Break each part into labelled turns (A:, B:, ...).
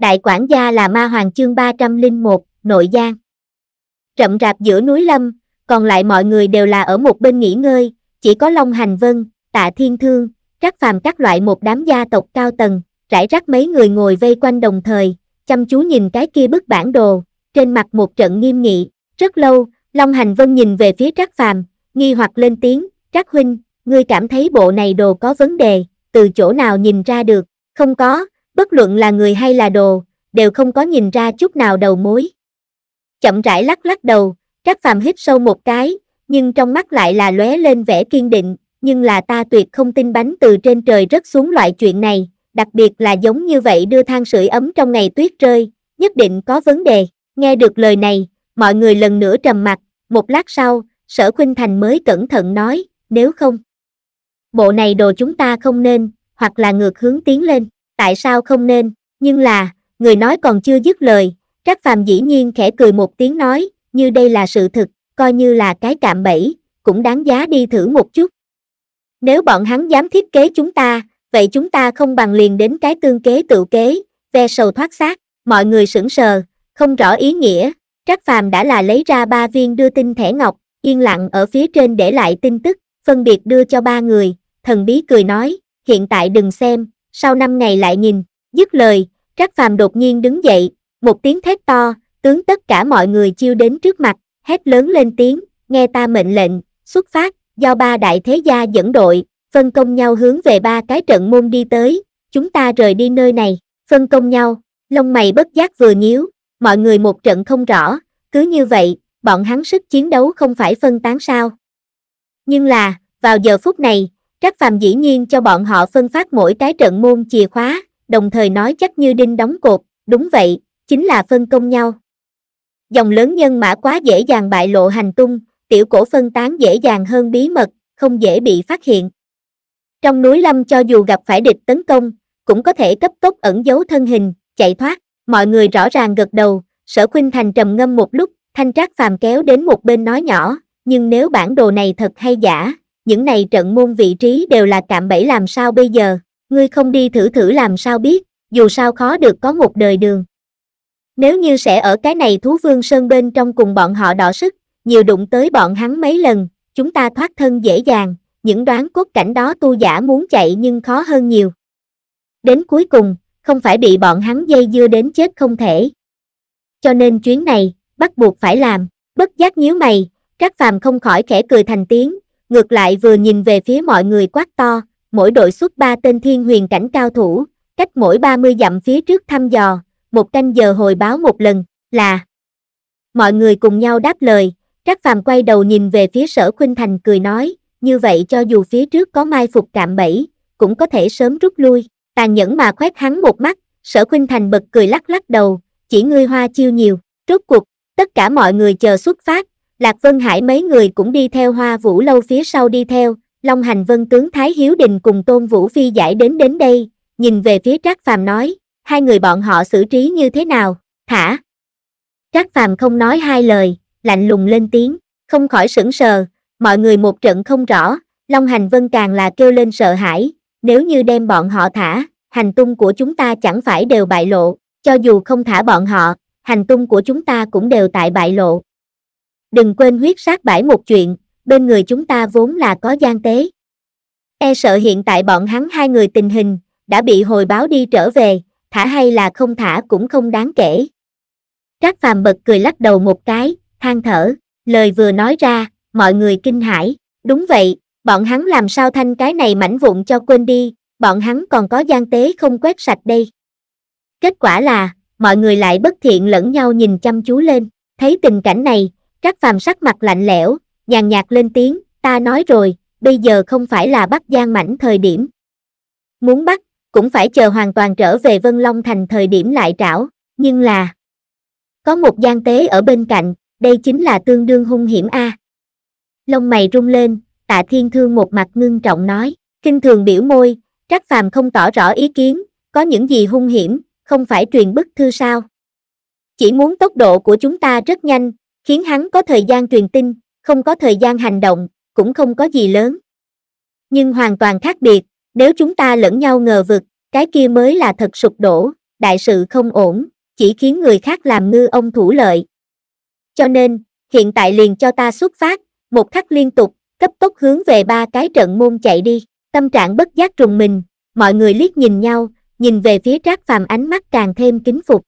A: Đại quản gia là ma hoàng chương 301, nội giang. Rậm rạp giữa núi lâm, còn lại mọi người đều là ở một bên nghỉ ngơi, chỉ có Long Hành Vân, Tạ Thiên Thương, Trác Phàm các loại một đám gia tộc cao tầng, rải rác mấy người ngồi vây quanh đồng thời, chăm chú nhìn cái kia bức bản đồ, trên mặt một trận nghiêm nghị, rất lâu, Long Hành Vân nhìn về phía Trác Phàm, nghi hoặc lên tiếng, "Trác huynh, ngươi cảm thấy bộ này đồ có vấn đề, từ chỗ nào nhìn ra được?" "Không có, bất luận là người hay là đồ, đều không có nhìn ra chút nào đầu mối. Chậm rãi lắc lắc đầu, Trác Phàm hít sâu một cái, nhưng trong mắt lại là lóe lên vẻ kiên định, nhưng là ta tuyệt không tin bánh từ trên trời rớt xuống loại chuyện này, đặc biệt là giống như vậy đưa than sưởi ấm trong ngày tuyết rơi, nhất định có vấn đề. Nghe được lời này, mọi người lần nữa trầm mặt, một lát sau, Sở Khuynh Thành mới cẩn thận nói, nếu không, bộ này đồ chúng ta không nên, hoặc là ngược hướng tiến lên tại sao không nên, nhưng là, người nói còn chưa dứt lời, Trác Phàm dĩ nhiên khẽ cười một tiếng nói, như đây là sự thực, coi như là cái cạm bẫy, cũng đáng giá đi thử một chút. Nếu bọn hắn dám thiết kế chúng ta, vậy chúng ta không bằng liền đến cái tương kế tự kế, ve sầu thoát xác, mọi người sững sờ, không rõ ý nghĩa, Trác Phàm đã là lấy ra ba viên đưa tin thẻ ngọc, yên lặng ở phía trên để lại tin tức, phân biệt đưa cho ba người, thần bí cười nói, hiện tại đừng xem, sau năm ngày lại nhìn, dứt lời, Trác Phàm đột nhiên đứng dậy, một tiếng thét to, tướng tất cả mọi người chiêu đến trước mặt, hét lớn lên tiếng, nghe ta mệnh lệnh, xuất phát, do ba đại thế gia dẫn đội, phân công nhau hướng về ba cái trận môn đi tới, chúng ta rời đi nơi này, phân công nhau, lông mày bất giác vừa nhíu, mọi người một trận không rõ, cứ như vậy, bọn hắn sức chiến đấu không phải phân tán sao. Nhưng là, vào giờ phút này, Trác Phàm dĩ nhiên cho bọn họ phân phát mỗi cái trận môn chìa khóa, đồng thời nói chắc như đinh đóng cột, đúng vậy, chính là phân công nhau. Dòng lớn nhân mã quá dễ dàng bại lộ hành tung, tiểu cổ phân tán dễ dàng hơn bí mật, không dễ bị phát hiện. Trong núi lâm cho dù gặp phải địch tấn công, cũng có thể cấp tốc ẩn giấu thân hình, chạy thoát, mọi người rõ ràng gật đầu, sở khuynh thành trầm ngâm một lúc, thanh trác phàm kéo đến một bên nói nhỏ, nhưng nếu bản đồ này thật hay giả, những này trận môn vị trí đều là cạm bẫy làm sao bây giờ, ngươi không đi thử thử làm sao biết, dù sao khó được có một đời đường. Nếu như sẽ ở cái này thú vương sơn bên trong cùng bọn họ đỏ sức, nhiều đụng tới bọn hắn mấy lần, chúng ta thoát thân dễ dàng, những đoán cốt cảnh đó tu giả muốn chạy nhưng khó hơn nhiều. Đến cuối cùng, không phải bị bọn hắn dây dưa đến chết không thể. Cho nên chuyến này, bắt buộc phải làm, bất giác nhíu mày, Trác Phàm không khỏi khẽ cười thành tiếng, ngược lại vừa nhìn về phía mọi người quát to, mỗi đội xuất ba tên thiên huyền cảnh cao thủ, cách mỗi 30 dặm phía trước thăm dò, một canh giờ hồi báo một lần, là Mọi người cùng nhau đáp lời, Trác Phàm quay đầu nhìn về phía sở Khuynh Thành cười nói, như vậy cho dù phía trước có mai phục cạm bẫy, cũng có thể sớm rút lui, tàn nhẫn mà khoét hắn một mắt, sở Khuynh Thành bật cười lắc lắc đầu, chỉ ngươi hoa chiêu nhiều, rốt cuộc, tất cả mọi người chờ xuất phát, Lạc Vân Hải mấy người cũng đi theo hoa vũ lâu phía sau đi theo, Long Hành Vân tướng Thái Hiếu Đình cùng Tôn Vũ Phi giải đến đến đây, nhìn về phía Trác Phàm nói, hai người bọn họ xử trí như thế nào, thả. Trác Phàm không nói hai lời, lạnh lùng lên tiếng, không khỏi sững sờ, mọi người một trận không rõ, Long Hành Vân càng là kêu lên sợ hãi, nếu như đem bọn họ thả, hành tung của chúng ta chẳng phải đều bại lộ, cho dù không thả bọn họ, hành tung của chúng ta cũng đều tại bại lộ, đừng quên huyết sát bãi một chuyện, bên người chúng ta vốn là có gian tế. E sợ hiện tại bọn hắn hai người tình hình, đã bị hồi báo đi trở về, thả hay là không thả cũng không đáng kể. Trác Phàm bật cười lắc đầu một cái, than thở, lời vừa nói ra, mọi người kinh hãi, đúng vậy, bọn hắn làm sao thanh cái này mảnh vụn cho quên đi, bọn hắn còn có gian tế không quét sạch đây. Kết quả là, mọi người lại bất thiện lẫn nhau nhìn chăm chú lên, thấy tình cảnh này, Trác Phàm sắc mặt lạnh lẽo, nhàn nhạt lên tiếng, ta nói rồi, bây giờ không phải là bắt Giang Mảnh thời điểm. Muốn bắt, cũng phải chờ hoàn toàn trở về Vân Long Thành thời điểm lại trảo, nhưng là... Có một gian tế ở bên cạnh, đây chính là tương đương hung hiểm A. Lông mày rung lên, tạ thiên thương một mặt ngưng trọng nói, kinh thường biểu môi, Trác Phàm không tỏ rõ ý kiến, có những gì hung hiểm, không phải truyền bức thư sao? Chỉ muốn tốc độ của chúng ta rất nhanh, khiến hắn có thời gian truyền tin, không có thời gian hành động, cũng không có gì lớn. Nhưng hoàn toàn khác biệt, nếu chúng ta lẫn nhau ngờ vực, cái kia mới là thật sụp đổ, đại sự không ổn, chỉ khiến người khác làm ngư ông thủ lợi. Cho nên, hiện tại liền cho ta xuất phát, một khắc liên tục, cấp tốc hướng về ba cái trận môn chạy đi, tâm trạng bất giác trùng mình, mọi người liếc nhìn nhau, nhìn về phía trác phàm ánh mắt càng thêm kính phục.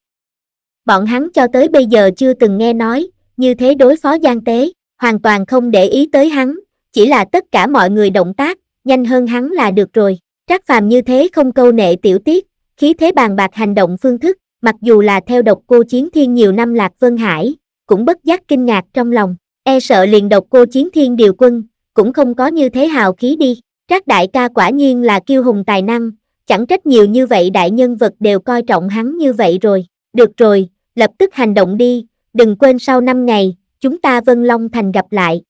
A: Bọn hắn cho tới bây giờ chưa từng nghe nói, như thế đối phó Giang Tế, hoàn toàn không để ý tới hắn, chỉ là tất cả mọi người động tác, nhanh hơn hắn là được rồi. Trác Phàm như thế không câu nệ tiểu tiết, khí thế bàn bạc hành động phương thức, mặc dù là theo độc cô chiến thiên nhiều năm Lạc Vân Hải, cũng bất giác kinh ngạc trong lòng, e sợ liền độc cô chiến thiên điều quân, cũng không có như thế hào khí đi. Trác đại ca quả nhiên là kiêu hùng tài năng, chẳng trách nhiều như vậy đại nhân vật đều coi trọng hắn như vậy rồi. Được rồi, lập tức hành động đi, đừng quên sau 5 ngày, chúng ta Vân Long Thành gặp lại.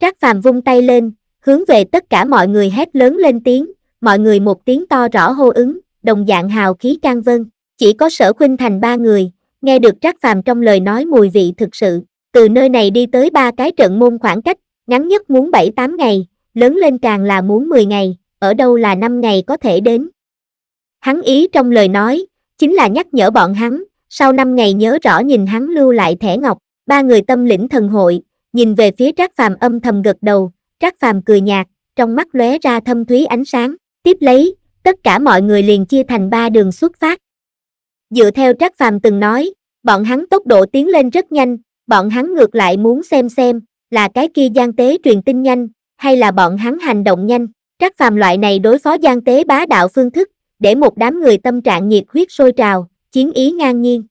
A: Trác Phàm vung tay lên, hướng về tất cả mọi người hét lớn lên tiếng, mọi người một tiếng to rõ hô ứng, đồng dạng hào khí trang vân. Chỉ có sở khuynh thành ba người, nghe được Trác Phàm trong lời nói mùi vị thực sự, từ nơi này đi tới ba cái trận môn khoảng cách, ngắn nhất muốn 7-8 ngày, lớn lên càng là muốn 10 ngày, ở đâu là 5 ngày có thể đến. Hắn ý trong lời nói, chính là nhắc nhở bọn hắn, sau năm ngày nhớ rõ nhìn hắn lưu lại thẻ ngọc, ba người tâm lĩnh thần hội, nhìn về phía Trác Phàm âm thầm gật đầu, Trác Phàm cười nhạt, trong mắt lóe ra thâm thúy ánh sáng, tiếp lấy, tất cả mọi người liền chia thành ba đường xuất phát. Dựa theo Trác Phàm từng nói, bọn hắn tốc độ tiến lên rất nhanh, bọn hắn ngược lại muốn xem xem, là cái kia gian tế truyền tin nhanh, hay là bọn hắn hành động nhanh, Trác Phàm loại này đối phó gian tế bá đạo phương thức, để một đám người tâm trạng nhiệt huyết sôi trào, chiến ý ngang nhiên.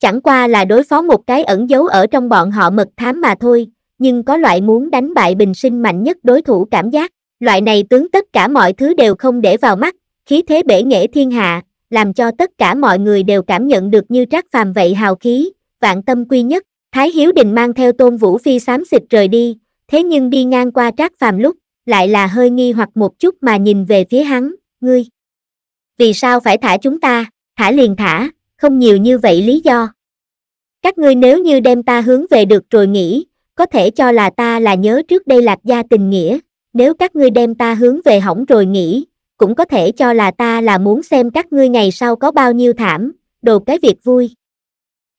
A: Chẳng qua là đối phó một cái ẩn dấu ở trong bọn họ mật thám mà thôi, nhưng có loại muốn đánh bại bình sinh mạnh nhất đối thủ cảm giác, loại này tướng tất cả mọi thứ đều không để vào mắt, khí thế bể nghệ thiên hạ, làm cho tất cả mọi người đều cảm nhận được như trác phàm vậy hào khí, vạn tâm quy nhất, Thái Hiếu Đình mang theo tôn vũ phi xám xịt rời đi, thế nhưng đi ngang qua trác phàm lúc, lại là hơi nghi hoặc một chút mà nhìn về phía hắn, ngươi. Vì sao phải thả chúng ta? thả liền thả, không nhiều như vậy lý do. Các ngươi nếu như đem ta hướng về được rồi nghĩ, có thể cho là ta là nhớ trước đây lạc gia tình nghĩa, nếu các ngươi đem ta hướng về hỏng rồi nghĩ, cũng có thể cho là ta là muốn xem các ngươi ngày sau có bao nhiêu thảm, đồ cái việc vui.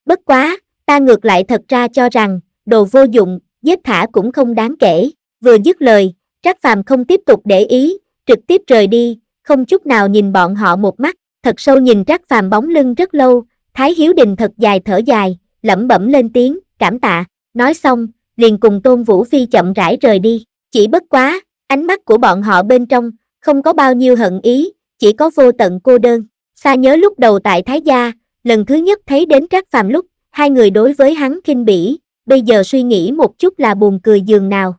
A: Bất quá, ta ngược lại thật ra cho rằng, đồ vô dụng, giết thả cũng không đáng kể, vừa dứt lời, Trác Phàm không tiếp tục để ý, trực tiếp rời đi, không chút nào nhìn bọn họ một mắt thật sâu nhìn Trác Phàm bóng lưng rất lâu, Thái Hiếu Đình thật dài thở dài, lẩm bẩm lên tiếng, cảm tạ, nói xong, liền cùng Tôn Vũ Phi chậm rãi rời đi, chỉ bất quá, ánh mắt của bọn họ bên trong, không có bao nhiêu hận ý, chỉ có vô tận cô đơn, xa nhớ lúc đầu tại Thái Gia, lần thứ nhất thấy đến Trác Phàm lúc, hai người đối với hắn kinh bỉ, bây giờ suy nghĩ một chút là buồn cười giường nào.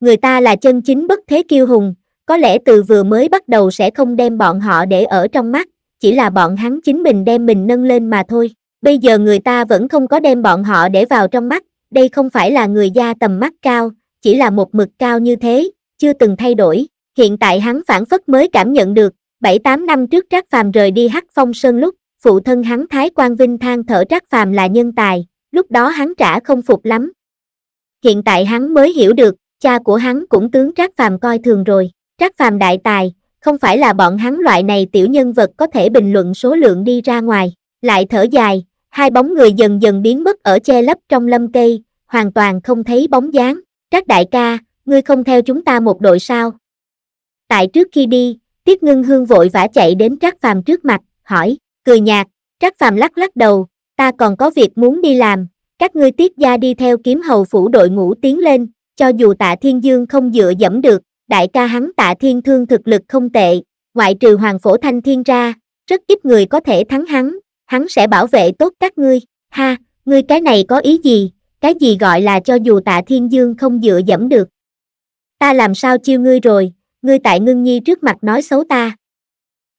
A: Người ta là chân chính bất thế kiêu hùng, có lẽ từ vừa mới bắt đầu sẽ không đem bọn họ để ở trong mắt, chỉ là bọn hắn chính mình đem mình nâng lên mà thôi. Bây giờ người ta vẫn không có đem bọn họ để vào trong mắt, đây không phải là người da tầm mắt cao, chỉ là một mực cao như thế, chưa từng thay đổi. Hiện tại hắn phản phất mới cảm nhận được, 7-8 năm trước Trác Phàm rời đi Hắc Phong Sơn lúc, phụ thân hắn Thái Quang Vinh than thở Trác Phàm là nhân tài, lúc đó hắn trả không phục lắm. Hiện tại hắn mới hiểu được, cha của hắn cũng tướng Trác Phàm coi thường rồi, Trác phàm đại tài, không phải là bọn hắn loại này tiểu nhân vật có thể bình luận số lượng đi ra ngoài, lại thở dài, hai bóng người dần dần biến mất ở che lấp trong lâm cây, hoàn toàn không thấy bóng dáng. Trác đại ca, ngươi không theo chúng ta một đội sao? Tại trước khi đi, Tiết Ngưng Hương vội vã chạy đến Trác Phàm trước mặt, hỏi, cười nhạt, Trác Phàm lắc lắc đầu, ta còn có việc muốn đi làm, các ngươi Tiết gia đi theo kiếm hầu phủ đội ngũ tiến lên, cho dù tạ Thiên Dương không dựa dẫm được, đại ca hắn tạ thiên thương thực lực không tệ, ngoại trừ hoàng phổ thanh thiên ra, rất ít người có thể thắng hắn, hắn sẽ bảo vệ tốt các ngươi, ha, ngươi cái này có ý gì, cái gì gọi là cho dù tạ thiên dương không dựa dẫm được. Ta làm sao chiêu ngươi rồi, ngươi tại ngưng nhi trước mặt nói xấu ta.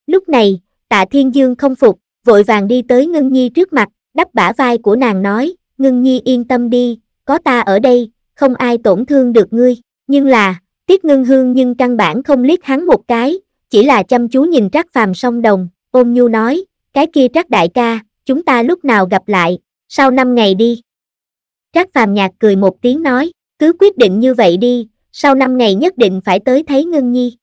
A: Lúc này, tạ thiên dương không phục, vội vàng đi tới ngưng nhi trước mặt, đắp bả vai của nàng nói, ngưng nhi yên tâm đi, có ta ở đây, không ai tổn thương được ngươi, nhưng là, Tiết ngưng hương nhưng căn bản không liếc hắn một cái, chỉ là chăm chú nhìn trác phàm song đồng, ôm nhu nói, cái kia trác đại ca, chúng ta lúc nào gặp lại, sau năm ngày đi. Trác phàm nhạt cười một tiếng nói, cứ quyết định như vậy đi, sau năm ngày nhất định phải tới thấy ngưng nhi.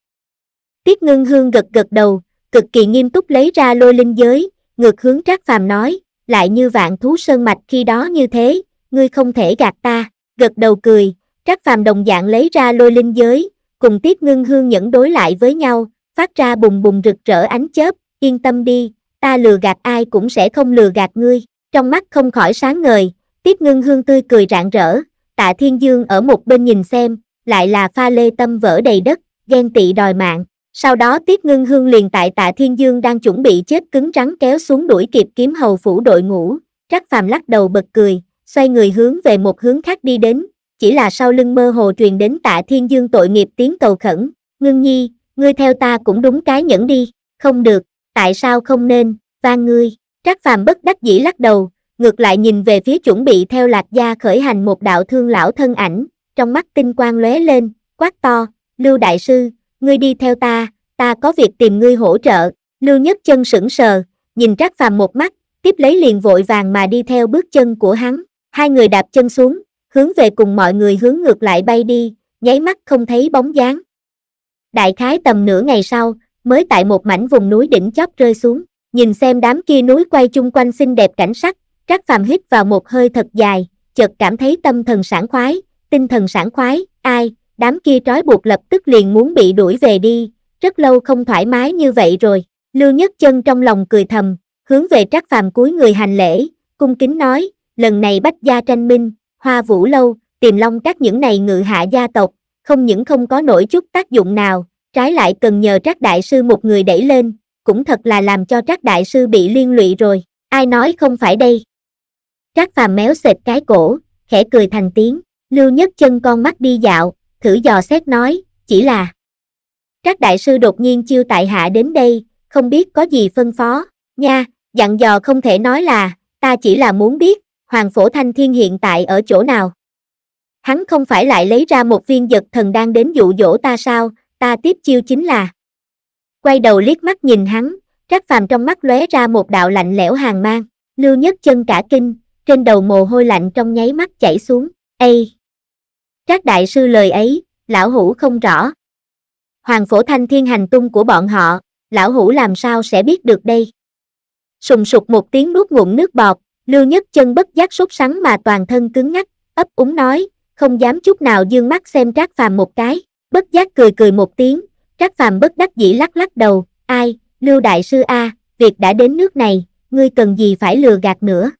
A: Tiết ngưng hương gật gật đầu, cực kỳ nghiêm túc lấy ra lôi linh giới, ngược hướng trác phàm nói, lại như vạn thú sơn mạch khi đó như thế, ngươi không thể gạt ta, gật đầu cười, Trác Phàm đồng dạng lấy ra lôi linh giới, cùng Tiết Ngưng Hương nhẫn đối lại với nhau, phát ra bùng bùng rực rỡ ánh chớp, yên tâm đi, ta lừa gạt ai cũng sẽ không lừa gạt ngươi. Trong mắt không khỏi sáng ngời, Tiết Ngưng Hương tươi cười rạng rỡ, Tạ Thiên Dương ở một bên nhìn xem, lại là pha lê tâm vỡ đầy đất, ghen tị đòi mạng. Sau đó Tiết Ngưng Hương liền tại Tạ Thiên Dương đang chuẩn bị chết cứng rắn kéo xuống đuổi kịp kiếm hầu phủ đội ngũ, Trác Phàm lắc đầu bật cười, xoay người hướng về một hướng khác đi đến, chỉ là sau lưng mơ hồ truyền đến tạ thiên dương tội nghiệp tiếng cầu khẩn, ngưng nhi, ngươi theo ta cũng đúng cái nhẫn đi, không được, tại sao không nên, van ngươi, trác phàm bất đắc dĩ lắc đầu, ngược lại nhìn về phía chuẩn bị theo lạc gia khởi hành một đạo thương lão thân ảnh, trong mắt tinh quang lóe lên, quát to, lưu đại sư, ngươi đi theo ta, ta có việc tìm ngươi hỗ trợ, lưu nhất chân sững sờ, nhìn trác phàm một mắt, tiếp lấy liền vội vàng mà đi theo bước chân của hắn, hai người đạp chân xuống, hướng về cùng mọi người hướng ngược lại bay đi, nháy mắt không thấy bóng dáng. Đại khái tầm nửa ngày sau, mới tại một mảnh vùng núi đỉnh chóp rơi xuống, nhìn xem đám kia núi quay chung quanh xinh đẹp cảnh sắc, Trác Phàm hít vào một hơi thật dài, chợt cảm thấy tâm thần sảng khoái, tinh thần sảng khoái, ai, đám kia trói buộc lập tức liền muốn bị đuổi về đi, rất lâu không thoải mái như vậy rồi. Lưu Nhất Chân trong lòng cười thầm, hướng về Trác Phàm cúi người hành lễ, cung kính nói, lần này bách gia tranh minh, hoa vũ lâu, tìm long các những này ngự hạ gia tộc, không những không có nổi chút tác dụng nào, trái lại cần nhờ trác đại sư một người đẩy lên, cũng thật là làm cho trác đại sư bị liên lụy rồi, ai nói không phải đây. Trác phàm méo xệt cái cổ, khẽ cười thành tiếng, lưu nhất chân con mắt đi dạo, thử dò xét nói, chỉ là. Trác đại sư đột nhiên chiêu tại hạ đến đây, không biết có gì phân phó, nha, dặn dò không thể nói là, ta chỉ là muốn biết, Hoàng Phổ Thanh Thiên hiện tại ở chỗ nào? Hắn không phải lại lấy ra một viên giật thần đang đến dụ dỗ ta sao, ta tiếp chiêu chính là. Quay đầu liếc mắt nhìn hắn, Trác Phàm trong mắt lóe ra một đạo lạnh lẽo hàng mang, Lưu Nhất Chân cả kinh, trên đầu mồ hôi lạnh trong nháy mắt chảy xuống, "Ê." Trác đại sư lời ấy, lão hủ không rõ. Hoàng Phổ Thanh Thiên hành tung của bọn họ, lão hủ làm sao sẽ biết được đây? Sùng sục một tiếng nuốt ngụm nước bọt, Lưu Nhất Chân bất giác sốt sắng mà toàn thân cứng ngắc, ấp úng nói, không dám chút nào dương mắt xem Trác Phàm một cái, bất giác cười cười một tiếng, Trác Phàm bất đắc dĩ lắc lắc đầu, ai, Lưu Đại Sư A, việc đã đến nước này, ngươi cần gì phải lừa gạt nữa.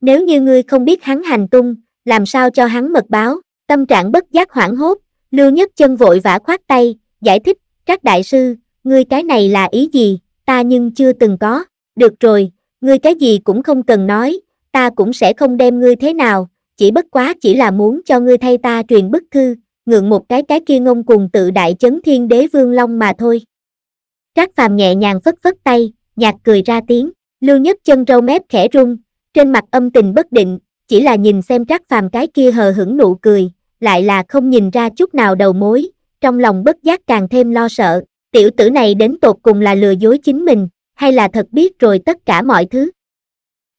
A: Nếu như ngươi không biết hắn hành tung, làm sao cho hắn mật báo, tâm trạng bất giác hoảng hốt, Lưu Nhất Chân vội vã khoát tay, giải thích, Trác Đại Sư, ngươi cái này là ý gì, ta nhưng chưa từng có, được rồi, Ngươi cái gì cũng không cần nói, ta cũng sẽ không đem ngươi thế nào, chỉ bất quá chỉ là muốn cho ngươi thay ta truyền bức thư, ngượng một cái cái kia ngông cùng tự đại chấn thiên đế vương long mà thôi. Trác phàm nhẹ nhàng phất phất tay, nhạt cười ra tiếng, lưu nhất chân râu mép khẽ rung, trên mặt âm tình bất định, chỉ là nhìn xem trác phàm cái kia hờ hững nụ cười, lại là không nhìn ra chút nào đầu mối, trong lòng bất giác càng thêm lo sợ, tiểu tử này đến tột cùng là lừa dối chính mình, hay là thật biết rồi tất cả mọi thứ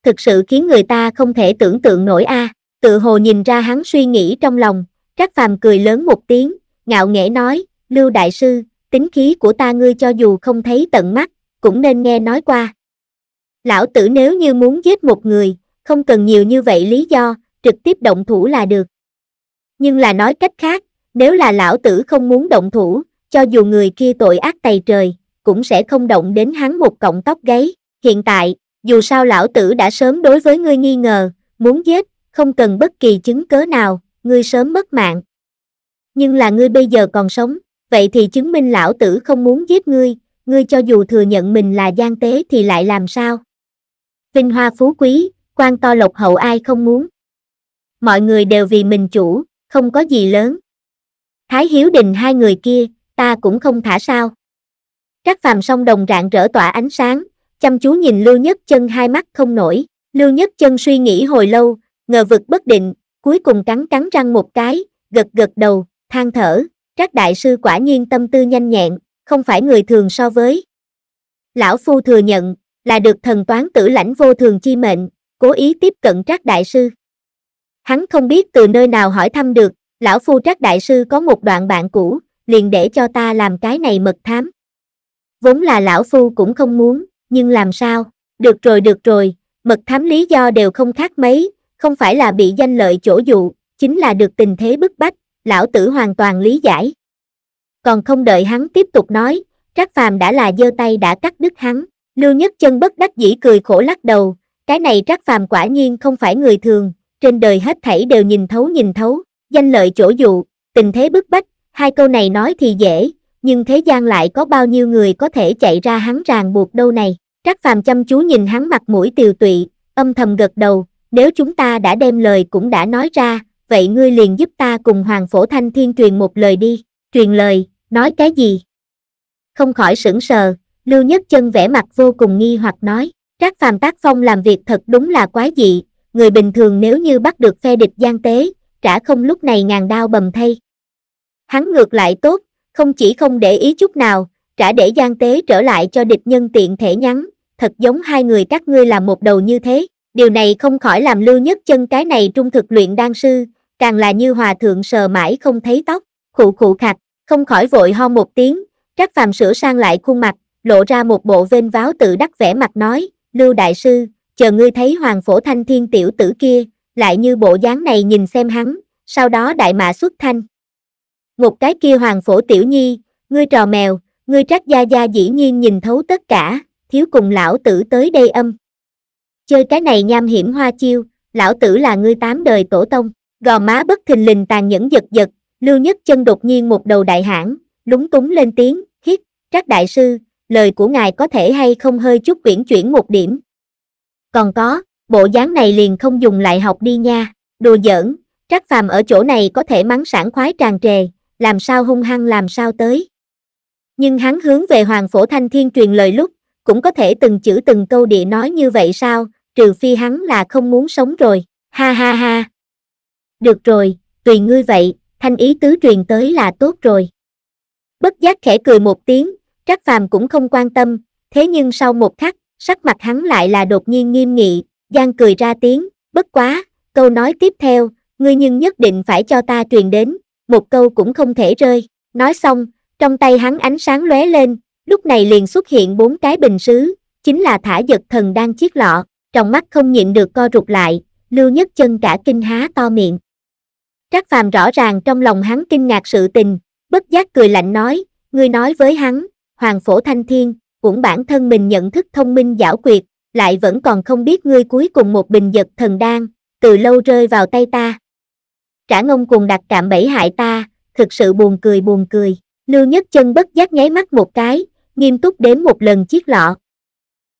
A: thực sự khiến người ta không thể tưởng tượng nổi a à. tự hồ nhìn ra hắn suy nghĩ trong lòng trác phàm cười lớn một tiếng ngạo nghễ nói lưu đại sư tính khí của ta ngươi cho dù không thấy tận mắt cũng nên nghe nói qua lão tử nếu như muốn giết một người không cần nhiều như vậy lý do trực tiếp động thủ là được nhưng là nói cách khác nếu là lão tử không muốn động thủ cho dù người kia tội ác tày trời cũng sẽ không động đến hắn một cọng tóc gáy. Hiện tại, dù sao lão tử đã sớm đối với ngươi nghi ngờ, muốn giết, không cần bất kỳ chứng cớ nào, ngươi sớm mất mạng. Nhưng là ngươi bây giờ còn sống, vậy thì chứng minh lão tử không muốn giết ngươi, ngươi cho dù thừa nhận mình là gian tế thì lại làm sao? Vinh hoa phú quý, quan to lộc hậu ai không muốn? Mọi người đều vì mình chủ, không có gì lớn. Thái Hiếu Đình hai người kia, ta cũng không thả sao. Các phàm song đồng rạng rỡ tỏa ánh sáng, chăm chú nhìn Lưu Nhất Chân hai mắt không nổi. Lưu Nhất Chân suy nghĩ hồi lâu, ngờ vực bất định, cuối cùng cắn cắn răng một cái, gật gật đầu, than thở, các đại sư quả nhiên tâm tư nhanh nhẹn, không phải người thường so với. Lão Phu thừa nhận, là được thần toán tử lãnh vô thường chi mệnh, cố ý tiếp cận trác đại sư. Hắn không biết từ nơi nào hỏi thăm được, lão phu trác đại sư có một đoạn bạn cũ, liền để cho ta làm cái này mật thám vốn là lão phu cũng không muốn, nhưng làm sao, được rồi được rồi, mật thám lý do đều không khác mấy, không phải là bị danh lợi chỗ dụ, chính là được tình thế bức bách, lão tử hoàn toàn lý giải. Còn không đợi hắn tiếp tục nói, Trác Phàm đã là giơ tay đã cắt đứt hắn, Lưu Nhất Chân bất đắc dĩ cười khổ lắc đầu, cái này Trác Phàm quả nhiên không phải người thường, trên đời hết thảy đều nhìn thấu nhìn thấu, danh lợi chỗ dụ, tình thế bức bách, hai câu này nói thì dễ, nhưng thế gian lại có bao nhiêu người có thể chạy ra hắn ràng buộc đâu này. Trác Phàm chăm chú nhìn hắn mặt mũi tiều tụy, âm thầm gật đầu, nếu chúng ta đã đem lời cũng đã nói ra, vậy ngươi liền giúp ta cùng Hoàng Phổ Thanh Thiên truyền một lời đi. Truyền lời, nói cái gì? Không khỏi sững sờ, Lưu Nhất Chân vẻ mặt vô cùng nghi hoặc nói, Trác Phàm tác phong làm việc thật đúng là quái dị, người bình thường nếu như bắt được phe địch gian tế, trả không lúc này ngàn đao bầm thay. Hắn ngược lại tốt, không chỉ không để ý chút nào trả để Giang tế trở lại cho địch nhân tiện thể nhắn thật giống hai người các ngươi là một đầu như thế điều này không khỏi làm lưu nhất chân cái này trung thực luyện đan sư càng là như hòa thượng sờ mãi không thấy tóc khụ khụ khạch không khỏi vội ho một tiếng trác phàm sửa sang lại khuôn mặt lộ ra một bộ vênh váo tự đắc vẻ mặt nói lưu đại sư chờ ngươi thấy hoàng phổ thanh thiên tiểu tử kia lại như bộ dáng này nhìn xem hắn sau đó đại mạ xuất thanh một cái kia hoàng phổ tiểu nhi, ngươi trò mèo, ngươi trác gia gia dĩ nhiên nhìn thấu tất cả, thiếu cùng lão tử tới đây âm. Chơi cái này nham hiểm hoa chiêu, lão tử là ngươi tám đời tổ tông, gò má bất thình lình tàn nhẫn giật giật, lưu nhất chân đột nhiên một đầu đại hãn, lúng túng lên tiếng, hít, trác đại sư, lời của ngài có thể hay không hơi chút quyển chuyển một điểm. Còn có, bộ dáng này liền không dùng lại học đi nha, đùa giỡn, trác phàm ở chỗ này có thể mắng sảng khoái tràn trề, làm sao hung hăng làm sao tới. Nhưng hắn hướng về Hoàng Phổ Thanh Thiên truyền lời lúc, cũng có thể từng chữ từng câu địa nói như vậy sao, trừ phi hắn là không muốn sống rồi, ha ha ha. Được rồi, tùy ngươi vậy, thanh ý tứ truyền tới là tốt rồi. Bất giác khẽ cười một tiếng, Trác Phàm cũng không quan tâm, thế nhưng sau một khắc, sắc mặt hắn lại là đột nhiên nghiêm nghị, Giang cười ra tiếng, bất quá, câu nói tiếp theo, ngươi nhưng nhất định phải cho ta truyền đến, một câu cũng không thể rơi. Nói xong, trong tay hắn ánh sáng lóe lên, lúc này liền xuất hiện bốn cái bình sứ, chính là thả giật thần đang chiếc lọ, trong mắt không nhịn được co rụt lại, lưu nhất chân cả kinh há to miệng. Trác phàm rõ ràng trong lòng hắn kinh ngạc sự tình, bất giác cười lạnh nói, ngươi nói với hắn, hoàng phổ thanh thiên, cũng bản thân mình nhận thức thông minh giảo quyệt, lại vẫn còn không biết ngươi cuối cùng một bình giật thần đan, từ lâu rơi vào tay ta trả ngông cùng đặt cạm bẫy hại ta, thực sự buồn cười buồn cười. Lưu Nhất Chân bất giác nháy mắt một cái, nghiêm túc đếm một lần chiếc lọ.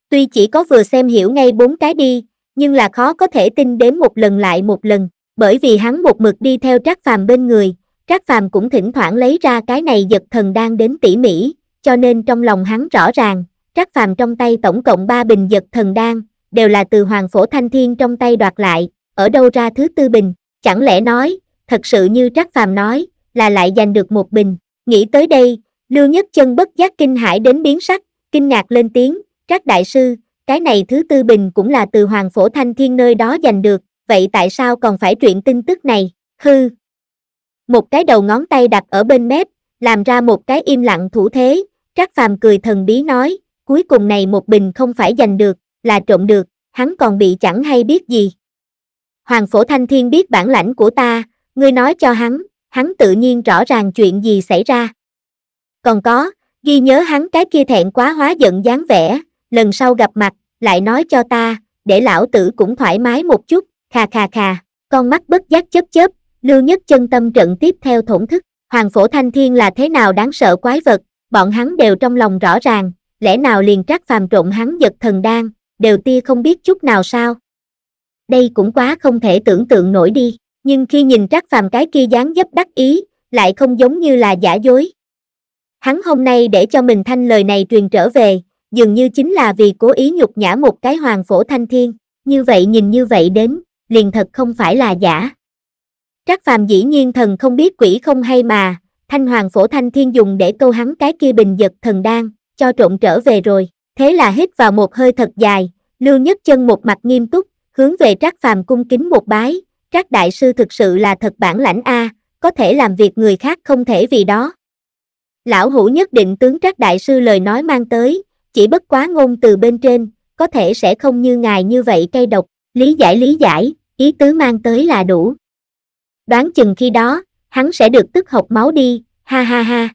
A: Tuy chỉ có vừa xem hiểu ngay bốn cái đi, nhưng là khó có thể tin đếm một lần lại một lần, bởi vì hắn một mực đi theo Trác Phàm bên người, Trác Phàm cũng thỉnh thoảng lấy ra cái này giật thần đang đến tỉ mỉ, cho nên trong lòng hắn rõ ràng, Trác Phàm trong tay tổng cộng 3 bình giật thần đan, đều là từ Hoàng Phổ Thanh Thiên trong tay đoạt lại, ở đâu ra thứ tư bình, Chẳng lẽ nói, thật sự như Trác Phàm nói, là lại giành được một bình. Nghĩ tới đây, Lưu Nhất Chân bất giác kinh hãi đến biến sắc, kinh ngạc lên tiếng, "Trác đại sư, cái này thứ tư bình cũng là từ Hoàng Phổ Thanh Thiên nơi đó giành được, vậy tại sao còn phải truyện tin tức này?" Hư. Một cái đầu ngón tay đặt ở bên mép, làm ra một cái im lặng thủ thế, Trác Phàm cười thần bí nói, "Cuối cùng này một bình không phải giành được, là trộm được, hắn còn bị chẳng hay biết gì." Hoàng Phổ Thanh Thiên biết bản lãnh của ta, ngươi nói cho hắn, hắn tự nhiên rõ ràng chuyện gì xảy ra. Còn có, ghi nhớ hắn cái kia thẹn quá hóa giận dáng vẻ, lần sau gặp mặt, lại nói cho ta, để lão tử cũng thoải mái một chút, khà khà khà, con mắt bất giác chớp chớp, lưu nhất chân tâm trận tiếp theo thổn thức, hoàng phổ thanh thiên là thế nào đáng sợ quái vật, bọn hắn đều trong lòng rõ ràng, lẽ nào liền trác phàm trộn hắn giật thần đan, đều tia không biết chút nào sao đây cũng quá không thể tưởng tượng nổi đi nhưng khi nhìn trác phàm cái kia dáng dấp đắc ý lại không giống như là giả dối hắn hôm nay để cho mình thanh lời này truyền trở về dường như chính là vì cố ý nhục nhã một cái hoàng phổ thanh thiên như vậy nhìn như vậy đến liền thật không phải là giả trác phàm dĩ nhiên thần không biết quỷ không hay mà thanh hoàng phổ thanh thiên dùng để câu hắn cái kia bình giật thần đan cho trộn trở về rồi thế là hít vào một hơi thật dài lưu nhất chân một mặt nghiêm túc hướng về Trác Phàm cung kính một bái, Trác đại sư thực sự là thật bản lãnh a, có thể làm việc người khác không thể vì đó. Lão hủ nhất định tướng Trác đại sư lời nói mang tới, chỉ bất quá ngôn từ bên trên, có thể sẽ không như ngài như vậy cay độc, lý giải lý giải, ý tứ mang tới là đủ. Đoán chừng khi đó, hắn sẽ được tức hộc máu đi, ha ha ha.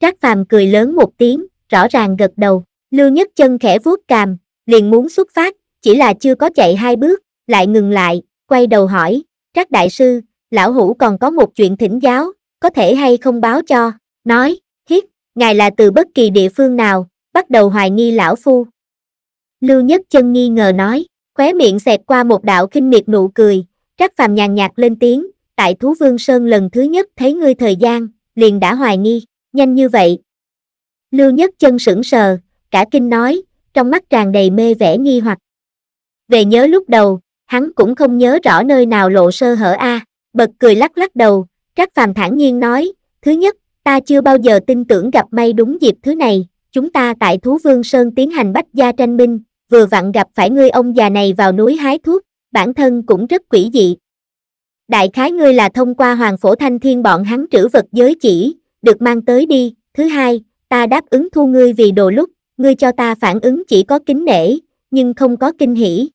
A: Trác Phàm cười lớn một tiếng, rõ ràng gật đầu, Lưu Nhất Chân khẽ vuốt cằm, liền muốn xuất phát, chỉ là chưa có chạy hai bước, lại ngừng lại, quay đầu hỏi, các đại sư, lão hủ còn có một chuyện thỉnh giáo, có thể hay không báo cho, nói, hiếp, ngài là từ bất kỳ địa phương nào, bắt đầu hoài nghi lão phu. Lưu Nhất Chân nghi ngờ nói, khóe miệng xẹt qua một đạo kinh miệt nụ cười, Trác Phàm nhàn nhạt lên tiếng, tại Thú Vương Sơn lần thứ nhất thấy ngươi thời gian, liền đã hoài nghi, nhanh như vậy. Lưu Nhất Chân sững sờ, cả kinh nói, trong mắt tràn đầy mê vẻ nghi hoặc về nhớ lúc đầu, hắn cũng không nhớ rõ nơi nào lộ sơ hở a bật cười lắc lắc đầu, Trác Phàm thản nhiên nói, thứ nhất, ta chưa bao giờ tin tưởng gặp may đúng dịp thứ này, chúng ta tại Thú Vương Sơn tiến hành bách gia tranh minh vừa vặn gặp phải ngươi ông già này vào núi hái thuốc, bản thân cũng rất quỷ dị. Đại khái ngươi là thông qua Hoàng Phổ Thanh Thiên bọn hắn trữ vật giới chỉ, được mang tới đi, thứ hai, ta đáp ứng thu ngươi vì đồ lúc, ngươi cho ta phản ứng chỉ có kính nể, nhưng không có kinh hỉ,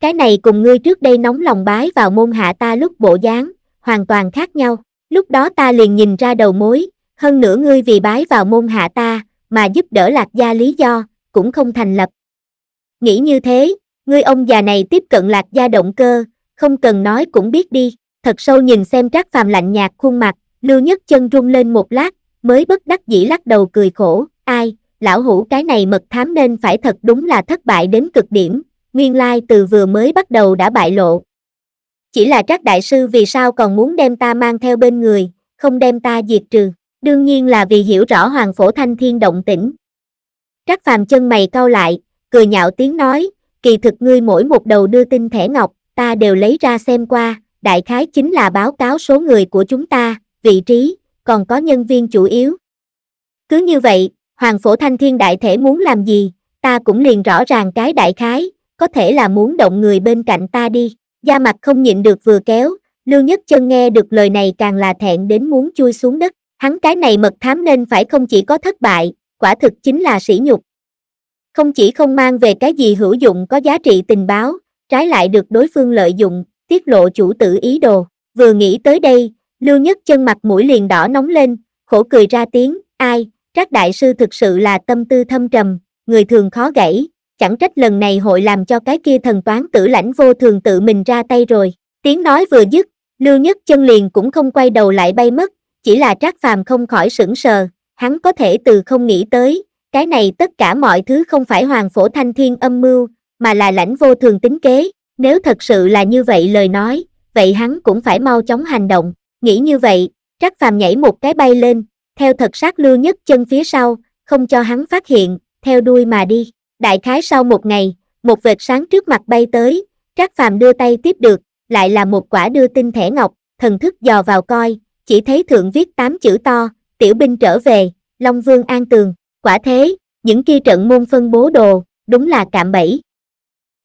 A: cái này cùng ngươi trước đây nóng lòng bái vào môn hạ ta lúc bộ dáng, hoàn toàn khác nhau. Lúc đó ta liền nhìn ra đầu mối, hơn nữa ngươi vì bái vào môn hạ ta, mà giúp đỡ lạc gia lý do, cũng không thành lập. Nghĩ như thế, ngươi ông già này tiếp cận lạc gia động cơ, không cần nói cũng biết đi, thật sâu nhìn xem trác phàm lạnh nhạt khuôn mặt, lưu nhất chân rung lên một lát, mới bất đắc dĩ lắc đầu cười khổ, ai, lão hủ cái này mật thám nên phải thật đúng là thất bại đến cực điểm, nguyên lai từ vừa mới bắt đầu đã bại lộ. Chỉ là Trác Đại Sư vì sao còn muốn đem ta mang theo bên người, không đem ta diệt trừ, đương nhiên là vì hiểu rõ Hoàng Phổ Thanh Thiên động tĩnh. Trác Phàm chân mày cau lại, cười nhạo tiếng nói, kỳ thực ngươi mỗi một đầu đưa tin thẻ ngọc, ta đều lấy ra xem qua, đại khái chính là báo cáo số người của chúng ta, vị trí, còn có nhân viên chủ yếu. Cứ như vậy, Hoàng Phổ Thanh Thiên Đại Thể muốn làm gì, ta cũng liền rõ ràng cái đại khái, có thể là muốn động người bên cạnh ta đi da mặt không nhịn được vừa kéo lưu nhất chân nghe được lời này càng là thẹn đến muốn chui xuống đất hắn cái này mật thám nên phải không chỉ có thất bại quả thực chính là sỉ nhục không chỉ không mang về cái gì hữu dụng có giá trị tình báo trái lại được đối phương lợi dụng tiết lộ chủ tử ý đồ vừa nghĩ tới đây lưu nhất chân mặt mũi liền đỏ nóng lên khổ cười ra tiếng ai Trác đại sư thực sự là tâm tư thâm trầm người thường khó gãy chẳng trách lần này hội làm cho cái kia thần toán tử lãnh vô thường tự mình ra tay rồi. Tiếng nói vừa dứt, Lưu Nhất Chân liền cũng không quay đầu lại bay mất, chỉ là Trác Phàm không khỏi sững sờ, hắn có thể từ không nghĩ tới, cái này tất cả mọi thứ không phải Hoàng Phổ Thanh Thiên âm mưu, mà là lãnh vô thường tính kế, nếu thật sự là như vậy lời nói, vậy hắn cũng phải mau chóng hành động, nghĩ như vậy, Trác Phàm nhảy một cái bay lên, theo thật sát Lưu Nhất Chân phía sau, không cho hắn phát hiện, theo đuôi mà đi. Đại khái sau một ngày, một vệt sáng trước mặt bay tới, Trác Phàm đưa tay tiếp được, lại là một quả đưa tinh thẻ ngọc, thần thức dò vào coi, chỉ thấy thượng viết tám chữ to, tiểu binh trở về, Long Vương an tường, quả thế, những kia trận môn phân bố đồ, đúng là cạm bẫy.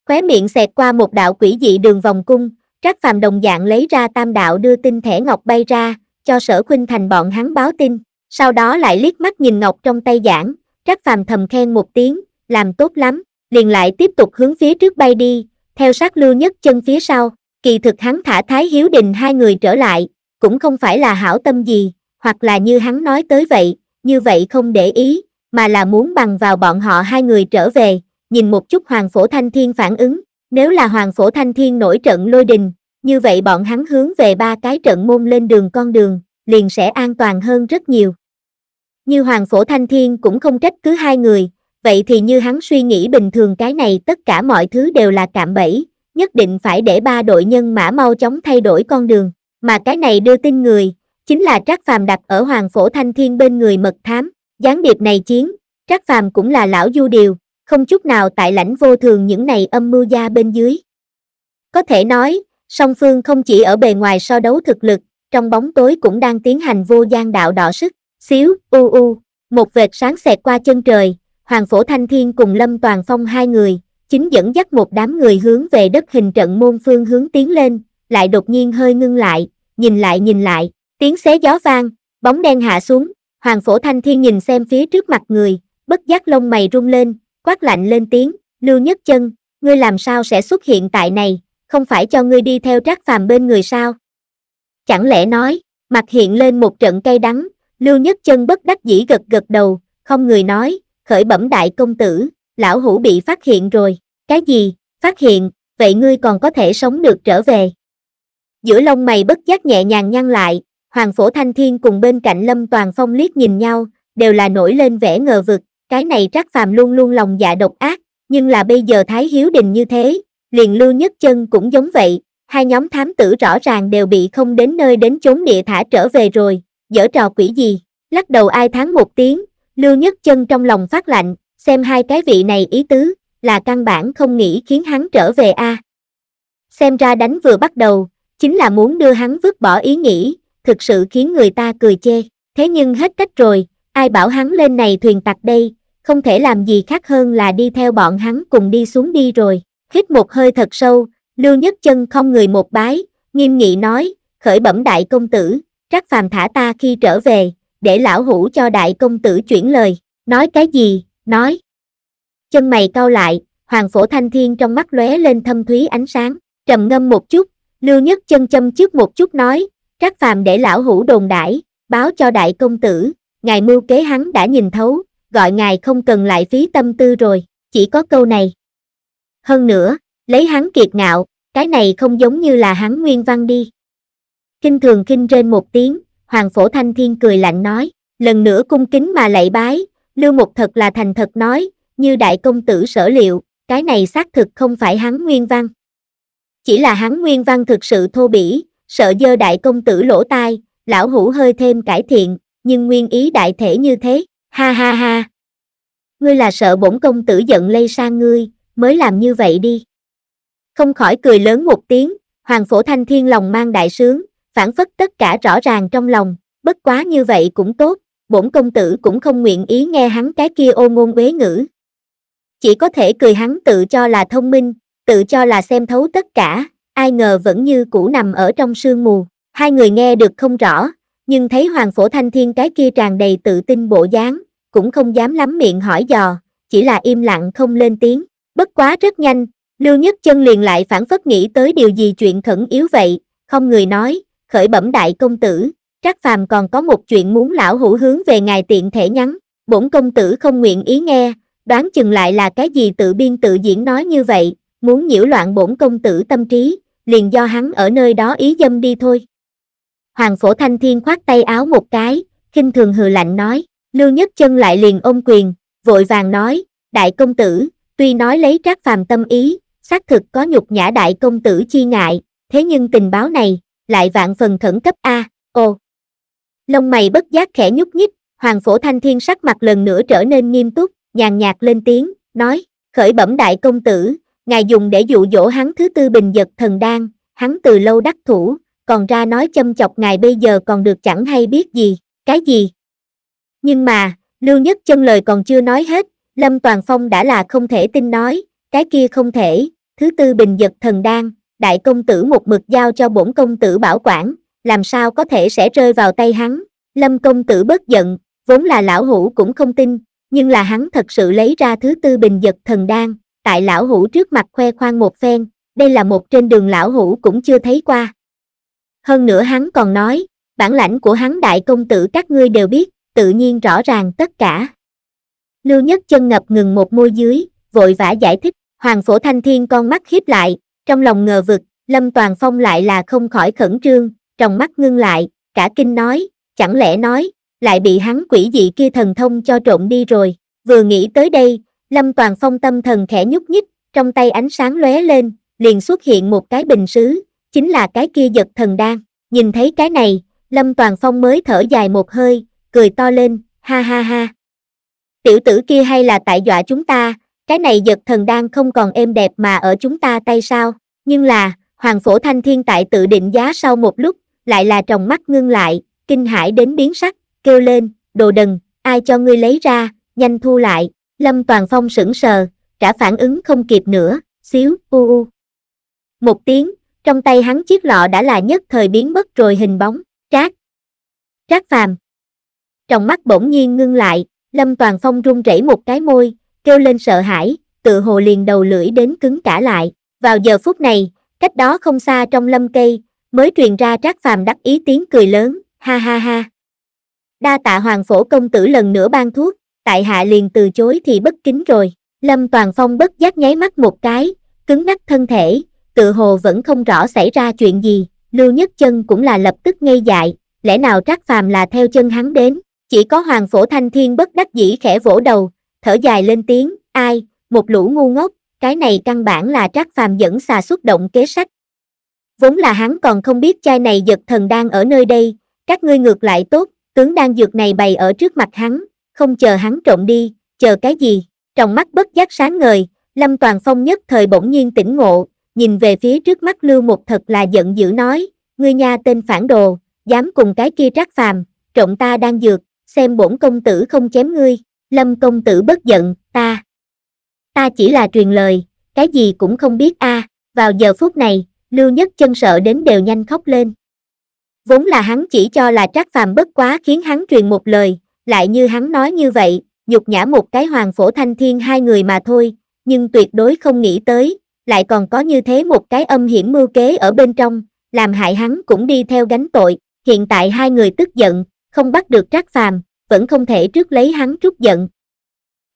A: Khóe miệng xẹt qua một đạo quỷ dị đường vòng cung, Trác Phàm đồng dạng lấy ra tam đạo đưa tin thẻ ngọc bay ra, cho sở khuynh thành bọn hắn báo tin, sau đó lại liếc mắt nhìn ngọc trong tay giảng, Trác Phàm thầm khen một tiếng, làm tốt lắm, liền lại tiếp tục hướng phía trước bay đi, theo sát lưu nhất chân phía sau, kỳ thực hắn thả Thái Hiếu Đình hai người trở lại, cũng không phải là hảo tâm gì, hoặc là như hắn nói tới vậy, như vậy không để ý, mà là muốn bằng vào bọn họ hai người trở về, nhìn một chút Hoàng Phổ Thanh Thiên phản ứng, nếu là Hoàng Phổ Thanh Thiên nổi trận lôi đình, như vậy bọn hắn hướng về ba cái trận môn lên đường con đường, liền sẽ an toàn hơn rất nhiều. Như Hoàng Phổ Thanh Thiên cũng không trách cứ hai người, vậy thì như hắn suy nghĩ bình thường cái này tất cả mọi thứ đều là cạm bẫy, nhất định phải để ba đội nhân mã mau chóng thay đổi con đường, mà cái này đưa tin người, chính là Trác Phàm đặt ở Hoàng Phổ Thanh Thiên bên người mật thám, gián điệp này chiến, Trác Phàm cũng là lão du điều, không chút nào tại lãnh vô thường những này âm mưu gia bên dưới. Có thể nói, song phương không chỉ ở bề ngoài so đấu thực lực, trong bóng tối cũng đang tiến hành vô gian đạo đỏ sức, xíu, u u, một vệt sáng xẹt qua chân trời, Hoàng Phổ Thanh Thiên cùng Lâm Toàn Phong hai người, chính dẫn dắt một đám người hướng về đất hình trận môn phương hướng tiến lên, lại đột nhiên hơi ngưng lại, nhìn lại nhìn lại, tiếng xé gió vang, bóng đen hạ xuống, Hoàng Phổ Thanh Thiên nhìn xem phía trước mặt người, bất giác lông mày rung lên, quát lạnh lên tiếng, Lưu Nhất Chân, ngươi làm sao sẽ xuất hiện tại này, không phải cho ngươi đi theo trác phàm bên người sao? Chẳng lẽ nói, mặt hiện lên một trận cay đắng, Lưu Nhất Chân bất đắc dĩ gật gật đầu, không người nói, khởi bẩm đại công tử, lão hủ bị phát hiện rồi, cái gì, phát hiện, vậy ngươi còn có thể sống được trở về. Giữa lông mày bất giác nhẹ nhàng nhăn lại, Hoàng Phổ Thanh Thiên cùng bên cạnh Lâm Toàn Phong liếc nhìn nhau, đều là nổi lên vẻ ngờ vực, cái này trác phàm luôn luôn lòng dạ độc ác, nhưng là bây giờ Thái Hiếu Đình như thế, liền lưu nhất chân cũng giống vậy, hai nhóm thám tử rõ ràng đều bị không đến nơi đến chốn địa thả trở về rồi, dở trò quỷ gì, lắc đầu ai tháng một tiếng, Lưu Nhất Chân trong lòng phát lạnh, xem hai cái vị này ý tứ, là căn bản không nghĩ khiến hắn trở về a. À. Xem ra đánh vừa bắt đầu, chính là muốn đưa hắn vứt bỏ ý nghĩ, thực sự khiến người ta cười chê. Thế nhưng hết cách rồi, ai bảo hắn lên này thuyền tặc đây, không thể làm gì khác hơn là đi theo bọn hắn cùng đi xuống đi rồi. Hít một hơi thật sâu, Lưu Nhất Chân không người một bái, nghiêm nghị nói, khởi bẩm đại công tử, trác phàm thả ta khi trở về, để lão hủ cho đại công tử chuyển lời, nói cái gì, nói. Chân mày cau lại, hoàng phổ thanh thiên trong mắt lóe lên thâm thúy ánh sáng, trầm ngâm một chút, lưu nhất chân châm trước một chút nói, trác phàm để lão hủ đồn đãi, báo cho đại công tử, ngài mưu kế hắn đã nhìn thấu, gọi ngài không cần lại phí tâm tư rồi, chỉ có câu này. Hơn nữa, lấy hắn kiệt ngạo, cái này không giống như là hắn nguyên văn đi. kinh thường kinh trên một tiếng, Hoàng Phổ Thanh Thiên cười lạnh nói, lần nữa cung kính mà lạy bái, Lưu Mục thật là thành thật nói, như đại công tử sở liệu, cái này xác thực không phải hắn nguyên văn. Chỉ là hắn nguyên văn thực sự thô bỉ, sợ dơ đại công tử lỗ tai, lão hủ hơi thêm cải thiện, nhưng nguyên ý đại thể như thế, ha ha ha. Ngươi là sợ bổn công tử giận lây sang ngươi, mới làm như vậy đi. Không khỏi cười lớn một tiếng, Hoàng Phổ Thanh Thiên lòng mang đại sướng, phản phất tất cả rõ ràng trong lòng, bất quá như vậy cũng tốt, bổn công tử cũng không nguyện ý nghe hắn cái kia ô ngôn bế ngữ. Chỉ có thể cười hắn tự cho là thông minh, tự cho là xem thấu tất cả, ai ngờ vẫn như cũ nằm ở trong sương mù, hai người nghe được không rõ, nhưng thấy Hoàng Phổ Thanh Thiên cái kia tràn đầy tự tin bộ dáng, cũng không dám lắm miệng hỏi dò, chỉ là im lặng không lên tiếng, bất quá rất nhanh, Lưu Nhất Chân liền lại phản phất nghĩ tới điều gì chuyện khẩn yếu vậy, không người nói, khởi bẩm đại công tử, Trác Phàm còn có một chuyện muốn lão hữu hướng về ngài tiện thể nhắn, bổn công tử không nguyện ý nghe, đoán chừng lại là cái gì tự biên tự diễn nói như vậy, muốn nhiễu loạn bổn công tử tâm trí, liền do hắn ở nơi đó ý dâm đi thôi. Hoàng phổ thanh thiên khoát tay áo một cái, khinh thường hừ lạnh nói, lưu nhất chân lại liền ôm quyền, vội vàng nói, đại công tử, tuy nói lấy trác phàm tâm ý, xác thực có nhục nhã đại công tử chi ngại, thế nhưng tình báo này, lại vạn phần khẩn cấp a ô lông mày bất giác khẽ nhúc nhích hoàng phổ thanh thiên sắc mặt lần nữa trở nên nghiêm túc nhàn nhạt lên tiếng nói khởi bẩm đại công tử ngài dùng để dụ dỗ hắn thứ tư bình giật thần đan hắn từ lâu đắc thủ còn ra nói châm chọc ngài bây giờ còn được chẳng hay biết gì cái gì nhưng mà lưu nhất chân lời còn chưa nói hết lâm toàn phong đã là không thể tin nói cái kia không thể thứ tư bình giật thần đan đại công tử một mực giao cho bổn công tử bảo quản, làm sao có thể sẽ rơi vào tay hắn. Lâm công tử bớt giận, vốn là lão hủ cũng không tin, nhưng là hắn thật sự lấy ra thứ tư bình giật thần đan, tại lão hủ trước mặt khoe khoang một phen, đây là một trên đường lão hủ cũng chưa thấy qua. Hơn nữa hắn còn nói, bản lãnh của hắn đại công tử các ngươi đều biết, tự nhiên rõ ràng tất cả. Lưu Nhất Chân ngập ngừng một môi dưới, vội vã giải thích, Hoàng Phổ Thanh Thiên con mắt hiếp lại, trong lòng ngờ vực, Lâm Toàn Phong lại là không khỏi khẩn trương, trong mắt ngưng lại, cả kinh nói, chẳng lẽ nói, lại bị hắn quỷ dị kia thần thông cho trộn đi rồi. Vừa nghĩ tới đây, Lâm Toàn Phong tâm thần khẽ nhúc nhích, trong tay ánh sáng lóe lên, liền xuất hiện một cái bình sứ, chính là cái kia giật thần đan. Nhìn thấy cái này, Lâm Toàn Phong mới thở dài một hơi, cười to lên, ha ha ha. Tiểu tử kia hay là tại dọa chúng ta, cái này giật thần đan không còn êm đẹp mà ở chúng ta tay sao, nhưng là, hoàng phổ thanh thiên tại tự định giá sau một lúc, lại là tròng mắt ngưng lại, kinh hải đến biến sắc, kêu lên, đồ đần, ai cho ngươi lấy ra, nhanh thu lại, lâm toàn phong sững sờ, trả phản ứng không kịp nữa, xíu, u u. Một tiếng, trong tay hắn chiếc lọ đã là nhất thời biến mất rồi hình bóng, trác. Trác phàm. Trong mắt bỗng nhiên ngưng lại, lâm toàn phong run rẩy một cái môi, kêu lên sợ hãi, tự hồ liền đầu lưỡi đến cứng cả lại. Vào giờ phút này, cách đó không xa trong lâm cây, mới truyền ra trác phàm đắc ý tiếng cười lớn, ha ha ha. Đa tạ hoàng phổ công tử lần nữa ban thuốc, tại hạ liền từ chối thì bất kính rồi. Lâm Toàn Phong bất giác nháy mắt một cái, cứng ngắc thân thể, tự hồ vẫn không rõ xảy ra chuyện gì, Lưu Nhất Chân cũng là lập tức ngây dại, lẽ nào Trác Phàm là theo chân hắn đến, chỉ có Hoàng Phổ Thanh Thiên bất đắc dĩ khẽ vỗ đầu, thở dài lên tiếng, ai, một lũ ngu ngốc, cái này căn bản là trác phàm dẫn xà xuất động kế sách. Vốn là hắn còn không biết chai này giật thần đang ở nơi đây, các ngươi ngược lại tốt, tướng đang dược này bày ở trước mặt hắn, không chờ hắn trộm đi, chờ cái gì, trong mắt bất giác sáng ngời, Lâm Toàn Phong nhất thời bỗng nhiên tỉnh ngộ, nhìn về phía trước mắt Lưu một thật là giận dữ nói, ngươi nha tên phản đồ, dám cùng cái kia trác phàm, trộm ta đang dược, xem bổn công tử không chém ngươi lâm công tử bất giận ta ta chỉ là truyền lời cái gì cũng không biết a à. vào giờ phút này lưu nhất chân sợ đến đều nhanh khóc lên vốn là hắn chỉ cho là trác phàm bất quá khiến hắn truyền một lời lại như hắn nói như vậy nhục nhã một cái hoàng phổ thanh thiên hai người mà thôi nhưng tuyệt đối không nghĩ tới lại còn có như thế một cái âm hiểm mưu kế ở bên trong làm hại hắn cũng đi theo gánh tội hiện tại hai người tức giận không bắt được trác phàm vẫn không thể trước lấy hắn trút giận.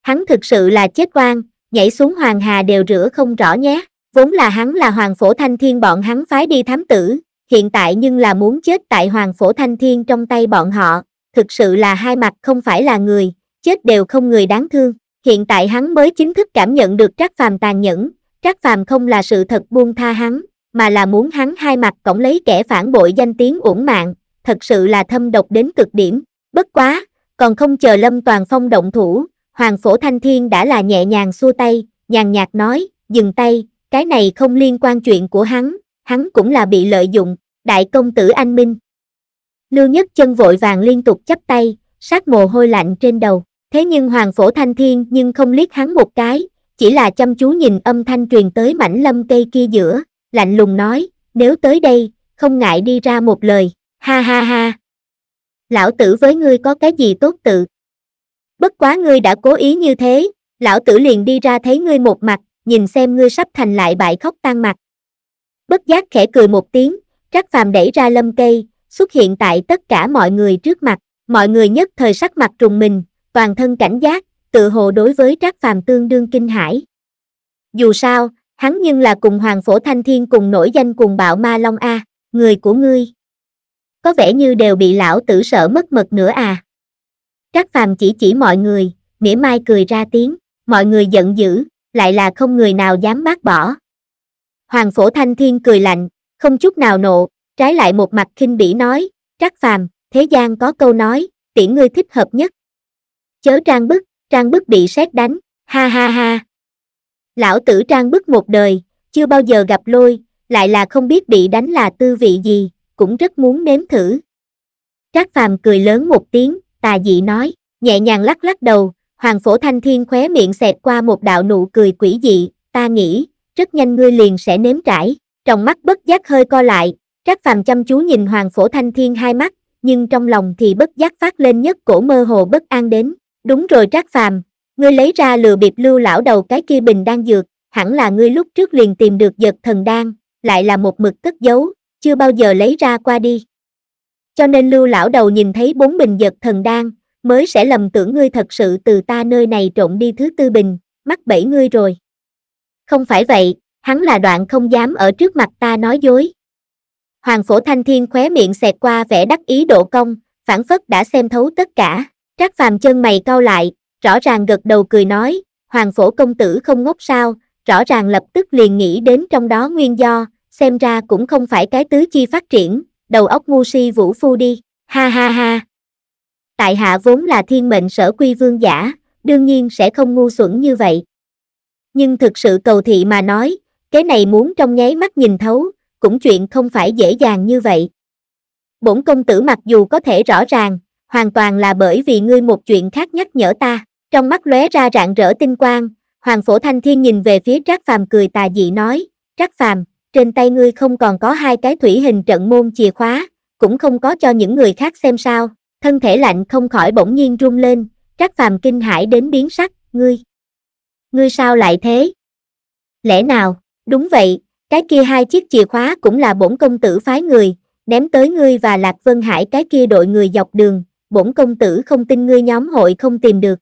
A: Hắn thực sự là chết oan, nhảy xuống hoàng hà đều rửa không rõ nhé, vốn là hắn là hoàng phổ thanh thiên bọn hắn phái đi thám tử, hiện tại nhưng là muốn chết tại hoàng phổ thanh thiên trong tay bọn họ, thực sự là hai mặt không phải là người, chết đều không người đáng thương. Hiện tại hắn mới chính thức cảm nhận được trắc Phàm tàn nhẫn, trắc Phàm không là sự thật buông tha hắn, mà là muốn hắn hai mặt cổng lấy kẻ phản bội danh tiếng uổng mạng, thật sự là thâm độc đến cực điểm. Bất quá, còn không chờ lâm toàn phong động thủ hoàng phổ thanh thiên đã là nhẹ nhàng xua tay nhàn nhạt nói dừng tay cái này không liên quan chuyện của hắn hắn cũng là bị lợi dụng đại công tử anh minh lưu nhất chân vội vàng liên tục chắp tay sát mồ hôi lạnh trên đầu thế nhưng hoàng phổ thanh thiên nhưng không liếc hắn một cái chỉ là chăm chú nhìn âm thanh truyền tới mảnh lâm cây kia giữa lạnh lùng nói nếu tới đây không ngại đi ra một lời ha ha ha lão tử với ngươi có cái gì tốt tự. Bất quá ngươi đã cố ý như thế, lão tử liền đi ra thấy ngươi một mặt, nhìn xem ngươi sắp thành lại bại khóc tan mặt. Bất giác khẽ cười một tiếng, trác phàm đẩy ra lâm cây, xuất hiện tại tất cả mọi người trước mặt, mọi người nhất thời sắc mặt trùng mình, toàn thân cảnh giác, tự hồ đối với trác phàm tương đương kinh hãi. Dù sao, hắn nhưng là cùng Hoàng Phổ Thanh Thiên cùng nổi danh cùng bạo ma long A, người của ngươi, có vẻ như đều bị lão tử sợ mất mật nữa à. Trác phàm chỉ chỉ mọi người, mỉa mai cười ra tiếng, mọi người giận dữ, lại là không người nào dám bác bỏ. Hoàng phổ thanh thiên cười lạnh, không chút nào nộ, trái lại một mặt khinh bỉ nói, Trác phàm, thế gian có câu nói, tiễn ngươi thích hợp nhất. Chớ trang bức, trang bức bị sét đánh, ha ha ha. Lão tử trang bức một đời, chưa bao giờ gặp lôi, lại là không biết bị đánh là tư vị gì, cũng rất muốn nếm thử. Trác Phàm cười lớn một tiếng, tà dị nói, nhẹ nhàng lắc lắc đầu, Hoàng Phổ Thanh Thiên khóe miệng xẹt qua một đạo nụ cười quỷ dị, ta nghĩ, rất nhanh ngươi liền sẽ nếm trải, trong mắt bất giác hơi co lại, Trác Phàm chăm chú nhìn Hoàng Phổ Thanh Thiên hai mắt, nhưng trong lòng thì bất giác phát lên nhất cổ mơ hồ bất an đến, đúng rồi Trác Phàm, ngươi lấy ra lừa bịp lưu lão đầu cái kia bình đang dược, hẳn là ngươi lúc trước liền tìm được giật thần đan, lại là một mực cất giấu, chưa bao giờ lấy ra qua đi. Cho nên lưu lão đầu nhìn thấy bốn bình giật thần đan, mới sẽ lầm tưởng ngươi thật sự từ ta nơi này trộn đi thứ tư bình, mắc bẫy ngươi rồi. Không phải vậy, hắn là đoạn không dám ở trước mặt ta nói dối. Hoàng phổ thanh thiên khóe miệng xẹt qua vẻ đắc ý độ công, phản phất đã xem thấu tất cả, trác phàm chân mày cau lại, rõ ràng gật đầu cười nói, hoàng phổ công tử không ngốc sao, rõ ràng lập tức liền nghĩ đến trong đó nguyên do, xem ra cũng không phải cái tứ chi phát triển, đầu óc ngu si vũ phu đi, ha ha ha. Tại hạ vốn là thiên mệnh sở quy vương giả, đương nhiên sẽ không ngu xuẩn như vậy. Nhưng thực sự cầu thị mà nói, cái này muốn trong nháy mắt nhìn thấu, cũng chuyện không phải dễ dàng như vậy. Bổn công tử mặc dù có thể rõ ràng, hoàn toàn là bởi vì ngươi một chuyện khác nhắc nhở ta, trong mắt lóe ra rạng rỡ tinh quang, Hoàng Phổ Thanh Thiên nhìn về phía Trác Phàm cười tà dị nói, Trác Phàm, trên tay ngươi không còn có hai cái thủy hình trận môn chìa khóa, cũng không có cho những người khác xem sao, thân thể lạnh không khỏi bỗng nhiên rung lên, trác phàm kinh hãi đến biến sắc, ngươi. Ngươi sao lại thế? Lẽ nào, đúng vậy, cái kia hai chiếc chìa khóa cũng là bổn công tử phái người, ném tới ngươi và Lạc Vân Hải cái kia đội người dọc đường, bổn công tử không tin ngươi nhóm hội không tìm được.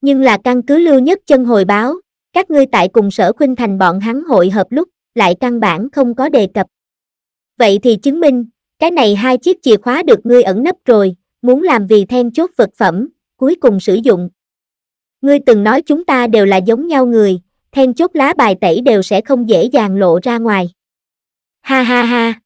A: Nhưng là căn cứ lưu nhất chân hồi báo, các ngươi tại cùng sở khuynh thành bọn hắn hội hợp lúc, lại căn bản không có đề cập. Vậy thì chứng minh, cái này hai chiếc chìa khóa được ngươi ẩn nấp rồi, muốn làm vì then chốt vật phẩm, cuối cùng sử dụng. Ngươi từng nói chúng ta đều là giống nhau người, then chốt lá bài tẩy đều sẽ không dễ dàng lộ ra ngoài. Ha ha ha.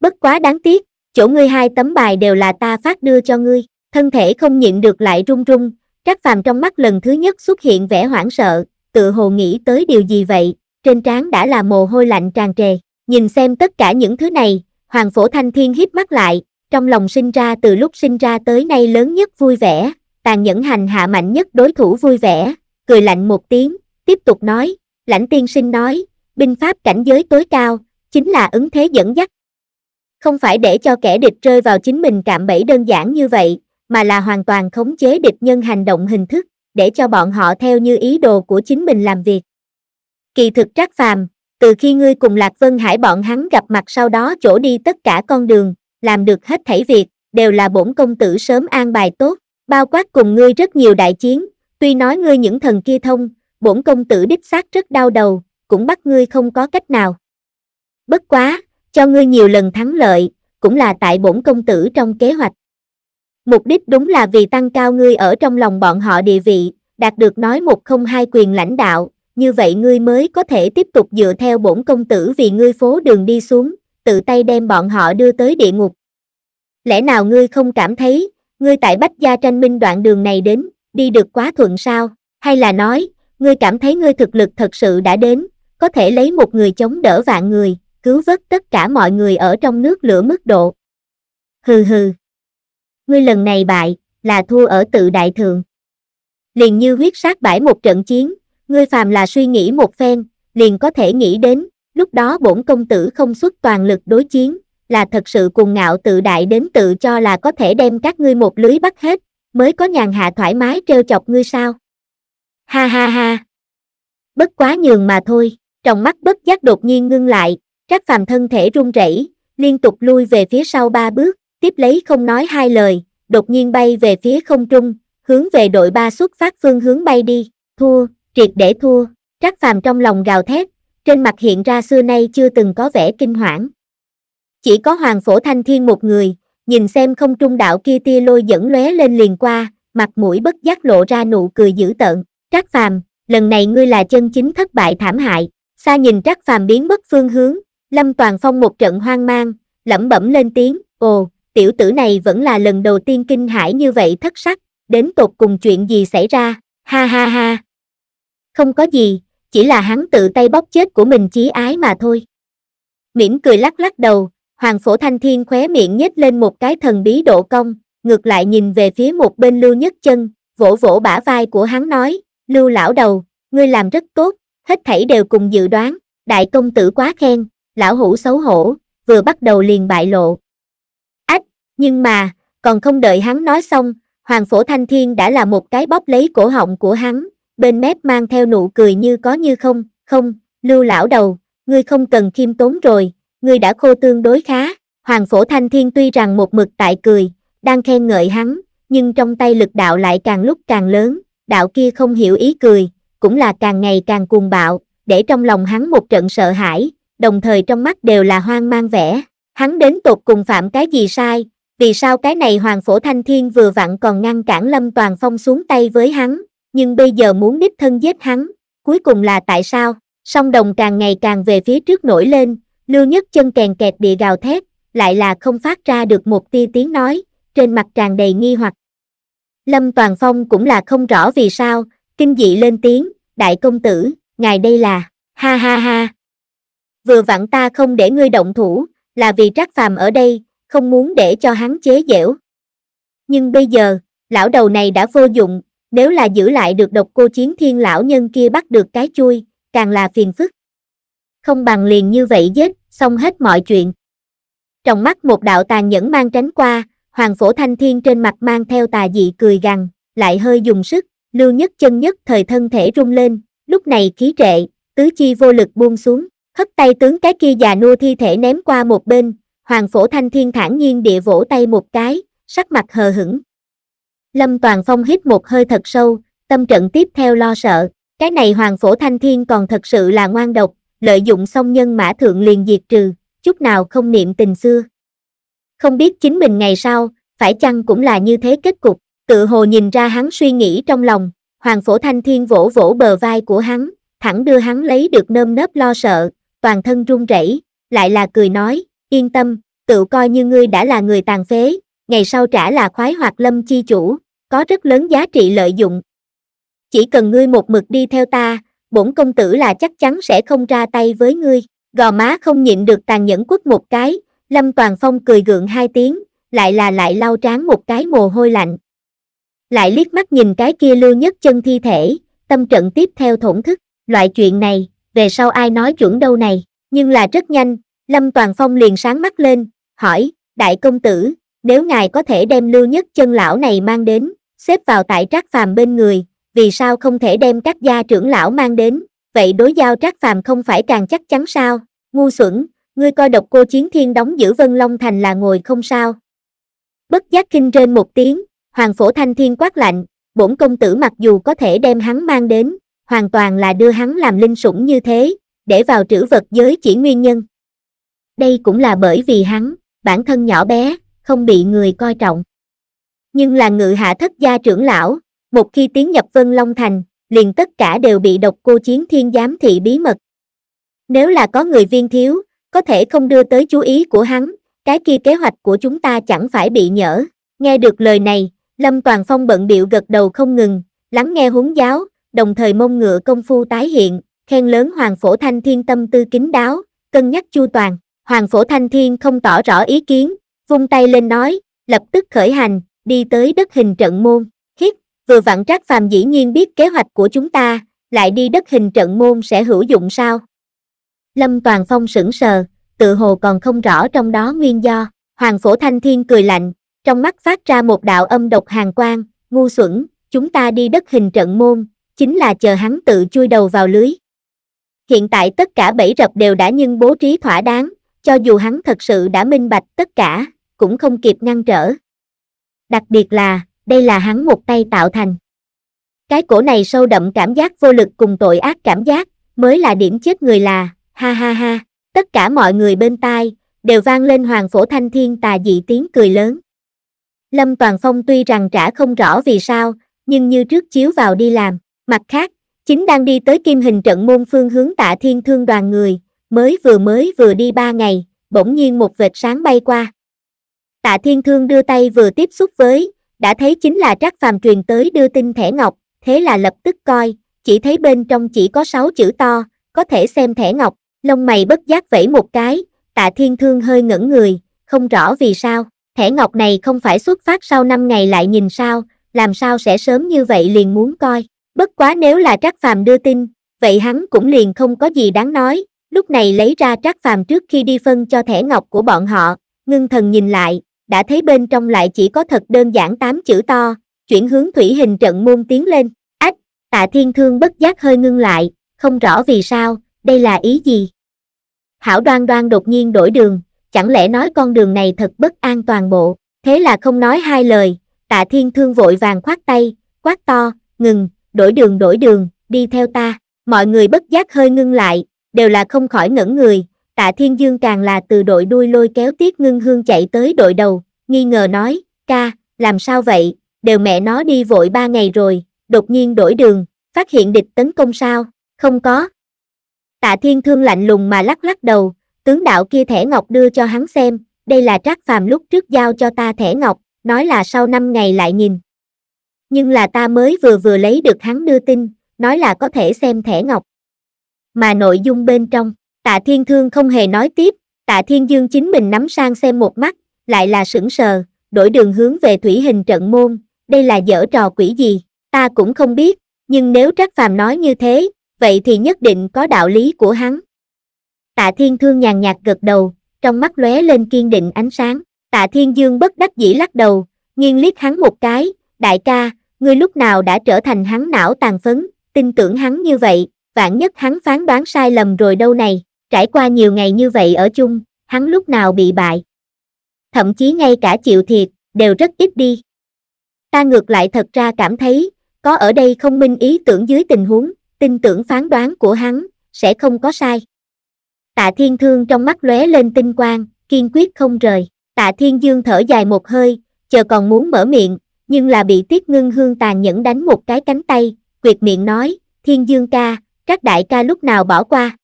A: Bất quá đáng tiếc, chỗ ngươi hai tấm bài đều là ta phát đưa cho ngươi, thân thể không nhịn được lại run run, Trác Phàm trong mắt lần thứ nhất xuất hiện vẻ hoảng sợ, tự hồ nghĩ tới điều gì vậy, trên trán đã là mồ hôi lạnh tràn trề. Nhìn xem tất cả những thứ này, Hoàng Phổ Thanh Thiên hiếp mắt lại, trong lòng sinh ra từ lúc sinh ra tới nay lớn nhất vui vẻ, tàn nhẫn hành hạ mạnh nhất đối thủ vui vẻ, cười lạnh một tiếng, tiếp tục nói, lãnh tiên sinh nói, binh pháp cảnh giới tối cao, chính là ứng thế dẫn dắt. Không phải để cho kẻ địch rơi vào chính mình cạm bẫy đơn giản như vậy, mà là hoàn toàn khống chế địch nhân hành động hình thức, để cho bọn họ theo như ý đồ của chính mình làm việc kỳ thực trác phàm từ khi ngươi cùng lạc vân hải bọn hắn gặp mặt sau đó chỗ đi tất cả con đường làm được hết thảy việc đều là bổn công tử sớm an bài tốt bao quát cùng ngươi rất nhiều đại chiến tuy nói ngươi những thần kia thông bổn công tử đích xác rất đau đầu cũng bắt ngươi không có cách nào bất quá cho ngươi nhiều lần thắng lợi cũng là tại bổn công tử trong kế hoạch mục đích đúng là vì tăng cao ngươi ở trong lòng bọn họ địa vị đạt được nói một không hai quyền lãnh đạo như vậy ngươi mới có thể tiếp tục dựa theo bổn công tử vì ngươi phố đường đi xuống, tự tay đem bọn họ đưa tới địa ngục. Lẽ nào ngươi không cảm thấy, ngươi tại Bách Gia tranh minh đoạn đường này đến, đi được quá thuận sao, hay là nói, ngươi cảm thấy ngươi thực lực thật sự đã đến, có thể lấy một người chống đỡ vạn người, cứu vớt tất cả mọi người ở trong nước lửa mức độ. Hừ hừ. Ngươi lần này bại, là thua ở tự đại thường. Liền như huyết sát bãi một trận chiến, Ngươi phàm là suy nghĩ một phen, liền có thể nghĩ đến, lúc đó bổn công tử không xuất toàn lực đối chiến, là thật sự cùng ngạo tự đại đến tự cho là có thể đem các ngươi một lưới bắt hết, mới có nhàn hạ thoải mái trêu chọc ngươi sao. Ha ha ha. Bất quá nhường mà thôi, trong mắt bất giác đột nhiên ngưng lại, trác phàm thân thể run rẩy, liên tục lui về phía sau ba bước, tiếp lấy không nói hai lời, đột nhiên bay về phía không trung, hướng về đội ba xuất phát phương hướng bay đi, thua, triệt để thua, Trác Phàm trong lòng gào thét, trên mặt hiện ra xưa nay chưa từng có vẻ kinh hoảng. Chỉ có Hoàng Phổ Thanh Thiên một người, nhìn xem không trung đạo kia tia lôi dẫn lóe lên liền qua, mặt mũi bất giác lộ ra nụ cười dữ tợn, Trác Phàm, lần này ngươi là chân chính thất bại thảm hại, xa nhìn Trác Phàm biến mất phương hướng, Lâm Toàn Phong một trận hoang mang, lẩm bẩm lên tiếng, ồ, tiểu tử này vẫn là lần đầu tiên kinh hãi như vậy thất sắc, đến tột cùng chuyện gì xảy ra, ha ha ha, không có gì, chỉ là hắn tự tay bóp chết của mình chí ái mà thôi. Mỉm cười lắc lắc đầu, Hoàng Phổ Thanh Thiên khóe miệng nhếch lên một cái thần bí độ cong, ngược lại nhìn về phía một bên Lưu Nhất Chân, vỗ vỗ bả vai của hắn nói, Lưu lão đầu, ngươi làm rất tốt, hết thảy đều cùng dự đoán, đại công tử quá khen, lão hủ xấu hổ, vừa bắt đầu liền bại lộ. Ách, nhưng mà, còn không đợi hắn nói xong, Hoàng Phổ Thanh Thiên đã là một cái bóp lấy cổ họng của hắn, bên mép mang theo nụ cười như có như không, không, lưu lão đầu, ngươi không cần khiêm tốn rồi, ngươi đã khô tương đối khá, hoàng phổ thanh thiên tuy rằng một mực tại cười, đang khen ngợi hắn, nhưng trong tay lực đạo lại càng lúc càng lớn, đạo kia không hiểu ý cười, cũng là càng ngày càng cuồng bạo, để trong lòng hắn một trận sợ hãi, đồng thời trong mắt đều là hoang mang vẻ, hắn đến tột cùng phạm cái gì sai, vì sao cái này hoàng phổ thanh thiên vừa vặn còn ngăn cản lâm toàn phong xuống tay với hắn, nhưng bây giờ muốn đích thân giết hắn, cuối cùng là tại sao? Song đồng càng ngày càng về phía trước nổi lên, lưu nhất chân kèn kẹt bị gào thét, lại là không phát ra được một tia tiếng nói, trên mặt tràn đầy nghi hoặc. Lâm Toàn Phong cũng là không rõ vì sao, kinh dị lên tiếng, đại công tử, ngài đây là, ha ha ha. Vừa vặn ta không để ngươi động thủ, là vì trác phàm ở đây, không muốn để cho hắn chế giễu. Nhưng bây giờ, lão đầu này đã vô dụng, nếu là giữ lại được độc cô chiến thiên lão nhân kia bắt được cái chui, càng là phiền phức. Không bằng liền như vậy giết, xong hết mọi chuyện. Trong mắt một đạo tàn nhẫn mang tránh qua, hoàng phổ thanh thiên trên mặt mang theo tà dị cười gằn, lại hơi dùng sức, lưu nhất chân nhất thời thân thể rung lên, lúc này khí trệ, tứ chi vô lực buông xuống, hất tay tướng cái kia già nua thi thể ném qua một bên, hoàng phổ thanh thiên thản nhiên địa vỗ tay một cái, sắc mặt hờ hững, Lâm Toàn Phong hít một hơi thật sâu, tâm trận tiếp theo lo sợ, cái này Hoàng Phổ Thanh Thiên còn thật sự là ngoan độc, lợi dụng song nhân mã thượng liền diệt trừ, chút nào không niệm tình xưa. Không biết chính mình ngày sau, phải chăng cũng là như thế kết cục, tự hồ nhìn ra hắn suy nghĩ trong lòng, Hoàng Phổ Thanh Thiên vỗ vỗ bờ vai của hắn, thẳng đưa hắn lấy được nơm nớp lo sợ, toàn thân run rẩy, lại là cười nói, yên tâm, tự coi như ngươi đã là người tàn phế, ngày sau trả là khoái hoạt lâm chi chủ, có rất lớn giá trị lợi dụng. Chỉ cần ngươi một mực đi theo ta, bổn công tử là chắc chắn sẽ không ra tay với ngươi. Gò má không nhịn được tàn nhẫn quất một cái, Lâm Toàn Phong cười gượng hai tiếng, lại là lại lau trán một cái mồ hôi lạnh. Lại liếc mắt nhìn cái kia lưu nhất chân thi thể, tâm trận tiếp theo thổn thức, loại chuyện này, về sau ai nói chuẩn đâu này, nhưng là rất nhanh, Lâm Toàn Phong liền sáng mắt lên, hỏi, đại công tử, nếu ngài có thể đem lưu nhất chân lão này mang đến, xếp vào tại Trác Phàm bên người, vì sao không thể đem các gia trưởng lão mang đến, vậy đối giao Trác Phàm không phải càng chắc chắn sao? Ngu xuẩn, ngươi coi độc cô chiến thiên đóng giữ Vân Long Thành là ngồi không sao? Bất giác kinh trên một tiếng, Hoàng Phổ Thanh Thiên quát lạnh, bổn công tử mặc dù có thể đem hắn mang đến, hoàn toàn là đưa hắn làm linh sủng như thế, để vào trữ vật giới chỉ nguyên nhân. Đây cũng là bởi vì hắn, bản thân nhỏ bé, không bị người coi trọng nhưng là ngự hạ thất gia trưởng lão, một khi tiến nhập Vân Long Thành, liền tất cả đều bị độc cô chiến thiên giám thị bí mật. Nếu là có người viên thiếu, có thể không đưa tới chú ý của hắn, cái kia kế hoạch của chúng ta chẳng phải bị nhỡ. Nghe được lời này, Lâm Toàn Phong bận biệu gật đầu không ngừng, lắng nghe huấn giáo, đồng thời mông ngựa công phu tái hiện, khen lớn Hoàng Phổ Thanh Thiên tâm tư kính đáo, cân nhắc chu toàn. Hoàng Phổ Thanh Thiên không tỏ rõ ý kiến, vung tay lên nói, lập tức khởi hành, đi tới đất hình trận môn, hít, vừa vặn Trác Phàm dĩ nhiên biết kế hoạch của chúng ta, lại đi đất hình trận môn sẽ hữu dụng sao? Lâm Toàn Phong sững sờ, tự hồ còn không rõ trong đó nguyên do, Hoàng Phổ Thanh Thiên cười lạnh, trong mắt phát ra một đạo âm độc hàng quang, ngu xuẩn, chúng ta đi đất hình trận môn, chính là chờ hắn tự chui đầu vào lưới. Hiện tại tất cả bảy rập đều đã nhưng bố trí thỏa đáng, cho dù hắn thật sự đã minh bạch tất cả, cũng không kịp ngăn trở đặc biệt là đây là hắn một tay tạo thành cái cổ này sâu đậm cảm giác vô lực cùng tội ác cảm giác mới là điểm chết người là ha ha ha tất cả mọi người bên tai đều vang lên hoàng phổ thanh thiên tà dị tiếng cười lớn lâm toàn phong tuy rằng trả không rõ vì sao nhưng như trước chiếu vào đi làm mặt khác chính đang đi tới kim hình trận môn phương hướng tạ thiên thương đoàn người mới vừa mới vừa đi ba ngày bỗng nhiên một vệt sáng bay qua tạ thiên thương đưa tay vừa tiếp xúc với, đã thấy chính là trác phàm truyền tới đưa tin thẻ ngọc, thế là lập tức coi, chỉ thấy bên trong chỉ có sáu chữ to, có thể xem thẻ ngọc, lông mày bất giác vẫy một cái, tạ thiên thương hơi ngẩn người, không rõ vì sao, thẻ ngọc này không phải xuất phát sau năm ngày lại nhìn sao, làm sao sẽ sớm như vậy liền muốn coi, bất quá nếu là trác phàm đưa tin, vậy hắn cũng liền không có gì đáng nói, lúc này lấy ra trác phàm trước khi đi phân cho thẻ ngọc của bọn họ, ngưng thần nhìn lại, đã thấy bên trong lại chỉ có thật đơn giản tám chữ to, chuyển hướng thủy hình trận môn tiến lên. Ách, tạ thiên thương bất giác hơi ngưng lại, không rõ vì sao, đây là ý gì? Hảo đoan đoan đột nhiên đổi đường, chẳng lẽ nói con đường này thật bất an toàn bộ, thế là không nói hai lời, tạ thiên thương vội vàng khoát tay, quát to, ngừng, đổi đường đổi đường, đi theo ta, mọi người bất giác hơi ngưng lại, đều là không khỏi ngẩn người, tạ thiên dương càng là từ đội đuôi lôi kéo tiết ngưng hương chạy tới đội đầu, nghi ngờ nói, ca, làm sao vậy, đều mẹ nó đi vội ba ngày rồi, đột nhiên đổi đường, phát hiện địch tấn công sao, không có. Tạ thiên thương lạnh lùng mà lắc lắc đầu, tướng đạo kia thẻ ngọc đưa cho hắn xem, đây là trác phàm lúc trước giao cho ta thẻ ngọc, nói là sau năm ngày lại nhìn. Nhưng là ta mới vừa vừa lấy được hắn đưa tin, nói là có thể xem thẻ ngọc. Mà nội dung bên trong Tạ Thiên Thương không hề nói tiếp, Tạ Thiên Dương chính mình nắm sang xem một mắt, lại là sững sờ, đổi đường hướng về thủy hình trận môn, đây là dở trò quỷ gì, ta cũng không biết, nhưng nếu Trác Phàm nói như thế, vậy thì nhất định có đạo lý của hắn. Tạ Thiên Thương nhàn nhạt gật đầu, trong mắt lóe lên kiên định ánh sáng, Tạ Thiên Dương bất đắc dĩ lắc đầu, nghiêng liếc hắn một cái, đại ca, ngươi lúc nào đã trở thành hắn não tàn phấn, tin tưởng hắn như vậy, vạn nhất hắn phán đoán sai lầm rồi đâu này. Trải qua nhiều ngày như vậy ở chung, hắn lúc nào bị bại. Thậm chí ngay cả chịu thiệt, đều rất ít đi. Ta ngược lại thật ra cảm thấy, có ở đây không minh ý tưởng dưới tình huống, tin tưởng phán đoán của hắn, sẽ không có sai. Tạ Thiên Thương trong mắt lóe lên tinh quang, kiên quyết không rời. Tạ Thiên Dương thở dài một hơi, chờ còn muốn mở miệng, nhưng là bị Tiết Ngưng Hương tàn nhẫn đánh một cái cánh tay, quyệt miệng nói, Thiên Dương ca, các đại ca lúc nào bỏ qua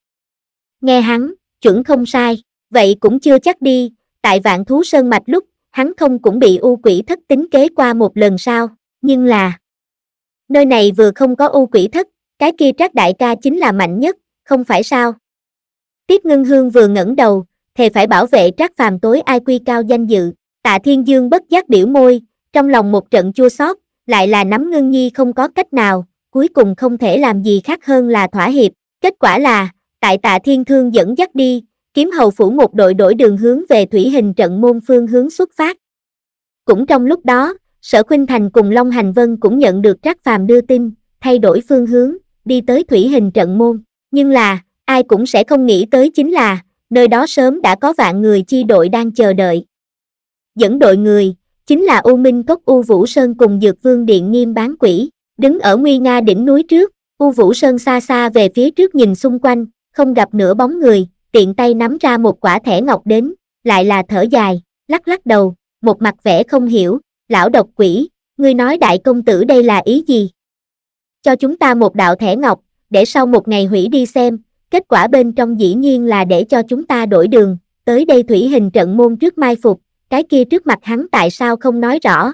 A: nghe hắn, chuẩn không sai, vậy cũng chưa chắc đi, tại vạn thú sơn mạch lúc, hắn không cũng bị u quỷ thất tính kế qua một lần sao, nhưng là nơi này vừa không có u quỷ thất, cái kia trác đại ca chính là mạnh nhất, không phải sao? Tiết Ngân Hương vừa ngẩng đầu, thề phải bảo vệ trác phàm tối ai quy cao danh dự, tạ thiên dương bất giác biểu môi, trong lòng một trận chua xót lại là nắm ngưng nhi không có cách nào, cuối cùng không thể làm gì khác hơn là thỏa hiệp, kết quả là, tại tạ thiên thương dẫn dắt đi, kiếm hầu phủ một đội đổi đường hướng về thủy hình trận môn phương hướng xuất phát. Cũng trong lúc đó, sở khuynh thành cùng Long Hành Vân cũng nhận được trác phàm đưa tin, thay đổi phương hướng, đi tới thủy hình trận môn. Nhưng là, ai cũng sẽ không nghĩ tới chính là, nơi đó sớm đã có vạn người chi đội đang chờ đợi. Dẫn đội người, chính là U Minh Cốc U Vũ Sơn cùng Dược Vương Điện Nghiêm bán quỷ, đứng ở Nguy Nga đỉnh núi trước, U Vũ Sơn xa xa về phía trước nhìn xung quanh, không gặp nửa bóng người, tiện tay nắm ra một quả thẻ ngọc đến, lại là thở dài, lắc lắc đầu, một mặt vẻ không hiểu, lão độc quỷ, ngươi nói đại công tử đây là ý gì? Cho chúng ta một đạo thẻ ngọc, để sau một ngày hủy đi xem, kết quả bên trong dĩ nhiên là để cho chúng ta đổi đường, tới đây thủy hình trận môn trước mai phục, cái kia trước mặt hắn tại sao không nói rõ.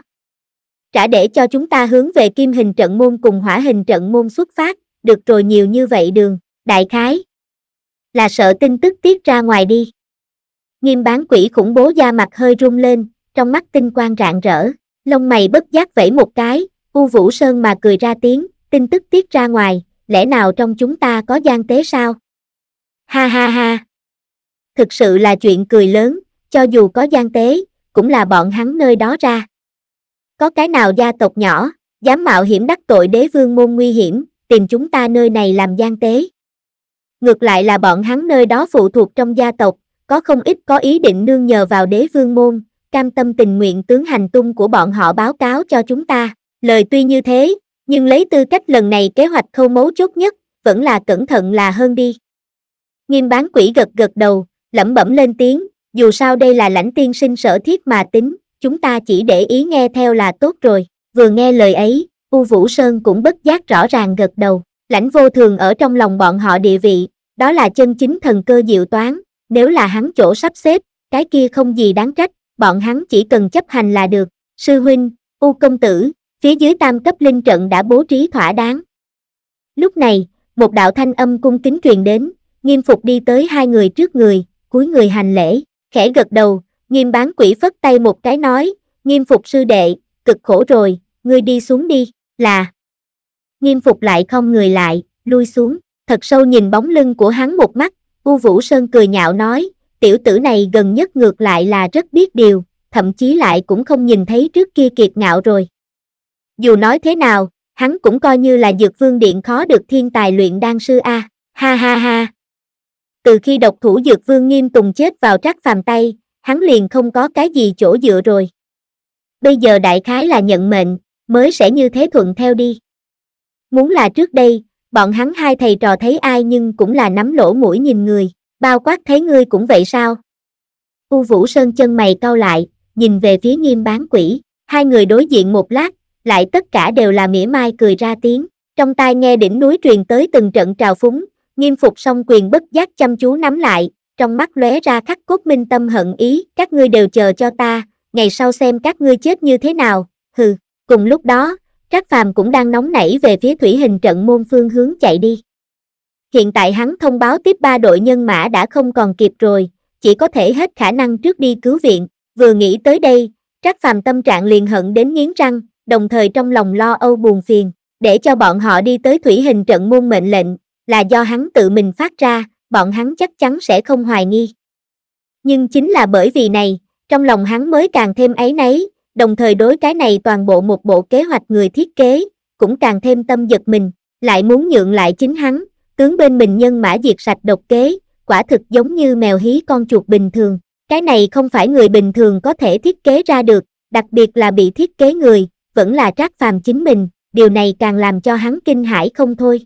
A: Trả để cho chúng ta hướng về kim hình trận môn cùng hỏa hình trận môn xuất phát, được rồi nhiều như vậy đường, đại khái, là sợ tin tức tiết ra ngoài đi nghiêm bán quỷ khủng bố da mặt hơi rung lên trong mắt tinh quang rạng rỡ lông mày bất giác vẫy một cái u vũ sơn mà cười ra tiếng tin tức tiết ra ngoài lẽ nào trong chúng ta có gian tế sao ha ha ha thực sự là chuyện cười lớn cho dù có gian tế cũng là bọn hắn nơi đó ra có cái nào gia tộc nhỏ dám mạo hiểm đắc tội đế vương môn nguy hiểm tìm chúng ta nơi này làm gian tế ngược lại là bọn hắn nơi đó phụ thuộc trong gia tộc, có không ít có ý định nương nhờ vào đế vương môn, cam tâm tình nguyện tướng hành tung của bọn họ báo cáo cho chúng ta. Lời tuy như thế, nhưng lấy tư cách lần này kế hoạch khâu mấu chốt nhất, vẫn là cẩn thận là hơn đi. Nghiêm bán quỷ gật gật đầu, lẩm bẩm lên tiếng, dù sao đây là lãnh tiên sinh sở thiết mà tính, chúng ta chỉ để ý nghe theo là tốt rồi. Vừa nghe lời ấy, U Vũ Sơn cũng bất giác rõ ràng gật đầu. Lãnh vô thường ở trong lòng bọn họ địa vị, đó là chân chính thần cơ diệu toán, nếu là hắn chỗ sắp xếp, cái kia không gì đáng trách, bọn hắn chỉ cần chấp hành là được. Sư huynh, U công tử, phía dưới tam cấp linh trận đã bố trí thỏa đáng. Lúc này, một đạo thanh âm cung kính truyền đến, nghiêm phục đi tới hai người trước người, cuối người hành lễ, khẽ gật đầu, nghiêm bán quỷ phất tay một cái nói, nghiêm phục sư đệ, cực khổ rồi, ngươi đi xuống đi, là, nghiêm phục lại không người lại, lui xuống, thật sâu nhìn bóng lưng của hắn một mắt, U Vũ Sơn cười nhạo nói, tiểu tử này gần nhất ngược lại là rất biết điều, thậm chí lại cũng không nhìn thấy trước kia kiệt ngạo rồi. Dù nói thế nào, hắn cũng coi như là dược vương điện khó được thiên tài luyện đan sư A, ha ha ha. Từ khi độc thủ dược vương nghiêm tùng chết vào trắc phàm tay, hắn liền không có cái gì chỗ dựa rồi. Bây giờ đại khái là nhận mệnh, mới sẽ như thế thuận theo đi. Muốn là trước đây, bọn hắn hai thầy trò thấy ai nhưng cũng là nắm lỗ mũi nhìn người, bao quát thấy ngươi cũng vậy sao? U Vũ Sơn chân mày cau lại, nhìn về phía nghiêm bán quỷ, hai người đối diện một lát, lại tất cả đều là mỉa mai cười ra tiếng, trong tai nghe đỉnh núi truyền tới từng trận trào phúng, nghiêm phục song quyền bất giác chăm chú nắm lại, trong mắt lóe ra khắc cốt minh tâm hận ý, các ngươi đều chờ cho ta, ngày sau xem các ngươi chết như thế nào, hừ, cùng lúc đó, Trác Phàm cũng đang nóng nảy về phía thủy hình trận môn phương hướng chạy đi. Hiện tại hắn thông báo tiếp ba đội nhân mã đã không còn kịp rồi, chỉ có thể hết khả năng trước đi cứu viện, vừa nghĩ tới đây, Trác Phàm tâm trạng liền hận đến nghiến răng, đồng thời trong lòng lo âu buồn phiền, để cho bọn họ đi tới thủy hình trận môn mệnh lệnh, là do hắn tự mình phát ra, bọn hắn chắc chắn sẽ không hoài nghi. Nhưng chính là bởi vì này, trong lòng hắn mới càng thêm ấy nấy, đồng thời đối cái này toàn bộ một bộ kế hoạch người thiết kế, cũng càng thêm tâm giật mình, lại muốn nhượng lại chính hắn, tướng bên mình nhân mã diệt sạch độc kế, quả thực giống như mèo hí con chuột bình thường. Cái này không phải người bình thường có thể thiết kế ra được, đặc biệt là bị thiết kế người, vẫn là trác phàm chính mình, điều này càng làm cho hắn kinh hãi không thôi.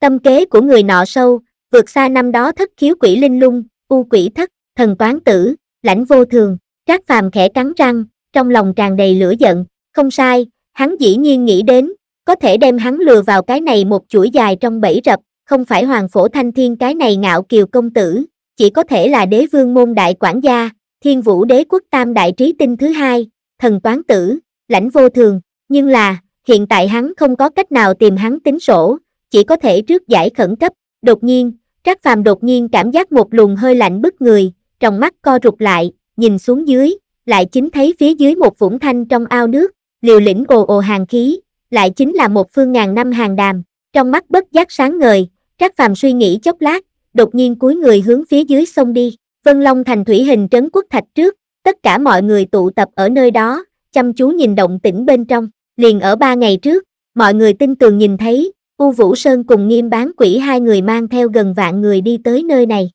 A: Tâm kế của người nọ sâu, vượt xa năm đó thất khiếu quỷ linh lung, u quỷ thất, thần toán tử, lãnh vô thường, trác phàm khẽ cắn răng, trong lòng tràn đầy lửa giận, không sai, hắn dĩ nhiên nghĩ đến, có thể đem hắn lừa vào cái này một chuỗi dài trong bẫy rập, không phải hoàng phổ thanh thiên cái này ngạo kiều công tử, chỉ có thể là đế vương môn đại quản gia, thiên vũ đế quốc tam đại trí tinh thứ hai, thần toán tử, lãnh vô thường, nhưng là, hiện tại hắn không có cách nào tìm hắn tính sổ, chỉ có thể trước giải khẩn cấp, đột nhiên, Trác Phàm đột nhiên cảm giác một luồng hơi lạnh bức người, trong mắt co rụt lại, nhìn xuống dưới, lại chính thấy phía dưới một vũng thanh trong ao nước, liều lĩnh ồ ồ hàng khí, lại chính là một phương ngàn năm hàng đàm, trong mắt bất giác sáng ngời, Trác Phàm suy nghĩ chốc lát, đột nhiên cúi người hướng phía dưới sông đi, Vân Long thành thủy hình trấn quốc thạch trước, tất cả mọi người tụ tập ở nơi đó, chăm chú nhìn động tĩnh bên trong, liền ở ba ngày trước, mọi người tin tường nhìn thấy, U Vũ Sơn cùng nghiêm bán quỷ hai người mang theo gần vạn người đi tới nơi này.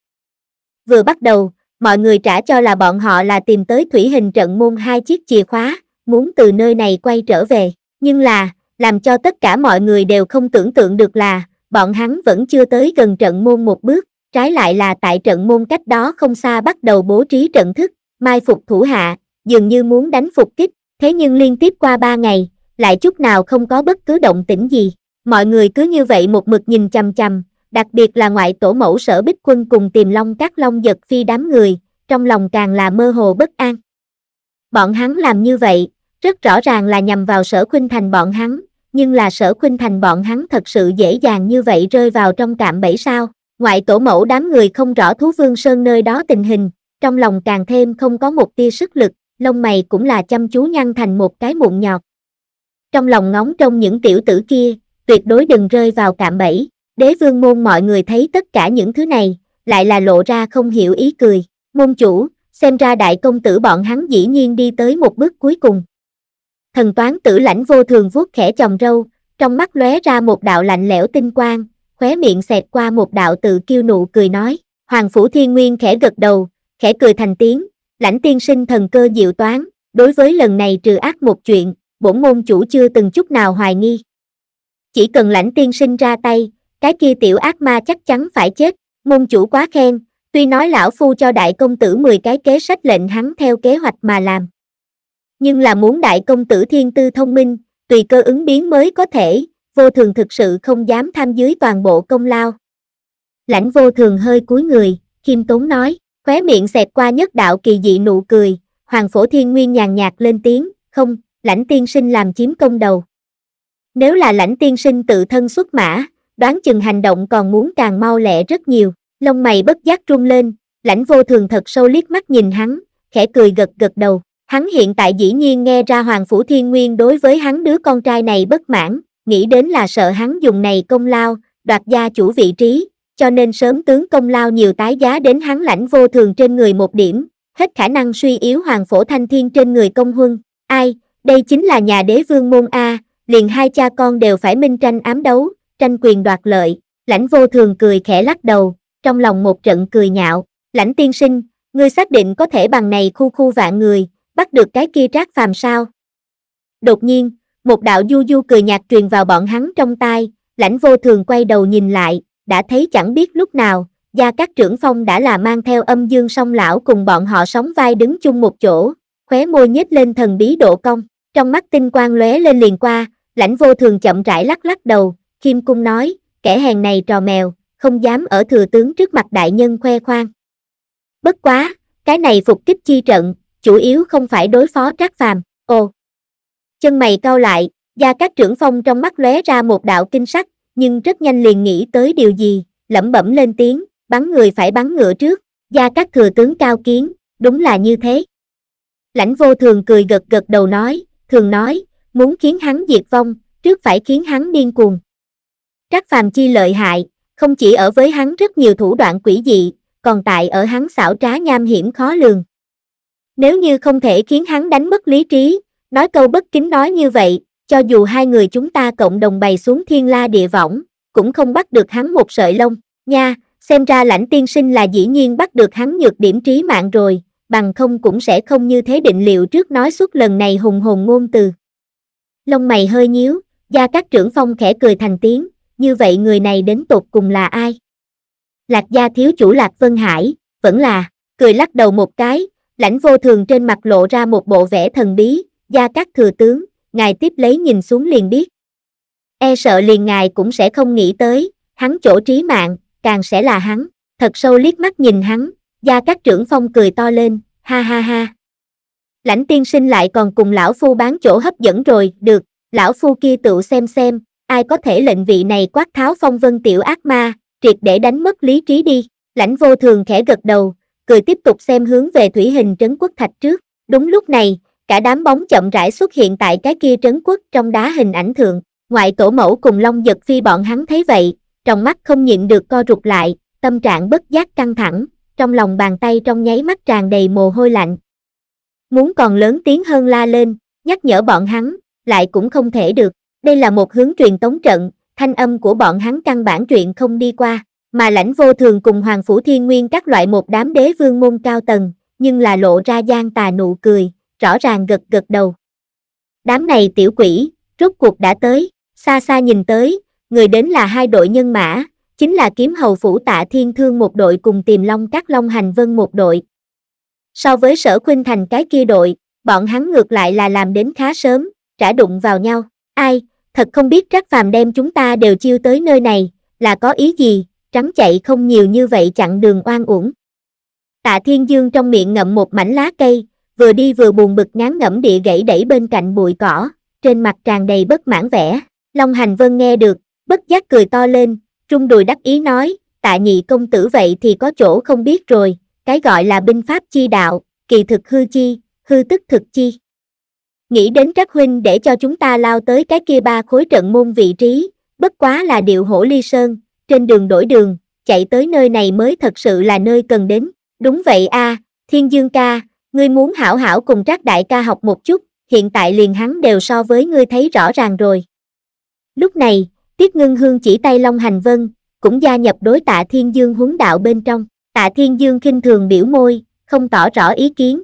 A: Vừa bắt đầu, mọi người trả cho là bọn họ là tìm tới thủy hình trận môn hai chiếc chìa khóa, muốn từ nơi này quay trở về. Nhưng là, làm cho tất cả mọi người đều không tưởng tượng được là, bọn hắn vẫn chưa tới gần trận môn một bước, trái lại là tại trận môn cách đó không xa bắt đầu bố trí trận thức, mai phục thủ hạ, dường như muốn đánh phục kích, thế nhưng liên tiếp qua ba ngày, lại chút nào không có bất cứ động tĩnh gì. Mọi người cứ như vậy một mực nhìn chằm chằm, đặc biệt là ngoại tổ mẫu sở bích quân cùng tìm long các long giật phi đám người, trong lòng càng là mơ hồ bất an. Bọn hắn làm như vậy, rất rõ ràng là nhằm vào sở khuynh thành bọn hắn, nhưng là sở khuynh thành bọn hắn thật sự dễ dàng như vậy rơi vào trong cạm bẫy sao. Ngoại tổ mẫu đám người không rõ thú vương sơn nơi đó tình hình, trong lòng càng thêm không có một tia sức lực, lông mày cũng là chăm chú nhăn thành một cái mụn nhọt. Trong lòng ngóng trong những tiểu tử kia, tuyệt đối đừng rơi vào cạm bẫy. Đế vương môn mọi người thấy tất cả những thứ này, lại là lộ ra không hiểu ý cười. Môn chủ, xem ra đại công tử bọn hắn dĩ nhiên đi tới một bước cuối cùng. Thần toán tử lãnh vô thường vuốt khẽ chồng râu, trong mắt lóe ra một đạo lạnh lẽo tinh quang, khóe miệng xẹt qua một đạo tự kiêu nụ cười nói. Hoàng Phủ Thiên Nguyên khẽ gật đầu, khẽ cười thành tiếng, lãnh tiên sinh thần cơ diệu toán, đối với lần này trừ ác một chuyện, bổn môn chủ chưa từng chút nào hoài nghi. Chỉ cần lãnh tiên sinh ra tay, cái kia tiểu ác ma chắc chắn phải chết, môn chủ quá khen, tuy nói lão phu cho đại công tử 10 cái kế sách lệnh hắn theo kế hoạch mà làm. Nhưng là muốn đại công tử thiên tư thông minh, tùy cơ ứng biến mới có thể, vô thường thực sự không dám tham dưới toàn bộ công lao. Lãnh vô thường hơi cúi người, khiêm tốn nói, khóe miệng xẹt qua nhất đạo kỳ dị nụ cười, hoàng phổ thiên nguyên nhàn nhạt lên tiếng, không, lãnh tiên sinh làm chiếm công đầu. Nếu là lãnh tiên sinh tự thân xuất mã, đoán chừng hành động còn muốn càng mau lẹ rất nhiều, lông mày bất giác rung lên, lãnh vô thường thật sâu liếc mắt nhìn hắn, khẽ cười gật gật đầu. Hắn hiện tại dĩ nhiên nghe ra Hoàng Phủ Thiên Nguyên đối với hắn đứa con trai này bất mãn, nghĩ đến là sợ hắn dùng này công lao, đoạt gia chủ vị trí, cho nên sớm tướng công lao nhiều tái giá đến hắn lãnh vô thường trên người một điểm, hết khả năng suy yếu Hoàng Phổ Thanh Thiên trên người công huân. Ai, đây chính là nhà đế vương môn A, liền hai cha con đều phải minh tranh ám đấu, tranh quyền đoạt lợi, lãnh vô thường cười khẽ lắc đầu, trong lòng một trận cười nhạo, lãnh tiên sinh, ngươi xác định có thể bằng này khu khu vạn người, bắt được cái kia trác phàm sao. Đột nhiên, một đạo du du cười nhạt truyền vào bọn hắn trong tai, lãnh vô thường quay đầu nhìn lại, đã thấy chẳng biết lúc nào, gia các trưởng phong đã là mang theo âm dương song lão cùng bọn họ sóng vai đứng chung một chỗ, khóe môi nhếch lên thần bí độ cong, trong mắt tinh quang lóe lên liền qua, lãnh vô thường chậm rãi lắc lắc đầu, Kim Cung nói, kẻ hèn này trò mèo, không dám ở thừa tướng trước mặt đại nhân khoe khoang. Bất quá, cái này phục kích chi trận, chủ yếu không phải đối phó Trác Phàm. Ồ. Chân mày cao lại, gia các trưởng phong trong mắt lóe ra một đạo kinh sắc, nhưng rất nhanh liền nghĩ tới điều gì, lẩm bẩm lên tiếng, bắn người phải bắn ngựa trước, gia các thừa tướng cao kiến, đúng là như thế. Lãnh vô thường cười gật gật đầu nói, thường nói, muốn khiến hắn diệt vong, trước phải khiến hắn điên cuồng. Trác Phàm Chi lợi hại, không chỉ ở với hắn rất nhiều thủ đoạn quỷ dị, còn tại ở hắn xảo trá nham hiểm khó lường. Nếu như không thể khiến hắn đánh mất lý trí, nói câu bất kính nói như vậy, cho dù hai người chúng ta cộng đồng bày xuống thiên la địa võng, cũng không bắt được hắn một sợi lông, nha, xem ra lãnh tiên sinh là dĩ nhiên bắt được hắn nhược điểm trí mạng rồi, bằng không cũng sẽ không như thế định liệu trước nói suốt lần này hùng hồn ngôn từ. Lông mày hơi nhíu, gia các trưởng phong khẽ cười thành tiếng, như vậy người này đến tột cùng là ai? Lạc gia thiếu chủ Lạc Vân Hải, vẫn là, cười lắc đầu một cái, lãnh vô thường trên mặt lộ ra một bộ vẻ thần bí, gia các thừa tướng, ngài tiếp lấy nhìn xuống liền biết. E sợ liền ngài cũng sẽ không nghĩ tới, hắn chỗ trí mạng, càng sẽ là hắn, thật sâu liếc mắt nhìn hắn, gia các trưởng phong cười to lên, ha ha ha. Lãnh tiên sinh lại còn cùng lão phu bán chỗ hấp dẫn rồi, được, lão phu kia tự xem xem, ai có thể lệnh vị này quát tháo phong vân tiểu ác ma, triệt để đánh mất lý trí đi. Lãnh vô thường khẽ gật đầu, cười tiếp tục xem hướng về thủy hình trấn quốc thạch trước. Đúng lúc này, cả đám bóng chậm rãi xuất hiện tại cái kia trấn quốc trong đá hình ảnh thượng. Ngoại tổ mẫu cùng Long giật phi bọn hắn thấy vậy, trong mắt không nhịn được co rụt lại, tâm trạng bất giác căng thẳng, trong lòng bàn tay trong nháy mắt tràn đầy mồ hôi lạnh. Muốn còn lớn tiếng hơn la lên, nhắc nhở bọn hắn, lại cũng không thể được. Đây là một hướng truyền tống trận, thanh âm của bọn hắn căn bản truyện không đi qua, mà lãnh vô thường cùng Hoàng Phủ Thiên Nguyên các loại một đám đế vương môn cao tầng, nhưng là lộ ra gian tà nụ cười, rõ ràng gật gật đầu. Đám này tiểu quỷ, rốt cuộc đã tới, xa xa nhìn tới, người đến là hai đội nhân mã, chính là kiếm hầu phủ tạ thiên thương một đội cùng tìm long các long hành vân một đội. So với sở khuynh thành cái kia đội, bọn hắn ngược lại là làm đến khá sớm, trả đụng vào nhau, ai, thật không biết Trác Phàm đem chúng ta đều chiêu tới nơi này, là có ý gì, trắng chạy không nhiều như vậy chặn đường oan uổng. Tạ Thiên Dương trong miệng ngậm một mảnh lá cây, vừa đi vừa buồn bực ngán ngẩm địa gãy đẩy bên cạnh bụi cỏ, trên mặt tràn đầy bất mãn vẻ. Long Hành Vân nghe được, bất giác cười to lên, trung đùi đắc ý nói, tạ nhị công tử vậy thì có chỗ không biết rồi, cái gọi là binh pháp chi đạo, kỳ thực hư chi, hư tức thực chi nghĩ đến các huynh để cho chúng ta lao tới cái kia ba khối trận môn vị trí, bất quá là điệu hổ ly sơn, trên đường đổi đường, chạy tới nơi này mới thật sự là nơi cần đến. Đúng vậy a, à, Thiên Dương ca, ngươi muốn hảo hảo cùng Trác đại ca học một chút, hiện tại liền hắn đều so với ngươi thấy rõ ràng rồi. Lúc này, Tiết Ngưng Hương chỉ tay Long Hành Vân, cũng gia nhập đối Tạ Thiên Dương huấn đạo bên trong. Tạ Thiên Dương khinh thường biểu môi, không tỏ rõ ý kiến.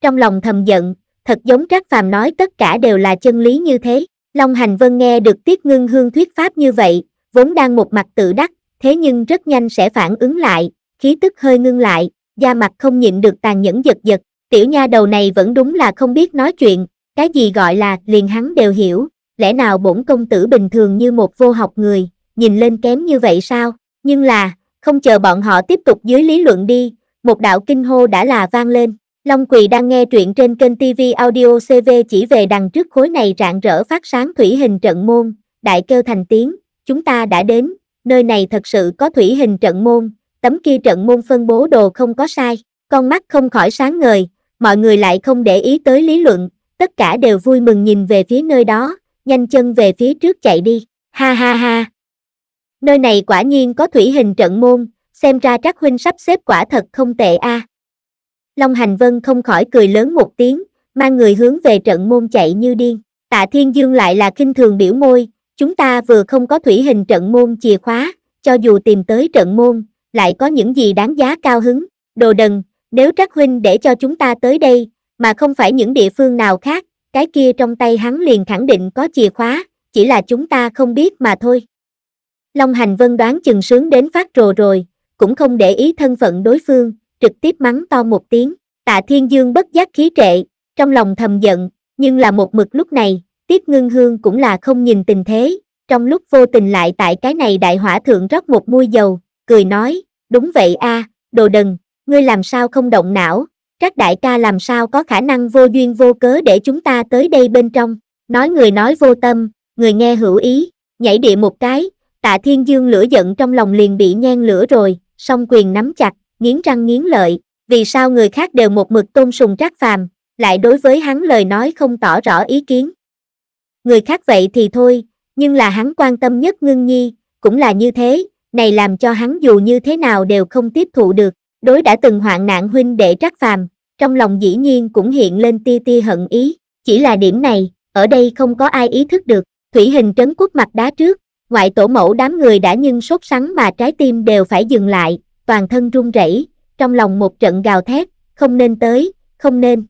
A: Trong lòng thầm giận, thật giống Trác Phàm nói tất cả đều là chân lý như thế. Long Hành Vân nghe được Tiết Ngưng Hương thuyết pháp như vậy, vốn đang một mặt tự đắc, thế nhưng rất nhanh sẽ phản ứng lại, khí tức hơi ngưng lại, da mặt không nhịn được tàn nhẫn giật giật, tiểu nha đầu này vẫn đúng là không biết nói chuyện, cái gì gọi là liền hắn đều hiểu, lẽ nào bổn công tử bình thường như một vô học người, nhìn lên kém như vậy sao, nhưng là, không chờ bọn họ tiếp tục dưới lý luận đi, một đạo kinh hô đã là vang lên. Long Quỳ đang nghe truyện trên kênh TV Audio CV chỉ về đằng trước khối này rạng rỡ phát sáng thủy hình trận môn, đại kêu thành tiếng, chúng ta đã đến, nơi này thật sự có thủy hình trận môn, tấm kia trận môn phân bố đồ không có sai, con mắt không khỏi sáng ngời, mọi người lại không để ý tới lý luận, tất cả đều vui mừng nhìn về phía nơi đó, nhanh chân về phía trước chạy đi, ha ha ha. Nơi này quả nhiên có thủy hình trận môn, xem ra Trác huynh sắp xếp quả thật không tệ a. À. Long Hành Vân không khỏi cười lớn một tiếng, mang người hướng về trận môn chạy như điên. Tạ Thiên Dương lại là kinh thường biểu môi, chúng ta vừa không có thủy hình trận môn chìa khóa, cho dù tìm tới trận môn, lại có những gì đáng giá cao hứng. Đồ đần, nếu Trác Huynh để cho chúng ta tới đây, mà không phải những địa phương nào khác, cái kia trong tay hắn liền khẳng định có chìa khóa, chỉ là chúng ta không biết mà thôi. Long Hành Vân đoán chừng sướng đến phát rồ rồi, cũng không để ý thân phận đối phương, trực tiếp mắng to một tiếng, tạ thiên dương bất giác khí trệ, trong lòng thầm giận, nhưng là một mực lúc này, tiết ngưng hương cũng là không nhìn tình thế, trong lúc vô tình lại tại cái này đại hỏa thượng rót một muôi dầu, cười nói, đúng vậy a đồ đần, ngươi làm sao không động não, các đại ca làm sao có khả năng vô duyên vô cớ để chúng ta tới đây bên trong, nói người nói vô tâm, người nghe hữu ý, nhảy địa một cái, tạ thiên dương lửa giận trong lòng liền bị nhen lửa rồi, song quyền nắm chặt, nghiến răng nghiến lợi, vì sao người khác đều một mực tôn sùng Trác Phàm, lại đối với hắn lời nói không tỏ rõ ý kiến. Người khác vậy thì thôi, nhưng là hắn quan tâm nhất Ngưng Nhi, cũng là như thế, này làm cho hắn dù như thế nào đều không tiếp thụ được, đối đã từng hoạn nạn huynh đệ Trác Phàm, trong lòng dĩ nhiên cũng hiện lên ti ti hận ý, chỉ là điểm này, ở đây không có ai ý thức được, thủy hình trấn quốc mặt đá trước, ngoại tổ mẫu đám người đã nhưng sốt sắng mà trái tim đều phải dừng lại, toàn thân run rẩy, trong lòng một trận gào thét, không nên tới, không nên.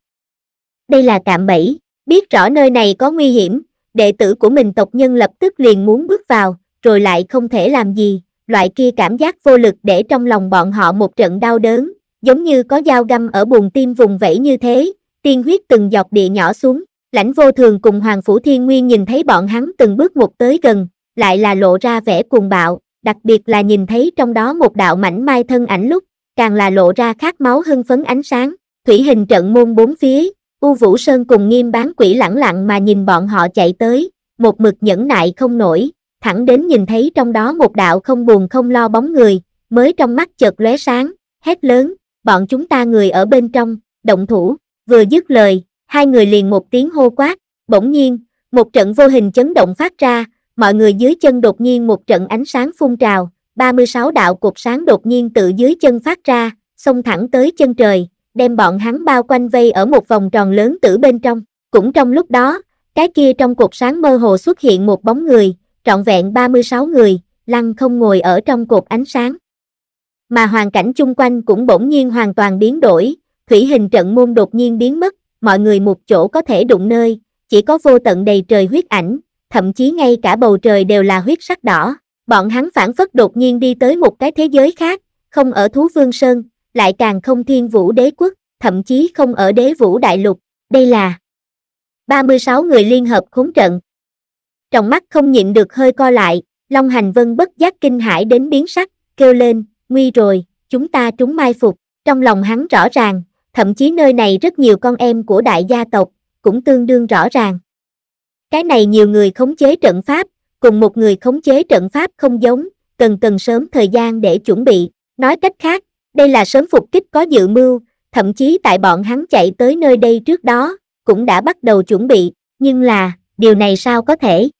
A: Đây là cạm bẫy, biết rõ nơi này có nguy hiểm, đệ tử của mình tộc nhân lập tức liền muốn bước vào, rồi lại không thể làm gì, loại kia cảm giác vô lực để trong lòng bọn họ một trận đau đớn, giống như có dao găm ở buồng tim vùng vẫy như thế, tiên huyết từng giọt địa nhỏ xuống, lãnh vô thường cùng Hoàng Phủ Thiên Nguyên nhìn thấy bọn hắn từng bước một tới gần, lại là lộ ra vẻ cuồng bạo, đặc biệt là nhìn thấy trong đó một đạo mảnh mai thân ảnh lúc, càng là lộ ra khát máu hưng phấn ánh sáng, thủy hình trận môn bốn phía, U Vũ Sơn cùng nghiêm bán quỷ lẳng lặng mà nhìn bọn họ chạy tới, một mực nhẫn nại không nổi, thẳng đến nhìn thấy trong đó một đạo không buồn không lo bóng người, mới trong mắt chợt lóe sáng, hét lớn, bọn chúng ta người ở bên trong, động thủ, vừa dứt lời, hai người liền một tiếng hô quát, bỗng nhiên, một trận vô hình chấn động phát ra, mọi người dưới chân đột nhiên một trận ánh sáng phun trào, 36 đạo cột sáng đột nhiên tự dưới chân phát ra, xông thẳng tới chân trời, đem bọn hắn bao quanh vây ở một vòng tròn lớn tử bên trong. Cũng trong lúc đó, cái kia trong cột sáng mơ hồ xuất hiện một bóng người, trọn vẹn 36 người, lăng không ngồi ở trong cột ánh sáng. Mà hoàn cảnh chung quanh cũng bỗng nhiên hoàn toàn biến đổi, thủy hình trận môn đột nhiên biến mất, mọi người một chỗ có thể đụng nơi, chỉ có vô tận đầy trời huyết ảnh, thậm chí ngay cả bầu trời đều là huyết sắc đỏ. Bọn hắn phản phất đột nhiên đi tới một cái thế giới khác, không ở Thú Vương Sơn, lại càng không thiên vũ đế quốc, thậm chí không ở đế vũ đại lục. Đây là 36 người liên hợp khốn trận. Trong mắt không nhịn được hơi co lại, Long Hành Vân bất giác kinh hãi đến biến sắc, kêu lên, nguy rồi, chúng ta trúng mai phục. Trong lòng hắn rõ ràng, thậm chí nơi này rất nhiều con em của đại gia tộc, cũng tương đương rõ ràng. Cái này nhiều người khống chế trận pháp, cùng một người khống chế trận pháp không giống, cần cần sớm thời gian để chuẩn bị. Nói cách khác, đây là sớm phục kích có dự mưu, thậm chí tại bọn hắn chạy tới nơi đây trước đó, cũng đã bắt đầu chuẩn bị, nhưng là, điều này sao có thể?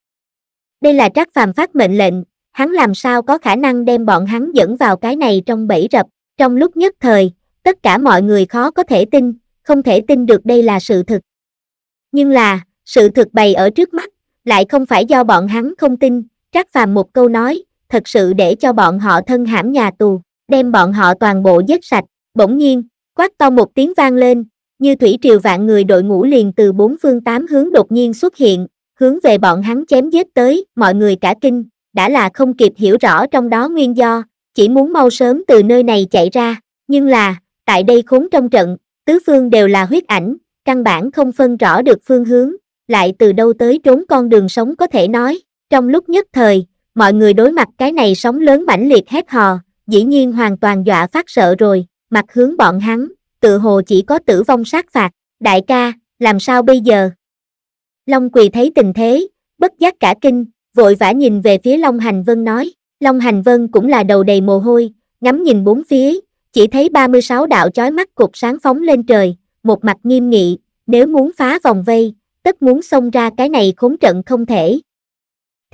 A: Đây là trác phàm phát mệnh lệnh, hắn làm sao có khả năng đem bọn hắn dẫn vào cái này trong bẫy rập, trong lúc nhất thời, tất cả mọi người khó có thể tin, không thể tin được đây là sự thực. Nhưng là, sự thực bày ở trước mắt, lại không phải do bọn hắn không tin, Trác Phàm một câu nói, thật sự để cho bọn họ thân hãm nhà tù, đem bọn họ toàn bộ giết sạch, bỗng nhiên, quát to một tiếng vang lên, như thủy triều vạn người đội ngũ liền từ bốn phương tám hướng đột nhiên xuất hiện, hướng về bọn hắn chém giết tới, mọi người cả kinh, đã là không kịp hiểu rõ trong đó nguyên do, chỉ muốn mau sớm từ nơi này chạy ra, nhưng là, tại đây khốn trong trận, tứ phương đều là huyết ảnh, căn bản không phân rõ được phương hướng, lại từ đâu tới trốn con đường sống có thể nói. Trong lúc nhất thời, mọi người đối mặt cái này sóng lớn mãnh liệt hét hò, dĩ nhiên hoàn toàn dọa phát sợ rồi, mặt hướng bọn hắn, tự hồ chỉ có tử vong sát phạt, đại ca, làm sao bây giờ? Long Quỳ thấy tình thế, bất giác cả kinh, vội vã nhìn về phía Long Hành Vân nói, Long Hành Vân cũng là đầu đầy mồ hôi, ngắm nhìn bốn phía, chỉ thấy 36 đạo chói mắt cục sáng phóng lên trời, một mặt nghiêm nghị, nếu muốn phá vòng vây, tất muốn xông ra cái này khốn trận không thể.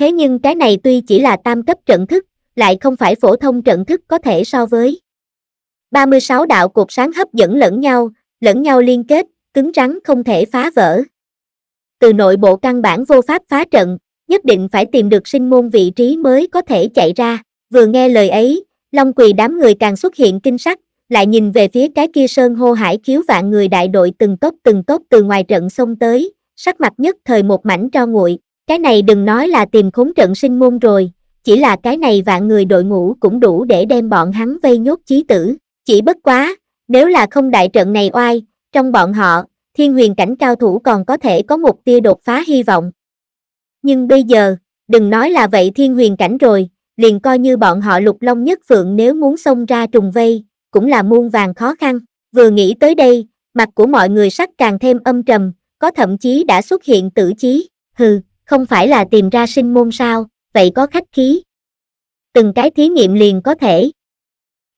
A: Thế nhưng cái này tuy chỉ là tam cấp trận thức, lại không phải phổ thông trận thức có thể so với. 36 đạo cột sáng hấp dẫn lẫn nhau, lẫn nhau liên kết, cứng rắn không thể phá vỡ. Từ nội bộ căn bản vô pháp phá trận, nhất định phải tìm được sinh môn vị trí mới có thể chạy ra. Vừa nghe lời ấy, Long Quỳ đám người càng xuất hiện kinh sắc, lại nhìn về phía cái kia sơn hô hải khiếu vạn người đại đội từng tốc từng tốc từ ngoài trận xông tới, sắc mặt nhất thời một mảnh cho nguội, cái này đừng nói là tìm khốn trận sinh môn rồi, chỉ là cái này vạn người đội ngũ cũng đủ để đem bọn hắn vây nhốt chí tử, chỉ bất quá, nếu là không đại trận này oai, trong bọn họ, thiên huyền cảnh cao thủ còn có thể có một tia đột phá hy vọng. Nhưng bây giờ, đừng nói là vậy thiên huyền cảnh rồi, liền coi như bọn họ lục long nhất phượng nếu muốn xông ra trùng vây, cũng là muôn vàng khó khăn. Vừa nghĩ tới đây, mặt của mọi người sắc càng thêm âm trầm, có thậm chí đã xuất hiện tử chí, hừ, không phải là tìm ra sinh môn sao, vậy có khách khí. Từng cái thí nghiệm liền có thể.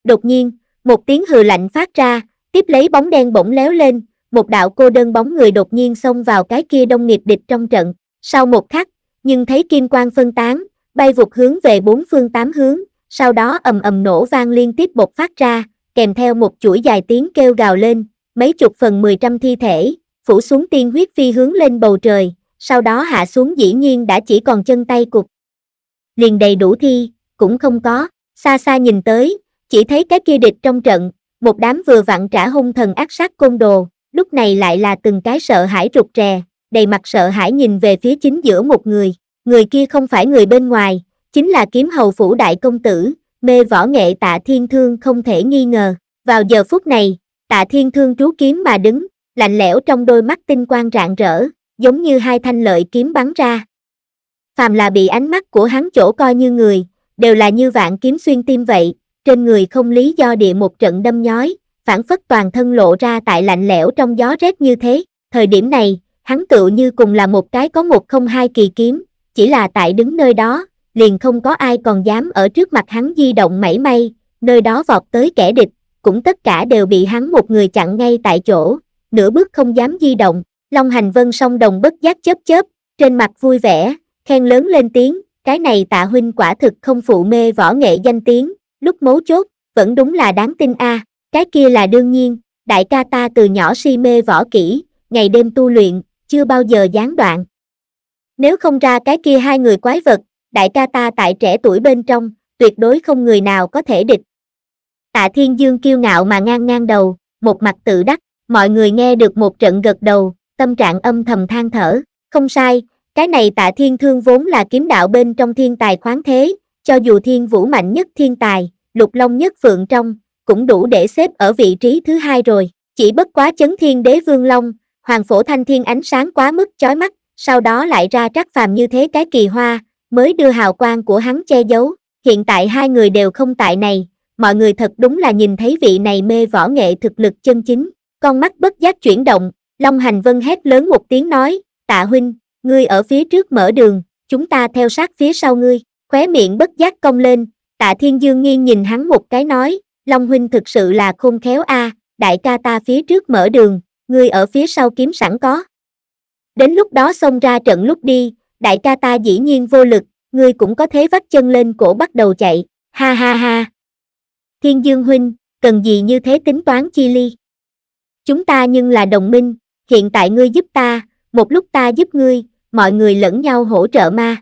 A: Đột nhiên, một tiếng hừ lạnh phát ra, tiếp lấy bóng đen bỗng léo lên, một đạo cô đơn bóng người đột nhiên xông vào cái kia đông nghiệp địch trong trận. Sau một khắc, nhưng thấy kim quang phân tán, bay vụt hướng về bốn phương tám hướng, sau đó ầm ầm nổ vang liên tiếp bộc phát ra, kèm theo một chuỗi dài tiếng kêu gào lên, mấy chục phần mười trăm thi thể, phủ xuống tiên huyết phi hướng lên bầu trời, sau đó hạ xuống dĩ nhiên đã chỉ còn chân tay cục. Liền đầy đủ thi, cũng không có, xa xa nhìn tới, chỉ thấy cái kia địch trong trận, một đám vừa vặn trả hung thần ác sát côn đồ, lúc này lại là từng cái sợ hãi rụt rè, đầy mặt sợ hãi nhìn về phía chính giữa một người, người kia không phải người bên ngoài, chính là kiếm hầu phủ đại công tử, mê võ nghệ tạ thiên thương không thể nghi ngờ, vào giờ phút này, tạ thiên thương trú kiếm mà đứng, lạnh lẽo trong đôi mắt tinh quang rạng rỡ, giống như hai thanh lợi kiếm bắn ra. Phàm là bị ánh mắt của hắn chỗ coi như người, đều là như vạn kiếm xuyên tim vậy, trên người không lý do địa một trận đâm nhói, phản phất toàn thân lộ ra tại lạnh lẽo trong gió rét như thế. Thời điểm này, hắn tựu như cùng là một cái có một không hai kỳ kiếm, chỉ là tại đứng nơi đó, liền không có ai còn dám ở trước mặt hắn di động mảy may, nơi đó vọt tới kẻ địch, cũng tất cả đều bị hắn một người chặn ngay tại chỗ, nửa bước không dám di động, Long Hành Vân song đồng bất giác chớp chớp, trên mặt vui vẻ, khen lớn lên tiếng, cái này tạ huynh quả thực không phụ mê võ nghệ danh tiếng, lúc mấu chốt, vẫn đúng là đáng tin a cái kia là đương nhiên, đại ca ta từ nhỏ si mê võ kỹ, ngày đêm tu luyện, chưa bao giờ gián đoạn. Nếu không ra cái kia hai người quái vật, đại ca ta tại trẻ tuổi bên trong, tuyệt đối không người nào có thể địch. Tạ Thiên Dương kiêu ngạo mà ngang ngang đầu, một mặt tự đắc, mọi người nghe được một trận gật đầu, tâm trạng âm thầm than thở, không sai, cái này tạ thiên thương vốn là kiếm đạo bên trong thiên tài khoáng thế, cho dù thiên vũ mạnh nhất thiên tài, lục long nhất phượng trong, cũng đủ để xếp ở vị trí thứ hai rồi, chỉ bất quá chấn thiên đế vương long, hoàng phổ thanh thiên ánh sáng quá mức chói mắt, sau đó lại ra trắc phàm như thế cái kỳ hoa, mới đưa hào quang của hắn che giấu, hiện tại hai người đều không tại này, mọi người thật đúng là nhìn thấy vị này mê võ nghệ thực lực chân chính. Con mắt bất giác chuyển động, Long Hành Vân hét lớn một tiếng nói, tạ huynh, ngươi ở phía trước mở đường, chúng ta theo sát phía sau ngươi, khóe miệng bất giác cong lên, tạ thiên dương nghiêng nhìn hắn một cái nói, Long huynh thực sự là khôn khéo a, à, đại ca ta phía trước mở đường, ngươi ở phía sau kiếm sẵn có. Đến lúc đó xông ra trận lúc đi, đại ca ta dĩ nhiên vô lực, ngươi cũng có thế vắt chân lên cổ bắt đầu chạy, ha ha ha. Thiên dương huynh, cần gì như thế tính toán chi ly. Chúng ta nhưng là đồng minh, hiện tại ngươi giúp ta, một lúc ta giúp ngươi, mọi người lẫn nhau hỗ trợ ma.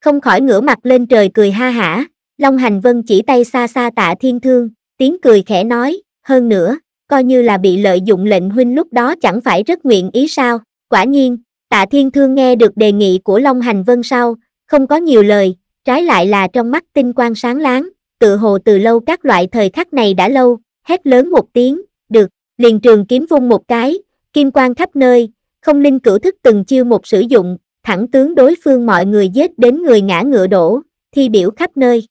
A: Không khỏi ngửa mặt lên trời cười ha hả, Long Hành Vân chỉ tay xa xa tạ thiên thương, tiếng cười khẽ nói, hơn nữa, coi như là bị lợi dụng lệnh huynh lúc đó chẳng phải rất nguyện ý sao, quả nhiên, tạ thiên thương nghe được đề nghị của Long Hành Vân sau, không có nhiều lời, trái lại là trong mắt tinh quang sáng láng, tự hồ từ lâu các loại thời khắc này đã lâu, hét lớn một tiếng, được, liền trường kiếm vung một cái, kim quang khắp nơi, không linh cửu thức từng chiêu một sử dụng, thẳng tướng đối phương mọi người giết đến người ngã ngựa đổ, thi biểu khắp nơi.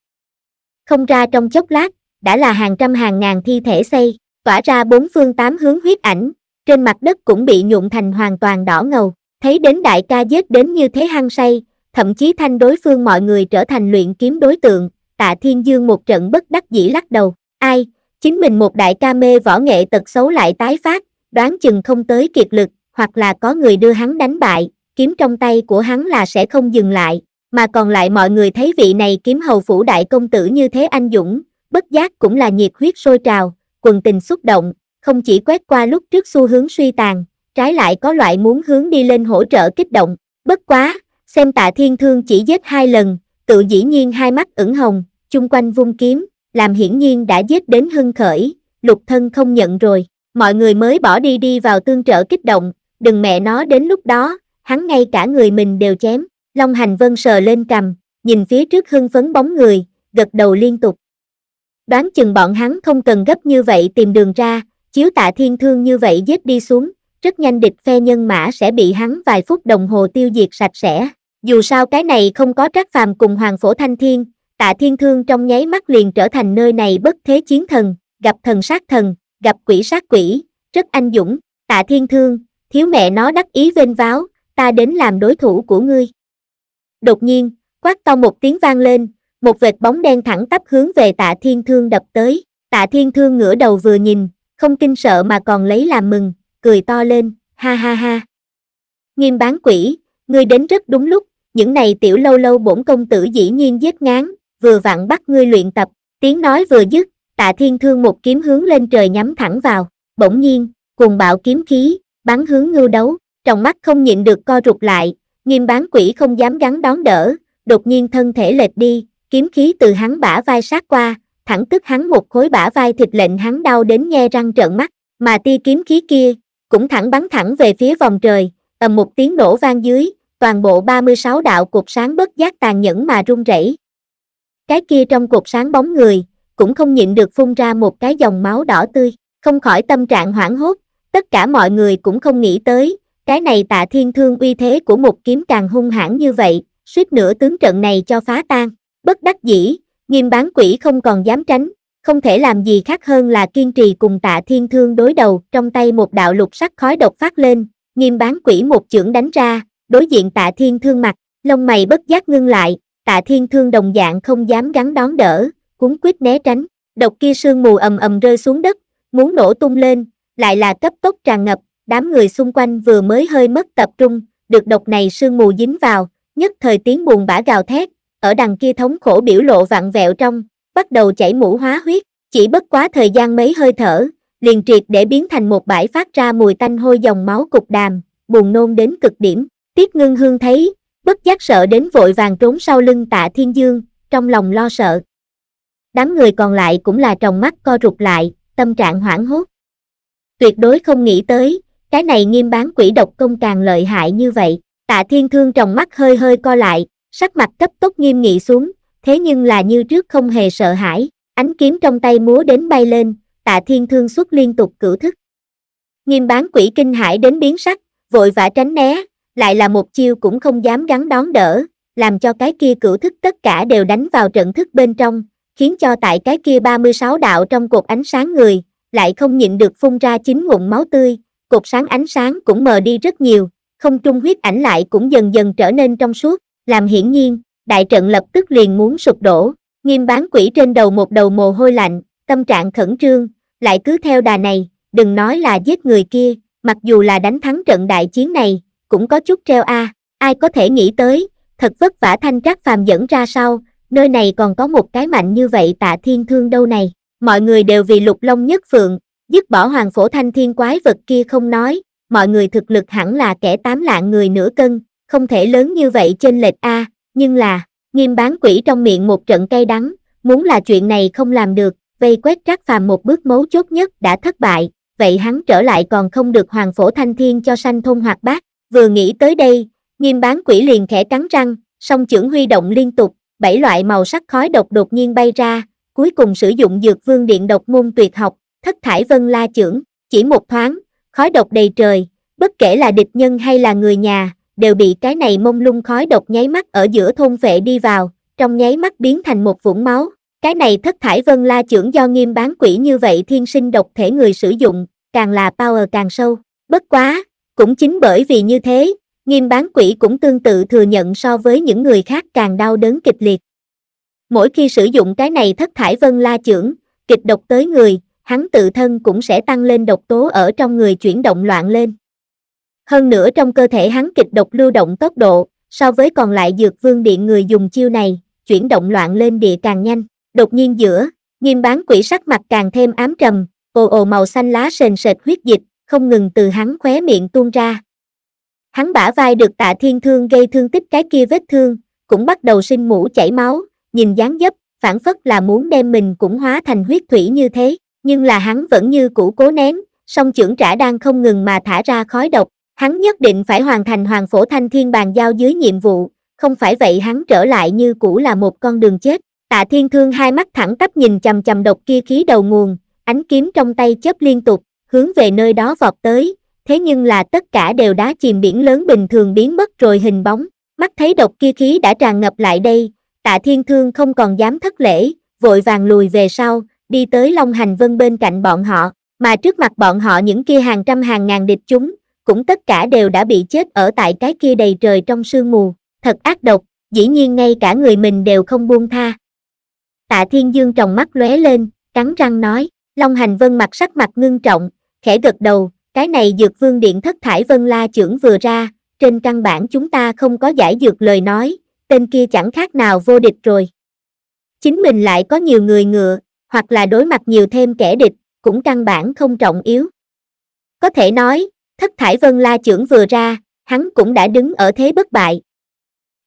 A: Không ra trong chốc lát, đã là hàng trăm hàng ngàn thi thể xây, tỏa ra bốn phương tám hướng huyết ảnh, trên mặt đất cũng bị nhuộn thành hoàn toàn đỏ ngầu, thấy đến đại ca giết đến như thế hăng say, thậm chí thanh đối phương mọi người trở thành luyện kiếm đối tượng, tạ thiên dương một trận bất đắc dĩ lắc đầu, ai, chính mình một đại ca mê võ nghệ tật xấu lại tái phát đoán chừng không tới kiệt lực hoặc là có người đưa hắn đánh bại kiếm trong tay của hắn là sẽ không dừng lại mà còn lại mọi người thấy vị này kiếm hầu phủ đại công tử như thế anh dũng bất giác cũng là nhiệt huyết sôi trào quần tình xúc động không chỉ quét qua lúc trước xu hướng suy tàn trái lại có loại muốn hướng đi lên hỗ trợ kích động bất quá xem tạ thiên thương chỉ giết hai lần tự dĩ nhiên hai mắt ửng hồng chung quanh vung kiếm làm hiển nhiên đã giết đến hưng khởi, lục thân không nhận rồi, mọi người mới bỏ đi đi vào tương trợ kích động, đừng mẹ nó đến lúc đó, hắn ngay cả người mình đều chém, Long Hành Vân sờ lên cầm, nhìn phía trước hưng phấn bóng người, gật đầu liên tục. Đoán chừng bọn hắn không cần gấp như vậy tìm đường ra, chiếu tạ thiên thương như vậy giết đi xuống, rất nhanh địch phe nhân mã sẽ bị hắn vài phút đồng hồ tiêu diệt sạch sẽ. Dù sao cái này không có trác phàm cùng Hoàng Phổ Thanh Thiên, Tạ Thiên Thương trong nháy mắt liền trở thành nơi này bất thế chiến thần, gặp thần sát thần, gặp quỷ sát quỷ, rất anh dũng, Tạ Thiên Thương, thiếu mẹ nó đắc ý vênh váo, ta đến làm đối thủ của ngươi. Đột nhiên, quát to một tiếng vang lên, một vệt bóng đen thẳng tắp hướng về Tạ Thiên Thương đập tới, Tạ Thiên Thương ngửa đầu vừa nhìn, không kinh sợ mà còn lấy làm mừng, cười to lên, ha ha ha. Nghiêm bán quỷ, ngươi đến rất đúng lúc, những này tiểu lâu lâu bổn công tử dĩ nhiên giết ngán, vừa vặn bắt ngươi luyện tập, tiếng nói vừa dứt, tạ thiên thương một kiếm hướng lên trời nhắm thẳng vào, bỗng nhiên, cùng bạo kiếm khí, bắn hướng ngưu đấu, trong mắt không nhịn được co rụt lại, nghiêm bán quỷ không dám gắn đón đỡ, đột nhiên thân thể lệch đi, kiếm khí từ hắn bả vai sát qua, thẳng tức hắn một khối bả vai thịt lệnh hắn đau đến nghe răng trợn mắt, mà ti kiếm khí kia, cũng thẳng bắn thẳng về phía vòng trời, ầm một tiếng nổ vang dưới, toàn bộ 36 đạo cục sáng bất giác tàn nhẫn mà rung rẩy, cái kia trong cuộc sáng bóng người, cũng không nhịn được phun ra một cái dòng máu đỏ tươi, không khỏi tâm trạng hoảng hốt, tất cả mọi người cũng không nghĩ tới, cái này tạ thiên thương uy thế của một kiếm càng hung hãn như vậy, suýt nửa tướng trận này cho phá tan, bất đắc dĩ, nghiêm bán quỷ không còn dám tránh, không thể làm gì khác hơn là kiên trì cùng tạ thiên thương đối đầu, trong tay một đạo lục sắc khói độc phát lên, nghiêm bán quỷ một chưởng đánh ra, đối diện tạ thiên thương mặt, lông mày bất giác ngưng lại, tạ thiên thương đồng dạng không dám gắn đón đỡ, cuốn quyết né tránh, độc kia sương mù ầm ầm rơi xuống đất, muốn nổ tung lên, lại là cấp tốc tràn ngập, đám người xung quanh vừa mới hơi mất tập trung, được độc này sương mù dính vào, nhất thời tiếng buồn bã gào thét, ở đằng kia thống khổ biểu lộ vặn vẹo trong, bắt đầu chảy mũ hóa huyết, chỉ bất quá thời gian mấy hơi thở, liền triệt để biến thành một bãi phát ra mùi tanh hôi dòng máu cục đàm, buồn nôn đến cực điểm. Tiết ngưng hương thấy, bất giác sợ đến vội vàng trốn sau lưng tạ thiên dương, trong lòng lo sợ. Đám người còn lại cũng là tròng mắt co rụt lại, tâm trạng hoảng hốt. Tuyệt đối không nghĩ tới, cái này nghiêm bán quỷ độc công càng lợi hại như vậy. Tạ thiên thương tròng mắt hơi hơi co lại, sắc mặt cấp tốc nghiêm nghị xuống, thế nhưng là như trước không hề sợ hãi, ánh kiếm trong tay múa đến bay lên, tạ thiên thương xuất liên tục cử thức. Nghiêm bán quỷ kinh hãi đến biến sắc, vội vã tránh né, lại là một chiêu cũng không dám gắn đón đỡ, làm cho cái kia cửu thức tất cả đều đánh vào trận thức bên trong, khiến cho tại cái kia 36 đạo trong cột ánh sáng người, lại không nhịn được phun ra chính ngụm máu tươi, cột sáng ánh sáng cũng mờ đi rất nhiều, không trung huyết ảnh lại cũng dần dần trở nên trong suốt, làm hiển nhiên, đại trận lập tức liền muốn sụp đổ, nghiêm bán quỷ trên đầu một đầu mồ hôi lạnh, tâm trạng khẩn trương, lại cứ theo đà này, đừng nói là giết người kia, mặc dù là đánh thắng trận đại chiến này, cũng có chút treo a à. ai có thể nghĩ tới thật vất vả thanh trác phàm dẫn ra sau nơi này còn có một cái mạnh như vậy tạ thiên thương đâu này mọi người đều vì lục long nhất phượng dứt bỏ hoàng phổ thanh thiên quái vật kia không nói mọi người thực lực hẳn là kẻ tám lạng người nửa cân không thể lớn như vậy trên lệch a nhưng là nghiêm bán quỷ trong miệng một trận cay đắng muốn là chuyện này không làm được vây quét trác phàm một bước mấu chốt nhất đã thất bại vậy hắn trở lại còn không được hoàng phổ thanh thiên cho sanh thôn hoạt bát vừa nghĩ tới đây nghiêm bán quỷ liền khẽ cắn răng song trưởng huy động liên tục bảy loại màu sắc khói độc đột nhiên bay ra cuối cùng sử dụng dược vương điện độc môn tuyệt học thất thải vân la trưởng chỉ một thoáng khói độc đầy trời bất kể là địch nhân hay là người nhà đều bị cái này mông lung khói độc nháy mắt ở giữa thôn vệ đi vào trong nháy mắt biến thành một vũng máu cái này thất thải vân la trưởng do nghiêm bán quỷ như vậy thiên sinh độc thể người sử dụng càng là power càng sâu bất quá cũng chính bởi vì như thế, nghiêm bán quỷ cũng tương tự thừa nhận so với những người khác càng đau đớn kịch liệt. Mỗi khi sử dụng cái này thất thải vân la chưởng, kịch độc tới người, hắn tự thân cũng sẽ tăng lên độc tố ở trong người chuyển động loạn lên. Hơn nữa trong cơ thể hắn kịch độc lưu động tốc độ, so với còn lại dược vương điện người dùng chiêu này, chuyển động loạn lên địa càng nhanh, đột nhiên giữa, nghiêm bán quỷ sắc mặt càng thêm ám trầm, ồ ồ màu xanh lá sền sệt huyết dịch, không ngừng từ hắn khóe miệng tuôn ra. Hắn bả vai được tạ thiên thương gây thương tích cái kia vết thương, cũng bắt đầu sinh mũ chảy máu, nhìn dáng dấp, phản phất là muốn đem mình cũng hóa thành huyết thủy như thế, nhưng là hắn vẫn như cũ cố nén, song trưởng trả đang không ngừng mà thả ra khói độc, hắn nhất định phải hoàn thành hoàng phổ thanh thiên bàn giao dưới nhiệm vụ, không phải vậy hắn trở lại như cũ là một con đường chết. Tạ Thiên Thương hai mắt thẳng tắp nhìn chầm chầm độc kia khí đầu nguồn, ánh kiếm trong tay chớp liên tục, hướng về nơi đó vọt tới, thế nhưng là tất cả đều đá chìm biển lớn bình thường biến mất rồi hình bóng, mắt thấy độc kia khí đã tràn ngập lại đây, tạ thiên thương không còn dám thất lễ, vội vàng lùi về sau, đi tới Long Hành Vân bên cạnh bọn họ, mà trước mặt bọn họ những kia hàng trăm hàng ngàn địch chúng, cũng tất cả đều đã bị chết ở tại cái kia đầy trời trong sương mù, thật ác độc, dĩ nhiên ngay cả người mình đều không buông tha. Tạ Thiên Dương tròng mắt lóe lên, cắn răng nói, Long Hành Vân mặt sắc mặt ngưng trọng, khẽ gật đầu, cái này dược vương điện thất thải vân la trưởng vừa ra, trên căn bản chúng ta không có giải dược lời nói, tên kia chẳng khác nào vô địch rồi. Chính mình lại có nhiều người ngựa, hoặc là đối mặt nhiều thêm kẻ địch, cũng căn bản không trọng yếu. Có thể nói, thất thải vân la trưởng vừa ra, hắn cũng đã đứng ở thế bất bại.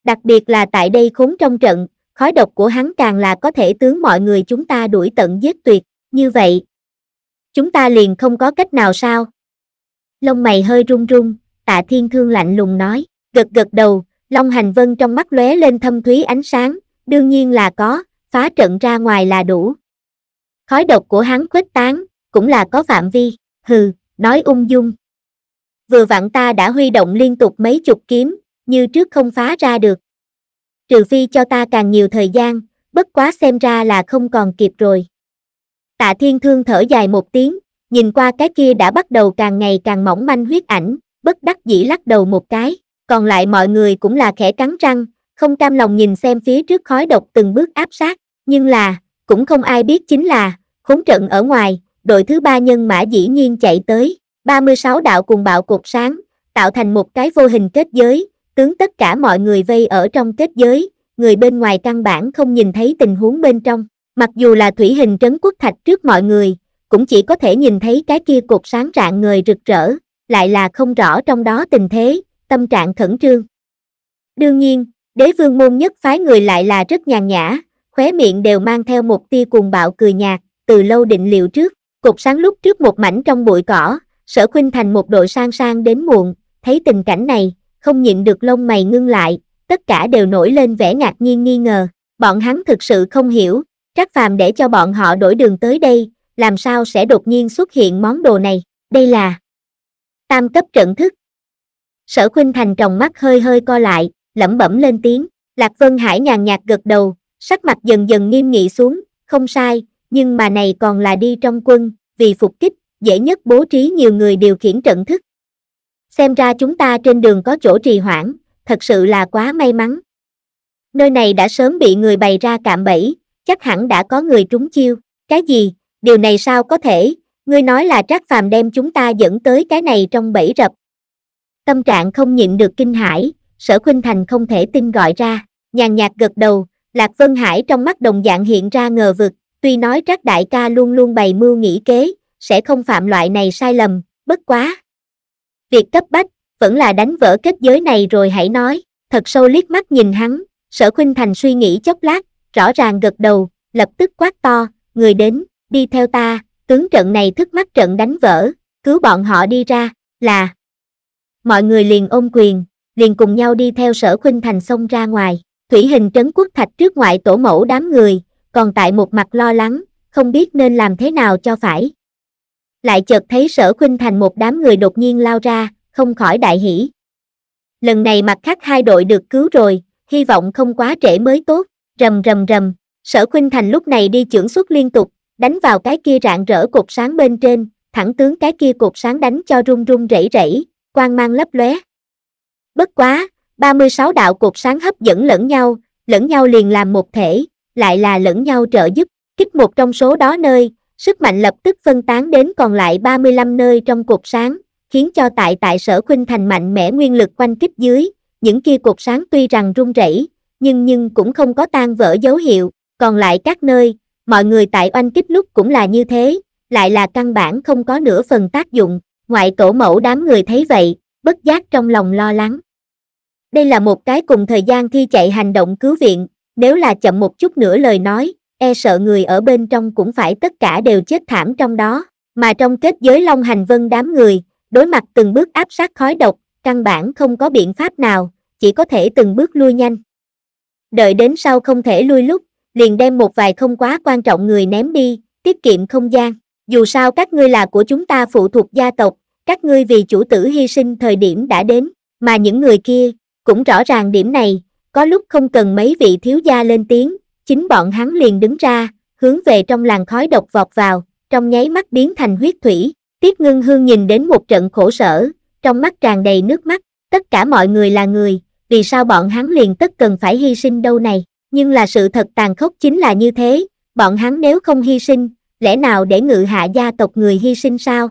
A: Đặc biệt là tại đây khốn trong trận, khói độc của hắn càng là có thể tướng mọi người chúng ta đuổi tận giết tuyệt, như vậy, chúng ta liền không có cách nào sao lông mày hơi run run tạ thiên thương lạnh lùng nói gật gật đầu long hành vân trong mắt lóe lên thâm thúy ánh sáng đương nhiên là có phá trận ra ngoài là đủ khói độc của hắn khuếch tán cũng là có phạm vi hừ nói ung dung vừa vặn ta đã huy động liên tục mấy chục kiếm như trước không phá ra được trừ phi cho ta càng nhiều thời gian bất quá xem ra là không còn kịp rồi Tạ Thiên Thương thở dài một tiếng, nhìn qua cái kia đã bắt đầu càng ngày càng mỏng manh huyết ảnh, bất đắc dĩ lắc đầu một cái, còn lại mọi người cũng là khẽ cắn răng, không cam lòng nhìn xem phía trước khói độc từng bước áp sát, nhưng là, cũng không ai biết chính là, khốn trận ở ngoài, đội thứ ba nhân mã dĩ nhiên chạy tới, 36 đạo cùng bạo cột sáng, tạo thành một cái vô hình kết giới, tướng tất cả mọi người vây ở trong kết giới, người bên ngoài căn bản không nhìn thấy tình huống bên trong, mặc dù là thủy hình trấn quốc thạch trước mọi người cũng chỉ có thể nhìn thấy cái kia cột sáng rạng người rực rỡ lại là không rõ trong đó tình thế tâm trạng khẩn trương đương nhiên đế vương môn nhất phái người lại là rất nhàn nhã khóe miệng đều mang theo một tia cuồng bạo cười nhạt từ lâu định liệu trước cột sáng lúc trước một mảnh trong bụi cỏ sở khuynh thành một đội sang sang đến muộn thấy tình cảnh này không nhịn được lông mày ngưng lại tất cả đều nổi lên vẻ ngạc nhiên nghi ngờ bọn hắn thực sự không hiểu Trác Phàm để cho bọn họ đổi đường tới đây, làm sao sẽ đột nhiên xuất hiện món đồ này, đây là tam cấp trận thức. Sở Khuynh Thành tròng mắt hơi hơi co lại, lẩm bẩm lên tiếng, Lạc Vân Hải nhàn nhạt gật đầu, sắc mặt dần dần nghiêm nghị xuống, không sai, nhưng mà này còn là đi trong quân, vì phục kích, dễ nhất bố trí nhiều người điều khiển trận thức. Xem ra chúng ta trên đường có chỗ trì hoãn, thật sự là quá may mắn. Nơi này đã sớm bị người bày ra cạm bẫy, chắc hẳn đã có người trúng chiêu cái gì điều này sao có thể ngươi nói là trác phàm đem chúng ta dẫn tới cái này trong bẫy rập tâm trạng không nhịn được kinh hãi sở khuynh thành không thể tin gọi ra nhàn nhạt gật đầu lạc vân hải trong mắt đồng dạng hiện ra ngờ vực tuy nói trác đại ca luôn luôn bày mưu nghĩ kế sẽ không phạm loại này sai lầm bất quá việc cấp bách vẫn là đánh vỡ kết giới này rồi hãy nói thật sâu liếc mắt nhìn hắn sở khuynh thành suy nghĩ chốc lát rõ ràng gật đầu, lập tức quát to, người đến, đi theo ta, tướng trận này thức mắt trận đánh vỡ, cứu bọn họ đi ra, là. Mọi người liền ôm quyền, liền cùng nhau đi theo sở khuynh thành sông ra ngoài, thủy hình trấn quốc thạch trước ngoại tổ mẫu đám người, còn tại một mặt lo lắng, không biết nên làm thế nào cho phải. Lại chợt thấy sở khuynh thành một đám người đột nhiên lao ra, không khỏi đại hỷ. Lần này mặt khác hai đội được cứu rồi, hy vọng không quá trễ mới tốt rầm rầm rầm, sở khuynh thành lúc này đi chưởng xuất liên tục, đánh vào cái kia rạng rỡ cột sáng bên trên, thẳng tướng cái kia cột sáng đánh cho rung rung rẩy rẩy, quang mang lấp lóe. Bất quá, 36 đạo cột sáng hấp dẫn lẫn nhau, lẫn nhau liền làm một thể, lại là lẫn nhau trợ giúp, kích một trong số đó nơi, sức mạnh lập tức phân tán đến còn lại 35 nơi trong cột sáng, khiến cho tại tại sở khuynh thành mạnh mẽ nguyên lực quanh kích dưới, những kia cột sáng tuy rằng rung rẩy, nhưng nhưng cũng không có tan vỡ dấu hiệu, còn lại các nơi, mọi người tại oanh kích lúc cũng là như thế, lại là căn bản không có nửa phần tác dụng, ngoại tổ mẫu đám người thấy vậy, bất giác trong lòng lo lắng. Đây là một cái cùng thời gian thi chạy hành động cứu viện, nếu là chậm một chút nữa lời nói, e sợ người ở bên trong cũng phải tất cả đều chết thảm trong đó, mà trong kết giới Long Hành Vân đám người, đối mặt từng bước áp sát khói độc, căn bản không có biện pháp nào, chỉ có thể từng bước lui nhanh đợi đến sau không thể lui lúc, liền đem một vài không quá quan trọng người ném đi, tiết kiệm không gian. Dù sao các ngươi là của chúng ta phụ thuộc gia tộc, các ngươi vì chủ tử hy sinh thời điểm đã đến, mà những người kia, cũng rõ ràng điểm này, có lúc không cần mấy vị thiếu gia lên tiếng, chính bọn hắn liền đứng ra, hướng về trong làn khói độc vọt vào, trong nháy mắt biến thành huyết thủy, Tiết Ngưng Hương nhìn đến một trận khổ sở, trong mắt tràn đầy nước mắt, tất cả mọi người là người, vì sao bọn hắn liền tất cần phải hy sinh đâu này, nhưng là sự thật tàn khốc chính là như thế, bọn hắn nếu không hy sinh, lẽ nào để ngự hạ gia tộc người hy sinh sao?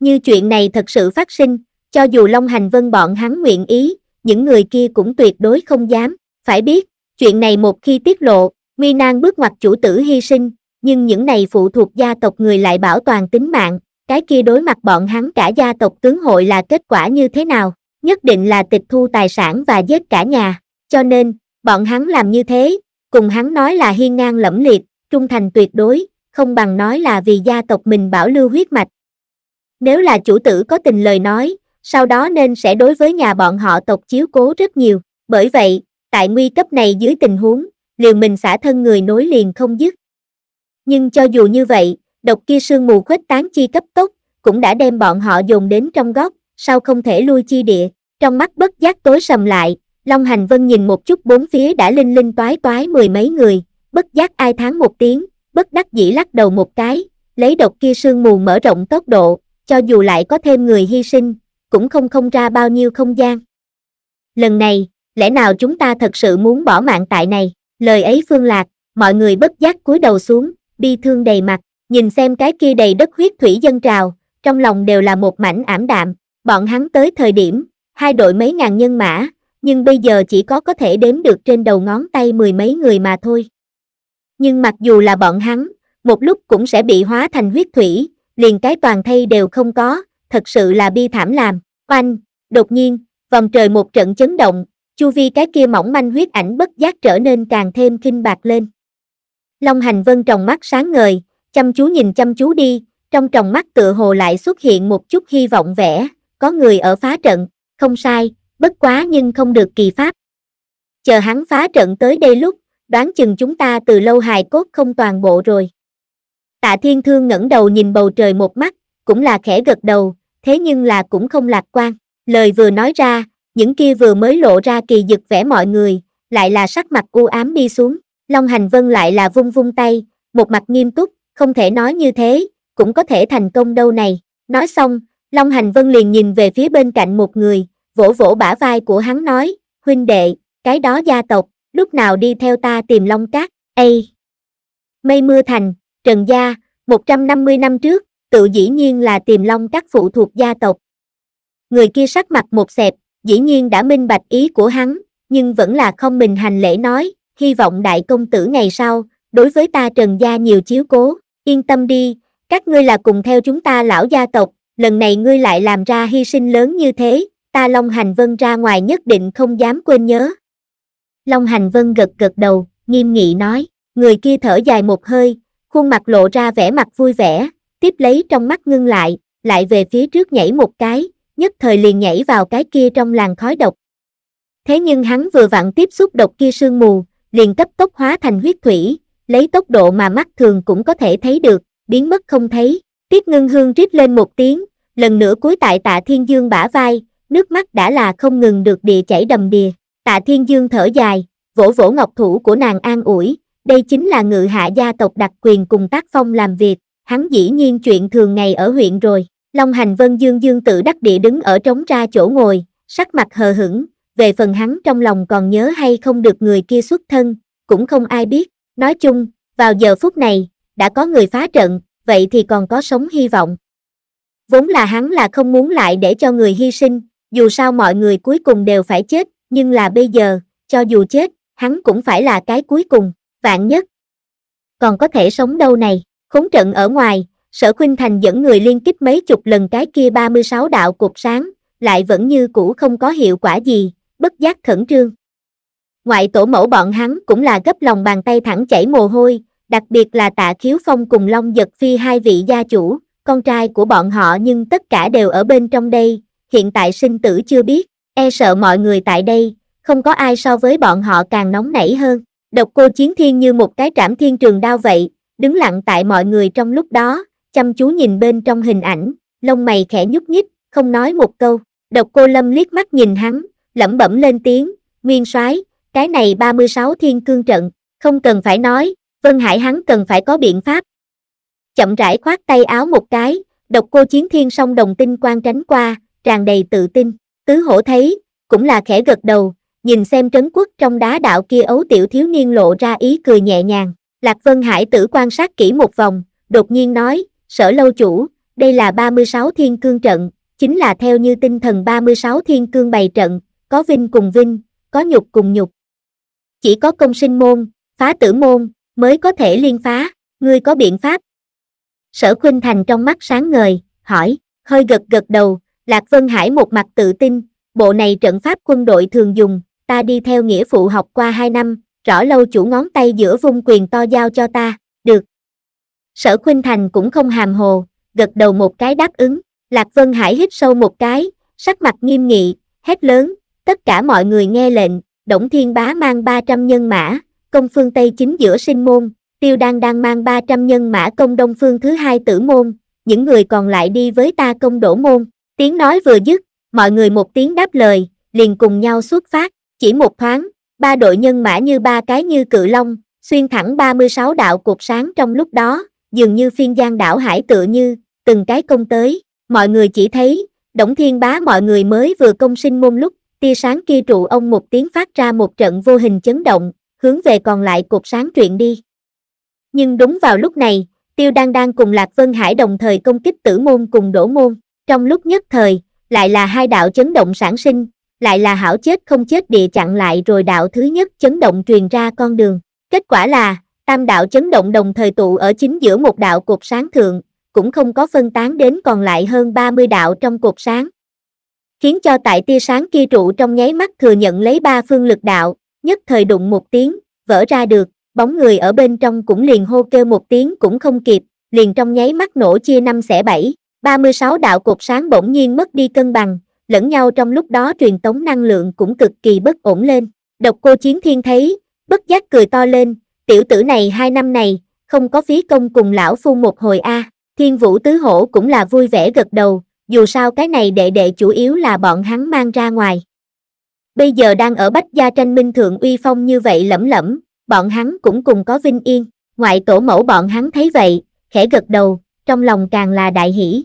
A: Như chuyện này thật sự phát sinh, cho dù Long Hành Vân bọn hắn nguyện ý, những người kia cũng tuyệt đối không dám, phải biết, chuyện này một khi tiết lộ, nguy nan bước ngoặt chủ tử hy sinh, nhưng những này phụ thuộc gia tộc người lại bảo toàn tính mạng, cái kia đối mặt bọn hắn cả gia tộc tướng hội là kết quả như thế nào? nhất định là tịch thu tài sản và giết cả nhà. Cho nên, bọn hắn làm như thế, cùng hắn nói là hiên ngang lẫm liệt, trung thành tuyệt đối, không bằng nói là vì gia tộc mình bảo lưu huyết mạch. Nếu là chủ tử có tình lời nói, sau đó nên sẽ đối với nhà bọn họ tộc chiếu cố rất nhiều. Bởi vậy, tại nguy cấp này dưới tình huống, liều mình xả thân người nối liền không dứt. Nhưng cho dù như vậy, độc kia sương mù khuếch tán chi cấp tốc, cũng đã đem bọn họ dồn đến trong góc, sao không thể lui chi địa, trong mắt bất giác tối sầm lại, Long Hành Vân nhìn một chút bốn phía đã linh linh toái toái mười mấy người, bất giác ai tháng một tiếng, bất đắc dĩ lắc đầu một cái, lấy độc kia sương mù mở rộng tốc độ, cho dù lại có thêm người hy sinh, cũng không không ra bao nhiêu không gian. Lần này, lẽ nào chúng ta thật sự muốn bỏ mạng tại này, lời ấy phương lạc, mọi người bất giác cúi đầu xuống, bi thương đầy mặt, nhìn xem cái kia đầy đất huyết thủy dân trào, trong lòng đều là một mảnh ảm đạm, Bọn hắn tới thời điểm, hai đội mấy ngàn nhân mã, nhưng bây giờ chỉ có có thể đếm được trên đầu ngón tay mười mấy người mà thôi. Nhưng mặc dù là bọn hắn, một lúc cũng sẽ bị hóa thành huyết thủy, liền cái toàn thay đều không có, thật sự là bi thảm làm. Oanh, đột nhiên, vòng trời một trận chấn động, chu vi cái kia mỏng manh huyết ảnh bất giác trở nên càng thêm kinh bạc lên. Long hành vân tròng mắt sáng ngời, chăm chú nhìn chăm chú đi, trong tròng mắt tựa hồ lại xuất hiện một chút hy vọng vẻ, có người ở phá trận, không sai, bất quá nhưng không được kỳ pháp. Chờ hắn phá trận tới đây lúc, đoán chừng chúng ta từ lâu hài cốt không toàn bộ rồi. Tạ Thiên Thương ngẩng đầu nhìn bầu trời một mắt, cũng là khẽ gật đầu, thế nhưng là cũng không lạc quan. Lời vừa nói ra, những kia vừa mới lộ ra kỳ dực vẻ mọi người, lại là sắc mặt u ám đi xuống. Long Hành Vân lại là vung vung tay, một mặt nghiêm túc, không thể nói như thế, cũng có thể thành công đâu này. Nói xong, Long Hành Vân liền nhìn về phía bên cạnh một người, vỗ vỗ bả vai của hắn nói, huynh đệ, cái đó gia tộc, lúc nào đi theo ta tìm Long Cát, ây. Mây Mưa Thành, Trần Gia, 150 năm trước, tự dĩ nhiên là tìm Long Cát phụ thuộc gia tộc. Người kia sắc mặt một xẹp, dĩ nhiên đã minh bạch ý của hắn, nhưng vẫn là không mình hành lễ nói, hy vọng đại công tử ngày sau, đối với ta Trần Gia nhiều chiếu cố, yên tâm đi, các ngươi là cùng theo chúng ta lão gia tộc, lần này ngươi lại làm ra hy sinh lớn như thế, ta Long Hành Vân ra ngoài nhất định không dám quên nhớ. Long Hành Vân gật gật đầu, nghiêm nghị nói, người kia thở dài một hơi, khuôn mặt lộ ra vẻ mặt vui vẻ, tiếp lấy trong mắt ngưng lại, lại về phía trước nhảy một cái, nhất thời liền nhảy vào cái kia trong làn khói độc. Thế nhưng hắn vừa vặn tiếp xúc độc kia sương mù, liền cấp tốc hóa thành huyết thủy, lấy tốc độ mà mắt thường cũng có thể thấy được, biến mất không thấy. Tiết ngưng hương rít lên một tiếng, lần nữa cuối tại tạ thiên dương bả vai, nước mắt đã là không ngừng được địa chảy đầm đìa. Tạ thiên dương thở dài, vỗ vỗ ngọc thủ của nàng an ủi, đây chính là ngự hạ gia tộc đặc quyền cùng tác phong làm việc, hắn dĩ nhiên chuyện thường ngày ở huyện rồi. Long hành vân dương dương tự đắc địa đứng ở trống ra chỗ ngồi, sắc mặt hờ hững, về phần hắn trong lòng còn nhớ hay không được người kia xuất thân, cũng không ai biết. Nói chung, vào giờ phút này, đã có người phá trận, vậy thì còn có sống hy vọng vốn là hắn là không muốn lại để cho người hy sinh dù sao mọi người cuối cùng đều phải chết nhưng là bây giờ cho dù chết hắn cũng phải là cái cuối cùng vạn nhất còn có thể sống đâu này khốn trận ở ngoài sở khuynh thành dẫn người liên kích mấy chục lần cái kia 36 đạo cục sáng lại vẫn như cũ không có hiệu quả gì bất giác khẩn trương ngoại tổ mẫu bọn hắn cũng là gấp lòng bàn tay thẳng chảy mồ hôi đặc biệt là tạ khiếu phong cùng long giật phi hai vị gia chủ con trai của bọn họ nhưng tất cả đều ở bên trong đây, hiện tại sinh tử chưa biết, e sợ mọi người tại đây, không có ai so với bọn họ càng nóng nảy hơn. Độc cô chiến thiên như một cái trảm thiên trường đao vậy, đứng lặng tại mọi người trong lúc đó, chăm chú nhìn bên trong hình ảnh, lông mày khẽ nhúc nhích, không nói một câu. Độc cô lâm liếc mắt nhìn hắn, lẩm bẩm lên tiếng, nguyên soái cái này 36 thiên cương trận, không cần phải nói, Vân Hải hắn cần phải có biện pháp, chậm rãi khoát tay áo một cái, độc cô chiến thiên song đồng tinh quan tránh qua, tràn đầy tự tin, tứ hổ thấy, cũng là khẽ gật đầu, nhìn xem trấn quốc trong đá đạo kia ấu tiểu thiếu niên lộ ra ý cười nhẹ nhàng, Lạc Vân Hải tử quan sát kỹ một vòng, đột nhiên nói, sở lâu chủ, đây là 36 thiên cương trận, chính là theo như tinh thần 36 thiên cương bày trận, có vinh cùng vinh, có nhục cùng nhục. Chỉ có công sinh môn, phá tử môn, mới có thể liên phá, ngươi có biện pháp, Sở Khuynh Thành trong mắt sáng ngời, hỏi, hơi gật gật đầu, Lạc Vân Hải một mặt tự tin, bộ này trận pháp quân đội thường dùng, ta đi theo nghĩa phụ học qua hai năm, rõ lâu chủ ngón tay giữa vung quyền to giao cho ta, được. Sở Khuynh Thành cũng không hàm hồ, gật đầu một cái đáp ứng, Lạc Vân Hải hít sâu một cái, sắc mặt nghiêm nghị, hét lớn, tất cả mọi người nghe lệnh, Đổng Thiên Bá mang 300 nhân mã, công phương Tây chính giữa sinh môn, tiêu Đan đang mang 300 nhân mã công đông phương thứ hai tử môn, những người còn lại đi với ta công đổ môn. Tiếng nói vừa dứt, mọi người một tiếng đáp lời, liền cùng nhau xuất phát, chỉ một thoáng, ba đội nhân mã như ba cái như cự long, xuyên thẳng 36 đạo cột sáng trong lúc đó, dường như phiên gian đảo hải tựa như, từng cái công tới, mọi người chỉ thấy, Đổng Thiên Bá mọi người mới vừa công sinh môn lúc, tia sáng kia trụ ông một tiếng phát ra một trận vô hình chấn động, hướng về còn lại cột sáng truyện đi. Nhưng đúng vào lúc này, Tiêu Đan Đan cùng Lạc Vân Hải đồng thời công kích tử môn cùng đổ môn. Trong lúc nhất thời, lại là hai đạo chấn động sản sinh, lại là hảo chết không chết địa chặn lại rồi đạo thứ nhất chấn động truyền ra con đường. Kết quả là, tam đạo chấn động đồng thời tụ ở chính giữa một đạo cột sáng thượng, cũng không có phân tán đến còn lại hơn 30 đạo trong cột sáng. Khiến cho tại tia sáng kia trụ trong nháy mắt thừa nhận lấy ba phương lực đạo, nhất thời đụng một tiếng, vỡ ra được, bóng người ở bên trong cũng liền hô kêu một tiếng cũng không kịp, liền trong nháy mắt nổ chia năm xẻ bảy, 36 đạo cột sáng bỗng nhiên mất đi cân bằng, lẫn nhau trong lúc đó truyền tống năng lượng cũng cực kỳ bất ổn lên. Độc cô chiến thiên thấy, bất giác cười to lên, tiểu tử này hai năm này, không có phí công cùng lão phu một hồi a thiên vũ tứ hổ cũng là vui vẻ gật đầu, dù sao cái này đệ đệ chủ yếu là bọn hắn mang ra ngoài. Bây giờ đang ở bách gia tranh minh thượng uy phong như vậy lẫm lẫm, bọn hắn cũng cùng có vinh yên, ngoại tổ mẫu bọn hắn thấy vậy, khẽ gật đầu, trong lòng càng là đại hỷ.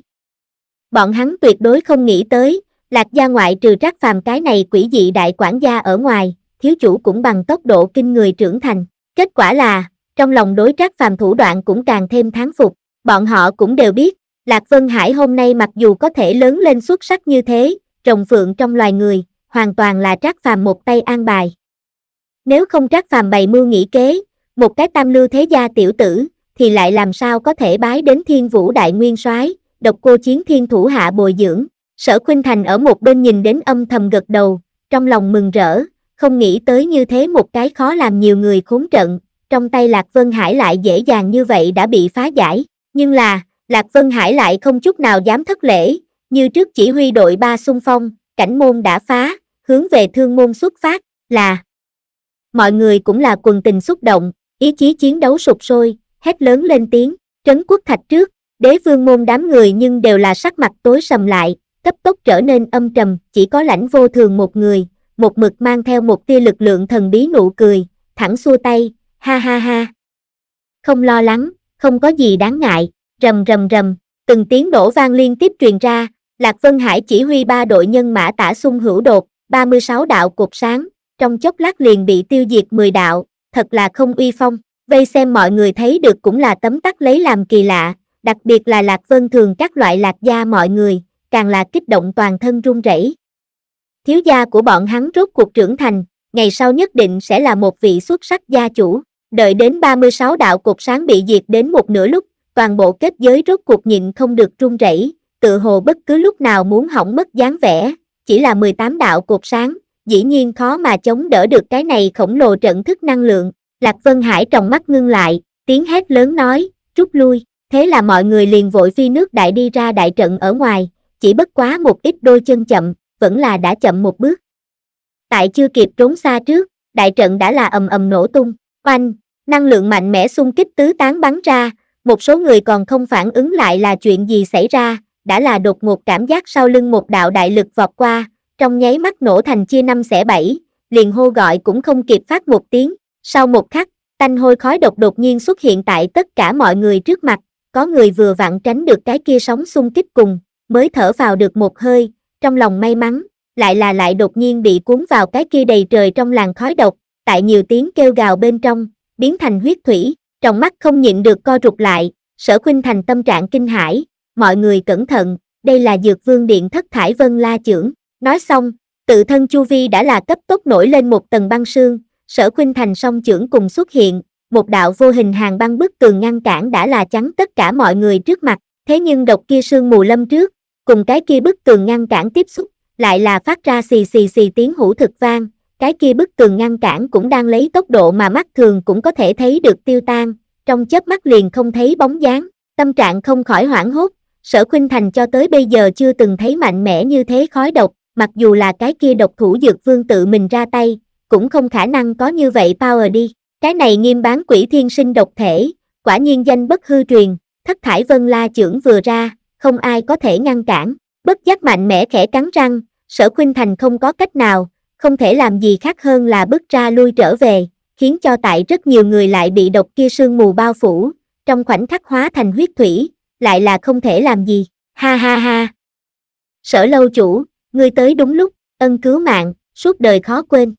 A: Bọn hắn tuyệt đối không nghĩ tới, lạc gia ngoại trừ trác phàm cái này quỷ dị đại quản gia ở ngoài, thiếu chủ cũng bằng tốc độ kinh người trưởng thành. Kết quả là, trong lòng đối trác phàm thủ đoạn cũng càng thêm tháng phục, bọn họ cũng đều biết, Lạc Vân Hải hôm nay mặc dù có thể lớn lên xuất sắc như thế, trồng phượng trong loài người, hoàn toàn là trác phàm một tay an bài. Nếu không trác phàm bày mưu nghĩ kế, một cái tam lưu thế gia tiểu tử, thì lại làm sao có thể bái đến thiên vũ đại nguyên soái độc cô chiến thiên thủ hạ bồi dưỡng. Sở Khuynh Thành ở một bên nhìn đến âm thầm gật đầu, trong lòng mừng rỡ, không nghĩ tới như thế một cái khó làm nhiều người khốn trận, trong tay Lạc Vân Hải lại dễ dàng như vậy đã bị phá giải, nhưng là, Lạc Vân Hải lại không chút nào dám thất lễ, như trước chỉ huy đội ba xung phong, cảnh môn đã phá, hướng về thương môn xuất phát, là, mọi người cũng là quần tình xúc động, ý chí chiến đấu sụp sôi, hét lớn lên tiếng, trấn quốc thạch trước, đế vương môn đám người nhưng đều là sắc mặt tối sầm lại, cấp tốc trở nên âm trầm, chỉ có lãnh vô thường một người, một mực mang theo một tia lực lượng thần bí nụ cười, thẳng xua tay, ha ha ha. Không lo lắng, không có gì đáng ngại, rầm rầm rầm, từng tiếng đổ vang liên tiếp truyền ra, Lạc Vân Hải chỉ huy ba đội nhân mã tả xung hữu đột, 36 đạo cột sáng, trong chốc lát liền bị tiêu diệt mười đạo, thật là không uy phong. Vây xem mọi người thấy được cũng là tấm tắc lấy làm kỳ lạ, đặc biệt là Lạc Vân thường các loại lạc gia mọi người, càng là kích động toàn thân run rẩy. Thiếu gia của bọn hắn rốt cuộc trưởng thành, ngày sau nhất định sẽ là một vị xuất sắc gia chủ. Đợi đến 36 đạo cục sáng bị diệt đến một nửa lúc, toàn bộ kết giới rốt cuộc nhịn không được run rẩy, tự hồ bất cứ lúc nào muốn hỏng mất dáng vẻ, chỉ là 18 đạo cột sáng, dĩ nhiên khó mà chống đỡ được cái này khổng lồ trận thức năng lượng, Lạc Vân Hải trong mắt ngưng lại, tiếng hét lớn nói, rút lui, thế là mọi người liền vội phi nước đại đi ra đại trận ở ngoài, chỉ bất quá một ít đôi chân chậm, vẫn là đã chậm một bước. Tại chưa kịp trốn xa trước, đại trận đã là ầm ầm nổ tung, oanh, năng lượng mạnh mẽ xung kích tứ tán bắn ra, một số người còn không phản ứng lại là chuyện gì xảy ra, đã là đột ngột cảm giác sau lưng một đạo đại lực vọt qua, trong nháy mắt nổ thành chia năm xẻ bảy, liền hô gọi cũng không kịp phát một tiếng, sau một khắc, tanh hôi khói độc đột nhiên xuất hiện tại tất cả mọi người trước mặt, có người vừa vặn tránh được cái kia sóng xung kích cùng, mới thở vào được một hơi, trong lòng may mắn, lại là lại đột nhiên bị cuốn vào cái kia đầy trời trong làn khói độc, tại nhiều tiếng kêu gào bên trong, biến thành huyết thủy, trong mắt không nhịn được co rụt lại, sở khuynh thành tâm trạng kinh hãi, mọi người cẩn thận, đây là dược vương điện thất thải vân la trưởng. Nói xong, tự thân Chu Vi đã là cấp tốc nổi lên một tầng băng sương, sở khuynh thành song trưởng cùng xuất hiện, một đạo vô hình hàng băng bức tường ngăn cản đã là chắn tất cả mọi người trước mặt, thế nhưng độc kia sương mù lâm trước, cùng cái kia bức tường ngăn cản tiếp xúc, lại là phát ra xì xì xì tiếng hủ thực vang, cái kia bức tường ngăn cản cũng đang lấy tốc độ mà mắt thường cũng có thể thấy được tiêu tan, trong chớp mắt liền không thấy bóng dáng, tâm trạng không khỏi hoảng hốt, sở khuynh thành cho tới bây giờ chưa từng thấy mạnh mẽ như thế khói độc, mặc dù là cái kia độc thủ dược vương tự mình ra tay, cũng không khả năng có như vậy power đi. Cái này nghiêm bán quỷ thiên sinh độc thể, quả nhiên danh bất hư truyền, thất thải vân la trưởng vừa ra, không ai có thể ngăn cản, bất giác mạnh mẽ khẽ cắn răng, sở khuynh thành không có cách nào, không thể làm gì khác hơn là bước ra lui trở về, khiến cho tại rất nhiều người lại bị độc kia sương mù bao phủ, trong khoảnh khắc hóa thành huyết thủy, lại là không thể làm gì, ha ha ha. Sở lâu chủ, ngươi tới đúng lúc, ân cứu mạng, suốt đời khó quên.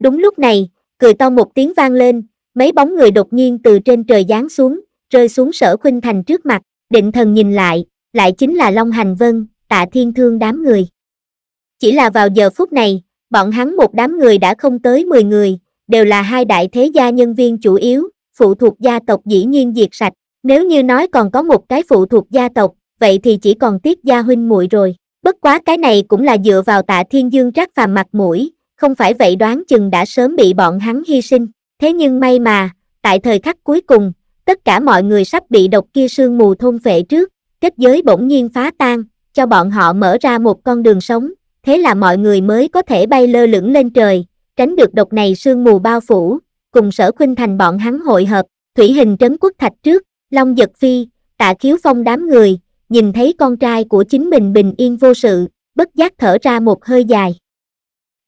A: Đúng lúc này, cười to một tiếng vang lên, mấy bóng người đột nhiên từ trên trời giáng xuống, rơi xuống sở khuynh thành trước mặt, định thần nhìn lại, lại chính là Long Hành Vân, tạ thiên thương đám người. Chỉ là vào giờ phút này, bọn hắn một đám người đã không tới 10 người, đều là hai đại thế gia nhân viên chủ yếu, phụ thuộc gia tộc dĩ nhiên diệt sạch, nếu như nói còn có một cái phụ thuộc gia tộc, vậy thì chỉ còn tiếc gia huynh muội rồi. Bất quá cái này cũng là dựa vào tạ thiên dương trác phàm mặt mũi, không phải vậy đoán chừng đã sớm bị bọn hắn hy sinh. Thế nhưng may mà, tại thời khắc cuối cùng, tất cả mọi người sắp bị độc kia sương mù thôn phệ trước, kết giới bỗng nhiên phá tan, cho bọn họ mở ra một con đường sống, thế là mọi người mới có thể bay lơ lửng lên trời, tránh được độc này sương mù bao phủ, cùng sở khuynh thành bọn hắn hội hợp, thủy hình trấn quốc thạch trước, long giật phi, tạ khiếu phong đám người, nhìn thấy con trai của chính mình bình yên vô sự, bất giác thở ra một hơi dài.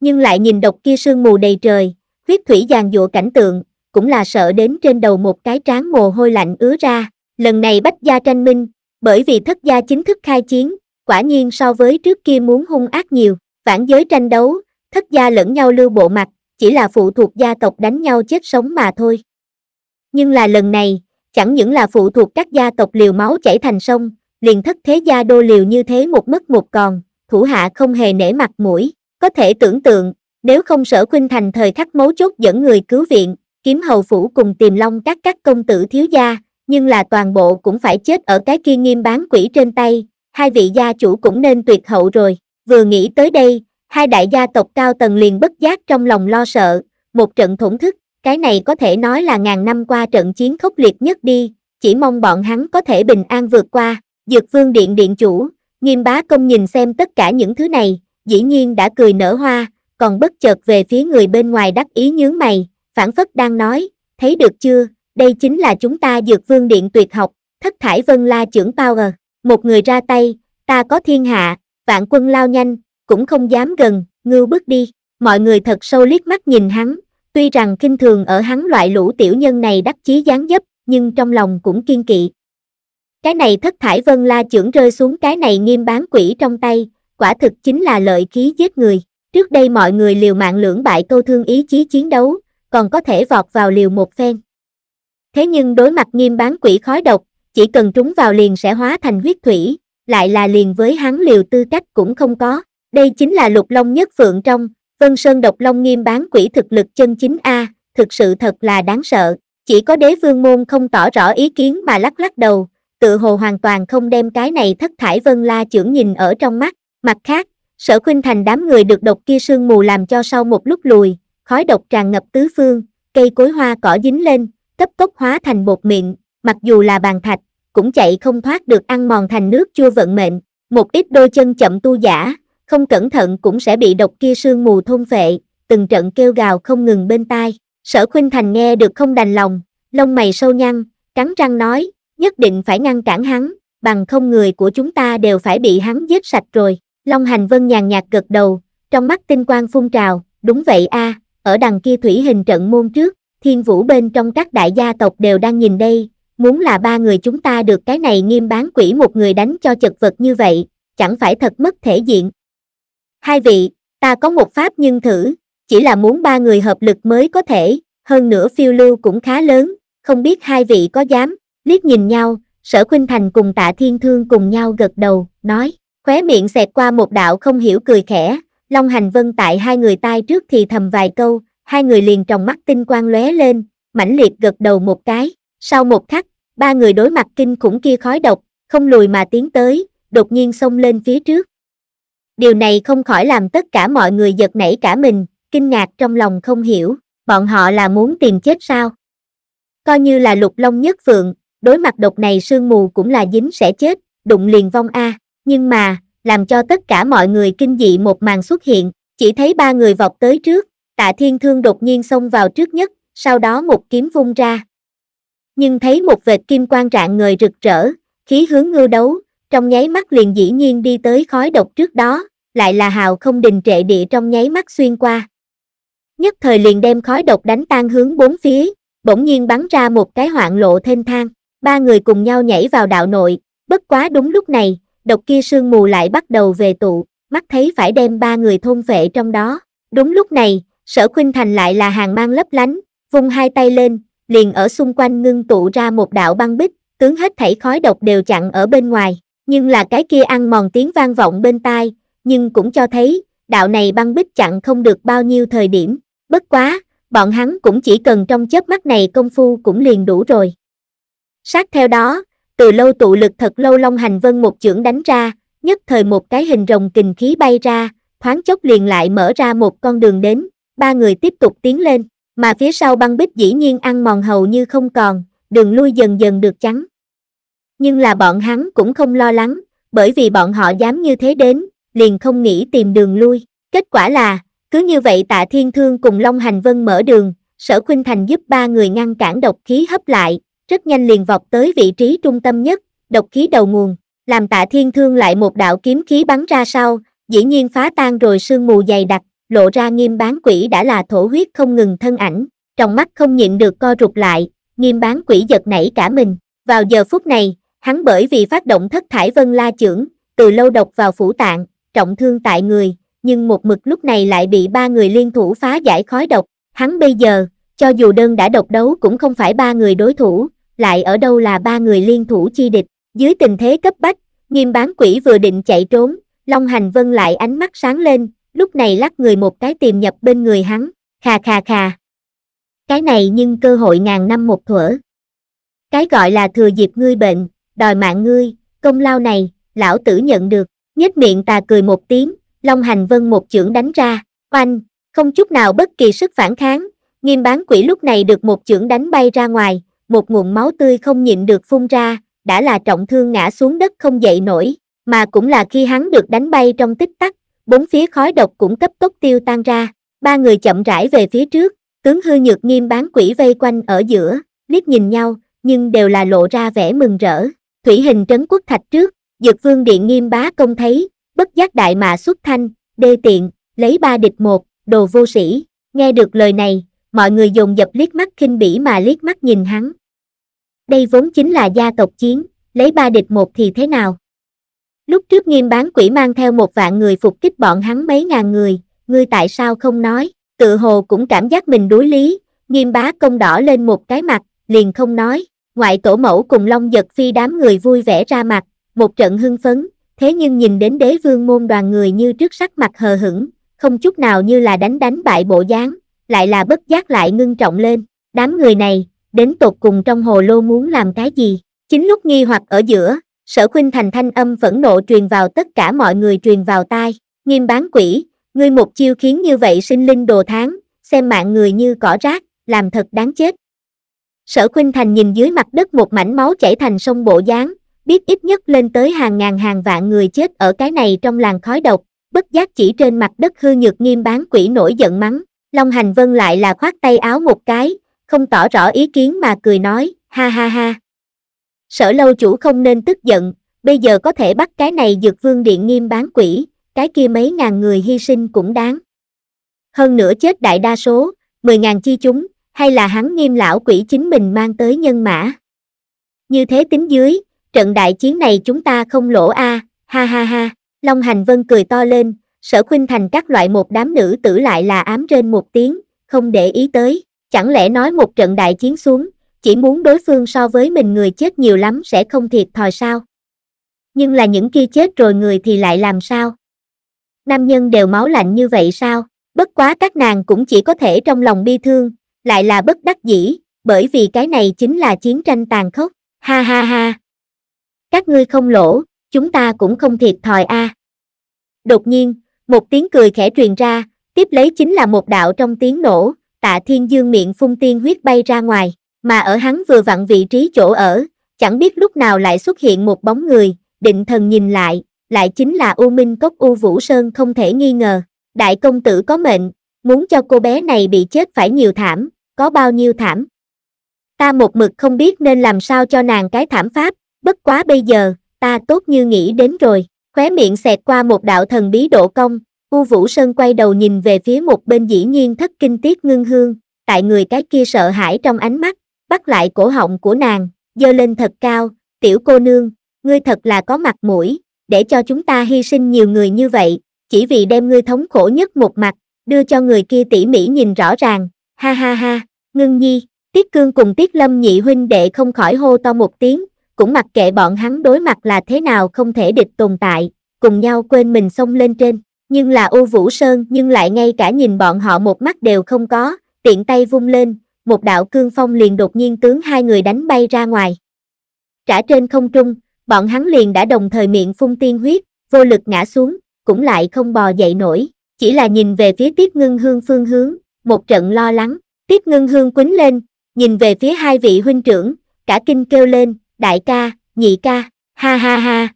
A: Nhưng lại nhìn độc kia sương mù đầy trời, huyết thủy giàn dụa cảnh tượng, cũng là sợ đến trên đầu một cái trán mồ hôi lạnh ứa ra, lần này bách gia tranh minh, bởi vì thất gia chính thức khai chiến, quả nhiên so với trước kia muốn hung ác nhiều, vãn giới tranh đấu, thất gia lẫn nhau lưu bộ mặt, chỉ là phụ thuộc gia tộc đánh nhau chết sống mà thôi. Nhưng là lần này, chẳng những là phụ thuộc các gia tộc liều máu chảy thành sông, liền thất thế gia đô liều như thế một mất một còn, thủ hạ không hề nể mặt mũi, có thể tưởng tượng, nếu không sở khuynh thành thời khắc mấu chốt dẫn người cứu viện, kiếm hầu phủ cùng tìm long các các công tử thiếu gia, nhưng là toàn bộ cũng phải chết ở cái kia nghiêm bán quỷ trên tay, hai vị gia chủ cũng nên tuyệt hậu rồi, vừa nghĩ tới đây, hai đại gia tộc cao tầng liền bất giác trong lòng lo sợ, một trận thủng thức, cái này có thể nói là ngàn năm qua trận chiến khốc liệt nhất đi, chỉ mong bọn hắn có thể bình an vượt qua. Dược vương điện điện chủ, nghiêm bá công nhìn xem tất cả những thứ này, dĩ nhiên đã cười nở hoa, còn bất chợt về phía người bên ngoài đắc ý nhướng mày, phản phất đang nói, thấy được chưa, đây chính là chúng ta dược vương điện tuyệt học, thất thải vân la trưởng power, một người ra tay, ta có thiên hạ, vạn quân lao nhanh, cũng không dám gần, ngưu bước đi, mọi người thật sâu liếc mắt nhìn hắn, tuy rằng kinh thường ở hắn loại lũ tiểu nhân này đắc chí dáng dấp, nhưng trong lòng cũng kiên kỵ, cái này thất thải vân la chưởng rơi xuống cái này nghiêm bán quỷ trong tay, quả thực chính là lợi khí giết người. Trước đây mọi người liều mạng lưỡng bại câu thương ý chí chiến đấu, còn có thể vọt vào liều một phen. Thế nhưng đối mặt nghiêm bán quỷ khói độc, chỉ cần trúng vào liền sẽ hóa thành huyết thủy, lại là liền với hắn liều tư cách cũng không có. Đây chính là lục long nhất phượng trong, vân sơn độc long nghiêm bán quỷ thực lực chân chính A, thực sự thật là đáng sợ. Chỉ có đế vương môn không tỏ rõ ý kiến mà lắc lắc đầu, tự hồ hoàn toàn không đem cái này thất thải vân la chưởng nhìn ở trong mắt, mặt khác, sở khuynh thành đám người được độc kia sương mù làm cho sau một lúc lùi, khói độc tràn ngập tứ phương, cây cối hoa cỏ dính lên, cấp tốc hóa thành bột mịn, mặc dù là bàn thạch, cũng chạy không thoát được ăn mòn thành nước chua vận mệnh, một ít đôi chân chậm tu giả, không cẩn thận cũng sẽ bị độc kia sương mù thôn phệ, từng trận kêu gào không ngừng bên tai, sở khuynh thành nghe được không đành lòng, lông mày sâu nhăn, cắn răng nói, nhất định phải ngăn cản hắn, bằng không người của chúng ta đều phải bị hắn giết sạch rồi. Long Hành Vân nhàn nhạt gật đầu, trong mắt tinh quang phun trào, đúng vậy a, à, ở đằng kia thủy hình trận môn trước, thiên vũ bên trong các đại gia tộc đều đang nhìn đây, muốn là ba người chúng ta được cái này nghiêm bán quỷ một người đánh cho chật vật như vậy, chẳng phải thật mất thể diện. Hai vị, ta có một pháp nhưng thử, chỉ là muốn ba người hợp lực mới có thể, hơn nữa phiêu lưu cũng khá lớn, không biết hai vị có dám liếc nhìn nhau, sở khuynh thành cùng tạ thiên thương cùng nhau gật đầu, nói, khóe miệng xẹt qua một đạo không hiểu cười khẽ, Long Hành Vân tại hai người tai trước thì thầm vài câu, hai người liền trong mắt tinh quang lóe lên, mãnh liệt gật đầu một cái, sau một khắc, ba người đối mặt kinh khủng kia khói độc, không lùi mà tiến tới, đột nhiên xông lên phía trước. Điều này không khỏi làm tất cả mọi người giật nảy cả mình, kinh ngạc trong lòng không hiểu, bọn họ là muốn tìm chết sao? Coi như là lục long nhất phượng, đối mặt độc này sương mù cũng là dính sẽ chết, đụng liền vong a, nhưng mà, làm cho tất cả mọi người kinh dị một màn xuất hiện, chỉ thấy ba người vọt tới trước, tạ thiên thương đột nhiên xông vào trước nhất, sau đó một kiếm vung ra. Nhưng thấy một vệt kim quang rạng người rực rỡ, khí hướng ngư đấu, trong nháy mắt liền dĩ nhiên đi tới khói độc trước đó, lại là hào không đình trệ địa trong nháy mắt xuyên qua. Nhất thời liền đem khói độc đánh tan hướng bốn phía, bỗng nhiên bắn ra một cái hoạn lộ thênh thang ba người cùng nhau nhảy vào đạo nội, bất quá đúng lúc này, độc kia sương mù lại bắt đầu về tụ, mắt thấy phải đem ba người thôn vệ trong đó. Đúng lúc này, sở khuynh thành lại là hàng mang lấp lánh, vung hai tay lên, liền ở xung quanh ngưng tụ ra một đạo băng bích, tướng hết thảy khói độc đều chặn ở bên ngoài, nhưng là cái kia ăn mòn tiếng vang vọng bên tai, nhưng cũng cho thấy, đạo này băng bích chặn không được bao nhiêu thời điểm, bất quá, bọn hắn cũng chỉ cần trong chớp mắt này công phu cũng liền đủ rồi. Sát theo đó, từ lâu tụ lực thật lâu Long Hành Vân một chưởng đánh ra, nhất thời một cái hình rồng kình khí bay ra, thoáng chốc liền lại mở ra một con đường đến, ba người tiếp tục tiến lên, mà phía sau băng bích dĩ nhiên ăn mòn hầu như không còn, đường lui dần dần được chắn. Nhưng là bọn hắn cũng không lo lắng, bởi vì bọn họ dám như thế đến, liền không nghĩ tìm đường lui. Kết quả là, cứ như vậy tạ thiên thương cùng Long Hành Vân mở đường, sở khuynh thành giúp ba người ngăn cản độc khí hấp lại, rất nhanh liền vọt tới vị trí trung tâm nhất, độc khí đầu nguồn, làm tạ thiên thương lại một đạo kiếm khí bắn ra sau, dĩ nhiên phá tan rồi sương mù dày đặc, lộ ra nghiêm bán quỷ đã là thổ huyết không ngừng thân ảnh, trong mắt không nhịn được co rụt lại, nghiêm bán quỷ giật nảy cả mình. Vào giờ phút này, hắn bởi vì phát động thất thải vân la trưởng từ lâu độc vào phủ tạng, trọng thương tại người, nhưng một mực lúc này lại bị ba người liên thủ phá giải khói độc. Hắn bây giờ, cho dù đơn đã độc đấu cũng không phải ba người đối thủ, lại ở đâu là ba người liên thủ chi địch, dưới tình thế cấp bách, nghiêm bán quỷ vừa định chạy trốn, Long Hành Vân lại ánh mắt sáng lên, lúc này lắc người một cái tìm nhập bên người hắn, khà khà khà. Cái này nhưng cơ hội ngàn năm một thuở. Cái gọi là thừa dịp ngươi bệnh, đòi mạng ngươi, công lao này, lão tử nhận được, nhếch miệng tà cười một tiếng, Long Hành Vân một chưởng đánh ra, oanh, không chút nào bất kỳ sức phản kháng, nghiêm bán quỷ lúc này được một chưởng đánh bay ra ngoài, một nguồn máu tươi không nhịn được phun ra, đã là trọng thương ngã xuống đất không dậy nổi, mà cũng là khi hắn được đánh bay trong tích tắc, bốn phía khói độc cũng cấp tốc tiêu tan ra, ba người chậm rãi về phía trước, tướng hư nhược nghiêm bán quỷ vây quanh ở giữa, liếc nhìn nhau, nhưng đều là lộ ra vẻ mừng rỡ, thủy hình trấn quốc thạch trước, dược vương điện nghiêm bá công thấy, bất giác đại mà xuất thanh, đê tiện, lấy ba địch một, đồ vô sĩ, nghe được lời này, mọi người dồn dập liếc mắt khinh bỉ mà liếc mắt nhìn hắn, đây vốn chính là gia tộc chiến, lấy ba địch một thì thế nào? Lúc trước nghiêm bán quỷ mang theo một vạn người phục kích bọn hắn mấy ngàn người, ngươi tại sao không nói, tự hồ cũng cảm giác mình đối lý, nghiêm bá công đỏ lên một cái mặt, liền không nói, ngoại tổ mẫu cùng long giật phi đám người vui vẻ ra mặt, một trận hưng phấn, thế nhưng nhìn đến đế vương môn đoàn người như trước sắc mặt hờ hững, không chút nào như là đánh đánh bại bộ dáng, lại là bất giác lại ngưng trọng lên, đám người này, đến tột cùng trong hồ lô muốn làm cái gì. Chính lúc nghi hoặc ở giữa, sở khuynh thành thanh âm vẫn nộ truyền vào tất cả mọi người truyền vào tai, nghiêm bán quỷ, ngươi một chiêu khiến như vậy sinh linh đồ tháng, xem mạng người như cỏ rác, làm thật đáng chết. Sở khuynh thành nhìn dưới mặt đất một mảnh máu chảy thành sông bộ dáng, biết ít nhất lên tới hàng ngàn hàng vạn người chết ở cái này trong làng khói độc, bất giác chỉ trên mặt đất hư nhược nghiêm bán quỷ nổi giận mắng, Long Hành Vân lại là khoát tay áo một cái, không tỏ rõ ý kiến mà cười nói ha ha ha sở lâu chủ không nên tức giận bây giờ có thể bắt cái này dược vương điện nghiêm bán quỷ cái kia mấy ngàn người hy sinh cũng đáng hơn nữa chết đại đa số mười ngàn chi chúng hay là hắn nghiêm lão quỷ chính mình mang tới nhân mã như thế tính dưới trận đại chiến này chúng ta không lỗ a à, ha ha ha long hành vân cười to lên sở khuynh thành các loại một đám nữ tử lại là ám trên một tiếng không để ý tới Chẳng lẽ nói một trận đại chiến xuống, chỉ muốn đối phương so với mình người chết nhiều lắm sẽ không thiệt thòi sao? Nhưng là những kia chết rồi người thì lại làm sao? Nam nhân đều máu lạnh như vậy sao? Bất quá các nàng cũng chỉ có thể trong lòng bi thương, lại là bất đắc dĩ, bởi vì cái này chính là chiến tranh tàn khốc, ha ha ha. Các ngươi không lỗ, chúng ta cũng không thiệt thòi a. À. Đột nhiên, một tiếng cười khẽ truyền ra, tiếp lấy chính là một đạo trong tiếng nổ, tạ thiên dương miệng phun tiên huyết bay ra ngoài, mà ở hắn vừa vặn vị trí chỗ ở, chẳng biết lúc nào lại xuất hiện một bóng người, định thần nhìn lại, lại chính là U Minh Cốc U Vũ Sơn không thể nghi ngờ, đại công tử có mệnh, muốn cho cô bé này bị chết phải nhiều thảm, có bao nhiêu thảm. Ta một mực không biết nên làm sao cho nàng cái thảm pháp, bất quá bây giờ, ta tốt như nghĩ đến rồi, khóe miệng xẹt qua một đạo thần bí độ công, U Vũ Sơn quay đầu nhìn về phía một bên dĩ nhiên thất kinh tiết ngưng hương, tại người cái kia sợ hãi trong ánh mắt, bắt lại cổ họng của nàng, dơ lên thật cao, tiểu cô nương, ngươi thật là có mặt mũi, để cho chúng ta hy sinh nhiều người như vậy, chỉ vì đem ngươi thống khổ nhất một mặt, đưa cho người kia tỉ mỉ nhìn rõ ràng, ha ha ha, ngưng nhi, tiết cương cùng tiết lâm nhị huynh đệ không khỏi hô to một tiếng, cũng mặc kệ bọn hắn đối mặt là thế nào không thể địch tồn tại, cùng nhau quên mình xông lên trên nhưng là U Vũ Sơn nhưng lại ngay cả nhìn bọn họ một mắt đều không có, tiện tay vung lên, một đạo cương phong liền đột nhiên tướng hai người đánh bay ra ngoài. Trả trên không trung, bọn hắn liền đã đồng thời miệng phun tiên huyết, vô lực ngã xuống, cũng lại không bò dậy nổi, chỉ là nhìn về phía Tiết Ngưng Hương phương hướng, một trận lo lắng, Tiết Ngưng Hương quýnh lên, nhìn về phía hai vị huynh trưởng, cả kinh kêu lên, đại ca, nhị ca, ha ha ha.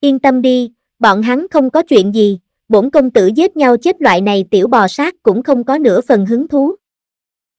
A: Yên tâm đi, bọn hắn không có chuyện gì, bổn công tử giết nhau chết loại này tiểu bò sát cũng không có nửa phần hứng thú.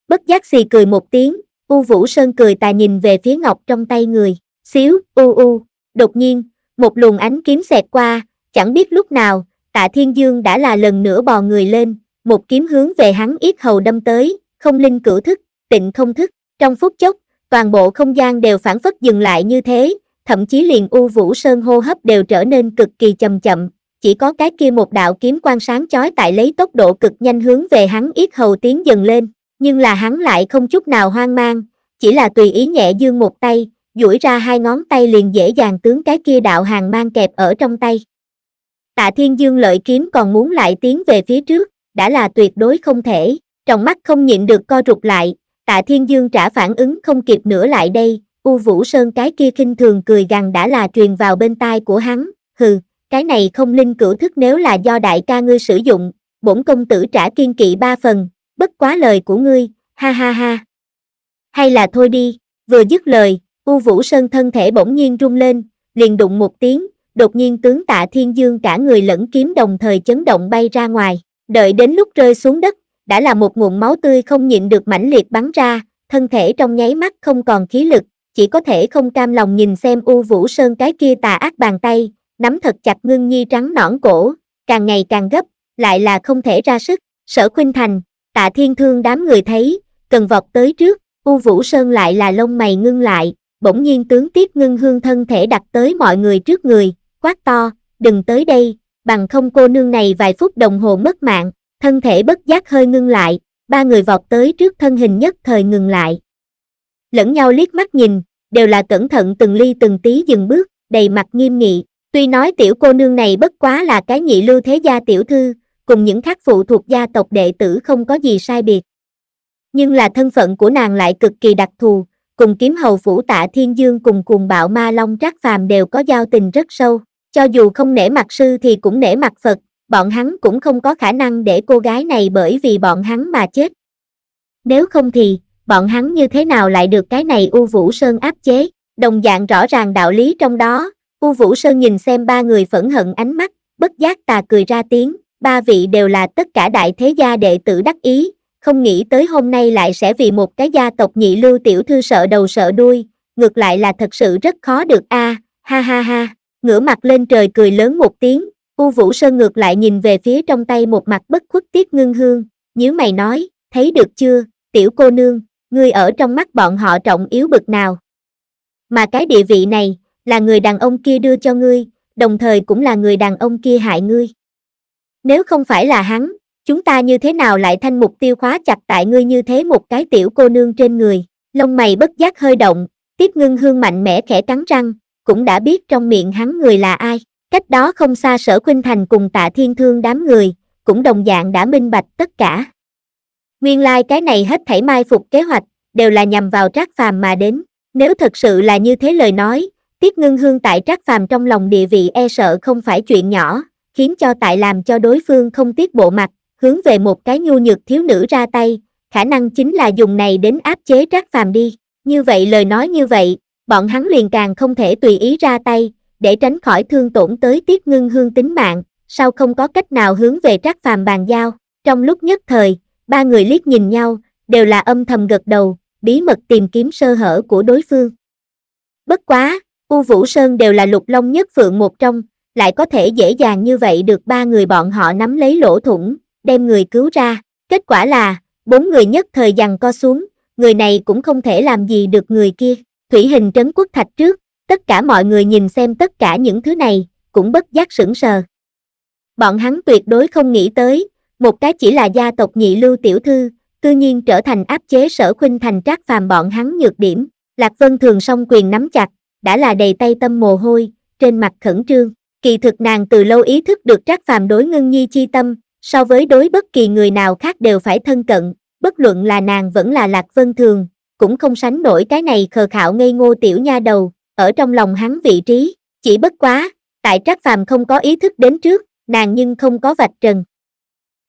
A: Bất giác xì cười một tiếng, U Vũ Sơn cười tà nhìn về phía ngọc trong tay người, xíu, u u, đột nhiên, một luồng ánh kiếm xẹt qua, chẳng biết lúc nào, tạ thiên dương đã là lần nữa bò người lên, một kiếm hướng về hắn ít hầu đâm tới, không linh cửu thức, tịnh không thức, trong phút chốc, toàn bộ không gian đều phản phất dừng lại như thế, thậm chí liền U Vũ Sơn hô hấp đều trở nên cực kỳ chậm chậm, chỉ có cái kia một đạo kiếm quan sáng chói tại lấy tốc độ cực nhanh hướng về hắn yết hầu tiến dần lên, nhưng là hắn lại không chút nào hoang mang, chỉ là tùy ý nhẹ dương một tay, duỗi ra hai ngón tay liền dễ dàng tướng cái kia đạo hàng mang kẹp ở trong tay. Tạ Thiên Dương lợi kiếm còn muốn lại tiến về phía trước, đã là tuyệt đối không thể, trong mắt không nhịn được co rụt lại, Tạ Thiên Dương trả phản ứng không kịp nữa lại đây, U Vũ Sơn cái kia kinh thường cười gằn đã là truyền vào bên tai của hắn, hừ, cái này không linh cửu thức nếu là do đại ca ngươi sử dụng, bổn công tử trả kiên kỵ ba phần, bất quá lời của ngươi, ha ha ha. Hay là thôi đi, vừa dứt lời, U Vũ Sơn thân thể bỗng nhiên rung lên, liền đụng một tiếng, đột nhiên tướng tạ thiên dương cả người lẫn kiếm đồng thời chấn động bay ra ngoài, đợi đến lúc rơi xuống đất, đã là một nguồn máu tươi không nhịn được mãnh liệt bắn ra, thân thể trong nháy mắt không còn khí lực, chỉ có thể không cam lòng nhìn xem U Vũ Sơn cái kia tà ác bàn tay, nắm thật chặt ngưng nhi trắng nõn cổ, càng ngày càng gấp, lại là không thể ra sức, sở khuynh thành, tạ thiên thương đám người thấy, cần vọt tới trước, U Vũ Sơn lại là lông mày ngưng lại, bỗng nhiên tướng tiếp ngưng hương thân thể đặt tới mọi người trước người, quát to, đừng tới đây, bằng không cô nương này vài phút đồng hồ mất mạng, thân thể bất giác hơi ngưng lại, ba người vọt tới trước thân hình nhất thời ngừng lại. Lẫn nhau liếc mắt nhìn, đều là cẩn thận từng ly từng tí dừng bước, đầy mặt nghiêm nghị, Tuy nói tiểu cô nương này bất quá là cái nhị lưu thế gia tiểu thư, cùng những khác phụ thuộc gia tộc đệ tử không có gì sai biệt. Nhưng là thân phận của nàng lại cực kỳ đặc thù, cùng kiếm hầu phủ tạ thiên dương cùng cùng bạo ma long trác phàm đều có giao tình rất sâu. Cho dù không nể mặt sư thì cũng nể mặt Phật, bọn hắn cũng không có khả năng để cô gái này bởi vì bọn hắn mà chết. Nếu không thì, bọn hắn như thế nào lại được cái này U Vũ Sơn áp chế, đồng dạng rõ ràng đạo lý trong đó, U Vũ Sơn nhìn xem ba người phẫn hận ánh mắt, bất giác tà cười ra tiếng, ba vị đều là tất cả đại thế gia đệ tử đắc ý, không nghĩ tới hôm nay lại sẽ vì một cái gia tộc nhị lưu tiểu thư sợ đầu sợ đuôi, ngược lại là thật sự rất khó được a à, ha ha ha, ngửa mặt lên trời cười lớn một tiếng, U Vũ Sơn ngược lại nhìn về phía trong tay một mặt bất khuất tiết ngưng hương, nhíu mày nói, thấy được chưa, tiểu cô nương, ngươi ở trong mắt bọn họ trọng yếu bực nào. Mà cái địa vị này, là người đàn ông kia đưa cho ngươi, đồng thời cũng là người đàn ông kia hại ngươi. Nếu không phải là hắn, chúng ta như thế nào lại thanh mục tiêu khóa chặt tại ngươi như thế một cái tiểu cô nương trên người, lông mày bất giác hơi động, tiếp ngưng hương mạnh mẽ khẽ cắn răng, cũng đã biết trong miệng hắn người là ai, cách đó không xa sở khuynh thành cùng tạ thiên thương đám người, cũng đồng dạng đã minh bạch tất cả. Nguyên lai like cái này hết thảy mai phục kế hoạch, đều là nhằm vào trác phàm mà đến, nếu thật sự là như thế lời nói, Tiết ngưng hương tại trác phàm trong lòng địa vị e sợ không phải chuyện nhỏ, khiến cho tại làm cho đối phương không tiết bộ mặt, hướng về một cái nhu nhược thiếu nữ ra tay, khả năng chính là dùng này đến áp chế trác phàm đi. Như vậy lời nói như vậy, bọn hắn liền càng không thể tùy ý ra tay, để tránh khỏi thương tổn tới tiết ngưng hương tính mạng, sao không có cách nào hướng về trác phàm bàn giao. Trong lúc nhất thời, ba người liếc nhìn nhau, đều là âm thầm gật đầu, bí mật tìm kiếm sơ hở của đối phương. Bất quá, U Vũ Sơn đều là lục long nhất phượng một trong, lại có thể dễ dàng như vậy được ba người bọn họ nắm lấy lỗ thủng, đem người cứu ra. Kết quả là, bốn người nhất thời dằn co xuống, người này cũng không thể làm gì được người kia. Thủy hình trấn quốc thạch trước, tất cả mọi người nhìn xem tất cả những thứ này, cũng bất giác sững sờ. Bọn hắn tuyệt đối không nghĩ tới, một cái chỉ là gia tộc nhị lưu tiểu thư, tự nhiên trở thành áp chế sở khuynh thành trác phàm bọn hắn nhược điểm. Lạc Vân thường song quyền nắm chặt, đã là đầy tay tâm mồ hôi, trên mặt khẩn trương. Kỳ thực nàng từ lâu ý thức được Trác Phàm đối Ngân Nhi chi tâm, so với đối bất kỳ người nào khác đều phải thân cận, bất luận là nàng vẫn là Lạc Vân Thường, cũng không sánh nổi cái này khờ khảo ngây ngô tiểu nha đầu, ở trong lòng hắn vị trí, chỉ bất quá, tại Trác Phàm không có ý thức đến trước, nàng nhưng không có vạch trần.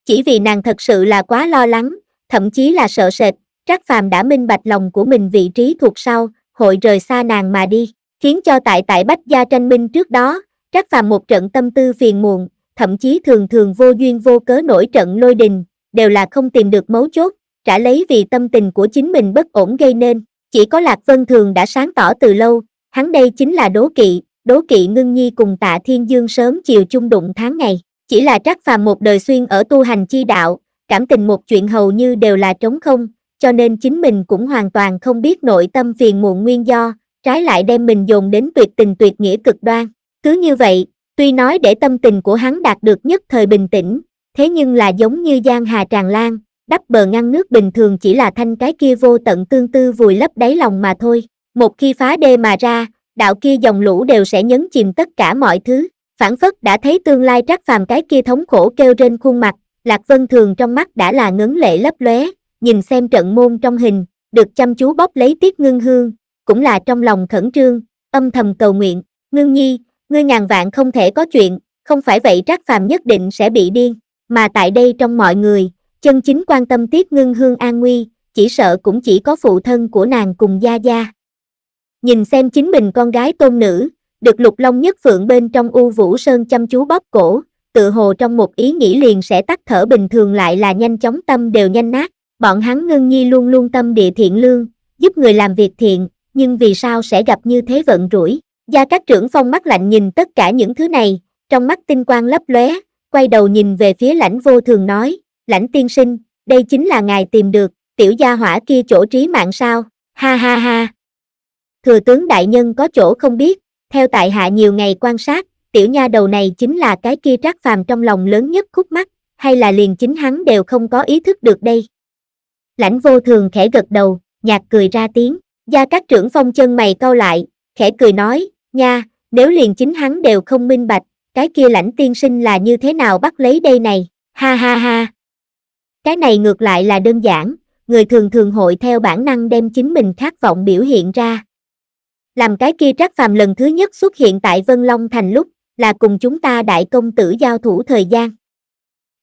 A: Chỉ vì nàng thật sự là quá lo lắng, thậm chí là sợ sệt, Trác Phàm đã minh bạch lòng của mình vị trí thuộc sau, hội rời xa nàng mà đi khiến cho tại tại bách gia tranh minh trước đó, trắc Phàm một trận tâm tư phiền muộn, thậm chí thường thường vô duyên vô cớ nổi trận lôi đình, đều là không tìm được mấu chốt, trả lấy vì tâm tình của chính mình bất ổn gây nên, chỉ có Lạc Vân Thường đã sáng tỏ từ lâu, hắn đây chính là đố kỵ, đố kỵ ngưng nhi cùng tạ thiên dương sớm chiều chung đụng tháng ngày, chỉ là trắc Phàm một đời xuyên ở tu hành chi đạo, cảm tình một chuyện hầu như đều là trống không, cho nên chính mình cũng hoàn toàn không biết nội tâm phiền muộn nguyên do, trái lại đem mình dồn đến tuyệt tình tuyệt nghĩa cực đoan. Cứ như vậy, tuy nói để tâm tình của hắn đạt được nhất thời bình tĩnh, thế nhưng là giống như giang hà tràn lan, đắp bờ ngăn nước bình thường chỉ là thanh cái kia vô tận tương tư vùi lấp đáy lòng mà thôi. Một khi phá đê mà ra, đạo kia dòng lũ đều sẽ nhấn chìm tất cả mọi thứ. Phản phất đã thấy tương lai trắc phàm cái kia thống khổ kêu trên khuôn mặt, Lạc Vân Thường trong mắt đã là ngấn lệ lấp lóe, nhìn xem trận môn trong hình, được chăm chú bóp lấy tiết ngưng hương, cũng là trong lòng khẩn trương, âm thầm cầu nguyện, ngưng nhi, ngươi ngàn vạn không thể có chuyện, không phải vậy trác phàm nhất định sẽ bị điên, mà tại đây trong mọi người, chân chính quan tâm tiếp ngưng hương an nguy, chỉ sợ cũng chỉ có phụ thân của nàng cùng gia gia. Nhìn xem chính mình con gái tôn nữ, được lục long nhất phượng bên trong u vũ sơn chăm chú bóp cổ, tự hồ trong một ý nghĩ liền sẽ tắt thở bình thường lại là nhanh chóng tâm đều nhanh nát, bọn hắn ngưng nhi luôn luôn tâm địa thiện lương, giúp người làm việc thiện, nhưng vì sao sẽ gặp như thế vận rủi? Gia các trưởng phong mắt lạnh nhìn tất cả những thứ này, trong mắt tinh quang lấp lóe, quay đầu nhìn về phía lãnh vô thường nói, lãnh tiên sinh, đây chính là ngài tìm được, tiểu gia hỏa kia chỗ trí mạng sao, ha ha ha. Thừa tướng đại nhân có chỗ không biết, theo tại hạ nhiều ngày quan sát, tiểu nha đầu này chính là cái kia trác phàm trong lòng lớn nhất khúc mắt, hay là liền chính hắn đều không có ý thức được đây. Lãnh vô thường khẽ gật đầu, nhạt cười ra tiếng. Gia các trưởng phong chân mày cau lại, khẽ cười nói, nha, nếu liền chính hắn đều không minh bạch, cái kia lãnh tiên sinh là như thế nào bắt lấy đây này, ha ha ha. Cái này ngược lại là đơn giản, người thường thường hội theo bản năng đem chính mình khát vọng biểu hiện ra. Làm cái kia trác phàm lần thứ nhất xuất hiện tại Vân Long Thành lúc, là cùng chúng ta đại công tử giao thủ thời gian.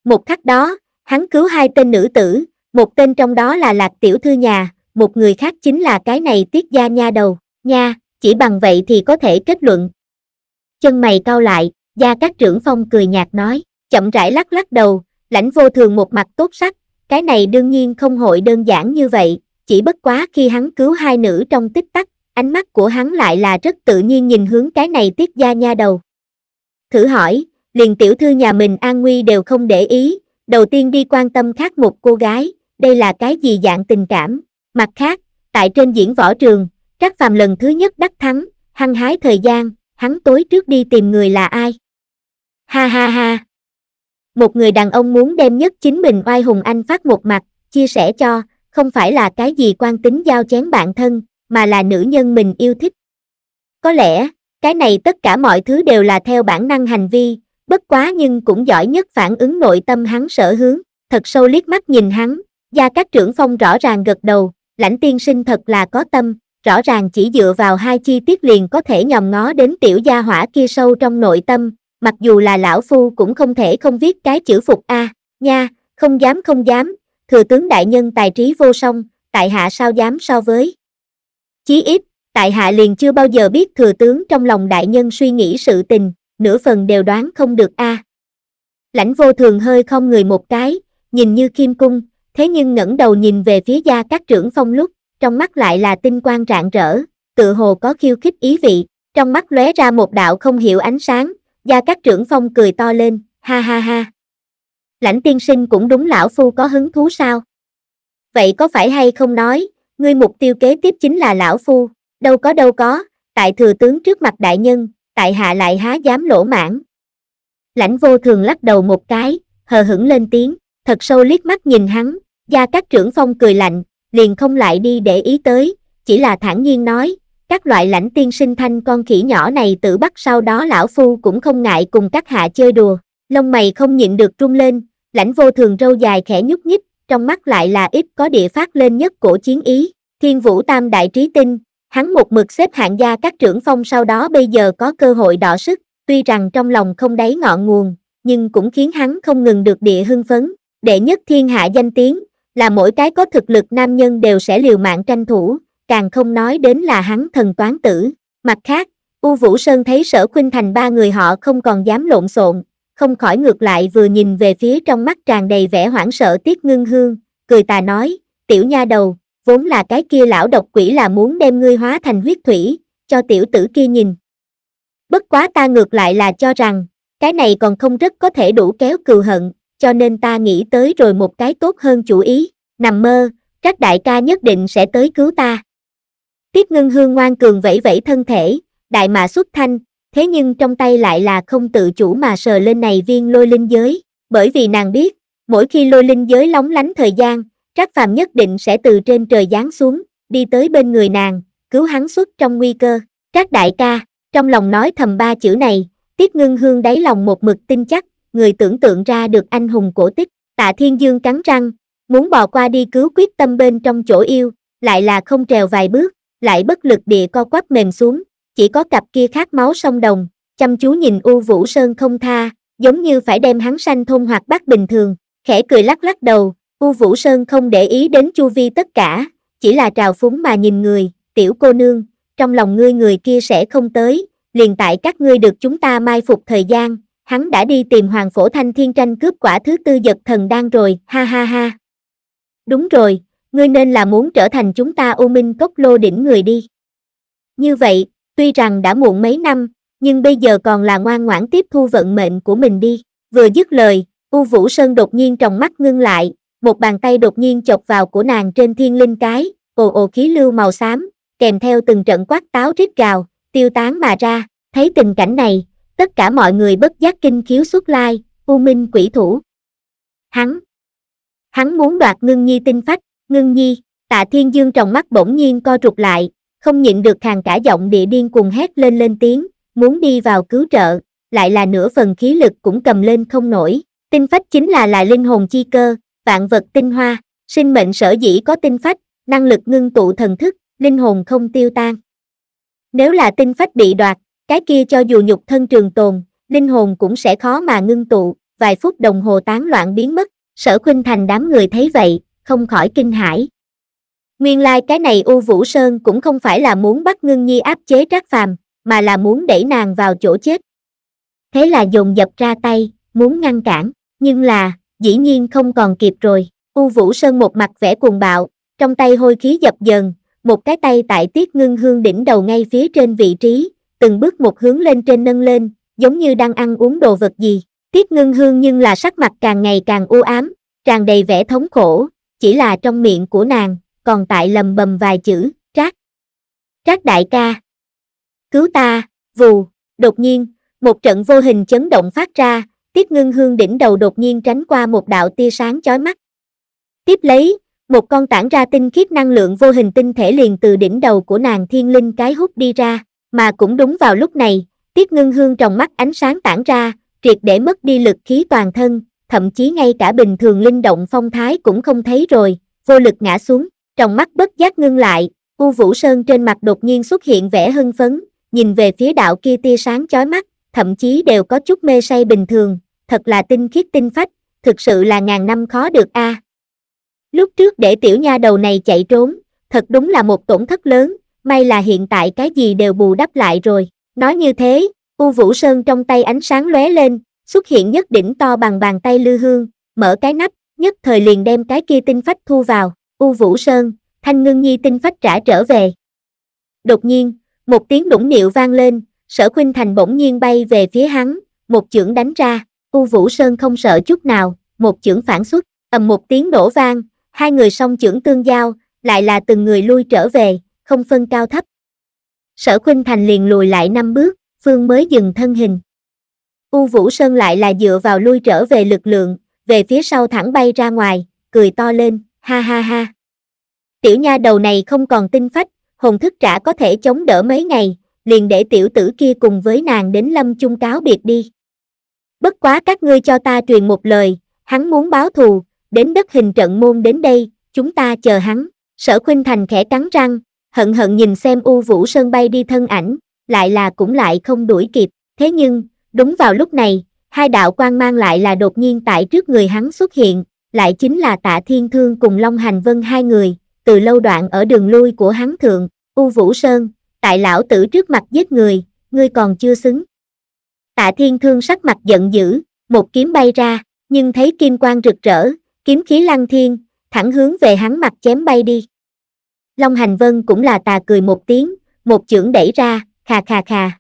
A: Một khắc đó, hắn cứu hai tên nữ tử, một tên trong đó là Lạc Tiểu Thư Nhà, một người khác chính là cái này tiết gia nha đầu, nha, chỉ bằng vậy thì có thể kết luận. Chân mày cau lại, gia các trưởng phong cười nhạt nói, chậm rãi lắc lắc đầu, lãnh vô thường một mặt tốt sắc, cái này đương nhiên không hội đơn giản như vậy, chỉ bất quá khi hắn cứu hai nữ trong tích tắc, ánh mắt của hắn lại là rất tự nhiên nhìn hướng cái này tiết gia nha đầu. Thử hỏi, liền tiểu thư nhà mình an nguy đều không để ý, đầu tiên đi quan tâm khác một cô gái, đây là cái gì dạng tình cảm, Mặt khác, tại trên diễn võ trường, Trác Phàm lần thứ nhất đắc thắng, hăng hái thời gian, hắn tối trước đi tìm người là ai. Ha ha ha. Một người đàn ông muốn đem nhất chính mình oai hùng anh phát một mặt, chia sẻ cho, không phải là cái gì quan tính giao chén bạn thân, mà là nữ nhân mình yêu thích. Có lẽ, cái này tất cả mọi thứ đều là theo bản năng hành vi, bất quá nhưng cũng giỏi nhất phản ứng nội tâm hắn sở hướng, thật sâu liếc mắt nhìn hắn, gia các trưởng phong rõ ràng gật đầu, lãnh tiên sinh thật là có tâm, rõ ràng chỉ dựa vào hai chi tiết liền có thể nhòm ngó đến tiểu gia hỏa kia sâu trong nội tâm, mặc dù là lão phu cũng không thể không viết cái chữ phục a nha, không dám không dám, thừa tướng đại nhân tài trí vô song, tại hạ sao dám so với. Chí ít, tại hạ liền chưa bao giờ biết thừa tướng trong lòng đại nhân suy nghĩ sự tình, nửa phần đều đoán không được a Lãnh vô thường hơi không người một cái, nhìn như kim cung, thế nhưng ngẩng đầu nhìn về phía gia các trưởng phong lúc, trong mắt lại là tinh quang rạng rỡ, tự hồ có khiêu khích ý vị, trong mắt lóe ra một đạo không hiểu ánh sáng, gia các trưởng phong cười to lên, ha ha ha. Lãnh tiên sinh cũng đúng lão phu có hứng thú sao? Vậy có phải hay không nói, ngươi mục tiêu kế tiếp chính là lão phu, đâu có đâu có, tại thừa tướng trước mặt đại nhân, tại hạ lại há dám lỗ mãn. Lãnh vô thường lắc đầu một cái, hờ hững lên tiếng, thật sâu liếc mắt nhìn hắn, Gia các trưởng phong cười lạnh, liền không lại đi để ý tới, chỉ là thản nhiên nói, các loại lãnh tiên sinh thanh con khỉ nhỏ này tự bắt sau đó lão phu cũng không ngại cùng các hạ chơi đùa. Lông mày không nhịn được trung lên, lãnh vô thường râu dài khẽ nhúc nhích, trong mắt lại là ít có địa phát lên nhất cổ chiến ý. Thiên vũ tam đại trí tinh, hắn một mực xếp hạng gia các trưởng phong sau đó bây giờ có cơ hội đỏ sức, tuy rằng trong lòng không đáy ngọn nguồn, nhưng cũng khiến hắn không ngừng được địa hưng phấn. Đệ nhất thiên hạ danh tiếng, là mỗi cái có thực lực nam nhân đều sẽ liều mạng tranh thủ, càng không nói đến là hắn thần toán tử. Mặt khác, U Vũ Sơn thấy sở khuynh thành ba người họ không còn dám lộn xộn, không khỏi ngược lại vừa nhìn về phía trong mắt tràn đầy vẻ hoảng sợ tiết ngưng hương, cười tà nói, tiểu nha đầu, vốn là cái kia lão độc quỷ là muốn đem ngươi hóa thành huyết thủy, cho tiểu tử kia nhìn. Bất quá ta ngược lại là cho rằng, cái này còn không rất có thể đủ kéo cừu hận, cho nên ta nghĩ tới rồi một cái tốt hơn chủ ý, nằm mơ, các đại ca nhất định sẽ tới cứu ta. Tiết ngưng hương ngoan cường vẫy vẫy thân thể, đại mạ xuất thanh, thế nhưng trong tay lại là không tự chủ mà sờ lên này viên lôi linh giới, bởi vì nàng biết, mỗi khi lôi linh giới lóng lánh thời gian, Trác Phàm nhất định sẽ từ trên trời giáng xuống, đi tới bên người nàng, cứu hắn xuất trong nguy cơ. Trác đại ca, trong lòng nói thầm ba chữ này, Tiết Ngưng Hương đáy lòng một mực tin chắc, người tưởng tượng ra được anh hùng cổ tích, tạ thiên dương cắn răng, muốn bò qua đi cứu quyết tâm bên trong chỗ yêu, lại là không trèo vài bước, lại bất lực địa co quắp mềm xuống, chỉ có cặp kia khát máu sông đồng, chăm chú nhìn U Vũ Sơn không tha, giống như phải đem hắn sanh thôn hoặc bắt bình thường, khẽ cười lắc lắc đầu, U Vũ Sơn không để ý đến chu vi tất cả, chỉ là trào phúng mà nhìn người, tiểu cô nương, trong lòng ngươi người kia sẽ không tới, liền tại các ngươi được chúng ta mai phục thời gian, hắn đã đi tìm hoàng phổ thanh thiên tranh cướp quả thứ tư giật thần đan rồi, ha ha ha. Đúng rồi, ngươi nên là muốn trở thành chúng ta u minh cốc lô đỉnh người đi. Như vậy, tuy rằng đã muộn mấy năm, nhưng bây giờ còn là ngoan ngoãn tiếp thu vận mệnh của mình đi. Vừa dứt lời, U Vũ Sơn đột nhiên trong mắt ngưng lại, một bàn tay đột nhiên chọc vào của nàng trên thiên linh cái, ồ ồ khí lưu màu xám, kèm theo từng trận quát táo rít gào, tiêu tán mà ra, thấy tình cảnh này, tất cả mọi người bất giác kinh khiếu xuất lai, U Minh quỷ thủ. Hắn, hắn muốn đoạt ngưng nhi tinh phách, ngưng nhi, tạ thiên dương trong mắt bỗng nhiên co rụt lại, không nhịn được hàng cả giọng địa điên cùng hét lên lên tiếng, muốn đi vào cứu trợ, lại là nửa phần khí lực cũng cầm lên không nổi, tinh phách chính là lại linh hồn chi cơ, vạn vật tinh hoa, sinh mệnh sở dĩ có tinh phách, năng lực ngưng tụ thần thức, linh hồn không tiêu tan. Nếu là tinh phách bị đoạt, cái kia cho dù nhục thân trường tồn, linh hồn cũng sẽ khó mà ngưng tụ, vài phút đồng hồ tán loạn biến mất, sở khuynh thành đám người thấy vậy, không khỏi kinh hãi. Nguyên lai like cái này U Vũ Sơn cũng không phải là muốn bắt Ngưng Nhi áp chế Trác Phàm, mà là muốn đẩy nàng vào chỗ chết. Thế là dồn dập ra tay, muốn ngăn cản, nhưng là, dĩ nhiên không còn kịp rồi. U Vũ Sơn một mặt vẻ cuồng bạo, trong tay hôi khí dập dần, một cái tay tại tiết ngưng hương đỉnh đầu ngay phía trên vị trí, từng bước một hướng lên trên nâng lên, giống như đang ăn uống đồ vật gì. Tiết ngưng hương nhưng là sắc mặt càng ngày càng u ám, tràn đầy vẻ thống khổ, chỉ là trong miệng của nàng, còn tại lầm bầm vài chữ, trác. Trác đại ca. Cứu ta, vù, đột nhiên, một trận vô hình chấn động phát ra, tiết ngưng hương đỉnh đầu đột nhiên tránh qua một đạo tia sáng chói mắt. Tiếp lấy, một con tản ra tinh khiết năng lượng vô hình tinh thể liền từ đỉnh đầu của nàng thiên linh cái hút đi ra, mà cũng đúng vào lúc này, Tiết Ngưng Hương trong mắt ánh sáng tản ra, triệt để mất đi lực khí toàn thân, thậm chí ngay cả bình thường linh động phong thái cũng không thấy rồi, vô lực ngã xuống, trong mắt bất giác ngưng lại, U Vũ Sơn trên mặt đột nhiên xuất hiện vẻ hưng phấn, nhìn về phía đạo kia tia sáng chói mắt, thậm chí đều có chút mê say bình thường, thật là tinh khiết tinh phách, thực sự là ngàn năm khó được a. À. Lúc trước để tiểu nha đầu này chạy trốn, thật đúng là một tổn thất lớn, may là hiện tại cái gì đều bù đắp lại rồi. Nói như thế, U Vũ Sơn trong tay ánh sáng lóe lên, xuất hiện nhất đỉnh to bằng bàn tay lư hương, mở cái nắp, nhất thời liền đem cái kia tinh phách thu vào, U Vũ Sơn, Thanh Ngưng Nhi tinh phách trả trở về. Đột nhiên, một tiếng đũng niệu vang lên, sở khuynh thành bỗng nhiên bay về phía hắn, một chưởng đánh ra, U Vũ Sơn không sợ chút nào, một chưởng phản xuất, ầm một tiếng đổ vang, hai người song chưởng tương giao, lại là từng người lui trở về, không phân cao thấp. Sở Khuynh Thành liền lùi lại năm bước, Phương mới dừng thân hình. U Vũ Sơn lại là dựa vào lui trở về lực lượng, về phía sau thẳng bay ra ngoài, cười to lên, ha ha ha. Tiểu nha đầu này không còn tinh phách, hồn thức trả có thể chống đỡ mấy ngày, liền để tiểu tử kia cùng với nàng đến lâm chung cáo biệt đi. Bất quá các ngươi cho ta truyền một lời, hắn muốn báo thù, đến đất hình trận môn đến đây, chúng ta chờ hắn. Sở Khuynh Thành khẽ cắn răng, hận hận nhìn xem U Vũ Sơn bay đi thân ảnh, lại là cũng lại không đuổi kịp, thế nhưng, đúng vào lúc này, hai đạo quan mang lại là đột nhiên tại trước người hắn xuất hiện, lại chính là tạ thiên thương cùng Long Hành Vân hai người, từ lâu đoạn ở đường lui của hắn thượng, U Vũ Sơn, tại lão tử trước mặt giết người, ngươi còn chưa xứng. Tạ thiên thương sắc mặt giận dữ, một kiếm bay ra, nhưng thấy kim quang rực rỡ, kiếm khí lăng thiên, thẳng hướng về hắn mặt chém bay đi. Long Hành Vân cũng là tà cười một tiếng, một chưởng đẩy ra, khà khà khà.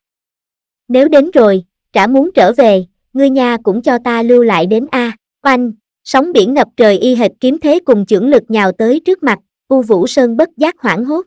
A: Nếu đến rồi, trả muốn trở về, ngươi nha cũng cho ta lưu lại đến A, oanh, sóng biển ngập trời y hệt kiếm thế cùng chưởng lực nhào tới trước mặt, U Vũ Sơn bất giác hoảng hốt.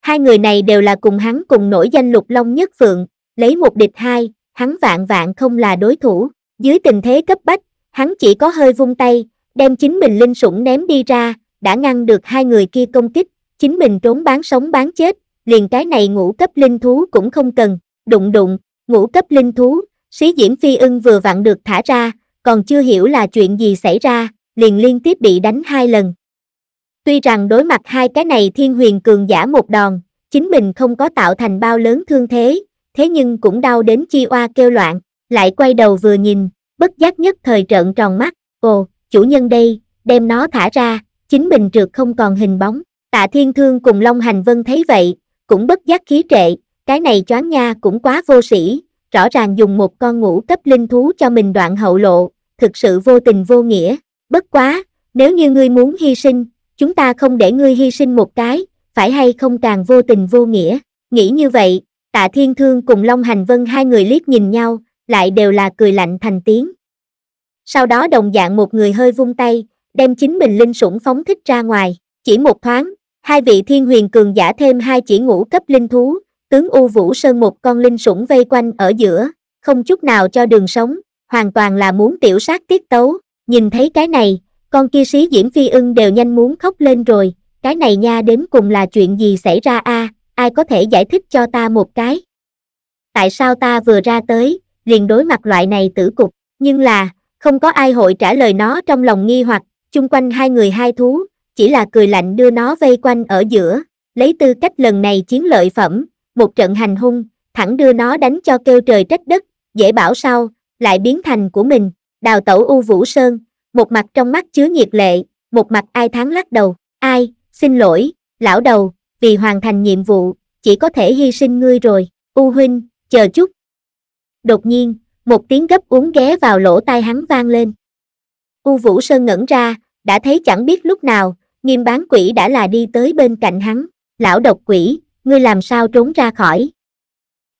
A: Hai người này đều là cùng hắn cùng nổi danh lục long nhất phượng, lấy một địch hai, hắn vạn vạn không là đối thủ, dưới tình thế cấp bách, hắn chỉ có hơi vung tay, đem chính mình linh sủng ném đi ra, đã ngăn được hai người kia công kích, chính mình trốn bán sống bán chết, liền cái này ngũ cấp linh thú cũng không cần, đụng đụng, ngũ cấp linh thú, xí diễm phi ưng vừa vặn được thả ra, còn chưa hiểu là chuyện gì xảy ra, liền liên tiếp bị đánh hai lần. Tuy rằng đối mặt hai cái này thiên huyền cường giả một đòn, chính mình không có tạo thành bao lớn thương thế, thế nhưng cũng đau đến chi oa kêu loạn, lại quay đầu vừa nhìn, bất giác nhất thời trợn tròn mắt, ồ, chủ nhân đây, đem nó thả ra, chính mình trượt không còn hình bóng. Tạ Thiên Thương cùng Long Hành Vân thấy vậy, cũng bất giác khí trệ, cái này choáng nha cũng quá vô sĩ, rõ ràng dùng một con ngũ cấp linh thú cho mình đoạn hậu lộ, thực sự vô tình vô nghĩa, bất quá, nếu như ngươi muốn hy sinh, chúng ta không để ngươi hy sinh một cái, phải hay không càng vô tình vô nghĩa, nghĩ như vậy, tạ thiên thương cùng Long Hành Vân hai người liếc nhìn nhau, lại đều là cười lạnh thành tiếng. Sau đó đồng dạng một người hơi vung tay, đem chính mình linh sủng phóng thích ra ngoài, chỉ một thoáng, Hai vị thiên huyền cường giả thêm hai chỉ ngũ cấp linh thú, tướng U Vũ Sơn một con linh sủng vây quanh ở giữa, không chút nào cho đường sống, hoàn toàn là muốn tiểu sát tiết tấu, nhìn thấy cái này, con kia sĩ Diễm Phi ưng đều nhanh muốn khóc lên rồi, cái này nha đến cùng là chuyện gì xảy ra a ai có thể giải thích cho ta một cái. Tại sao ta vừa ra tới, liền đối mặt loại này tử cục, nhưng là, không có ai hội trả lời nó trong lòng nghi hoặc, chung quanh hai người hai thú, chỉ là cười lạnh đưa nó vây quanh ở giữa, lấy tư cách lần này chiến lợi phẩm, một trận hành hung, thẳng đưa nó đánh cho kêu trời trách đất, dễ bảo sau, lại biến thành của mình, đào tẩu U Vũ Sơn, một mặt trong mắt chứa nhiệt lệ, một mặt ai thắng lắc đầu, ai, xin lỗi, lão đầu, vì hoàn thành nhiệm vụ, chỉ có thể hy sinh ngươi rồi, U Huynh, chờ chút. Đột nhiên, một tiếng gấp uống ghé vào lỗ tai hắn vang lên. U Vũ Sơn ngẩn ra, đã thấy chẳng biết lúc nào, Nghiêm bán quỷ đã là đi tới bên cạnh hắn, lão độc quỷ, ngươi làm sao trốn ra khỏi.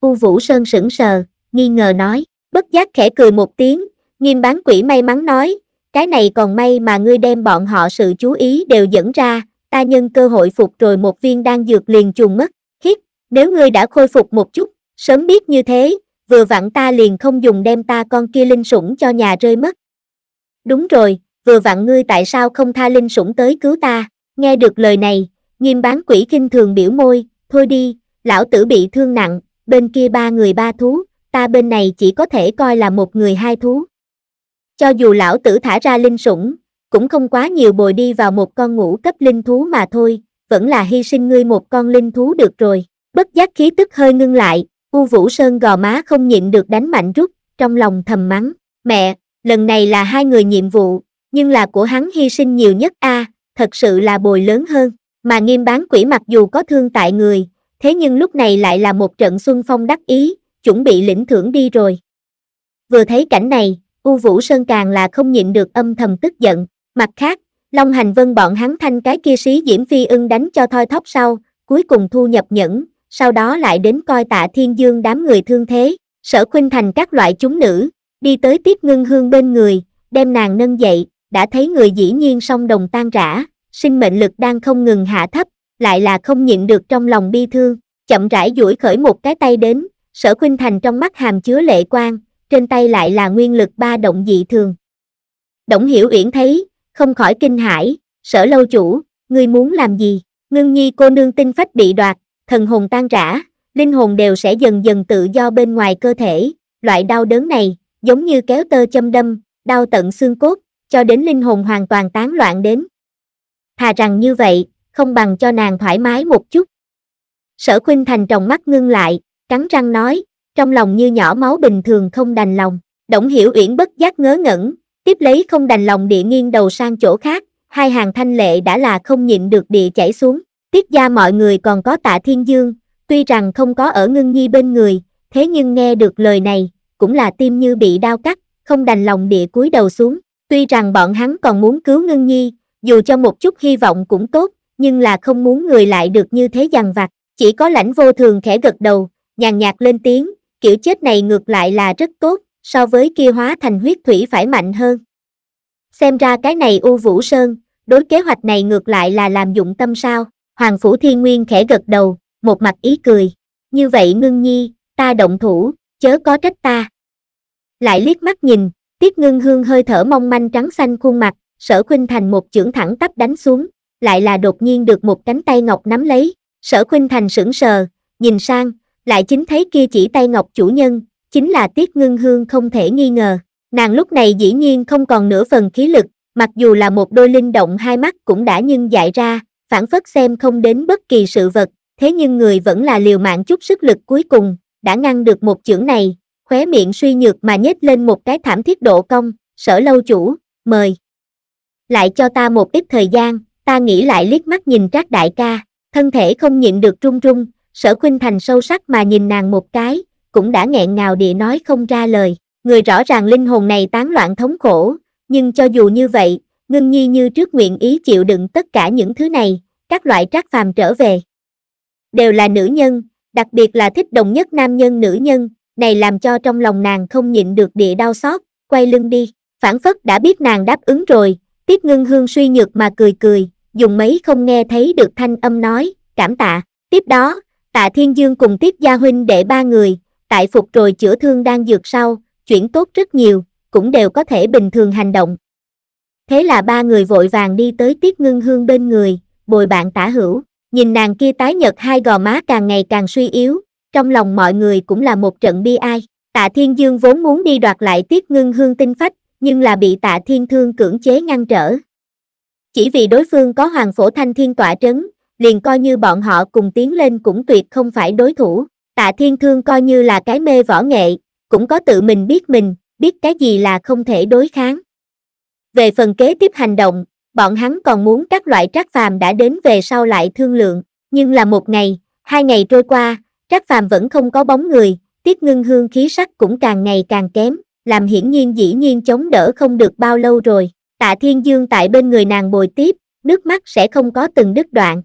A: U Vũ Sơn sững sờ, nghi ngờ nói, bất giác khẽ cười một tiếng, nghiêm bán quỷ may mắn nói, cái này còn may mà ngươi đem bọn họ sự chú ý đều dẫn ra, ta nhân cơ hội phục rồi một viên đang dược liền chuồng mất, hít, nếu ngươi đã khôi phục một chút, sớm biết như thế, vừa vặn ta liền không dùng đem ta con kia linh sủng cho nhà rơi mất. Đúng rồi, vừa vặn ngươi tại sao không tha linh sủng tới cứu ta, nghe được lời này, nghiêm bán quỷ kinh thường biểu môi, thôi đi, lão tử bị thương nặng, bên kia ba người ba thú, ta bên này chỉ có thể coi là một người hai thú. Cho dù lão tử thả ra linh sủng, cũng không quá nhiều bồi đi vào một con ngũ cấp linh thú mà thôi, vẫn là hy sinh ngươi một con linh thú được rồi. Bất giác khí tức hơi ngưng lại, U Vũ Sơn gò má không nhịn được đánh mạnh rút, trong lòng thầm mắng, mẹ, lần này là hai người nhiệm vụ, nhưng là của hắn hy sinh nhiều nhất a à, thật sự là bồi lớn hơn mà nghiêm bán quỷ mặc dù có thương tại người thế nhưng lúc này lại là một trận xuân phong đắc ý chuẩn bị lĩnh thưởng đi rồi vừa thấy cảnh này u vũ sơn càng là không nhịn được âm thầm tức giận mặt khác long hành vân bọn hắn thanh cái kia sĩ diễm phi ưng đánh cho thoi thóp sau cuối cùng thu nhập nhẫn sau đó lại đến coi tạ thiên dương đám người thương thế sở khuynh thành các loại chúng nữ đi tới tiếp ngưng hương bên người đem nàng nâng dậy đã thấy người dĩ nhiên song đồng tan rã, sinh mệnh lực đang không ngừng hạ thấp, lại là không nhịn được trong lòng bi thương, chậm rãi duỗi khởi một cái tay đến, sở khuynh thành trong mắt hàm chứa lệ quang, trên tay lại là nguyên lực ba động dị thường. Động hiểu uyển thấy, không khỏi kinh hãi, sở lâu chủ, ngươi muốn làm gì, ngưng nhi cô nương tinh phách bị đoạt, thần hồn tan rã, linh hồn đều sẽ dần dần tự do bên ngoài cơ thể, loại đau đớn này, giống như kéo tơ châm đâm, đau tận xương cốt, cho đến linh hồn hoàn toàn tán loạn đến. Thà rằng như vậy, không bằng cho nàng thoải mái một chút. Sở Khuynh Thành trồng mắt ngưng lại, cắn răng nói, trong lòng như nhỏ máu bình thường không đành lòng. Động Hiểu Uyển bất giác ngớ ngẩn, tiếp lấy không đành lòng địa nghiêng đầu sang chỗ khác, hai hàng thanh lệ đã là không nhịn được địa chảy xuống. Tiết gia mọi người còn có Tạ Thiên Dương, tuy rằng không có ở Ngưng Nhi bên người, thế nhưng nghe được lời này, cũng là tim như bị đau cắt, không đành lòng địa cúi đầu xuống. Tuy rằng bọn hắn còn muốn cứu Ngân Nhi, dù cho một chút hy vọng cũng tốt, nhưng là không muốn người lại được như thế dằn vặt, chỉ có lãnh vô thường khẽ gật đầu, nhàn nhạt lên tiếng, kiểu chết này ngược lại là rất tốt, so với kia hóa thành huyết thủy phải mạnh hơn. Xem ra cái này U Vũ Sơn, đối kế hoạch này ngược lại là làm dụng tâm sao, Hoàng Phủ Thiên Nguyên khẽ gật đầu, một mặt ý cười, như vậy ngưng nhi, ta động thủ, chớ có trách ta. Lại liếc mắt nhìn, Tiết ngưng hương hơi thở mong manh trắng xanh khuôn mặt, sở khuynh thành một chưởng thẳng tắp đánh xuống, lại là đột nhiên được một cánh tay ngọc nắm lấy, sở khuynh thành sững sờ, nhìn sang, lại chính thấy kia chỉ tay ngọc chủ nhân, chính là tiết ngưng hương không thể nghi ngờ. Nàng lúc này dĩ nhiên không còn nửa phần khí lực, mặc dù là một đôi linh động hai mắt cũng đã nhưng dại ra, phản phất xem không đến bất kỳ sự vật, thế nhưng người vẫn là liều mạng chút sức lực cuối cùng, đã ngăn được một chưởng này, khóe miệng suy nhược mà nhếch lên một cái thảm thiết độ cong, sở lâu chủ, mời. Lại cho ta một ít thời gian, ta nghĩ lại liếc mắt nhìn trác đại ca, thân thể không nhịn được run run, sở khuynh thành sâu sắc mà nhìn nàng một cái, cũng đã nghẹn ngào địa nói không ra lời, người rõ ràng linh hồn này tán loạn thống khổ, nhưng cho dù như vậy, ngưng nhi như trước nguyện ý chịu đựng tất cả những thứ này, các loại trác phàm trở về. Đều là nữ nhân, đặc biệt là thích đồng nhất nam nhân nữ nhân, này làm cho trong lòng nàng không nhịn được địa đau xót, quay lưng đi, phản phất đã biết nàng đáp ứng rồi, tiết ngưng hương suy nhược mà cười cười, dùng mấy không nghe thấy được thanh âm nói, cảm tạ, tiếp đó, tạ thiên dương cùng tiết gia huynh để ba người, tại phục rồi chữa thương đang dược sau, chuyển tốt rất nhiều, cũng đều có thể bình thường hành động. Thế là ba người vội vàng đi tới tiết ngưng hương bên người, bồi bạn tả hữu, nhìn nàng kia tái nhật hai gò má càng ngày càng suy yếu, trong lòng mọi người cũng là một trận bi ai. Tạ Thiên Dương vốn muốn đi đoạt lại tiết ngưng hương tinh phách, nhưng là bị Tạ Thiên Thương cưỡng chế ngăn trở. Chỉ vì đối phương có Hoàng Phổ Thanh Thiên tọa trấn, liền coi như bọn họ cùng tiến lên cũng tuyệt không phải đối thủ. Tạ Thiên Thương coi như là cái mê võ nghệ, cũng có tự mình biết mình, biết cái gì là không thể đối kháng. Về phần kế tiếp hành động, bọn hắn còn muốn các loại trác phàm đã đến về sau lại thương lượng, nhưng là một ngày, hai ngày trôi qua, các phàm vẫn không có bóng người, tiết ngưng hương khí sắc cũng càng ngày càng kém, làm hiển nhiên dĩ nhiên chống đỡ không được bao lâu rồi. Tạ Thiên Dương tại bên người nàng bồi tiếp, nước mắt sẽ không có từng đứt đoạn.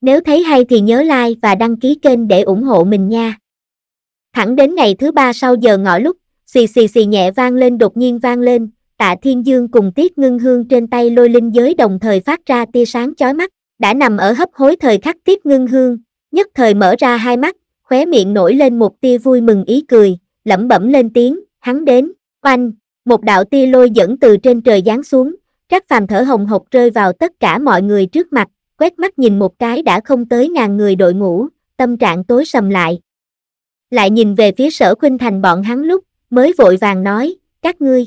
A: Nếu thấy hay thì nhớ like và đăng ký kênh để ủng hộ mình nha. Thẳng đến ngày thứ ba sau giờ ngọ lúc, xì xì xì nhẹ vang lên đột nhiên vang lên, tạ thiên dương cùng tiết ngưng hương trên tay lôi linh giới đồng thời phát ra tia sáng chói mắt, đã nằm ở hấp hối thời khắc tiết ngưng hương, nhất thời mở ra hai mắt, khóe miệng nổi lên một tia vui mừng ý cười, lẩm bẩm lên tiếng, hắn đến, oanh, một đạo tia lôi dẫn từ trên trời giáng xuống, Trác phàm thở hồng hộc rơi vào tất cả mọi người trước mặt, quét mắt nhìn một cái đã không tới ngàn người đội ngũ, tâm trạng tối sầm lại. Lại nhìn về phía sở khuynh thành bọn hắn lúc, mới vội vàng nói, các ngươi,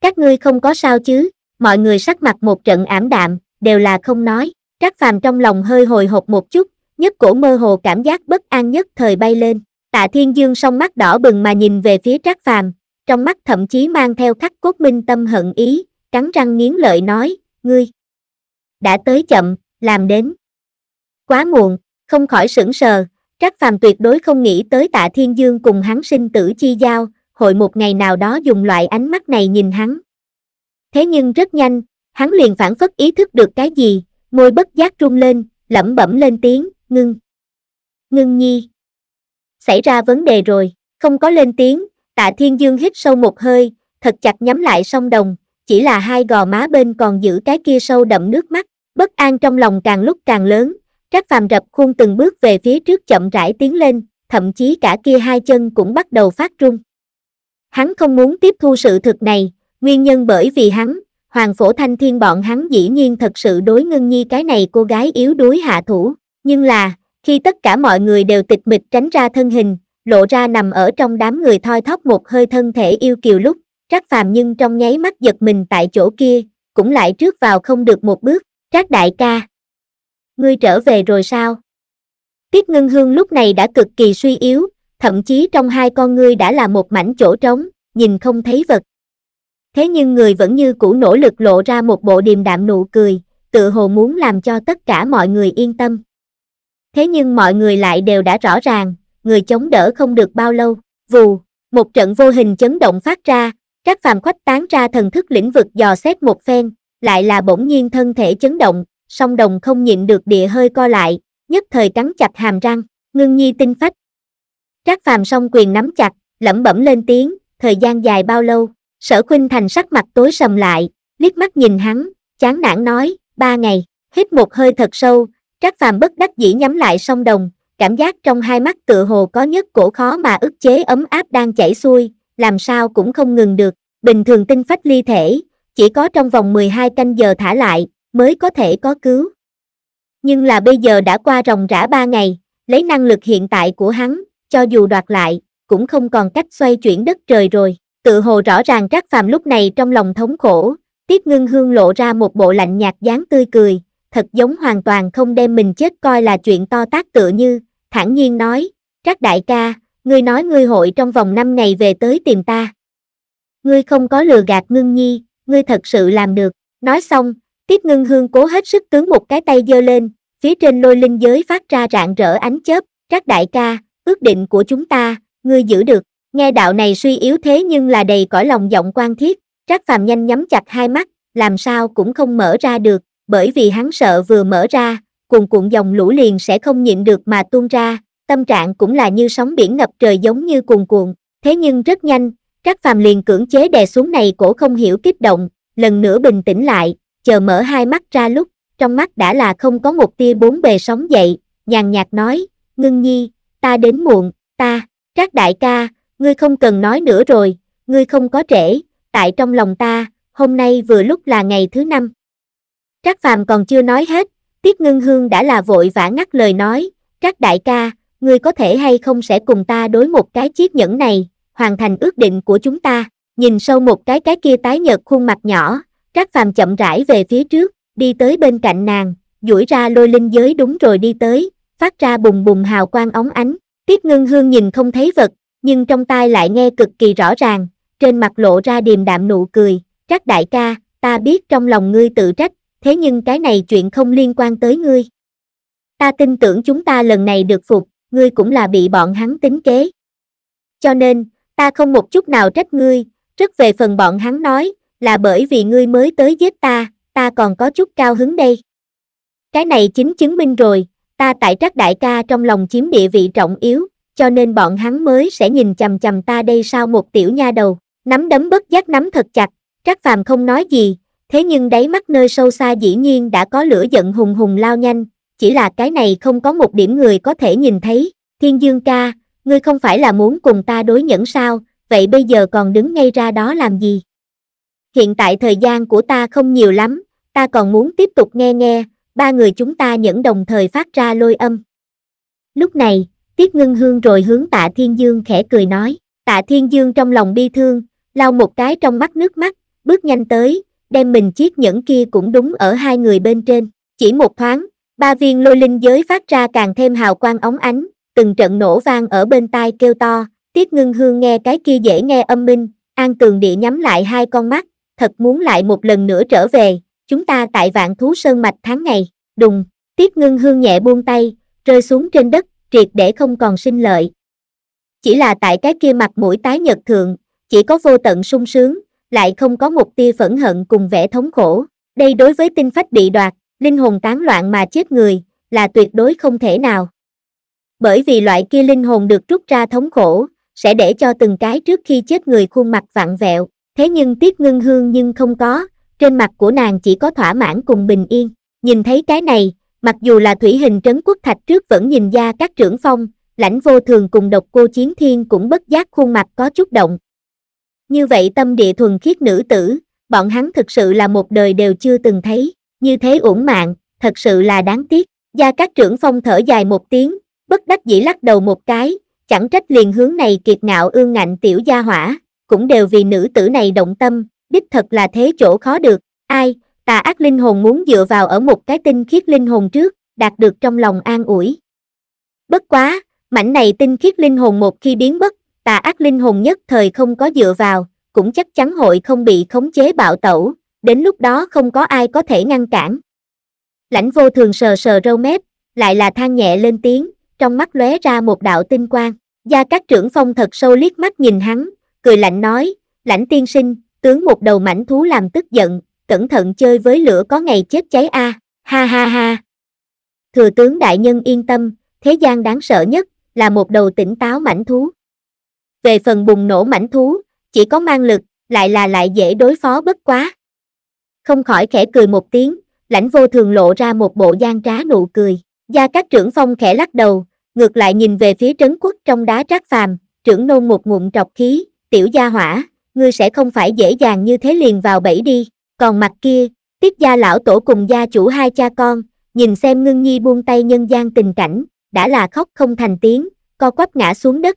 A: các ngươi không có sao chứ, mọi người sắc mặt một trận ảm đạm, đều là không nói, Trác phàm trong lòng hơi hồi hộp một chút, nhất cổ mơ hồ cảm giác bất an nhất thời bay lên. Tạ Thiên Dương song mắt đỏ bừng mà nhìn về phía Trác Phàm, trong mắt thậm chí mang theo khắc cốt minh tâm hận ý, cắn răng nghiến lợi nói, ngươi đã tới chậm, làm đến quá muộn, không khỏi sững sờ, Trác Phàm tuyệt đối không nghĩ tới Tạ Thiên Dương cùng hắn sinh tử chi giao, hội một ngày nào đó dùng loại ánh mắt này nhìn hắn. Thế nhưng rất nhanh, hắn liền phản phất ý thức được cái gì, môi bất giác run lên, lẩm bẩm lên tiếng, ngưng. Ngưng nhi. Xảy ra vấn đề rồi, không có lên tiếng, tạ thiên dương hít sâu một hơi, thật chặt nhắm lại song đồng, chỉ là hai gò má bên còn giữ cái kia sâu đậm nước mắt, bất an trong lòng càng lúc càng lớn, trác phàm rập khuôn từng bước về phía trước chậm rãi tiến lên, thậm chí cả kia hai chân cũng bắt đầu phát run. Hắn không muốn tiếp thu sự thực này, nguyên nhân bởi vì hắn, Hoàng Phổ Thanh Thiên bọn hắn dĩ nhiên thật sự đối ngưng nhi cái này cô gái yếu đuối hạ thủ nhưng là khi tất cả mọi người đều tịch mịch tránh ra thân hình lộ ra nằm ở trong đám người thoi thóp một hơi thân thể yêu kiều lúc trác phàm nhưng trong nháy mắt giật mình tại chỗ kia cũng lại trước vào không được một bước trác đại ca ngươi trở về rồi sao tiết ngân hương lúc này đã cực kỳ suy yếu thậm chí trong hai con ngươi đã là một mảnh chỗ trống nhìn không thấy vật thế nhưng người vẫn như cũ nỗ lực lộ ra một bộ điềm đạm nụ cười tự hồ muốn làm cho tất cả mọi người yên tâm thế nhưng mọi người lại đều đã rõ ràng người chống đỡ không được bao lâu vù một trận vô hình chấn động phát ra trác phàm khoách tán ra thần thức lĩnh vực dò xét một phen lại là bỗng nhiên thân thể chấn động song đồng không nhịn được địa hơi co lại nhất thời cắn chặt hàm răng ngưng nhi tinh phách trác phàm song quyền nắm chặt lẩm bẩm lên tiếng thời gian dài bao lâu sở khuynh thành sắc mặt tối sầm lại liếc mắt nhìn hắn chán nản nói ba ngày hít một hơi thật sâu Trác Phàm bất đắc dĩ nhắm lại song đồng, cảm giác trong hai mắt tựa hồ có nhất cổ khó mà ức chế ấm áp đang chảy xuôi, làm sao cũng không ngừng được, bình thường tinh phách ly thể, chỉ có trong vòng 12 canh giờ thả lại, mới có thể có cứu. Nhưng là bây giờ đã qua ròng rã 3 ngày, lấy năng lực hiện tại của hắn, cho dù đoạt lại, cũng không còn cách xoay chuyển đất trời rồi. Tự hồ rõ ràng Trác Phàm lúc này trong lòng thống khổ, Tiết Ngưng Hương lộ ra một bộ lạnh nhạt dáng tươi cười, thật giống hoàn toàn không đem mình chết coi là chuyện to tác tựa như, thản nhiên nói, Trác đại ca, ngươi nói ngươi hội trong vòng năm ngày về tới tìm ta. Ngươi không có lừa gạt ngưng nhi, ngươi thật sự làm được, nói xong, tiếp ngưng hương cố hết sức tướng một cái tay giơ lên, phía trên lôi linh giới phát ra rạng rỡ ánh chớp, Trác đại ca, ước định của chúng ta, ngươi giữ được, nghe đạo này suy yếu thế nhưng là đầy cõi lòng giọng quan thiết, Trác phàm nhanh nhắm chặt hai mắt, làm sao cũng không mở ra được, bởi vì hắn sợ vừa mở ra, cuồn cuộn dòng lũ liền sẽ không nhịn được mà tuôn ra, tâm trạng cũng là như sóng biển ngập trời giống như cuồn cuộn, thế nhưng rất nhanh, Trác Phàm liền cưỡng chế đè xuống này cổ không hiểu kích động, lần nữa bình tĩnh lại, chờ mở hai mắt ra lúc, trong mắt đã là không có một tia bốn bề sóng dậy, nhàn nhạt nói, ngưng nhi, ta đến muộn, ta, Trác đại ca, ngươi không cần nói nữa rồi, ngươi không có trễ, tại trong lòng ta, hôm nay vừa lúc là ngày thứ năm. Trác Phàm còn chưa nói hết, Tiết Ngưng Hương đã là vội vã ngắt lời nói, Trác đại ca, ngươi có thể hay không sẽ cùng ta đối một cái chiếc nhẫn này, hoàn thành ước định của chúng ta, nhìn sâu một cái cái kia tái nhợt khuôn mặt nhỏ, Trác Phàm chậm rãi về phía trước, đi tới bên cạnh nàng, duỗi ra lôi linh giới đúng rồi đi tới, phát ra bùng bùng hào quang ống ánh, Tiết Ngưng Hương nhìn không thấy vật, nhưng trong tai lại nghe cực kỳ rõ ràng, trên mặt lộ ra điềm đạm nụ cười, Trác đại ca, ta biết trong lòng ngươi tự trách, thế nhưng cái này chuyện không liên quan tới ngươi. Ta tin tưởng chúng ta lần này được phục, ngươi cũng là bị bọn hắn tính kế. Cho nên, ta không một chút nào trách ngươi, rất về phần bọn hắn nói, là bởi vì ngươi mới tới giết ta, ta còn có chút cao hứng đây. Cái này chính chứng minh rồi, ta tại trác đại ca trong lòng chiếm địa vị trọng yếu, cho nên bọn hắn mới sẽ nhìn chầm chầm ta đây sau một tiểu nha đầu, nắm đấm bất giác nắm thật chặt, trác phàm không nói gì, Thế nhưng đáy mắt nơi sâu xa dĩ nhiên đã có lửa giận hùng hùng lao nhanh, chỉ là cái này không có một điểm người có thể nhìn thấy. Thiên Dương ca, ngươi không phải là muốn cùng ta đối nhẫn sao, vậy bây giờ còn đứng ngay ra đó làm gì? Hiện tại thời gian của ta không nhiều lắm, ta còn muốn tiếp tục nghe nghe, ba người chúng ta nhẫn đồng thời phát ra lôi âm. Lúc này, Tiết Ngưng Hương rồi hướng Tạ Thiên Dương khẽ cười nói, Tạ Thiên Dương trong lòng bi thương, lau một cái trong mắt nước mắt, bước nhanh tới, đem mình chiếc nhẫn kia cũng đúng ở hai người bên trên. Chỉ một thoáng, ba viên lôi linh giới phát ra càng thêm hào quang ống ánh, từng trận nổ vang ở bên tai kêu to, Tiết Ngưng Hương nghe cái kia dễ nghe âm minh, An Tường Địa nhắm lại hai con mắt, thật muốn lại một lần nữa trở về, chúng ta tại Vạn Thú Sơn Mạch tháng ngày, đùng, Tiết Ngưng Hương nhẹ buông tay, rơi xuống trên đất, triệt để không còn sinh lợi. Chỉ là tại cái kia mặt mũi tái nhật thượng, chỉ có vô tận sung sướng, lại không có một tia phẫn hận cùng vẻ thống khổ. Đây đối với tinh phách bị đoạt, linh hồn tán loạn mà chết người, là tuyệt đối không thể nào. Bởi vì loại kia linh hồn được rút ra thống khổ, sẽ để cho từng cái trước khi chết người khuôn mặt vặn vẹo, thế nhưng tiếc Ngưng Hương nhưng không có, trên mặt của nàng chỉ có thỏa mãn cùng bình yên. Nhìn thấy cái này, mặc dù là thủy hình trấn quốc thạch trước vẫn nhìn ra các trưởng phong, lãnh vô thường cùng độc cô chiến thiên cũng bất giác khuôn mặt có chút động, như vậy tâm địa thuần khiết nữ tử, bọn hắn thực sự là một đời đều chưa từng thấy, như thế uổng mạng, thật sự là đáng tiếc. Gia các trưởng phong thở dài một tiếng, bất đắc dĩ lắc đầu một cái, chẳng trách liền hướng này kiệt ngạo ương ngạnh tiểu gia hỏa, cũng đều vì nữ tử này động tâm, đích thật là thế chỗ khó được, ai, tà ác linh hồn muốn dựa vào ở một cái tinh khiết linh hồn trước, đạt được trong lòng an ủi. Bất quá, mảnh này tinh khiết linh hồn một khi biến mất tà ác linh hồn nhất thời không có dựa vào, cũng chắc chắn hội không bị khống chế bạo tẩu, đến lúc đó không có ai có thể ngăn cản. Lãnh vô thường sờ sờ râu mép, lại là than nhẹ lên tiếng, trong mắt lóe ra một đạo tinh quang. Gia các trưởng phong thật sâu liếc mắt nhìn hắn, cười lạnh nói, lãnh tiên sinh, tướng một đầu mảnh thú làm tức giận, cẩn thận chơi với lửa có ngày chết cháy a à. ha ha ha. Thừa tướng đại nhân yên tâm, thế gian đáng sợ nhất, là một đầu tỉnh táo mảnh thú về phần bùng nổ mảnh thú, chỉ có mang lực, lại là lại dễ đối phó bất quá. Không khỏi khẽ cười một tiếng, lãnh vô thường lộ ra một bộ gian trá nụ cười. Gia các trưởng phong khẽ lắc đầu, ngược lại nhìn về phía trấn quốc trong đá trác phàm, trưởng nôn một ngụm trọc khí, tiểu gia hỏa, ngươi sẽ không phải dễ dàng như thế liền vào bẫy đi, còn mặt kia, tiết gia lão tổ cùng gia chủ hai cha con, nhìn xem ngưng nhi buông tay nhân gian tình cảnh, đã là khóc không thành tiếng, co quắp ngã xuống đất,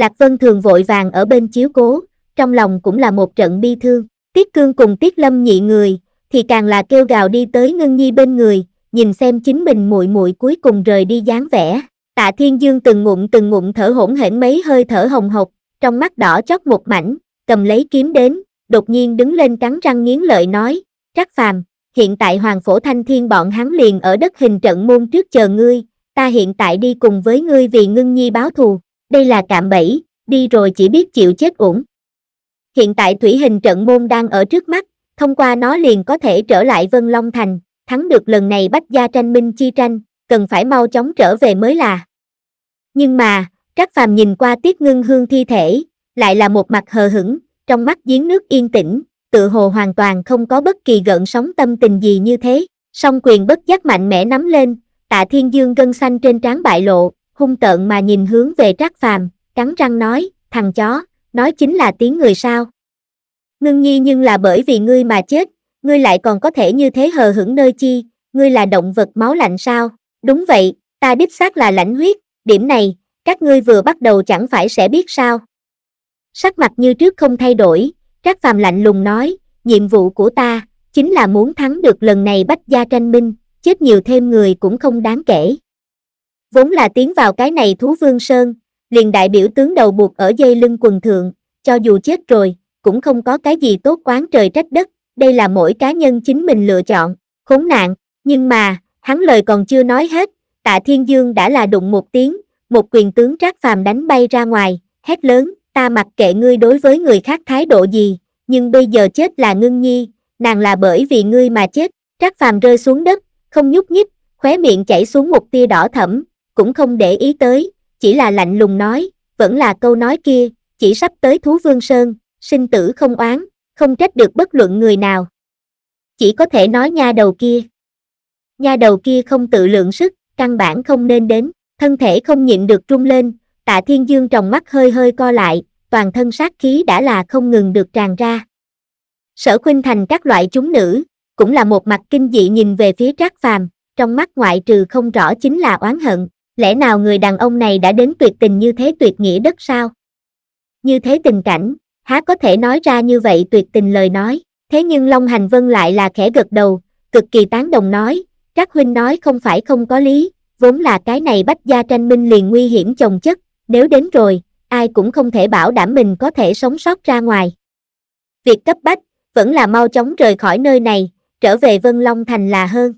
A: Lạc Vân Thường vội vàng ở bên chiếu cố, trong lòng cũng là một trận bi thương. Tiết Cương cùng Tiết Lâm nhị người, thì càng là kêu gào đi tới Ngân Nhi bên người, nhìn xem chính mình muội muội cuối cùng rời đi dáng vẻ. Tạ Thiên Dương từng ngụm từng ngụm thở hổn hển mấy hơi thở hồng hộc, trong mắt đỏ chót một mảnh, cầm lấy kiếm đến, đột nhiên đứng lên cắn răng nghiến lợi nói, "Trác Phàm, hiện tại Hoàng Phổ Thanh Thiên bọn hắn liền ở đất hình trận môn trước chờ ngươi, ta hiện tại đi cùng với ngươi vì Ngân Nhi báo thù." đây là cạm bẫy đi rồi chỉ biết chịu chết uổng hiện tại thủy hình trận môn đang ở trước mắt thông qua nó liền có thể trở lại vân long thành thắng được lần này bách gia tranh minh chi tranh cần phải mau chóng trở về mới là nhưng mà trác phàm nhìn qua tiết ngưng hương thi thể lại là một mặt hờ hững trong mắt giếng nước yên tĩnh tự hồ hoàn toàn không có bất kỳ gợn sóng tâm tình gì như thế song quyền bất giác mạnh mẽ nắm lên tạ thiên dương gân xanh trên trán bại lộ hung tợn mà nhìn hướng về Trác Phàm, cắn răng nói, thằng chó, nói chính là tiếng người sao. Ngưng nhi nhưng là bởi vì ngươi mà chết, ngươi lại còn có thể như thế hờ hững nơi chi, ngươi là động vật máu lạnh sao? Đúng vậy, ta đích xác là lãnh huyết, điểm này, các ngươi vừa bắt đầu chẳng phải sẽ biết sao. Sắc mặt như trước không thay đổi, Trác Phàm lạnh lùng nói, nhiệm vụ của ta, chính là muốn thắng được lần này bách gia tranh minh, chết nhiều thêm người cũng không đáng kể vốn là tiến vào cái này thú vương sơn, liền đại biểu tướng đầu buộc ở dây lưng quần thượng, cho dù chết rồi, cũng không có cái gì tốt quán trời trách đất, đây là mỗi cá nhân chính mình lựa chọn, khốn nạn, nhưng mà, hắn lời còn chưa nói hết, tạ thiên dương đã là đụng một tiếng, một quyền tướng trác phàm đánh bay ra ngoài, hét lớn, ta mặc kệ ngươi đối với người khác thái độ gì, nhưng bây giờ chết là ngưng nhi, nàng là bởi vì ngươi mà chết, trác phàm rơi xuống đất, không nhúc nhích, khóe miệng chảy xuống một tia đỏ thẫm, cũng không để ý tới, chỉ là lạnh lùng nói, vẫn là câu nói kia, chỉ sắp tới thú vương sơn, sinh tử không oán, không trách được bất luận người nào. Chỉ có thể nói nha đầu kia. Nha đầu kia không tự lượng sức, căn bản không nên đến, thân thể không nhịn được trung lên, tạ thiên dương trong mắt hơi hơi co lại, toàn thân sát khí đã là không ngừng được tràn ra. Sở khuynh thành các loại chúng nữ, cũng là một mặt kinh dị nhìn về phía trác phàm, trong mắt ngoại trừ không rõ chính là oán hận, lẽ nào người đàn ông này đã đến tuyệt tình như thế tuyệt nghĩa đất sao? Như thế tình cảnh, há có thể nói ra như vậy tuyệt tình lời nói, thế nhưng Long Hành Vân lại là khẽ gật đầu, cực kỳ tán đồng nói, Trác huynh nói không phải không có lý, vốn là cái này bách gia tranh minh liền nguy hiểm chồng chất, nếu đến rồi, ai cũng không thể bảo đảm mình có thể sống sót ra ngoài. Việc cấp bách, vẫn là mau chóng rời khỏi nơi này, trở về Vân Long Thành là hơn.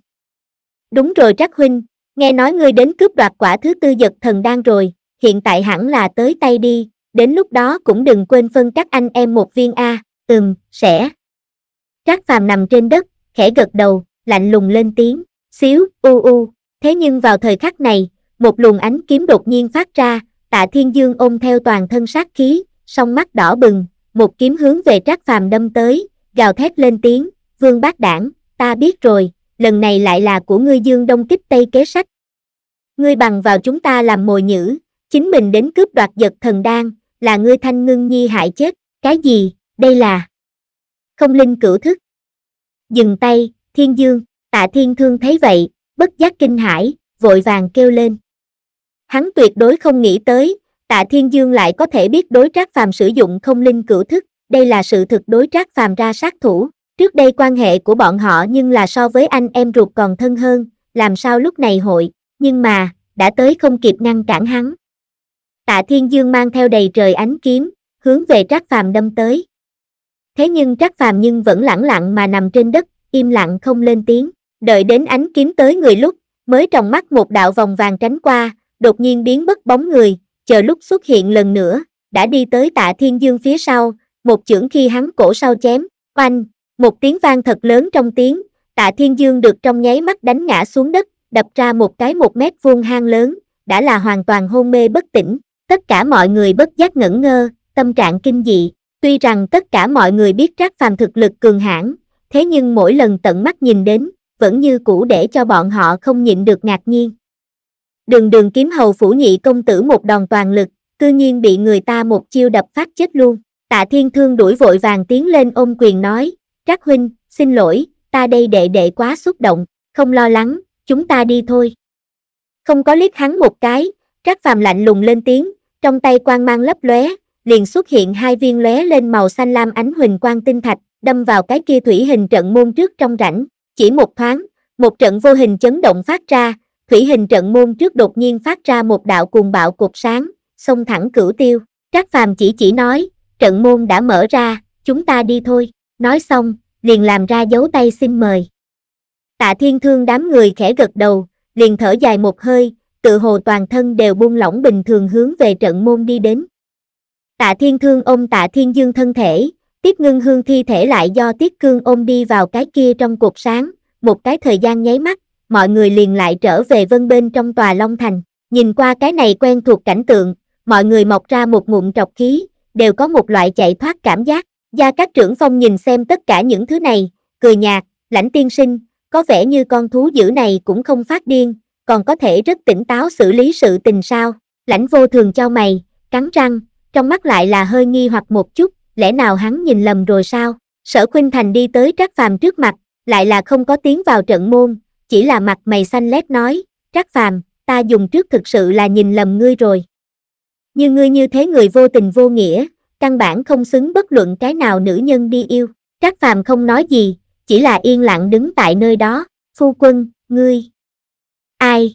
A: Đúng rồi Trác Huynh, nghe nói ngươi đến cướp đoạt quả thứ tư giật thần đan rồi hiện tại hẳn là tới tay đi đến lúc đó cũng đừng quên phân các anh em một viên a ừm sẽ trác phàm nằm trên đất khẽ gật đầu lạnh lùng lên tiếng xíu u u thế nhưng vào thời khắc này một luồng ánh kiếm đột nhiên phát ra tạ thiên dương ôm theo toàn thân sát khí song mắt đỏ bừng một kiếm hướng về trác phàm đâm tới gào thét lên tiếng vương bác đảng ta biết rồi lần này lại là của ngươi dương đông kích tây kế sách ngươi bằng vào chúng ta làm mồi nhữ chính mình đến cướp đoạt giật thần đan là ngươi thanh ngưng nhi hại chết cái gì đây là không linh cửu thức dừng tay thiên dương tạ thiên thương thấy vậy bất giác kinh hãi vội vàng kêu lên hắn tuyệt đối không nghĩ tới tạ thiên dương lại có thể biết đối trác phàm sử dụng không linh cửu thức đây là sự thực đối trác phàm ra sát thủ Trước đây quan hệ của bọn họ nhưng là so với anh em ruột còn thân hơn, làm sao lúc này hội, nhưng mà, đã tới không kịp ngăn cản hắn. Tạ Thiên Dương mang theo đầy trời ánh kiếm, hướng về Trác Phàm đâm tới. Thế nhưng Trác Phàm nhưng vẫn lẳng lặng mà nằm trên đất, im lặng không lên tiếng, đợi đến ánh kiếm tới người lúc, mới trong mắt một đạo vòng vàng tránh qua, đột nhiên biến mất bóng người, chờ lúc xuất hiện lần nữa, đã đi tới Tạ Thiên Dương phía sau, một chưởng khi hắn cổ sau chém, oanh, một tiếng vang thật lớn trong tiếng, tạ thiên dương được trong nháy mắt đánh ngã xuống đất, đập ra một cái một mét vuông hang lớn, đã là hoàn toàn hôn mê bất tỉnh, tất cả mọi người bất giác ngẩn ngơ, tâm trạng kinh dị, tuy rằng tất cả mọi người biết trác phàm thực lực cường hãn, thế nhưng mỗi lần tận mắt nhìn đến, vẫn như cũ để cho bọn họ không nhịn được ngạc nhiên. Đường đường kiếm hầu phủ nhị công tử một đòn toàn lực, cư nhiên bị người ta một chiêu đập phát chết luôn. Tạ Thiên Thương đuổi vội vàng tiến lên ôm quyền nói, Trác huynh, xin lỗi, ta đây đệ đệ quá xúc động, không lo lắng, chúng ta đi thôi. Không có liếc hắn một cái, Trác Phàm lạnh lùng lên tiếng, trong tay quang mang lấp lóe, liền xuất hiện hai viên lóe lên màu xanh lam ánh huỳnh quang tinh thạch, đâm vào cái kia thủy hình trận môn trước trong rãnh, chỉ một thoáng, một trận vô hình chấn động phát ra, thủy hình trận môn trước đột nhiên phát ra một đạo cuồng bạo cột sáng, xông thẳng cửu tiêu. Trác Phàm chỉ chỉ nói, trận môn đã mở ra, chúng ta đi thôi nói xong, liền làm ra dấu tay xin mời. Tạ thiên thương đám người khẽ gật đầu, liền thở dài một hơi, tự hồ toàn thân đều buông lỏng bình thường hướng về trận môn đi đến. Tạ thiên thương ôm tạ thiên dương thân thể, tiếp ngưng hương thi thể lại do Tiết cương ôm đi vào cái kia trong cuộc sáng, một cái thời gian nháy mắt, mọi người liền lại trở về vân bên trong tòa Long Thành. Nhìn qua cái này quen thuộc cảnh tượng, mọi người mọc ra một ngụm trọc khí, đều có một loại chạy thoát cảm giác. Gia các trưởng phong nhìn xem tất cả những thứ này, cười nhạt, lãnh tiên sinh, có vẻ như con thú dữ này cũng không phát điên, còn có thể rất tỉnh táo xử lý sự tình sao. Lãnh vô thường cho mày, cắn răng, trong mắt lại là hơi nghi hoặc một chút, lẽ nào hắn nhìn lầm rồi sao? Sở Khuynh Thành đi tới Trác Phàm trước mặt, lại là không có tiếng vào trận môn, chỉ là mặt mày xanh lét nói, Trác Phàm, ta dùng trước thực sự là nhìn lầm ngươi rồi. Như ngươi như thế người vô tình vô nghĩa, căn bản không xứng bất luận cái nào nữ nhân đi yêu. Trác Phàm không nói gì, chỉ là yên lặng đứng tại nơi đó, phu quân, ngươi. Ai?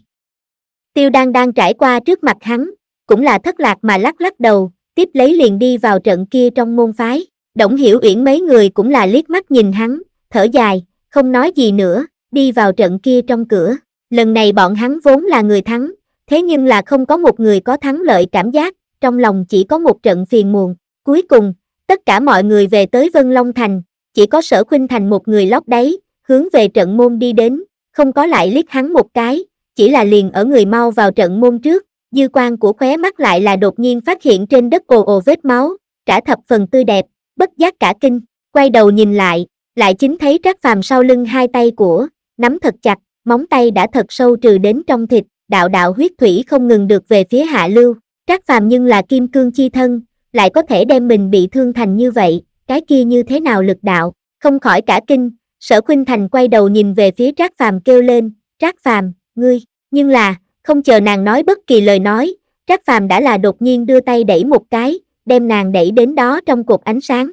A: Tiêu đang đang trải qua trước mặt hắn, cũng là thất lạc mà lắc lắc đầu, tiếp lấy liền đi vào trận kia trong môn phái. Động hiểu uyển mấy người cũng là liếc mắt nhìn hắn, thở dài, không nói gì nữa, đi vào trận kia trong cửa. Lần này bọn hắn vốn là người thắng, thế nhưng là không có một người có thắng lợi cảm giác, trong lòng chỉ có một trận phiền muộn. Cuối cùng, tất cả mọi người về tới Vân Long Thành, chỉ có sở khuynh thành một người lót đáy, hướng về trận môn đi đến, không có lại liếc hắn một cái, chỉ là liền ở người mau vào trận môn trước, dư quan của khóe mắt lại là đột nhiên phát hiện trên đất ồ ồ vết máu, trả thập phần tươi đẹp, bất giác cả kinh, quay đầu nhìn lại, lại chính thấy trác phàm sau lưng hai tay của, nắm thật chặt, móng tay đã thật sâu trừ đến trong thịt, đạo đạo huyết thủy không ngừng được về phía hạ lưu, trác phàm nhưng là kim cương chi thân, lại có thể đem mình bị thương thành như vậy, cái kia như thế nào lực đạo, không khỏi cả kinh, sở khuynh thành quay đầu nhìn về phía trác phàm kêu lên, trác phàm, ngươi, nhưng là, không chờ nàng nói bất kỳ lời nói, trác phàm đã là đột nhiên đưa tay đẩy một cái, đem nàng đẩy đến đó trong cột ánh sáng.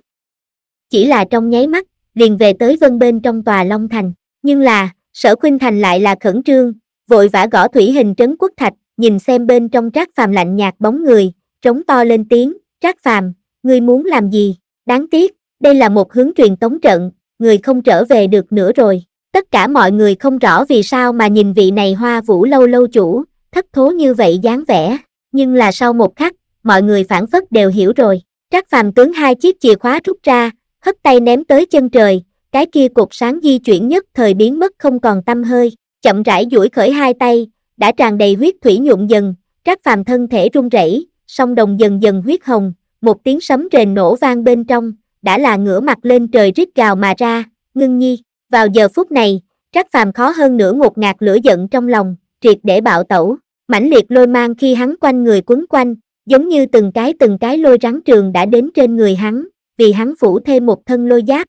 A: Chỉ là trong nháy mắt, liền về tới vân bên trong tòa Long Thành, nhưng là, sở khuynh thành lại là khẩn trương, vội vã gõ thủy hình trấn quốc thạch, nhìn xem bên trong trác phàm lạnh nhạt bóng người, trống to lên tiếng, Trác Phàm, ngươi muốn làm gì? Đáng tiếc, đây là một hướng truyền tống trận, người không trở về được nữa rồi. Tất cả mọi người không rõ vì sao mà nhìn vị này hoa vũ lâu lâu chủ, thất thố như vậy dáng vẻ. Nhưng là sau một khắc, mọi người phản phất đều hiểu rồi. Trác phàm tướng hai chiếc chìa khóa rút ra, hất tay ném tới chân trời, cái kia cục sáng di chuyển nhất thời biến mất không còn tâm hơi. Chậm rãi duỗi khởi hai tay, đã tràn đầy huyết thủy nhuộm dần, trác phàm thân thể run rẩy, song đồng dần dần huyết hồng, một tiếng sấm rền nổ vang bên trong, đã là ngửa mặt lên trời rít gào mà ra, ngưng nhi. Vào giờ phút này, Trác Phàm khó hơn nửa ngột ngạt lửa giận trong lòng, triệt để bạo tẩu, mãnh liệt lôi mang khi hắn quanh người quấn quanh, giống như từng cái từng cái lôi rắn trường đã đến trên người hắn, vì hắn phủ thêm một thân lôi giáp.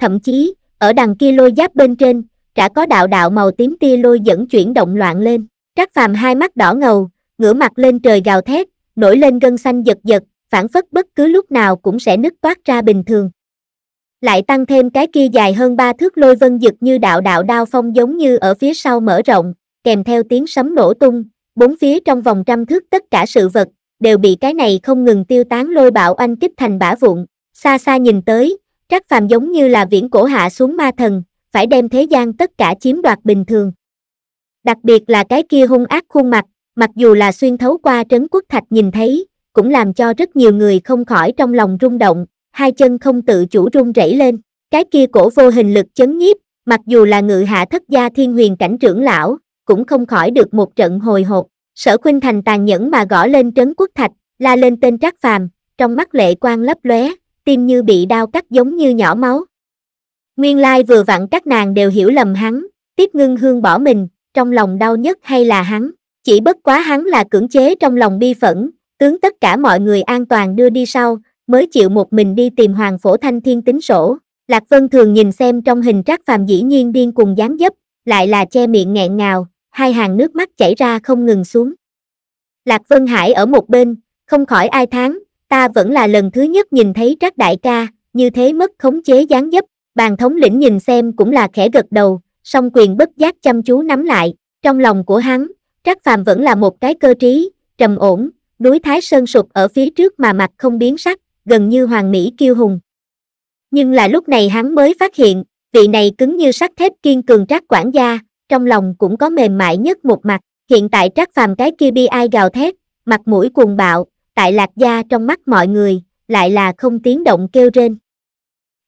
A: Thậm chí, ở đằng kia lôi giáp bên trên, chả có đạo đạo màu tím tia lôi dẫn chuyển động loạn lên. Trác Phàm hai mắt đỏ ngầu, ngửa mặt lên trời gào thét, nổi lên gân xanh giật giật, phản phất bất cứ lúc nào cũng sẽ nứt toát ra bình thường. Lại tăng thêm cái kia dài hơn ba thước lôi vân giật như đạo đạo đao phong giống như ở phía sau mở rộng, kèm theo tiếng sấm nổ tung, bốn phía trong vòng trăm thước tất cả sự vật, đều bị cái này không ngừng tiêu tán lôi bạo anh kích thành bã vụn, xa xa nhìn tới, trác phàm giống như là viễn cổ hạ xuống ma thần, phải đem thế gian tất cả chiếm đoạt bình thường. Đặc biệt là cái kia hung ác khuôn mặt, mặc dù là xuyên thấu qua trấn quốc thạch nhìn thấy, cũng làm cho rất nhiều người không khỏi trong lòng rung động, hai chân không tự chủ rung rẩy lên. Cái kia cổ vô hình lực chấn nhiếp, mặc dù là ngự hạ thất gia thiên huyền cảnh trưởng lão, cũng không khỏi được một trận hồi hộp. Sở Khuynh Thành tàn nhẫn mà gõ lên trấn quốc thạch, la lên tên Trác Phàm, trong mắt lệ quang lấp lóe, tim như bị đau cắt giống như nhỏ máu. Nguyên lai vừa vặn các nàng đều hiểu lầm hắn, tiếp ngưng hương bỏ mình, trong lòng đau nhất hay là hắn chỉ bất quá hắn là cưỡng chế trong lòng bi phẫn tướng tất cả mọi người an toàn đưa đi sau mới chịu một mình đi tìm hoàng phổ thanh thiên tính sổ lạc vân thường nhìn xem trong hình trác phàm dĩ nhiên điên cùng dáng dấp lại là che miệng nghẹn ngào hai hàng nước mắt chảy ra không ngừng xuống lạc vân hải ở một bên không khỏi ai tháng ta vẫn là lần thứ nhất nhìn thấy trác đại ca như thế mất khống chế dáng dấp bàn thống lĩnh nhìn xem cũng là khẽ gật đầu song quyền bất giác chăm chú nắm lại trong lòng của hắn Trác Phàm vẫn là một cái cơ trí, trầm ổn, núi Thái Sơn sụp ở phía trước mà mặt không biến sắc, gần như hoàng mỹ kiêu hùng. Nhưng là lúc này hắn mới phát hiện, vị này cứng như sắt thép kiên cường Trác quản gia, trong lòng cũng có mềm mại nhất một mặt, hiện tại Trác Phàm cái kia bi ai gào thét, mặt mũi cuồng bạo, tại Lạc gia trong mắt mọi người, lại là không tiếng động kêu rên.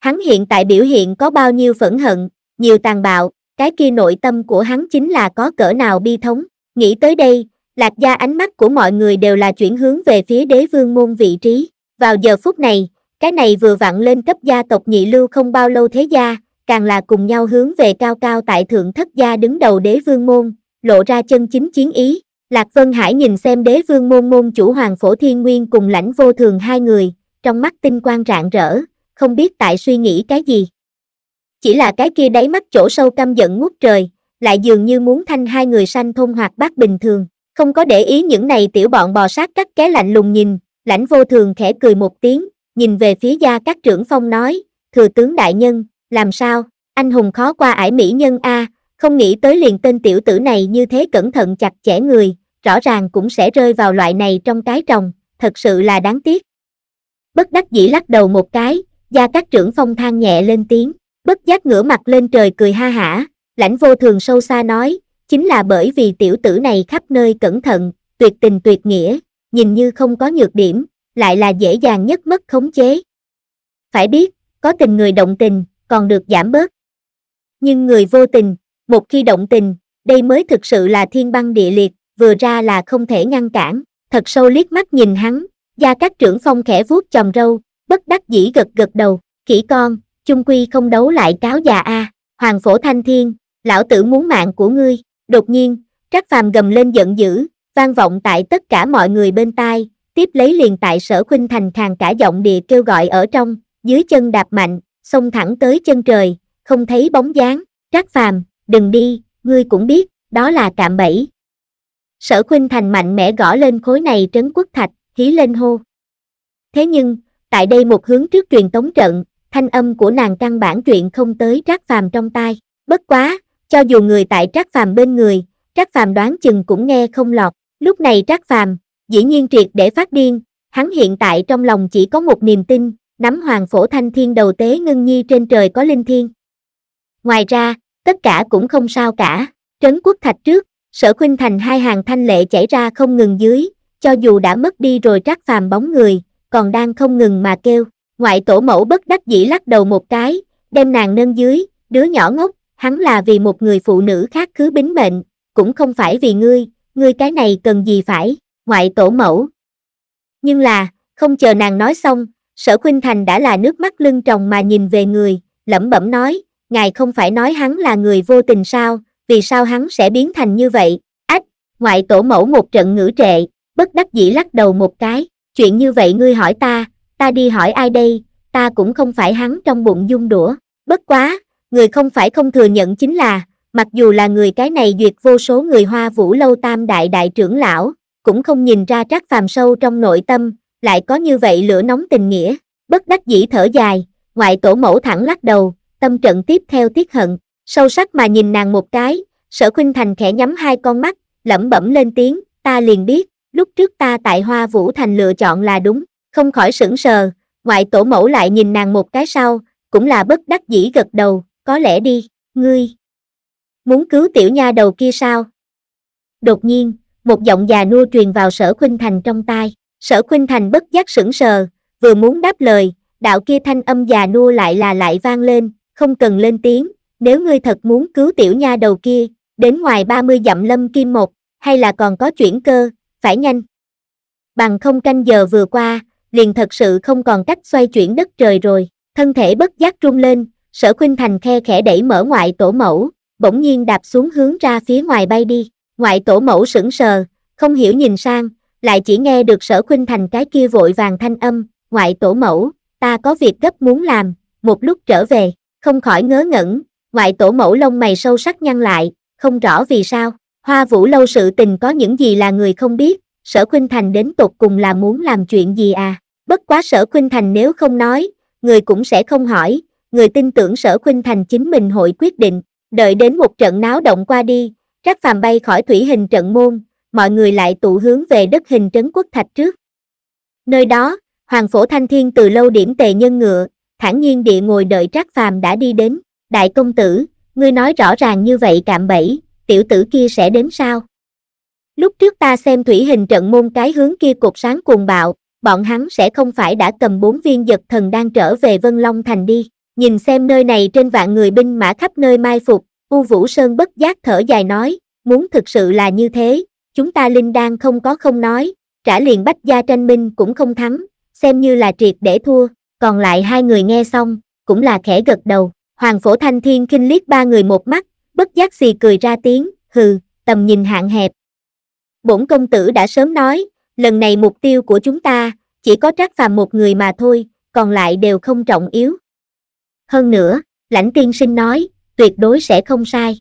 A: Hắn hiện tại biểu hiện có bao nhiêu phẫn hận, nhiều tàn bạo, cái kia nội tâm của hắn chính là có cỡ nào bi thống. Nghĩ tới đây, lạc gia ánh mắt của mọi người đều là chuyển hướng về phía đế vương môn vị trí. Vào giờ phút này, cái này vừa vặn lên cấp gia tộc nhị lưu không bao lâu thế gia, càng là cùng nhau hướng về cao cao tại thượng thất gia đứng đầu đế vương môn, lộ ra chân chính chiến ý. Lạc Vân Hải nhìn xem đế vương môn môn chủ hoàng phổ thiên nguyên cùng lãnh vô thường hai người, trong mắt tinh quang rạng rỡ, không biết tại suy nghĩ cái gì. Chỉ là cái kia đáy mắt chỗ sâu căm giận ngút trời, lại dường như muốn thanh hai người sanh thôn hoạt bát bình thường không có để ý những này tiểu bọn bò sát các ké lạnh lùng nhìn lãnh vô thường khẽ cười một tiếng nhìn về phía gia các trưởng phong nói thừa tướng đại nhân làm sao anh hùng khó qua ải mỹ nhân a không nghĩ tới liền tên tiểu tử này như thế cẩn thận chặt chẽ người rõ ràng cũng sẽ rơi vào loại này trong cái trồng thật sự là đáng tiếc bất đắc dĩ lắc đầu một cái gia các trưởng phong than nhẹ lên tiếng bất giác ngửa mặt lên trời cười ha hả Lãnh vô thường sâu xa nói, chính là bởi vì tiểu tử này khắp nơi cẩn thận, tuyệt tình tuyệt nghĩa, nhìn như không có nhược điểm, lại là dễ dàng nhất mất khống chế. Phải biết, có tình người động tình, còn được giảm bớt. Nhưng người vô tình, một khi động tình, đây mới thực sự là thiên băng địa liệt, vừa ra là không thể ngăn cản, thật sâu liếc mắt nhìn hắn, gia các trưởng phong khẽ vuốt chòm râu, bất đắc dĩ gật gật đầu, kỹ con, chung quy không đấu lại cáo già a hoàng phổ thanh thiên, lão tử muốn mạng của ngươi, đột nhiên, Trác Phàm gầm lên giận dữ, vang vọng tại tất cả mọi người bên tai, tiếp lấy liền tại sở khuynh thành khàn cả giọng địa kêu gọi ở trong, dưới chân đạp mạnh, xông thẳng tới chân trời, không thấy bóng dáng, Trác Phàm, đừng đi, ngươi cũng biết, đó là cạm bẫy. Sở khuynh thành mạnh mẽ gõ lên khối này trấn quốc thạch, hí lên hô. Thế nhưng, tại đây một hướng trước truyền tống trận, thanh âm của nàng căn bản chuyện không tới Trác Phàm trong tai, bất quá, cho dù người tại Trác Phàm bên người, Trác Phàm đoán chừng cũng nghe không lọt, lúc này Trác Phàm dĩ nhiên triệt để phát điên, hắn hiện tại trong lòng chỉ có một niềm tin, nắm hoàng phổ thanh thiên đầu tế ngưng nhi trên trời có linh thiên. Ngoài ra, tất cả cũng không sao cả, trấn quốc thạch trước, sở khuynh thành hai hàng thanh lệ chảy ra không ngừng dưới, cho dù đã mất đi rồi Trác Phàm bóng người, còn đang không ngừng mà kêu, ngoại tổ mẫu bất đắc dĩ lắc đầu một cái, đem nàng nâng dưới, đứa nhỏ ngốc, hắn là vì một người phụ nữ khác cứ bính mệnh, cũng không phải vì ngươi, ngươi cái này cần gì phải, ngoại tổ mẫu. Nhưng là, không chờ nàng nói xong, sở khuynh thành đã là nước mắt lưng tròng mà nhìn về người, lẩm bẩm nói, ngài không phải nói hắn là người vô tình sao, vì sao hắn sẽ biến thành như vậy, ách, ngoại tổ mẫu một trận ngữ trệ, bất đắc dĩ lắc đầu một cái, chuyện như vậy ngươi hỏi ta, ta đi hỏi ai đây, ta cũng không phải hắn trong bụng dung đũa, bất quá, người không phải không thừa nhận chính là, mặc dù là người cái này duyệt vô số người hoa vũ lâu tam đại đại trưởng lão, cũng không nhìn ra trác phàm sâu trong nội tâm, lại có như vậy lửa nóng tình nghĩa, bất đắc dĩ thở dài, ngoại tổ mẫu thẳng lắc đầu, tâm trận tiếp theo tiết hận, sâu sắc mà nhìn nàng một cái, sở khuynh thành khẽ nhắm hai con mắt, lẩm bẩm lên tiếng, ta liền biết, lúc trước ta tại hoa vũ thành lựa chọn là đúng, không khỏi sững sờ, ngoại tổ mẫu lại nhìn nàng một cái sau, cũng là bất đắc dĩ gật đầu, có lẽ đi, ngươi. Muốn cứu tiểu nha đầu kia sao? Đột nhiên, một giọng già nua truyền vào sở khuynh thành trong tai, sở khuynh thành bất giác sững sờ, vừa muốn đáp lời, đạo kia thanh âm già nua lại là lại vang lên, không cần lên tiếng, nếu ngươi thật muốn cứu tiểu nha đầu kia, đến ngoài 30 dặm lâm kim một, hay là còn có chuyển cơ, phải nhanh. Bằng không canh giờ vừa qua, liền thật sự không còn cách xoay chuyển đất trời rồi, thân thể bất giác rung lên, sở khuynh thành khe khẽ đẩy mở ngoại tổ mẫu, bỗng nhiên đạp xuống hướng ra phía ngoài bay đi, ngoại tổ mẫu sững sờ, không hiểu nhìn sang, lại chỉ nghe được sở khuynh thành cái kia vội vàng thanh âm, ngoại tổ mẫu, ta có việc gấp muốn làm, một lúc trở về, không khỏi ngớ ngẩn, ngoại tổ mẫu lông mày sâu sắc nhăn lại, không rõ vì sao, hoa vũ lâu sự tình có những gì là người không biết, sở khuynh thành đến tột cùng là muốn làm chuyện gì à, bất quá sở khuynh thành nếu không nói, người cũng sẽ không hỏi, người tin tưởng sở khuynh thành chính mình hội quyết định, đợi đến một trận náo động qua đi, các phàm bay khỏi thủy hình trận môn, mọi người lại tụ hướng về đất hình trấn quốc thạch trước. Nơi đó, Hoàng Phổ Thanh Thiên từ lâu điểm tề nhân ngựa, thản nhiên địa ngồi đợi Trác Phàm đã đi đến, "Đại công tử, ngươi nói rõ ràng như vậy cạm bẫy, tiểu tử kia sẽ đến sao?" Lúc trước ta xem thủy hình trận môn cái hướng kia cột sáng cuồng bạo, bọn hắn sẽ không phải đã cầm bốn viên giật thần đang trở về Vân Long Thành đi nhìn xem nơi này trên vạn người binh mã khắp nơi mai phục, U Vũ Sơn bất giác thở dài nói, muốn thực sự là như thế, chúng ta linh đan không có không nói, trả liền bách gia tranh minh cũng không thắng, xem như là triệt để thua, còn lại hai người nghe xong, cũng là khẽ gật đầu, Hoàng Phổ Thanh Thiên kinh liếc ba người một mắt, bất giác xì cười ra tiếng, hừ, tầm nhìn hạn hẹp. Bổn công tử đã sớm nói, lần này mục tiêu của chúng ta, chỉ có trác phàm một người mà thôi, còn lại đều không trọng yếu hơn nữa, lãnh tiên sinh nói, tuyệt đối sẽ không sai.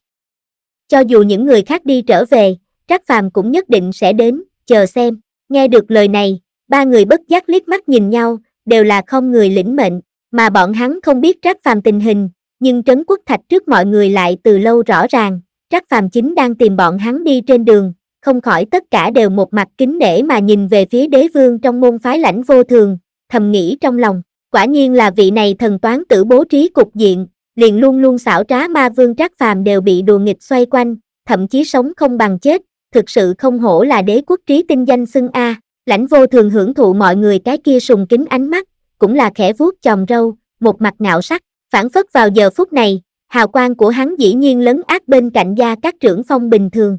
A: Cho dù những người khác đi trở về, Trác Phàm cũng nhất định sẽ đến, chờ xem. Nghe được lời này, ba người bất giác liếc mắt nhìn nhau, đều là không người lĩnh mệnh, mà bọn hắn không biết Trác Phàm tình hình, nhưng Trấn Quốc Thạch trước mọi người lại từ lâu rõ ràng, Trác Phàm chính đang tìm bọn hắn đi trên đường, không khỏi tất cả đều một mặt kính nể mà nhìn về phía đế vương trong môn phái lãnh vô thường, thầm nghĩ trong lòng, quả nhiên là vị này thần toán tử bố trí cục diện, liền luôn luôn xảo trá ma vương trác phàm đều bị đùa nghịch xoay quanh, thậm chí sống không bằng chết, thực sự không hổ là đế quốc trí tinh danh xưng A, lãnh vô thường hưởng thụ mọi người cái kia sùng kính ánh mắt, cũng là khẽ vuốt chòm râu, một mặt ngạo sắc, phản phất vào giờ phút này, hào quang của hắn dĩ nhiên lấn ác bên cạnh gia các trưởng phong bình thường.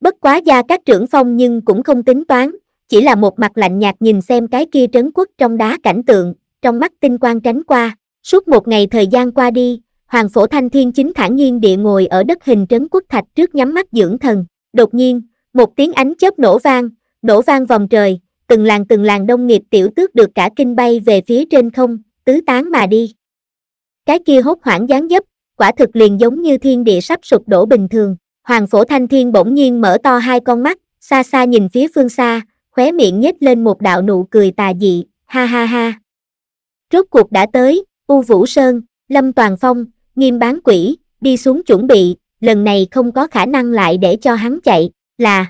A: Bất quá gia các trưởng phong nhưng cũng không tính toán, chỉ là một mặt lạnh nhạt nhìn xem cái kia trấn quốc trong đá cảnh tượng, trong mắt tinh quang tránh qua, suốt một ngày thời gian qua đi, Hoàng Phổ Thanh Thiên chính thản nhiên địa ngồi ở đất hình trấn quốc thạch trước nhắm mắt dưỡng thần, đột nhiên, một tiếng ánh chớp nổ vang, nổ vang vòng trời, từng làng từng làng đông nghiệp tiểu tước được cả kinh bay về phía trên không, tứ tán mà đi. Cái kia hốt hoảng gián dấp, quả thực liền giống như thiên địa sắp sụp đổ bình thường, Hoàng Phổ Thanh Thiên bỗng nhiên mở to hai con mắt, xa xa nhìn phía phương xa, khóe miệng nhếch lên một đạo nụ cười tà dị, ha ha ha. Rốt cuộc đã tới, U Vũ Sơn, Lâm Toàn Phong, nghiêm bán quỷ, đi xuống chuẩn bị, lần này không có khả năng lại để cho hắn chạy, là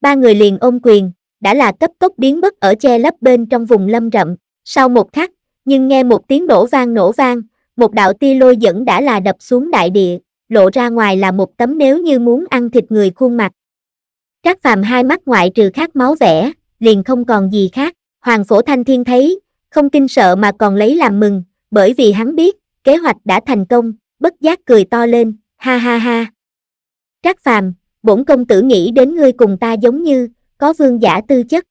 A: ba người liền ôm quyền, đã là cấp tốc biến mất ở che lấp bên trong vùng lâm rậm, sau một khắc, nhưng nghe một tiếng nổ vang nổ vang, một đạo tia lôi dẫn đã là đập xuống đại địa, lộ ra ngoài là một tấm nếu như muốn ăn thịt người khuôn mặt. Trác phàm hai mắt ngoại trừ khát máu vẻ, liền không còn gì khác, Hoàng Phổ Thanh Thiên thấy, không kinh sợ mà còn lấy làm mừng bởi vì hắn biết kế hoạch đã thành công bất giác cười to lên ha ha ha trác phàm bổn công tử nghĩ đến ngươi cùng ta giống như có vương giả tư chất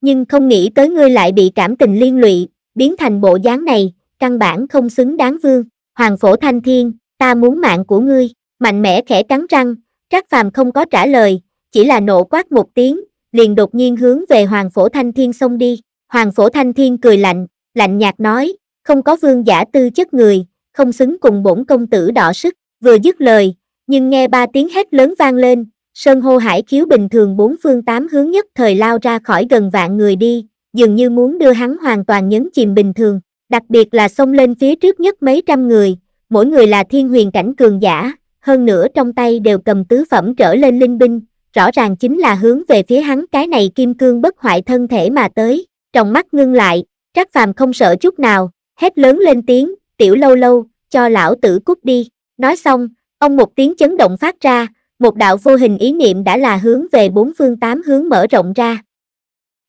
A: nhưng không nghĩ tới ngươi lại bị cảm tình liên lụy biến thành bộ dáng này căn bản không xứng đáng vương hoàng phổ thanh thiên ta muốn mạng của ngươi mạnh mẽ khẽ cắn răng trác phàm không có trả lời chỉ là nộ quát một tiếng liền đột nhiên hướng về hoàng phổ thanh thiên xông đi Hoàng Phổ Thanh Thiên cười lạnh, lạnh nhạt nói, không có vương giả tư chất người, không xứng cùng bổn công tử đỏ sức, vừa dứt lời, nhưng nghe ba tiếng hét lớn vang lên, sơn hô hải khiếu bình thường bốn phương tám hướng nhất thời lao ra khỏi gần vạn người đi, dường như muốn đưa hắn hoàn toàn nhấn chìm bình thường, đặc biệt là xông lên phía trước nhất mấy trăm người, mỗi người là thiên huyền cảnh cường giả, hơn nữa trong tay đều cầm tứ phẩm trở lên linh binh, rõ ràng chính là hướng về phía hắn cái này kim cương bất hoại thân thể mà tới, trong mắt ngưng lại, Trác Phàm không sợ chút nào, hét lớn lên tiếng, "Tiểu Lâu Lâu, cho lão tử cút đi." Nói xong, ông một tiếng chấn động phát ra, một đạo vô hình ý niệm đã là hướng về bốn phương tám hướng mở rộng ra.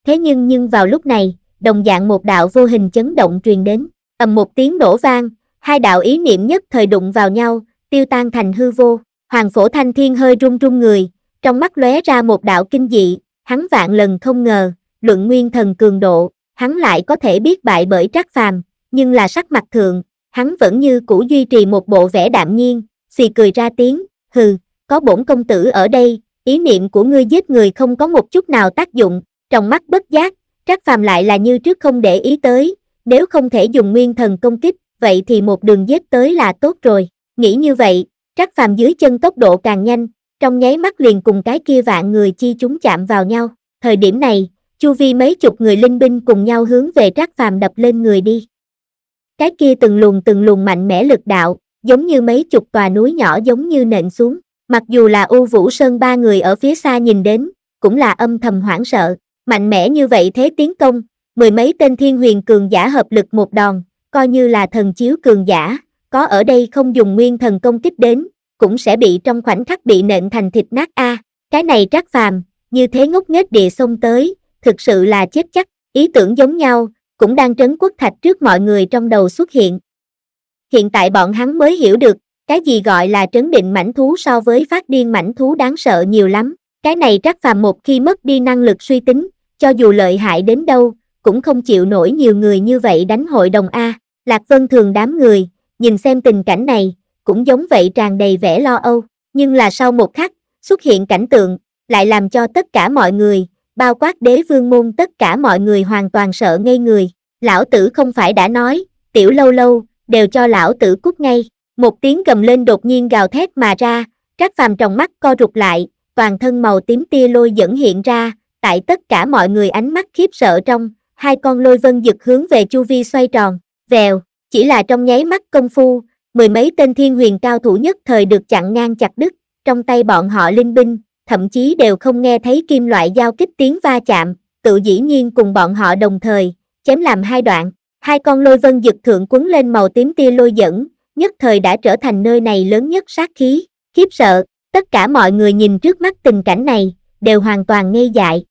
A: Thế nhưng nhưng vào lúc này, đồng dạng một đạo vô hình chấn động truyền đến, ầm một tiếng nổ vang, hai đạo ý niệm nhất thời đụng vào nhau, tiêu tan thành hư vô. Hoàng Phổ Thanh Thiên hơi run run người, trong mắt lóe ra một đạo kinh dị, hắn vạn lần không ngờ, luận nguyên thần cường độ, hắn lại có thể biết bại bởi trác phàm, nhưng là sắc mặt thường, hắn vẫn như cũ duy trì một bộ vẻ đạm nhiên, xì cười ra tiếng, hừ, có bổn công tử ở đây, ý niệm của ngươi giết người không có một chút nào tác dụng, trong mắt bất giác, trác phàm lại là như trước không để ý tới, nếu không thể dùng nguyên thần công kích, vậy thì một đường giết tới là tốt rồi, nghĩ như vậy, trác phàm dưới chân tốc độ càng nhanh, trong nháy mắt liền cùng cái kia vạn người chi chúng chạm vào nhau, thời điểm này, chu vi mấy chục người linh binh cùng nhau hướng về trác phàm đập lên người đi cái kia từng luồng từng luồng mạnh mẽ lực đạo giống như mấy chục tòa núi nhỏ giống như nện xuống mặc dù là u vũ sơn ba người ở phía xa nhìn đến cũng là âm thầm hoảng sợ mạnh mẽ như vậy thế tiến công mười mấy tên thiên huyền cường giả hợp lực một đòn coi như là thần chiếu cường giả có ở đây không dùng nguyên thần công kích đến cũng sẽ bị trong khoảnh khắc bị nện thành thịt nát a cái này trác phàm như thế ngốc nghếch địa xông tới thực sự là chết chắc, ý tưởng giống nhau, cũng đang trấn quốc thạch trước mọi người trong đầu xuất hiện. Hiện tại bọn hắn mới hiểu được, cái gì gọi là trấn định mảnh thú so với phát điên mảnh thú đáng sợ nhiều lắm, cái này trắc phàm một khi mất đi năng lực suy tính, cho dù lợi hại đến đâu, cũng không chịu nổi nhiều người như vậy đánh hội đồng A, Lạc Vân thường đám người, nhìn xem tình cảnh này, cũng giống vậy tràn đầy vẻ lo âu, nhưng là sau một khắc, xuất hiện cảnh tượng, lại làm cho tất cả mọi người, bao quát đế vương môn tất cả mọi người hoàn toàn sợ ngây người, lão tử không phải đã nói, tiểu lâu lâu, đều cho lão tử cút ngay, một tiếng gầm lên đột nhiên gào thét mà ra, trác phàm trong mắt co rụt lại, toàn thân màu tím tia lôi dẫn hiện ra, tại tất cả mọi người ánh mắt khiếp sợ trong, hai con lôi vân giật hướng về chu vi xoay tròn, vèo, chỉ là trong nháy mắt công phu, mười mấy tên thiên huyền cao thủ nhất thời được chặn ngang chặt đứt, trong tay bọn họ linh binh, thậm chí đều không nghe thấy kim loại giao kích tiếng va chạm, tự dĩ nhiên cùng bọn họ đồng thời, chém làm hai đoạn. Hai con lôi vân dực thượng cuốn lên màu tím tia lôi dẫn, nhất thời đã trở thành nơi này lớn nhất sát khí, khiếp sợ, tất cả mọi người nhìn trước mắt tình cảnh này, đều hoàn toàn ngây dại.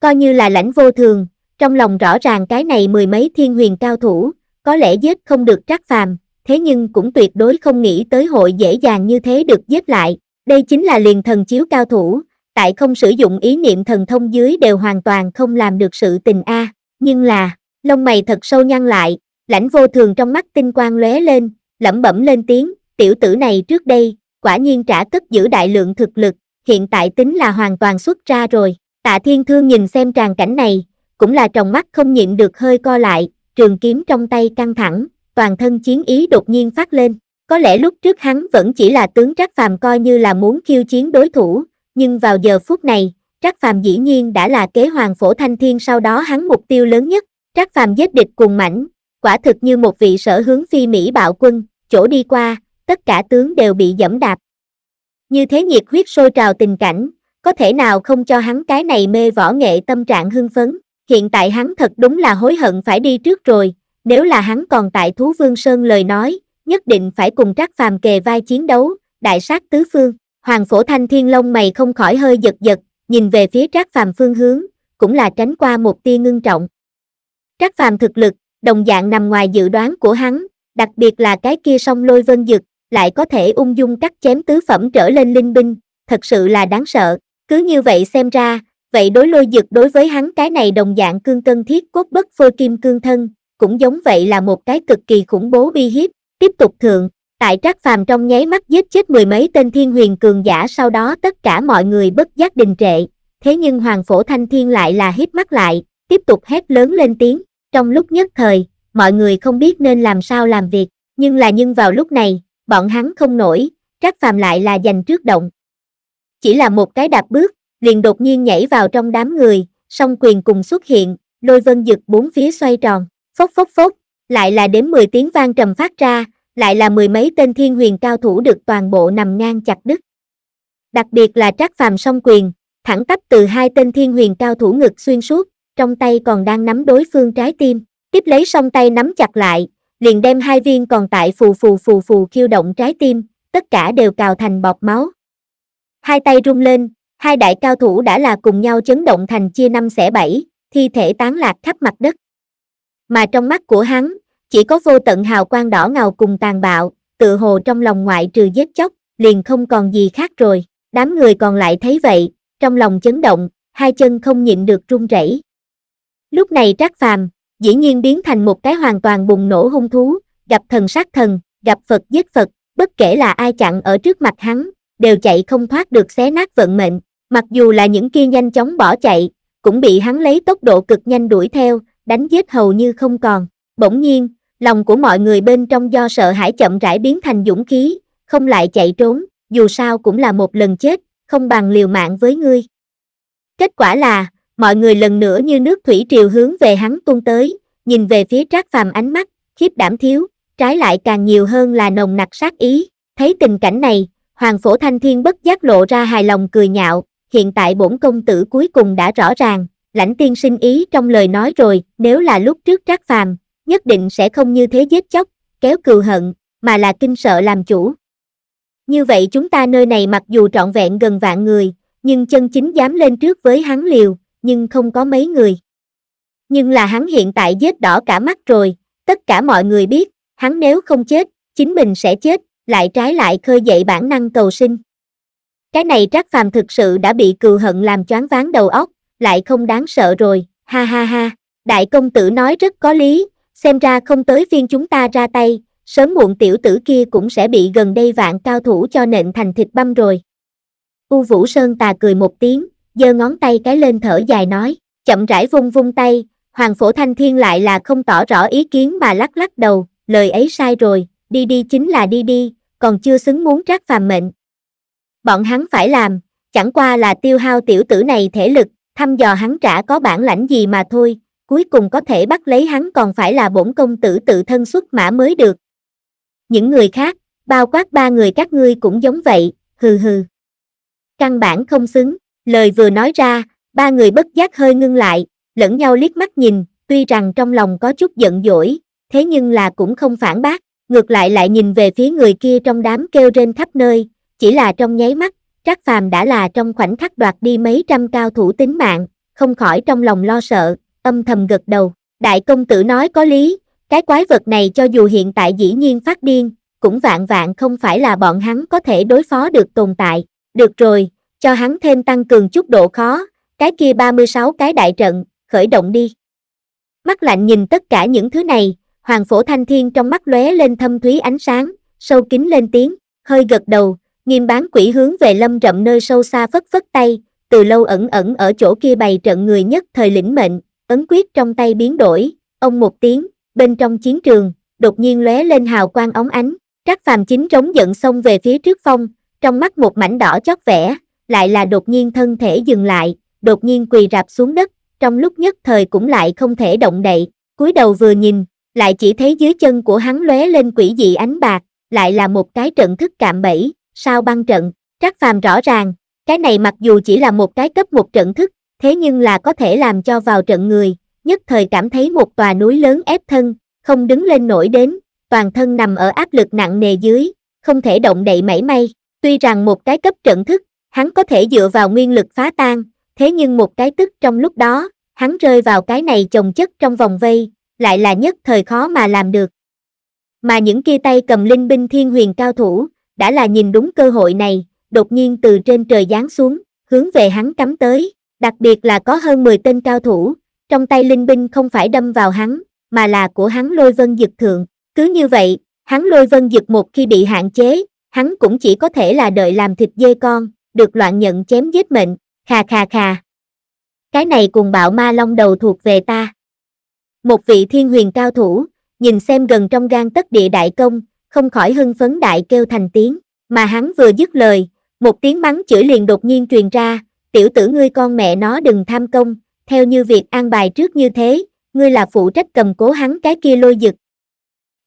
A: Coi như là lãnh vô thường, trong lòng rõ ràng cái này mười mấy thiên huyền cao thủ, có lẽ giết không được trắc phàm, thế nhưng cũng tuyệt đối không nghĩ tới hội dễ dàng như thế được giết lại, đây chính là liền thần chiếu cao thủ, tại không sử dụng ý niệm thần thông dưới đều hoàn toàn không làm được sự tình a nhưng là lông mày thật sâu nhăn lại lãnh vô thường trong mắt tinh quang lóe lên lẩm bẩm lên tiếng tiểu tử này trước đây quả nhiên trả cất giữ đại lượng thực lực hiện tại tính là hoàn toàn xuất ra rồi tạ thiên thương nhìn xem tràn cảnh này cũng là trong mắt không nhịn được hơi co lại trường kiếm trong tay căng thẳng toàn thân chiến ý đột nhiên phát lên có lẽ lúc trước hắn vẫn chỉ là tướng Trác Phàm coi như là muốn khiêu chiến đối thủ, nhưng vào giờ phút này, Trác Phàm dĩ nhiên đã là kế hoàng phổ thanh thiên sau đó hắn mục tiêu lớn nhất, Trác Phàm giết địch cùng mảnh, quả thực như một vị sở hướng phi Mỹ bạo quân, chỗ đi qua, tất cả tướng đều bị dẫm đạp. Như thế nhiệt huyết sôi trào tình cảnh, có thể nào không cho hắn cái này mê võ nghệ tâm trạng hưng phấn, hiện tại hắn thật đúng là hối hận phải đi trước rồi, nếu là hắn còn tại Thú Vương Sơn lời nói, nhất định phải cùng Trác Phàm kề vai chiến đấu, đại sát tứ phương. Hoàng Phổ Thanh Thiên Long mày không khỏi hơi giật giật, nhìn về phía Trác Phàm phương hướng, cũng là tránh qua một tia ngưng trọng. Trác Phàm thực lực, đồng dạng nằm ngoài dự đoán của hắn, đặc biệt là cái kia song lôi vân dực, lại có thể ung dung cắt chém tứ phẩm trở lên linh binh, thật sự là đáng sợ. Cứ như vậy xem ra, vậy đối lôi dực đối với hắn cái này đồng dạng cương cân thiết cốt bất phôi kim cương thân, cũng giống vậy là một cái cực kỳ khủng bố bi hiếp, tiếp tục thượng, tại Trác Phàm trong nháy mắt giết chết mười mấy tên thiên huyền cường giả sau đó tất cả mọi người bất giác đình trệ, thế nhưng Hoàng Phổ Thanh Thiên lại là hít mắt lại, tiếp tục hét lớn lên tiếng, trong lúc nhất thời, mọi người không biết nên làm sao làm việc, nhưng là nhưng vào lúc này, bọn hắn không nổi, Trác Phàm lại là giành trước động. Chỉ là một cái đạp bước, liền đột nhiên nhảy vào trong đám người, song quyền cùng xuất hiện, lôi vân dực bốn phía xoay tròn, phốc phốc phốc, lại là đếm 10 tiếng vang trầm phát ra, lại là mười mấy tên thiên huyền cao thủ được toàn bộ nằm ngang chặt đứt. Đặc biệt là trác phàm song quyền, thẳng tắp từ hai tên thiên huyền cao thủ ngực xuyên suốt, trong tay còn đang nắm đối phương trái tim, tiếp lấy song tay nắm chặt lại, liền đem hai viên còn tại phù phù phù phù khiêu động trái tim, tất cả đều cào thành bọt máu. Hai tay rung lên, hai đại cao thủ đã là cùng nhau chấn động thành chia năm xẻ bảy, thi thể tán lạc khắp mặt đất mà trong mắt của hắn chỉ có vô tận hào quang đỏ ngầu cùng tàn bạo tự hồ trong lòng ngoại trừ giết chóc liền không còn gì khác rồi đám người còn lại thấy vậy trong lòng chấn động hai chân không nhịn được run rẩy lúc này trác phàm dĩ nhiên biến thành một cái hoàn toàn bùng nổ hung thú gặp thần sát thần gặp phật giết phật bất kể là ai chặn ở trước mặt hắn đều chạy không thoát được xé nát vận mệnh mặc dù là những kia nhanh chóng bỏ chạy cũng bị hắn lấy tốc độ cực nhanh đuổi theo đánh giết hầu như không còn. Bỗng nhiên, lòng của mọi người bên trong do sợ hãi chậm rãi biến thành dũng khí, không lại chạy trốn, dù sao cũng là một lần chết, không bằng liều mạng với ngươi. Kết quả là, mọi người lần nữa như nước thủy triều hướng về hắn tuôn tới, nhìn về phía Trác Phàm ánh mắt khiếp đảm thiếu, trái lại càng nhiều hơn là nồng nặc sát ý. Thấy tình cảnh này, Hoàng Phổ Thanh Thiên bất giác lộ ra hài lòng cười nhạo, hiện tại bổn công tử cuối cùng đã rõ ràng, lãnh tiên sinh ý trong lời nói rồi, nếu là lúc trước trác phàm, nhất định sẽ không như thế giết chóc, kéo cừu hận, mà là kinh sợ làm chủ. Như vậy chúng ta nơi này mặc dù trọn vẹn gần vạn người, nhưng chân chính dám lên trước với hắn liều, nhưng không có mấy người. Nhưng là hắn hiện tại giết đỏ cả mắt rồi, tất cả mọi người biết, hắn nếu không chết, chính mình sẽ chết, lại trái lại khơi dậy bản năng cầu sinh. Cái này trác phàm thực sự đã bị cừu hận làm choáng váng đầu óc, lại không đáng sợ rồi, ha ha ha, đại công tử nói rất có lý, xem ra không tới phiên chúng ta ra tay, sớm muộn tiểu tử kia cũng sẽ bị gần đây vạn cao thủ cho nện thành thịt băm rồi. U Vũ Sơn tà cười một tiếng, giơ ngón tay cái lên thở dài nói, chậm rãi vung vung tay, Hoàng Phổ Thanh Thiên lại là không tỏ rõ ý kiến mà lắc lắc đầu, lời ấy sai rồi, đi đi chính là đi đi, còn chưa xứng muốn trác phàm mệnh. Bọn hắn phải làm, chẳng qua là tiêu hao tiểu tử này thể lực, thăm dò hắn trả có bản lãnh gì mà thôi, cuối cùng có thể bắt lấy hắn còn phải là bổn công tử tự thân xuất mã mới được. Những người khác, bao quát ba người các ngươi cũng giống vậy, hừ hừ. Căn bản không xứng, lời vừa nói ra, ba người bất giác hơi ngưng lại, lẫn nhau liếc mắt nhìn, tuy rằng trong lòng có chút giận dỗi, thế nhưng là cũng không phản bác, ngược lại lại nhìn về phía người kia trong đám kêu rên khắp nơi, chỉ là trong nháy mắt, Trác Phàm đã là trong khoảnh khắc đoạt đi mấy trăm cao thủ tính mạng, không khỏi trong lòng lo sợ, âm thầm gật đầu. Đại công tử nói có lý, cái quái vật này cho dù hiện tại dĩ nhiên phát điên, cũng vạn vạn không phải là bọn hắn có thể đối phó được tồn tại. Được rồi, cho hắn thêm tăng cường chút độ khó, cái kia 36 cái đại trận, khởi động đi. Mắt lạnh nhìn tất cả những thứ này, Hoàng Phổ Thanh Thiên trong mắt lóe lên thâm thúy ánh sáng, sâu kín lên tiếng, hơi gật đầu, Nghiêm bán quỷ hướng về lâm rậm nơi sâu xa phất phất tay, từ lâu ẩn ẩn ở chỗ kia bày trận người nhất thời lĩnh mệnh, ấn quyết trong tay biến đổi, ông một tiếng, bên trong chiến trường, đột nhiên lóe lên hào quang ống ánh, Trác Phàm chính trống giận xông về phía trước phong, trong mắt một mảnh đỏ chót vẽ, lại là đột nhiên thân thể dừng lại, đột nhiên quỳ rạp xuống đất, trong lúc nhất thời cũng lại không thể động đậy, cúi đầu vừa nhìn, lại chỉ thấy dưới chân của hắn lóe lên quỷ dị ánh bạc, lại là một cái trận thức cạm bẫy, sao băng trận, Trác Phàm rõ ràng, cái này mặc dù chỉ là một cái cấp một trận thức, thế nhưng là có thể làm cho vào trận người, nhất thời cảm thấy một tòa núi lớn ép thân, không đứng lên nổi đến, toàn thân nằm ở áp lực nặng nề dưới, không thể động đậy mảy may. Tuy rằng một cái cấp trận thức, hắn có thể dựa vào nguyên lực phá tan, thế nhưng một cái tức trong lúc đó, hắn rơi vào cái này chồng chất trong vòng vây, lại là nhất thời khó mà làm được. Mà những kia tay cầm linh binh thiên huyền cao thủ, đã là nhìn đúng cơ hội này, đột nhiên từ trên trời giáng xuống, hướng về hắn cắm tới, đặc biệt là có hơn 10 tên cao thủ, trong tay linh binh không phải đâm vào hắn, mà là của hắn lôi vân dực thượng, cứ như vậy, hắn lôi vân dực một khi bị hạn chế, hắn cũng chỉ có thể là đợi làm thịt dê con, được loạn nhận chém giết mệnh, khà khà khà. Cái này cùng bạo ma long đầu thuộc về ta. Một vị thiên huyền cao thủ, nhìn xem gần trong gan tất địa đại công, không khỏi hưng phấn đại kêu thành tiếng, mà hắn vừa dứt lời, một tiếng mắng chửi liền đột nhiên truyền ra, tiểu tử ngươi con mẹ nó đừng tham công, theo như việc an bài trước như thế, ngươi là phụ trách cầm cố hắn cái kia lôi giật.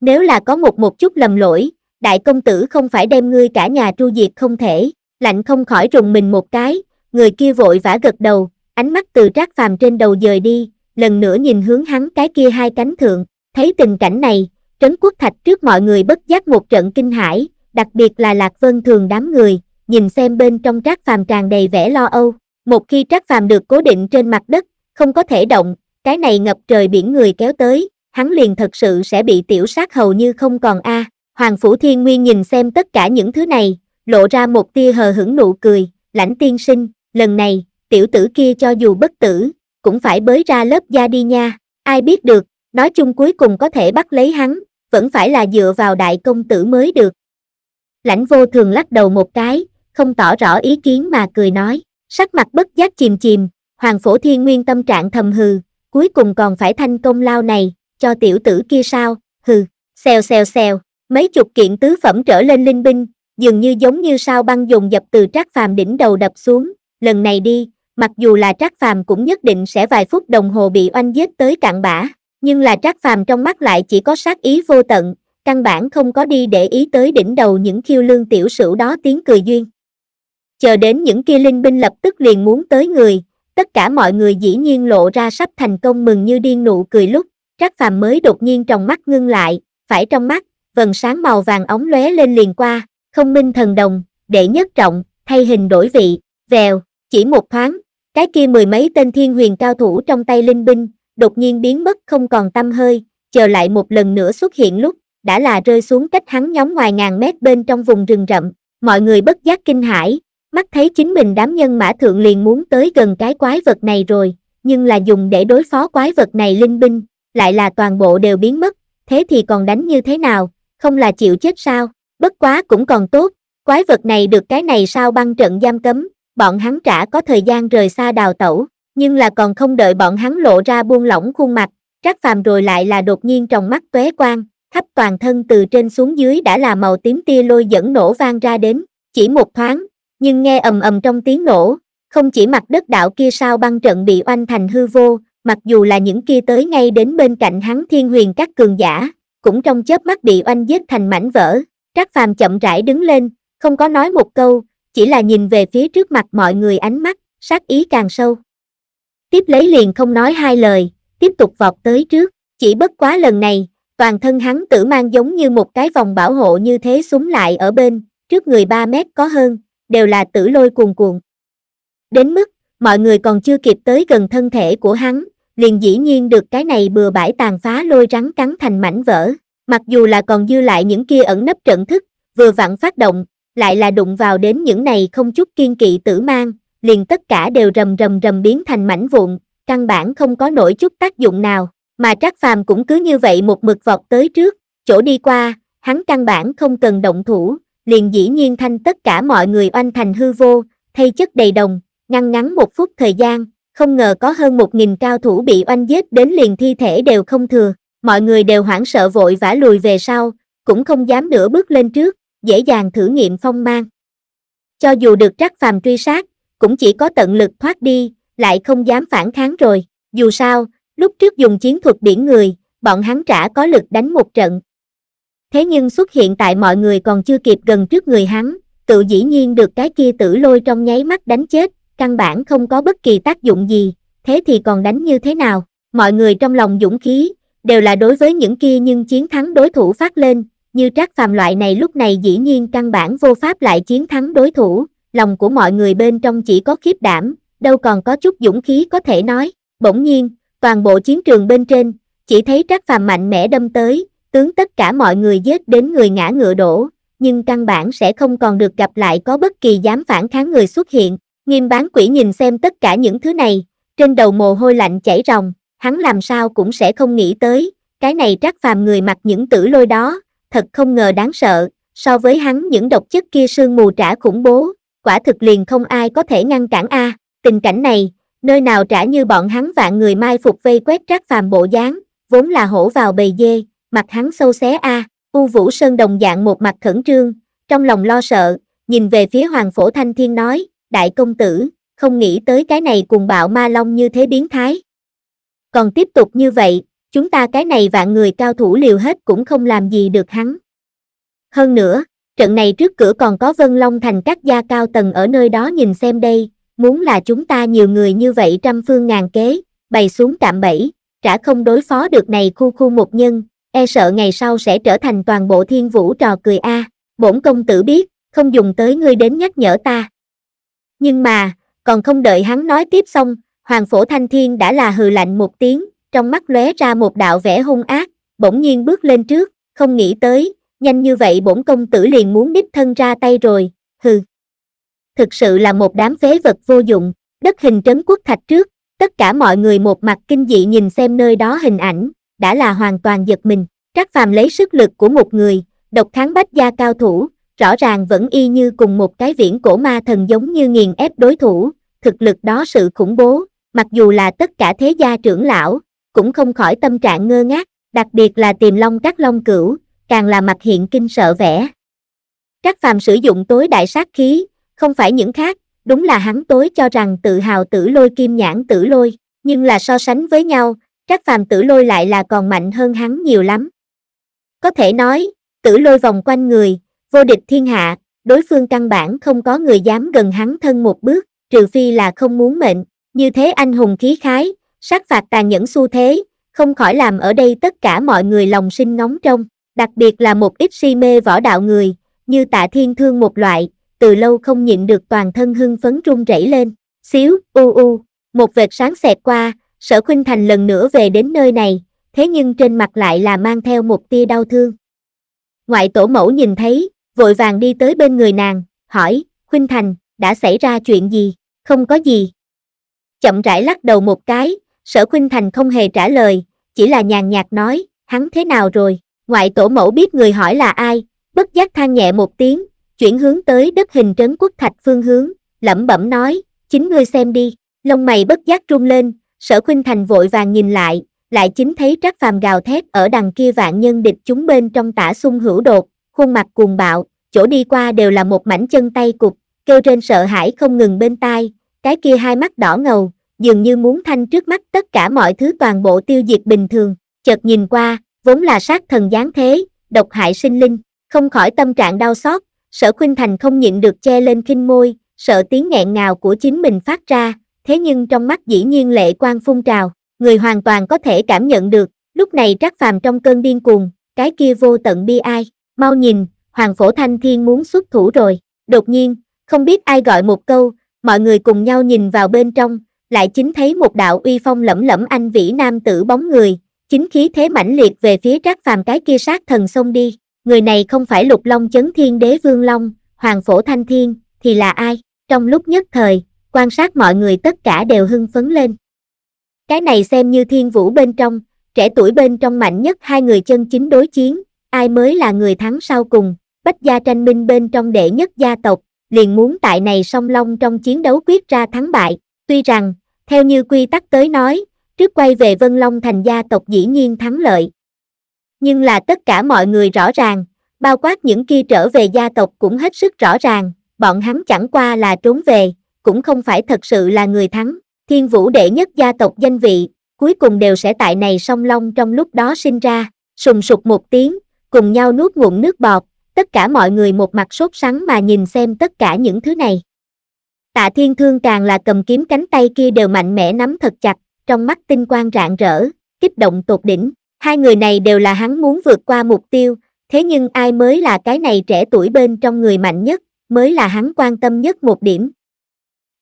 A: Nếu là có một một chút lầm lỗi, đại công tử không phải đem ngươi cả nhà tru diệt không thể, lạnh không khỏi rùng mình một cái, người kia vội vã gật đầu, ánh mắt từ trác phàm trên đầu dời đi, lần nữa nhìn hướng hắn cái kia hai cánh thượng, thấy tình cảnh này, Trấn Quốc Thạch trước mọi người bất giác một trận kinh hãi, đặc biệt là Lạc Vân thường đám người, nhìn xem bên trong Trác Phàm tràn đầy vẻ lo âu. Một khi Trác Phàm được cố định trên mặt đất, không có thể động, cái này ngập trời biển người kéo tới, hắn liền thật sự sẽ bị tiểu sát hầu như không còn a. Hoàng Phủ Thiên Nguyên nhìn xem tất cả những thứ này, lộ ra một tia hờ hững nụ cười, lãnh tiên sinh, lần này, tiểu tử kia cho dù bất tử, cũng phải bới ra lớp da đi nha, ai biết được, nói chung cuối cùng có thể bắt lấy hắn, vẫn phải là dựa vào đại công tử mới được. Lãnh vô thường lắc đầu một cái, không tỏ rõ ý kiến mà cười nói, sắc mặt bất giác chìm chìm, hoàng phổ thiên nguyên tâm trạng thầm hừ, cuối cùng còn phải thanh công lao này, cho tiểu tử kia sao, hừ, xèo xèo xèo, mấy chục kiện tứ phẩm trở lên linh binh, dường như giống như sao băng dùng dập từ trác phàm đỉnh đầu đập xuống, lần này đi, mặc dù là trác phàm cũng nhất định sẽ vài phút đồng hồ bị oanh giết tới cạn bã nhưng là trác phàm trong mắt lại chỉ có sát ý vô tận căn bản không có đi để ý tới đỉnh đầu những khiêu lương tiểu sửu đó tiếng cười duyên chờ đến những kia linh binh lập tức liền muốn tới người tất cả mọi người dĩ nhiên lộ ra sắp thành công mừng như điên nụ cười lúc trác phàm mới đột nhiên trong mắt ngưng lại phải trong mắt vần sáng màu vàng ống lóe lên liền qua không minh thần đồng để nhất trọng thay hình đổi vị vèo chỉ một thoáng cái kia mười mấy tên thiên huyền cao thủ trong tay linh binh đột nhiên biến mất không còn tâm hơi, chờ lại một lần nữa xuất hiện lúc, đã là rơi xuống cách hắn nhóm ngoài ngàn mét bên trong vùng rừng rậm, mọi người bất giác kinh hãi, mắt thấy chính mình đám nhân mã thượng liền muốn tới gần cái quái vật này rồi, nhưng là dùng để đối phó quái vật này linh binh, lại là toàn bộ đều biến mất, thế thì còn đánh như thế nào, không là chịu chết sao, bất quá cũng còn tốt, quái vật này được cái này sao băng trận giam cấm, bọn hắn trả có thời gian rời xa đào tẩu nhưng là còn không đợi bọn hắn lộ ra buông lỏng khuôn mặt, Trác Phàm rồi lại là đột nhiên trong mắt tóe quang, khắp toàn thân từ trên xuống dưới đã là màu tím tia lôi dẫn nổ vang ra đến, chỉ một thoáng, nhưng nghe ầm ầm trong tiếng nổ, không chỉ mặt đất đạo kia sao băng trận bị oanh thành hư vô, mặc dù là những kia tới ngay đến bên cạnh hắn thiên huyền các cường giả, cũng trong chớp mắt bị oanh giết thành mảnh vỡ, Trác Phàm chậm rãi đứng lên, không có nói một câu, chỉ là nhìn về phía trước mặt mọi người ánh mắt, sát ý càng sâu tiếp lấy liền không nói hai lời, tiếp tục vọt tới trước, chỉ bất quá lần này, toàn thân hắn tử mang giống như một cái vòng bảo hộ như thế súng lại ở bên, trước người 3 mét có hơn, đều là tử lôi cuồn cuồn. Đến mức, mọi người còn chưa kịp tới gần thân thể của hắn, liền dĩ nhiên được cái này bừa bãi tàn phá lôi rắn cắn thành mảnh vỡ, mặc dù là còn dư lại những kia ẩn nấp trận thức, vừa vặn phát động, lại là đụng vào đến những này không chút kiên kỵ tử mang, liền tất cả đều rầm rầm rầm biến thành mảnh vụn, căn bản không có nổi chút tác dụng nào, mà Trác Phàm cũng cứ như vậy một mực vọt tới trước, chỗ đi qua, hắn căn bản không cần động thủ, liền dĩ nhiên thanh tất cả mọi người oanh thành hư vô, thay chất đầy đồng, ngăn ngắn một phút thời gian, không ngờ có hơn một nghìn cao thủ bị oanh giết đến liền thi thể đều không thừa, mọi người đều hoảng sợ vội vã lùi về sau, cũng không dám nữa bước lên trước, dễ dàng thử nghiệm phong mang. Cho dù được Trác Phàm truy sát, cũng chỉ có tận lực thoát đi, lại không dám phản kháng rồi. Dù sao, lúc trước dùng chiến thuật điển người, bọn hắn trả có lực đánh một trận. Thế nhưng xuất hiện tại mọi người còn chưa kịp gần trước người hắn, tự dĩ nhiên được cái kia tử lôi trong nháy mắt đánh chết, căn bản không có bất kỳ tác dụng gì, thế thì còn đánh như thế nào? Mọi người trong lòng dũng khí, đều là đối với những kia nhưng chiến thắng đối thủ phát lên, như trác phàm loại này lúc này dĩ nhiên căn bản vô pháp lại chiến thắng đối thủ, lòng của mọi người bên trong chỉ có khiếp đảm, đâu còn có chút dũng khí có thể nói. Bỗng nhiên, toàn bộ chiến trường bên trên, chỉ thấy Trác Phàm mạnh mẽ đâm tới, tướng tất cả mọi người giết đến người ngã ngựa đổ, nhưng căn bản sẽ không còn được gặp lại có bất kỳ dám phản kháng người xuất hiện. Nghiêm bán quỷ nhìn xem tất cả những thứ này, trên đầu mồ hôi lạnh chảy ròng, hắn làm sao cũng sẽ không nghĩ tới, cái này Trác Phàm người mặc những tử lôi đó, thật không ngờ đáng sợ, so với hắn những độc chất kia sương mù trả khủng bố, quả thực liền không ai có thể ngăn cản a à, tình cảnh này nơi nào trả như bọn hắn vạn người mai phục vây quét rác phàm bộ dáng vốn là hổ vào bầy dê mặt hắn sâu xé a à, u vũ sơn đồng dạng một mặt khẩn trương trong lòng lo sợ nhìn về phía hoàng phổ thanh thiên nói đại công tử không nghĩ tới cái này cùng bạo ma long như thế biến thái còn tiếp tục như vậy chúng ta cái này vạn người cao thủ liều hết cũng không làm gì được hắn hơn nữa trận này trước cửa còn có Vân Long Thành các gia cao tầng ở nơi đó nhìn xem đây, muốn là chúng ta nhiều người như vậy trăm phương ngàn kế, bày xuống cạm bẫy, trả không đối phó được này khu khu một nhân, e sợ ngày sau sẽ trở thành toàn bộ thiên vũ trò cười a bổn công tử biết, không dùng tới ngươi đến nhắc nhở ta. Nhưng mà, còn không đợi hắn nói tiếp xong, Hoàng Phổ Thanh Thiên đã là hừ lạnh một tiếng, trong mắt lóe ra một đạo vẻ hung ác, bỗng nhiên bước lên trước, không nghĩ tới, nhanh như vậy bổn công tử liền muốn đích thân ra tay rồi, hừ. Thực sự là một đám phế vật vô dụng, đất hình trấn quốc thạch trước, tất cả mọi người một mặt kinh dị nhìn xem nơi đó hình ảnh, đã là hoàn toàn giật mình, trác phàm lấy sức lực của một người, độc kháng bách gia cao thủ, rõ ràng vẫn y như cùng một cái viễn cổ ma thần giống như nghiền ép đối thủ, thực lực đó sự khủng bố, mặc dù là tất cả thế gia trưởng lão, cũng không khỏi tâm trạng ngơ ngác, đặc biệt là tìm long các long cửu, càng là mặt hiện kinh sợ vẻ. Trác Phàm sử dụng tối đại sát khí, không phải những khác, đúng là hắn tối cho rằng tự hào tử lôi kim nhãn tử lôi, nhưng là so sánh với nhau, Trác Phàm tử lôi lại là còn mạnh hơn hắn nhiều lắm. Có thể nói, tử lôi vòng quanh người, vô địch thiên hạ, đối phương căn bản không có người dám gần hắn thân một bước, trừ phi là không muốn mệnh, như thế anh hùng khí khái, sát phạt tàn nhẫn xu thế, không khỏi làm ở đây tất cả mọi người lòng sinh nóng trong đặc biệt là một ít si mê võ đạo người, như tạ thiên thương một loại, từ lâu không nhịn được toàn thân hưng phấn run rẩy lên, xíu, u u, một vệt sáng xẹt qua, sở khuynh thành lần nữa về đến nơi này, thế nhưng trên mặt lại là mang theo một tia đau thương. Ngoại tổ mẫu nhìn thấy, vội vàng đi tới bên người nàng, hỏi, khuynh thành, đã xảy ra chuyện gì, không có gì. Chậm rãi lắc đầu một cái, sở khuynh thành không hề trả lời, chỉ là nhàn nhạt nói, hắn thế nào rồi ngoại tổ mẫu biết người hỏi là ai, bất giác than nhẹ một tiếng, chuyển hướng tới đất hình trấn quốc thạch phương hướng, lẩm bẩm nói, chính ngươi xem đi, lông mày bất giác rung lên, sở khuynh thành vội vàng nhìn lại, lại chính thấy trác phàm gào thét ở đằng kia vạn nhân địch chúng bên trong tả xung hữu đột, khuôn mặt cuồng bạo, chỗ đi qua đều là một mảnh chân tay cục, kêu trên sợ hãi không ngừng bên tai, cái kia hai mắt đỏ ngầu, dường như muốn thanh trước mắt tất cả mọi thứ toàn bộ tiêu diệt bình thường, chợt nhìn qua, vốn là sát thần giáng thế, độc hại sinh linh, không khỏi tâm trạng đau xót, sở khuynh thành không nhịn được che lên kinh môi, sợ tiếng nghẹn ngào của chính mình phát ra, thế nhưng trong mắt dĩ nhiên lệ quang phun trào, người hoàn toàn có thể cảm nhận được, lúc này trác phàm trong cơn điên cuồng, cái kia vô tận bi ai, mau nhìn, hoàng phổ thanh thiên muốn xuất thủ rồi, đột nhiên, không biết ai gọi một câu, mọi người cùng nhau nhìn vào bên trong, lại chính thấy một đạo uy phong lẫm lẫm anh vĩ nam tử bóng người, chính khí thế mãnh liệt về phía trác phàm cái kia sát thần xông đi người này không phải lục long chấn thiên đế vương long hoàng phổ thanh thiên thì là ai trong lúc nhất thời quan sát mọi người tất cả đều hưng phấn lên cái này xem như thiên vũ bên trong trẻ tuổi bên trong mạnh nhất hai người chân chính đối chiến ai mới là người thắng sau cùng bách gia tranh minh bên trong đệ nhất gia tộc liền muốn tại này song long trong chiến đấu quyết ra thắng bại tuy rằng theo như quy tắc tới nói trước quay về Vân Long thành gia tộc dĩ nhiên thắng lợi. Nhưng là tất cả mọi người rõ ràng, bao quát những kia trở về gia tộc cũng hết sức rõ ràng, bọn hắn chẳng qua là trốn về, cũng không phải thật sự là người thắng, thiên vũ đệ nhất gia tộc danh vị, cuối cùng đều sẽ tại này song long trong lúc đó sinh ra, sùng sục một tiếng, cùng nhau nuốt ngụm nước bọt, tất cả mọi người một mặt sốt sắng mà nhìn xem tất cả những thứ này. Tạ thiên thương càng là cầm kiếm cánh tay kia đều mạnh mẽ nắm thật chặt, trong mắt tinh quang rạng rỡ, kích động tột đỉnh. Hai người này đều là hắn muốn vượt qua mục tiêu, thế nhưng ai mới là cái này trẻ tuổi bên trong người mạnh nhất, mới là hắn quan tâm nhất một điểm.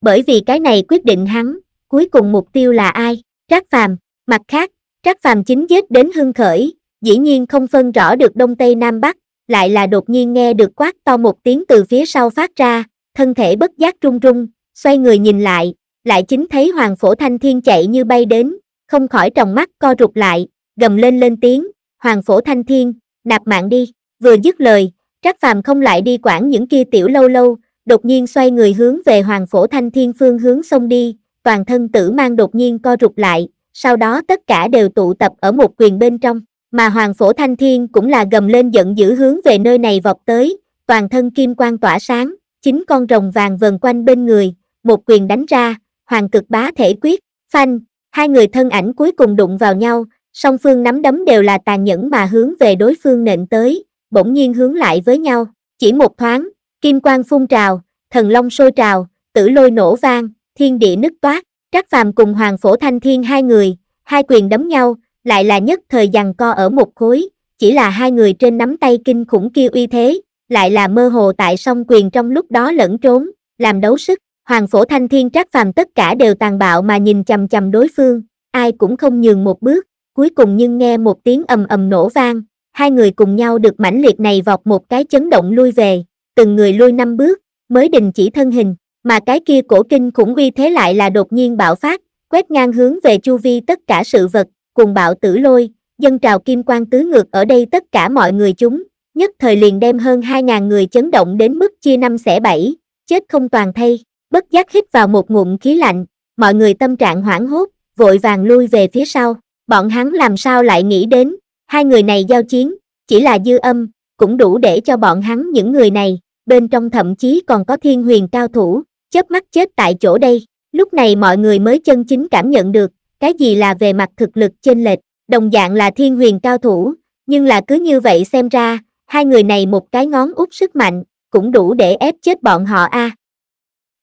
A: Bởi vì cái này quyết định hắn, cuối cùng mục tiêu là ai, Trác Phàm, mặt khác, Trác Phàm chính giết đến hưng khởi, dĩ nhiên không phân rõ được Đông Tây Nam Bắc, lại là đột nhiên nghe được quát to một tiếng từ phía sau phát ra, thân thể bất giác run run, xoay người nhìn lại, lại chính thấy Hoàng Phổ Thanh Thiên chạy như bay đến, không khỏi tròng mắt co rụt lại, gầm lên lên tiếng, Hoàng Phổ Thanh Thiên, nạp mạng đi, vừa dứt lời, Trác Phàm không lại đi quản những kia tiểu lâu lâu, đột nhiên xoay người hướng về Hoàng Phổ Thanh Thiên phương hướng xông đi, toàn thân tử mang đột nhiên co rụt lại, sau đó tất cả đều tụ tập ở một quyền bên trong, mà Hoàng Phổ Thanh Thiên cũng là gầm lên giận dữ hướng về nơi này vọt tới, toàn thân kim quang tỏa sáng, chính con rồng vàng vần quanh bên người, một quyền đánh ra, hoàng cực bá thể quyết, phanh, hai người thân ảnh cuối cùng đụng vào nhau, song phương nắm đấm đều là tàn nhẫn mà hướng về đối phương nện tới, bỗng nhiên hướng lại với nhau, chỉ một thoáng, kim quang phun trào, thần long sôi trào, tử lôi nổ vang, thiên địa nứt toát, Trác Phàm cùng Hoàng Phổ Thanh Thiên hai người, hai quyền đấm nhau, lại là nhất thời giằng co ở một khối, chỉ là hai người trên nắm tay kinh khủng kia uy thế, lại là mơ hồ tại song quyền trong lúc đó lẫn trốn, làm đấu sức, hoàng phổ thanh thiên trác phàm tất cả đều tàn bạo mà nhìn chầm chầm đối phương, ai cũng không nhường một bước, cuối cùng nhưng nghe một tiếng ầm ầm nổ vang, hai người cùng nhau được mãnh liệt này vọt một cái chấn động lui về, từng người lui năm bước, mới đình chỉ thân hình, mà cái kia cổ kinh khủng uy thế lại là đột nhiên bạo phát, quét ngang hướng về chu vi tất cả sự vật, cùng bạo tử lôi, dân trào kim quan tứ ngược ở đây tất cả mọi người chúng, nhất thời liền đem hơn 2.000 người chấn động đến mức chia năm xẻ bảy, chết không toàn thay bất giác hít vào một ngụm khí lạnh, mọi người tâm trạng hoảng hốt, vội vàng lui về phía sau. Bọn hắn làm sao lại nghĩ đến, hai người này giao chiến, chỉ là dư âm, cũng đủ để cho bọn hắn những người này, bên trong thậm chí còn có thiên huyền cao thủ, chớp mắt chết tại chỗ đây. Lúc này mọi người mới chân chính cảm nhận được, cái gì là về mặt thực lực chênh lệch, đồng dạng là thiên huyền cao thủ, nhưng là cứ như vậy xem ra, hai người này một cái ngón út sức mạnh, cũng đủ để ép chết bọn họ a. À.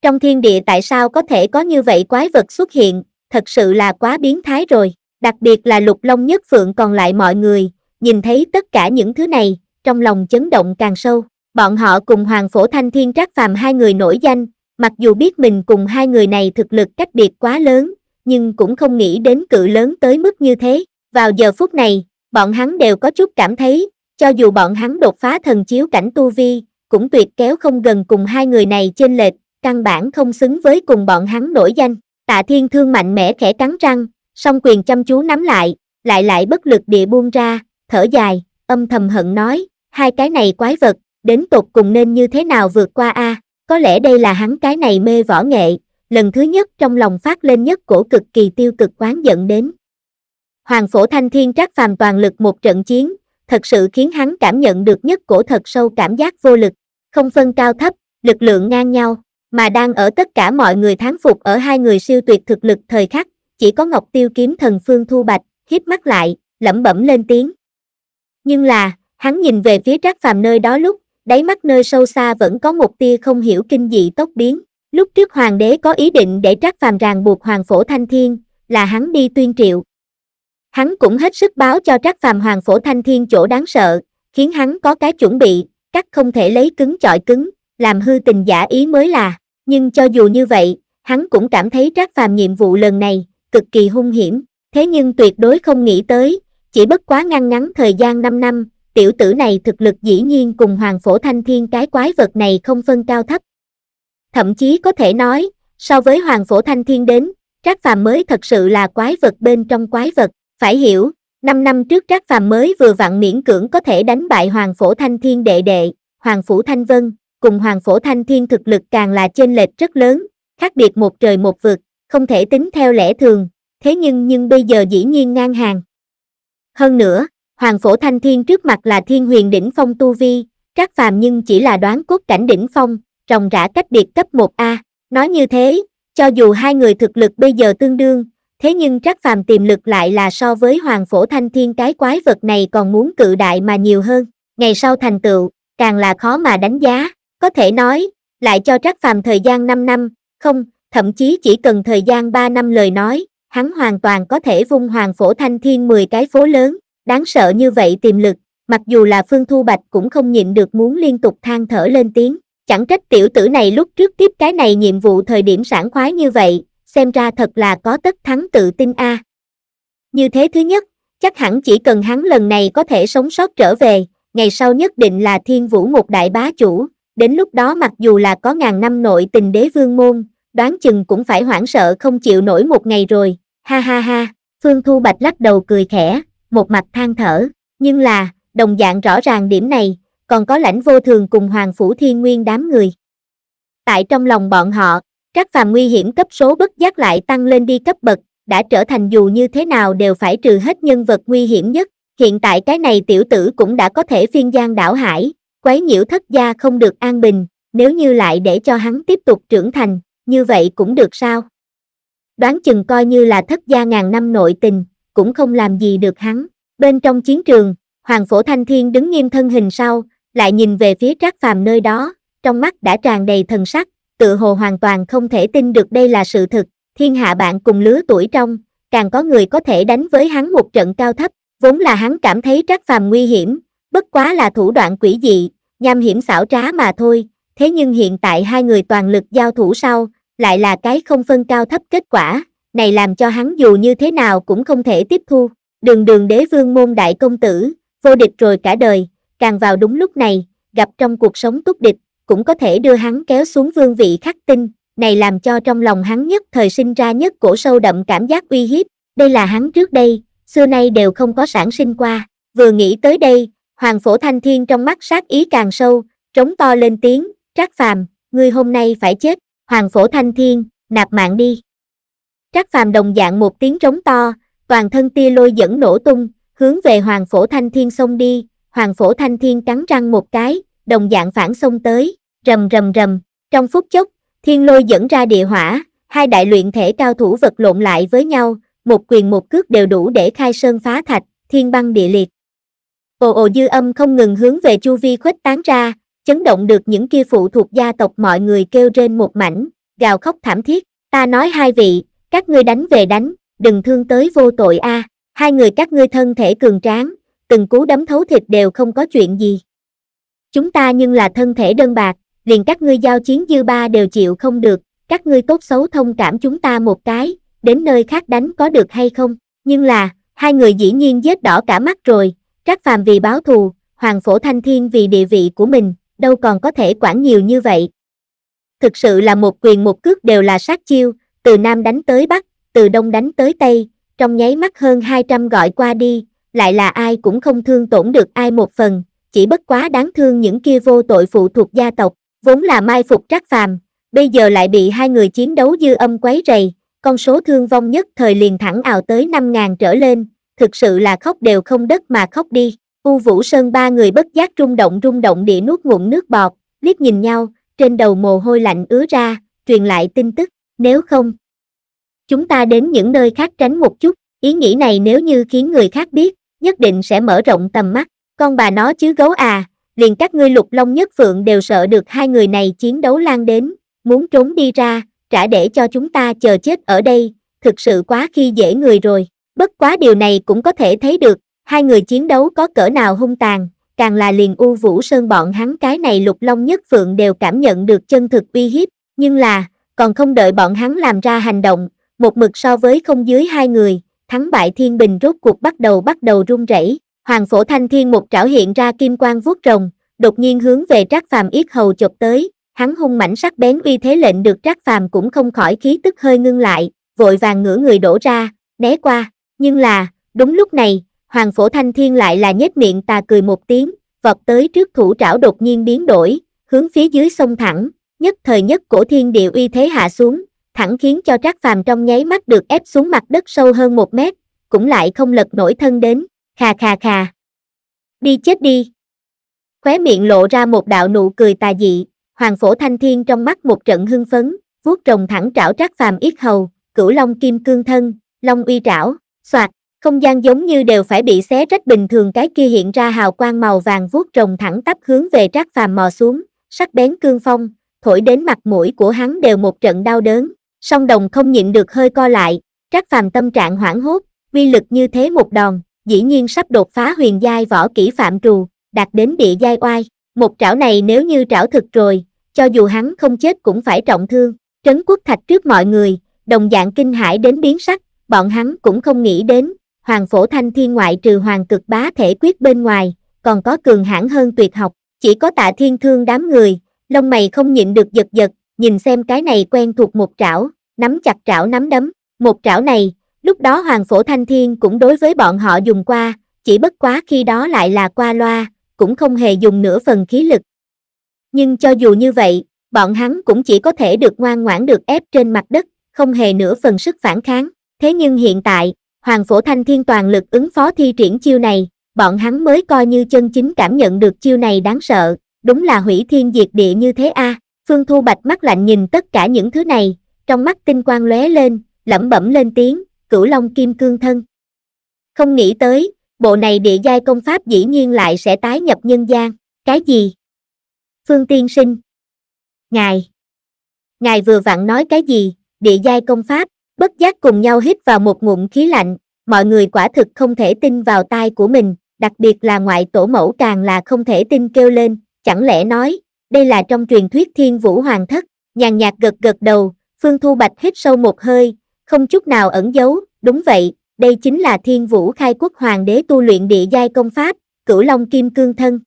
A: Trong thiên địa tại sao có thể có như vậy quái vật xuất hiện, thật sự là quá biến thái rồi, đặc biệt là lục long nhất phượng còn lại mọi người, nhìn thấy tất cả những thứ này, trong lòng chấn động càng sâu. Bọn họ cùng Hoàng Phổ Thanh Thiên Trác Phàm hai người nổi danh, mặc dù biết mình cùng hai người này thực lực cách biệt quá lớn, nhưng cũng không nghĩ đến cự lớn tới mức như thế. Vào giờ phút này, bọn hắn đều có chút cảm thấy, cho dù bọn hắn đột phá thần chiếu cảnh tu vi, cũng tuyệt kéo không gần cùng hai người này trên lệch, căn bản không xứng với cùng bọn hắn nổi danh. Tạ Thiên Thương mạnh mẽ khẽ cắn răng, song quyền chăm chú nắm lại, lại lại bất lực địa buông ra, thở dài, âm thầm hận nói, hai cái này quái vật, đến tột cùng nên như thế nào vượt qua a? Có lẽ đây là hắn cái này mê võ nghệ, lần thứ nhất trong lòng phát lên nhất cổ cực kỳ tiêu cực quán giận đến. Hoàng phổ thanh thiên trắc phàm toàn lực một trận chiến, thật sự khiến hắn cảm nhận được nhất cổ thật sâu cảm giác vô lực, không phân cao thấp, lực lượng ngang nhau mà đang ở tất cả mọi người thán phục ở hai người siêu tuyệt thực lực thời khắc, chỉ có Ngọc Tiêu kiếm thần Phương Thu Bạch, hiếp mắt lại, lẩm bẩm lên tiếng. Nhưng là, hắn nhìn về phía Trác Phàm nơi đó lúc, đáy mắt nơi sâu xa vẫn có một tia không hiểu kinh dị tốc biến. Lúc trước hoàng đế có ý định để Trác Phàm ràng buộc hoàng phổ thanh thiên, là hắn đi tuyên triệu. Hắn cũng hết sức báo cho Trác Phàm hoàng phổ thanh thiên chỗ đáng sợ, khiến hắn có cái chuẩn bị, cắt không thể lấy cứng chọi cứng, làm hư tình giả ý mới là, nhưng cho dù như vậy, hắn cũng cảm thấy trác phàm nhiệm vụ lần này, cực kỳ hung hiểm, thế nhưng tuyệt đối không nghĩ tới, chỉ bất quá ngăn ngắn thời gian 5 năm, tiểu tử này thực lực dĩ nhiên cùng hoàng phổ thanh thiên cái quái vật này không phân cao thấp. Thậm chí có thể nói, so với hoàng phổ thanh thiên đến, trác phàm mới thật sự là quái vật bên trong quái vật, phải hiểu, 5 năm trước trác phàm mới vừa vặn miễn cưỡng có thể đánh bại hoàng phổ thanh thiên đệ đệ, hoàng phủ thanh vân, cùng Hoàng Phổ Thanh Thiên thực lực càng là chênh lệch rất lớn, khác biệt một trời một vực, không thể tính theo lẽ thường, thế nhưng nhưng bây giờ dĩ nhiên ngang hàng. Hơn nữa, Hoàng Phổ Thanh Thiên trước mặt là Thiên Huyền Đỉnh Phong Tu Vi, các phàm nhưng chỉ là đoán cốt cảnh Đỉnh Phong, ròng rã cách biệt cấp 1A. Nói như thế, cho dù hai người thực lực bây giờ tương đương, thế nhưng trác phàm tiềm lực lại là so với hoàng phổ thanh thiên cái quái vật này còn muốn cự đại mà nhiều hơn ngày sau thành tựu càng là khó mà đánh giá có thể nói, lại cho Trác Phàm thời gian 5 năm, không, thậm chí chỉ cần thời gian 3 năm lời nói, hắn hoàn toàn có thể vung hoàng phổ thanh thiên 10 cái phố lớn, đáng sợ như vậy tiềm lực, mặc dù là Phương Thu Bạch cũng không nhịn được muốn liên tục than thở lên tiếng, chẳng trách tiểu tử này lúc trước tiếp cái này nhiệm vụ thời điểm sản khoái như vậy, xem ra thật là có tất thắng tự tin a. À. Như thế thứ nhất, chắc hẳn chỉ cần hắn lần này có thể sống sót trở về, ngày sau nhất định là thiên vũ một đại bá chủ, đến lúc đó mặc dù là có ngàn năm nội tình đế vương môn đoán chừng cũng phải hoảng sợ không chịu nổi một ngày rồi ha ha ha phương thu bạch lắc đầu cười khẽ một mặt than thở nhưng là đồng dạng rõ ràng điểm này còn có lãnh vô thường cùng hoàng phủ thiên nguyên đám người tại trong lòng bọn họ các phàm nguy hiểm cấp số bất giác lại tăng lên đi cấp bậc đã trở thành dù như thế nào đều phải trừ hết nhân vật nguy hiểm nhất hiện tại cái này tiểu tử cũng đã có thể phiên gian đảo hải quấy nhiễu thất gia không được an bình, nếu như lại để cho hắn tiếp tục trưởng thành, như vậy cũng được sao? Đoán chừng coi như là thất gia ngàn năm nội tình, cũng không làm gì được hắn. Bên trong chiến trường, Hoàng Phổ Thanh Thiên đứng nghiêm thân hình sau, lại nhìn về phía Trác Phàm nơi đó, trong mắt đã tràn đầy thần sắc, tự hồ hoàn toàn không thể tin được đây là sự thực, thiên hạ bạn cùng lứa tuổi trong, càng có người có thể đánh với hắn một trận cao thấp, vốn là hắn cảm thấy Trác Phàm nguy hiểm, bất quá là thủ đoạn quỷ dị, nham hiểm xảo trá mà thôi, thế nhưng hiện tại hai người toàn lực giao thủ sau, lại là cái không phân cao thấp kết quả, này làm cho hắn dù như thế nào cũng không thể tiếp thu. Đường đường đế vương môn đại công tử, vô địch rồi cả đời, càng vào đúng lúc này, gặp trong cuộc sống túc địch, cũng có thể đưa hắn kéo xuống vương vị khắc tinh, này làm cho trong lòng hắn nhất thời sinh ra nhất cổ sâu đậm cảm giác uy hiếp, đây là hắn trước đây, xưa nay đều không có sản sinh qua, vừa nghĩ tới đây, Hoàng phổ thanh thiên trong mắt sát ý càng sâu, trống to lên tiếng, trác phàm, ngươi hôm nay phải chết, hoàng phổ thanh thiên, nạp mạng đi. Trác phàm đồng dạng một tiếng trống to, toàn thân tia lôi dẫn nổ tung, hướng về hoàng phổ thanh thiên xông đi, hoàng phổ thanh thiên cắn răng một cái, đồng dạng phản xông tới, rầm rầm rầm, trong phút chốc, thiên lôi dẫn ra địa hỏa, hai đại luyện thể cao thủ vật lộn lại với nhau, một quyền một cước đều đủ để khai sơn phá thạch, thiên băng địa liệt ồ ồ dư âm không ngừng hướng về chu vi khuếch tán ra, chấn động được những kia phụ thuộc gia tộc mọi người kêu rên một mảnh, gào khóc thảm thiết, ta nói hai vị, các ngươi đánh về đánh, đừng thương tới vô tội a. hai người các ngươi thân thể cường tráng, từng cú đấm thấu thịt đều không có chuyện gì. Chúng ta nhưng là thân thể đơn bạc, liền các ngươi giao chiến dư ba đều chịu không được, các ngươi tốt xấu thông cảm chúng ta một cái, đến nơi khác đánh có được hay không, nhưng là, hai người dĩ nhiên vết đỏ cả mắt rồi, Trác Phàm vì báo thù, Hoàng Phổ Thanh Thiên vì địa vị của mình, đâu còn có thể quản nhiều như vậy. Thực sự là một quyền một cước đều là sát chiêu, từ Nam đánh tới Bắc, từ Đông đánh tới Tây, trong nháy mắt hơn 200 gọi qua đi, lại là ai cũng không thương tổn được ai một phần, chỉ bất quá đáng thương những kia vô tội phụ thuộc gia tộc, vốn là mai phục trác phàm, bây giờ lại bị hai người chiến đấu dư âm quấy rầy, con số thương vong nhất thời liền thẳng ào tới 5.000 trở lên, thực sự là khóc đều không đất mà khóc đi. U Vũ Sơn ba người bất giác rung động rung động địa nuốt ngụm nước bọt, liếc nhìn nhau, trên đầu mồ hôi lạnh ứa ra, truyền lại tin tức, nếu không. Chúng ta đến những nơi khác tránh một chút, ý nghĩ này nếu như khiến người khác biết, nhất định sẽ mở rộng tầm mắt, con bà nó chứ gấu à, liền các ngươi lục long nhất phượng đều sợ được hai người này chiến đấu lan đến, muốn trốn đi ra, trả để cho chúng ta chờ chết ở đây, thực sự quá khi dễ người rồi bất quá điều này cũng có thể thấy được hai người chiến đấu có cỡ nào hung tàn càng là liền u vũ sơn bọn hắn cái này lục long nhất phượng đều cảm nhận được chân thực uy hiếp nhưng là còn không đợi bọn hắn làm ra hành động một mực so với không dưới hai người thắng bại thiên bình rốt cuộc bắt đầu bắt đầu run rẩy hoàng phổ thanh thiên một trảo hiện ra kim quang vuốt rồng đột nhiên hướng về trác phàm yết hầu chụp tới hắn hung mảnh sắc bén uy thế lệnh được trác phàm cũng không khỏi khí tức hơi ngưng lại vội vàng ngửa người đổ ra né qua nhưng là, đúng lúc này, Hoàng Phổ Thanh Thiên lại là nhếch miệng tà cười một tiếng, vọt tới trước thủ trảo đột nhiên biến đổi, hướng phía dưới sông thẳng, nhất thời nhất cổ thiên địa uy thế hạ xuống, thẳng khiến cho Trác Phàm trong nháy mắt được ép xuống mặt đất sâu hơn một mét, cũng lại không lật nổi thân đến, khà khà khà. Đi chết đi. Khóe miệng lộ ra một đạo nụ cười tà dị, Hoàng Phổ Thanh Thiên trong mắt một trận hưng phấn, vuốt trồng thẳng trảo Trác Phàm ít hầu, Cửu Long Kim Cương thân, Long uy trảo. Soạt, không gian giống như đều phải bị xé rách bình thường cái kia hiện ra hào quang màu vàng vuốt rồng thẳng tắp hướng về Trác Phàm mò xuống, sắc bén cương phong, thổi đến mặt mũi của hắn đều một trận đau đớn, song đồng không nhịn được hơi co lại, Trác Phàm tâm trạng hoảng hốt, uy lực như thế một đòn, dĩ nhiên sắp đột phá huyền giai võ kỹ phạm trù, đạt đến địa giai oai, một trảo này nếu như trảo thực rồi, cho dù hắn không chết cũng phải trọng thương, trấn quốc thạch trước mọi người, đồng dạng kinh hãi đến biến sắc, bọn hắn cũng không nghĩ đến, hoàng phổ thanh thiên ngoại trừ hoàng cực bá thể quyết bên ngoài, còn có cường hãn hơn tuyệt học, chỉ có tạ thiên thương đám người, lông mày không nhịn được giật giật, nhìn xem cái này quen thuộc một trảo, nắm chặt trảo nắm đấm, một trảo này, lúc đó hoàng phổ thanh thiên cũng đối với bọn họ dùng qua, chỉ bất quá khi đó lại là qua loa, cũng không hề dùng nửa phần khí lực. Nhưng cho dù như vậy, bọn hắn cũng chỉ có thể được ngoan ngoãn được ép trên mặt đất, không hề nửa phần sức phản kháng. Thế nhưng hiện tại, Hoàng Phổ Thanh Thiên toàn lực ứng phó thi triển chiêu này, bọn hắn mới coi như chân chính cảm nhận được chiêu này đáng sợ, đúng là hủy thiên diệt địa như thế a. Phương Thu Bạch mắt lạnh nhìn tất cả những thứ này, trong mắt tinh quang lóe lên, lẩm bẩm lên tiếng, cửu long kim cương thân. Không nghĩ tới, bộ này địa giai công pháp dĩ nhiên lại sẽ tái nhập nhân gian, cái gì? Phương Tiên Sinh Ngài Ngài vừa vặn nói cái gì, địa giai công pháp? bất giác cùng nhau hít vào một ngụm khí lạnh mọi người quả thực không thể tin vào tai của mình đặc biệt là ngoại tổ mẫu càng là không thể tin kêu lên chẳng lẽ nói đây là trong truyền thuyết thiên vũ hoàng thất nhàn nhạt gật gật đầu phương thu bạch hít sâu một hơi không chút nào ẩn giấu đúng vậy đây chính là thiên vũ khai quốc hoàng đế tu luyện địa giai công pháp cửu long kim cương thân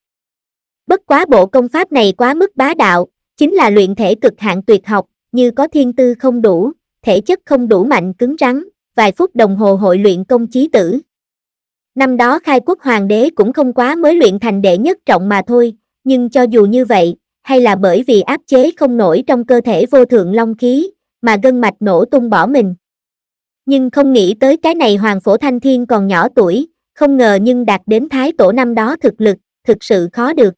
A: bất quá bộ công pháp này quá mức bá đạo chính là luyện thể cực hạn tuyệt học như có thiên tư không đủ thể chất không đủ mạnh cứng rắn, vài phút đồng hồ hội luyện công chí tử. Năm đó khai quốc hoàng đế cũng không quá mới luyện thành đệ nhất trọng mà thôi, nhưng cho dù như vậy, hay là bởi vì áp chế không nổi trong cơ thể vô thượng long khí, mà gân mạch nổ tung bỏ mình. Nhưng không nghĩ tới cái này hoàng phổ thanh thiên còn nhỏ tuổi, không ngờ nhưng đạt đến thái tổ năm đó thực lực, thực sự khó được.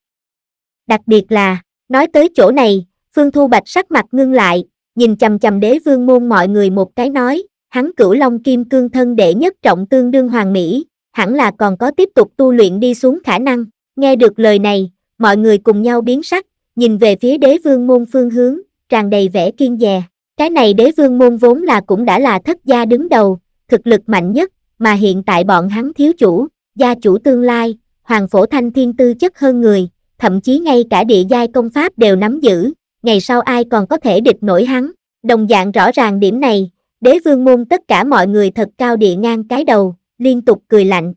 A: Đặc biệt là, nói tới chỗ này, Phương Thu Bạch sắc mặt ngưng lại, nhìn chầm chầm đế vương môn mọi người một cái nói, hắn cửu long kim cương thân đệ nhất trọng tương đương hoàng mỹ, hẳn là còn có tiếp tục tu luyện đi xuống khả năng. Nghe được lời này, mọi người cùng nhau biến sắc, nhìn về phía đế vương môn phương hướng, tràn đầy vẻ kiên dè. Cái này đế vương môn vốn là cũng đã là thất gia đứng đầu, thực lực mạnh nhất, mà hiện tại bọn hắn thiếu chủ, gia chủ tương lai, hoàng phổ thanh thiên tư chất hơn người, thậm chí ngay cả địa giai công pháp đều nắm giữ, ngày sau ai còn có thể địch nổi hắn. Đồng dạng rõ ràng điểm này, đế vương môn tất cả mọi người thật cao địa ngang cái đầu, liên tục cười lạnh.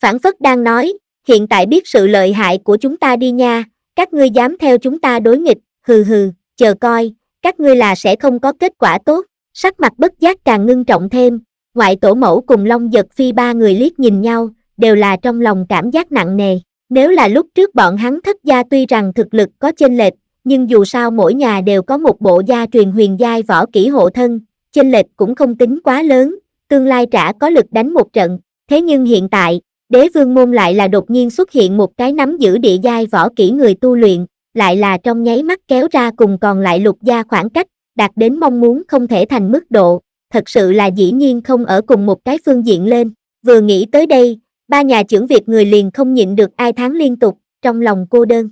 A: Phản phất đang nói, hiện tại biết sự lợi hại của chúng ta đi nha, các ngươi dám theo chúng ta đối nghịch, hừ hừ, chờ coi, các ngươi là sẽ không có kết quả tốt, sắc mặt bất giác càng ngưng trọng thêm, ngoại tổ mẫu cùng Long Giật Phi ba người liếc nhìn nhau, đều là trong lòng cảm giác nặng nề, nếu là lúc trước bọn hắn thất gia tuy rằng thực lực có chênh lệch, nhưng dù sao mỗi nhà đều có một bộ gia truyền huyền giai võ kỹ hộ thân, chênh lệch cũng không tính quá lớn, tương lai trả có lực đánh một trận, thế nhưng hiện tại, đế vương môn lại là đột nhiên xuất hiện một cái nắm giữ địa giai võ kỹ người tu luyện, lại là trong nháy mắt kéo ra cùng còn lại lục gia khoảng cách, đạt đến mong muốn không thể thành mức độ, thật sự là dĩ nhiên không ở cùng một cái phương diện lên, vừa nghĩ tới đây, ba nhà trưởng Việt người liền không nhịn được ai tháng liên tục, trong lòng cô đơn.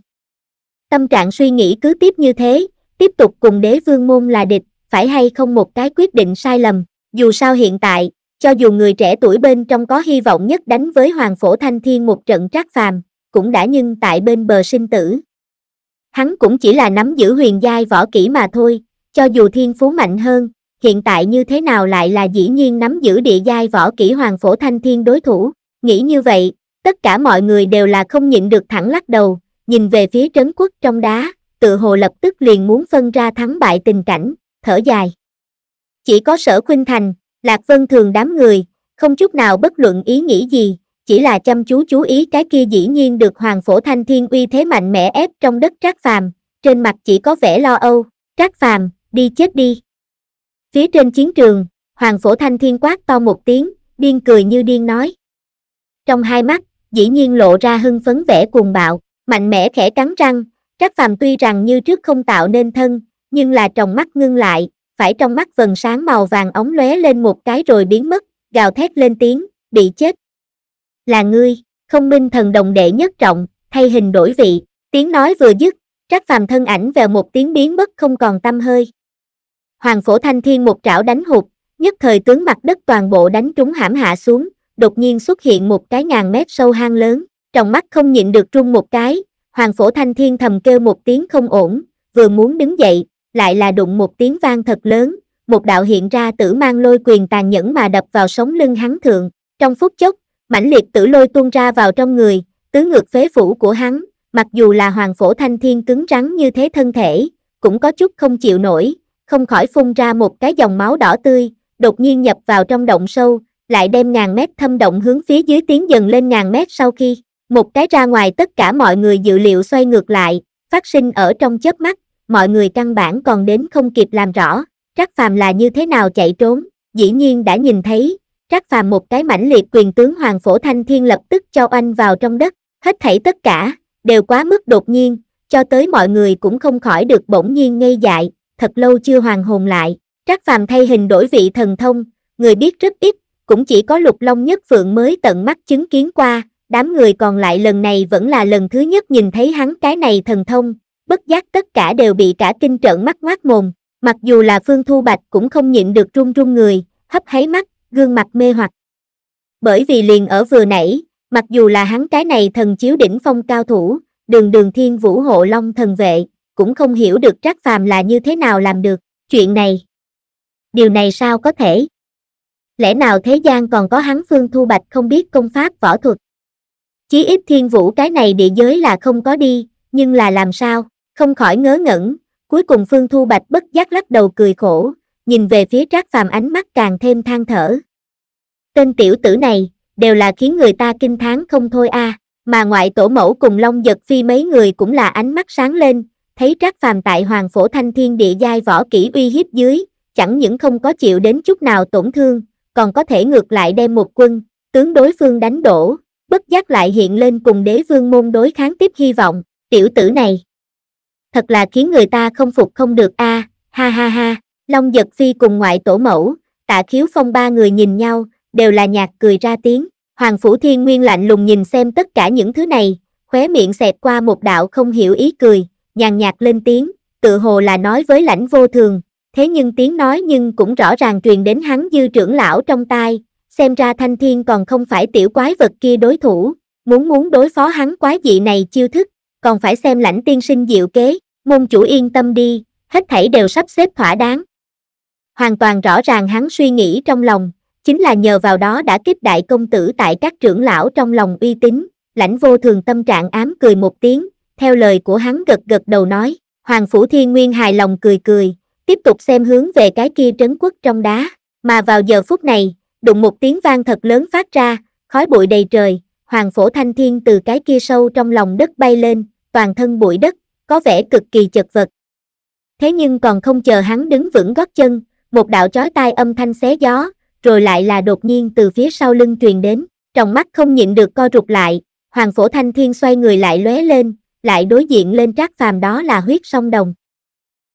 A: Tâm trạng suy nghĩ cứ tiếp như thế, tiếp tục cùng đế vương môn là địch, phải hay không một cái quyết định sai lầm. Dù sao hiện tại, cho dù người trẻ tuổi bên trong có hy vọng nhất đánh với Hoàng Phổ Thanh Thiên một trận trác phàm, cũng đã nhưng tại bên bờ sinh tử. Hắn cũng chỉ là nắm giữ huyền giai võ kỹ mà thôi, cho dù thiên phú mạnh hơn, hiện tại như thế nào lại là dĩ nhiên nắm giữ địa giai võ kỹ Hoàng Phổ Thanh Thiên đối thủ. Nghĩ như vậy, tất cả mọi người đều là không nhịn được thẳng lắc đầu, nhìn về phía trấn quốc trong đá, tự hồ lập tức liền muốn phân ra thắng bại tình cảnh, thở dài. Chỉ có sở khuynh thành, Lạc Vân thường đám người, không chút nào bất luận ý nghĩ gì, chỉ là chăm chú chú ý cái kia dĩ nhiên được Hoàng Phổ Thanh Thiên uy thế mạnh mẽ ép trong đất Trác Phàm, trên mặt chỉ có vẻ lo âu, Trác Phàm, đi chết đi. Phía trên chiến trường, Hoàng Phổ Thanh Thiên quát to một tiếng, điên cười như điên nói. Trong hai mắt, dĩ nhiên lộ ra hưng phấn vẻ cuồng bạo mạnh mẽ khẽ cắn răng, Trác Phàm tuy rằng như trước không tạo nên thân, nhưng là trong mắt ngưng lại, phải trong mắt vần sáng màu vàng ống lóe lên một cái rồi biến mất, gào thét lên tiếng, bị chết. Là ngươi, không minh thần đồng đệ nhất trọng, thay hình đổi vị, tiếng nói vừa dứt, Trác Phàm thân ảnh vào một tiếng biến mất không còn tâm hơi. Hoàng phổ thanh thiên một trảo đánh hụt, nhất thời tướng mặt đất toàn bộ đánh trúng hãm hạ xuống, đột nhiên xuất hiện một cái ngàn mét sâu hang lớn trong mắt không nhịn được run một cái, Hoàng Phổ Thanh Thiên thầm kêu một tiếng không ổn, vừa muốn đứng dậy, lại là đụng một tiếng vang thật lớn, một đạo hiện ra tử mang lôi quyền tàn nhẫn mà đập vào sống lưng hắn thượng, trong phút chốc, mãnh liệt tử lôi tuôn ra vào trong người, tứ ngược phế phủ của hắn, mặc dù là Hoàng Phổ Thanh Thiên cứng rắn như thế thân thể, cũng có chút không chịu nổi, không khỏi phun ra một cái dòng máu đỏ tươi, đột nhiên nhập vào trong động sâu, lại đem ngàn mét thâm động hướng phía dưới tiến dần lên ngàn mét sau khi. Một cái ra ngoài tất cả mọi người dự liệu xoay ngược lại, phát sinh ở trong chớp mắt, mọi người căn bản còn đến không kịp làm rõ, Trác Phàm là như thế nào chạy trốn, dĩ nhiên đã nhìn thấy, Trác Phàm một cái mãnh liệt quyền tướng Hoàng Phổ Thanh Thiên lập tức cho anh vào trong đất, hết thảy tất cả, đều quá mức đột nhiên, cho tới mọi người cũng không khỏi được bỗng nhiên ngây dại, thật lâu chưa hoàn hồn lại, Trác Phàm thay hình đổi vị thần thông, người biết rất ít, cũng chỉ có Lục Long Nhất Phượng mới tận mắt chứng kiến qua, đám người còn lại lần này vẫn là lần thứ nhất nhìn thấy hắn cái này thần thông, bất giác tất cả đều bị cả kinh trợn mắt ngoác mồm, mặc dù là Phương Thu Bạch cũng không nhịn được run run người, hấp háy mắt, gương mặt mê hoặc. Bởi vì liền ở vừa nãy, mặc dù là hắn cái này thần chiếu đỉnh phong cao thủ, đường đường thiên vũ hộ long thần vệ, cũng không hiểu được trác phàm là như thế nào làm được, chuyện này. Điều này sao có thể? Lẽ nào thế gian còn có hắn Phương Thu Bạch không biết công pháp võ thuật? Chí ít thiên vũ cái này địa giới là không có đi, nhưng là làm sao, không khỏi ngớ ngẩn, cuối cùng Phương Thu Bạch bất giác lắc đầu cười khổ, nhìn về phía Trác Phàm ánh mắt càng thêm than thở. Tên tiểu tử này, đều là khiến người ta kinh thán không thôi a, à. mà ngoại tổ mẫu cùng Long Giật Phi mấy người cũng là ánh mắt sáng lên, thấy Trác Phàm tại Hoàng Phổ Thanh Thiên địa giai võ kỹ uy hiếp dưới, chẳng những không có chịu đến chút nào tổn thương, còn có thể ngược lại đem một quân, tướng đối phương đánh đổ, bất giác lại hiện lên cùng đế vương môn đối kháng tiếp hy vọng, tiểu tử này. Thật là khiến người ta không phục không được a à, ha ha ha, Long Giật Phi cùng ngoại tổ mẫu, tạ khiếu phong ba người nhìn nhau, đều là nhạc cười ra tiếng, Hoàng Phủ Thiên Nguyên lạnh lùng nhìn xem tất cả những thứ này, khóe miệng xẹt qua một đạo không hiểu ý cười, nhàn nhạt lên tiếng, tự hồ là nói với lãnh vô thường, thế nhưng tiếng nói nhưng cũng rõ ràng truyền đến hắn dư trưởng lão trong tai, xem ra thanh thiên còn không phải tiểu quái vật kia đối thủ, muốn muốn đối phó hắn quái dị này chiêu thức, còn phải xem lãnh tiên sinh diệu kế, môn chủ yên tâm đi, hết thảy đều sắp xếp thỏa đáng. Hoàn toàn rõ ràng hắn suy nghĩ trong lòng, chính là nhờ vào đó đã kích đại công tử tại các trưởng lão trong lòng uy tín, lãnh vô thường tâm trạng ám cười một tiếng, theo lời của hắn gật gật đầu nói, Hoàng Phủ Thiên Nguyên hài lòng cười cười, tiếp tục xem hướng về cái kia trấn quốc trong đá, mà vào giờ phút này, đụng một tiếng vang thật lớn phát ra, khói bụi đầy trời, hoàng phổ thanh thiên từ cái kia sâu trong lòng đất bay lên, toàn thân bụi đất, có vẻ cực kỳ chật vật. Thế nhưng còn không chờ hắn đứng vững gót chân, một đạo chói tai âm thanh xé gió, rồi lại là đột nhiên từ phía sau lưng truyền đến, trong mắt không nhịn được co rụt lại, hoàng phổ thanh thiên xoay người lại lóe lên, lại đối diện lên trác phàm đó là huyết song đồng.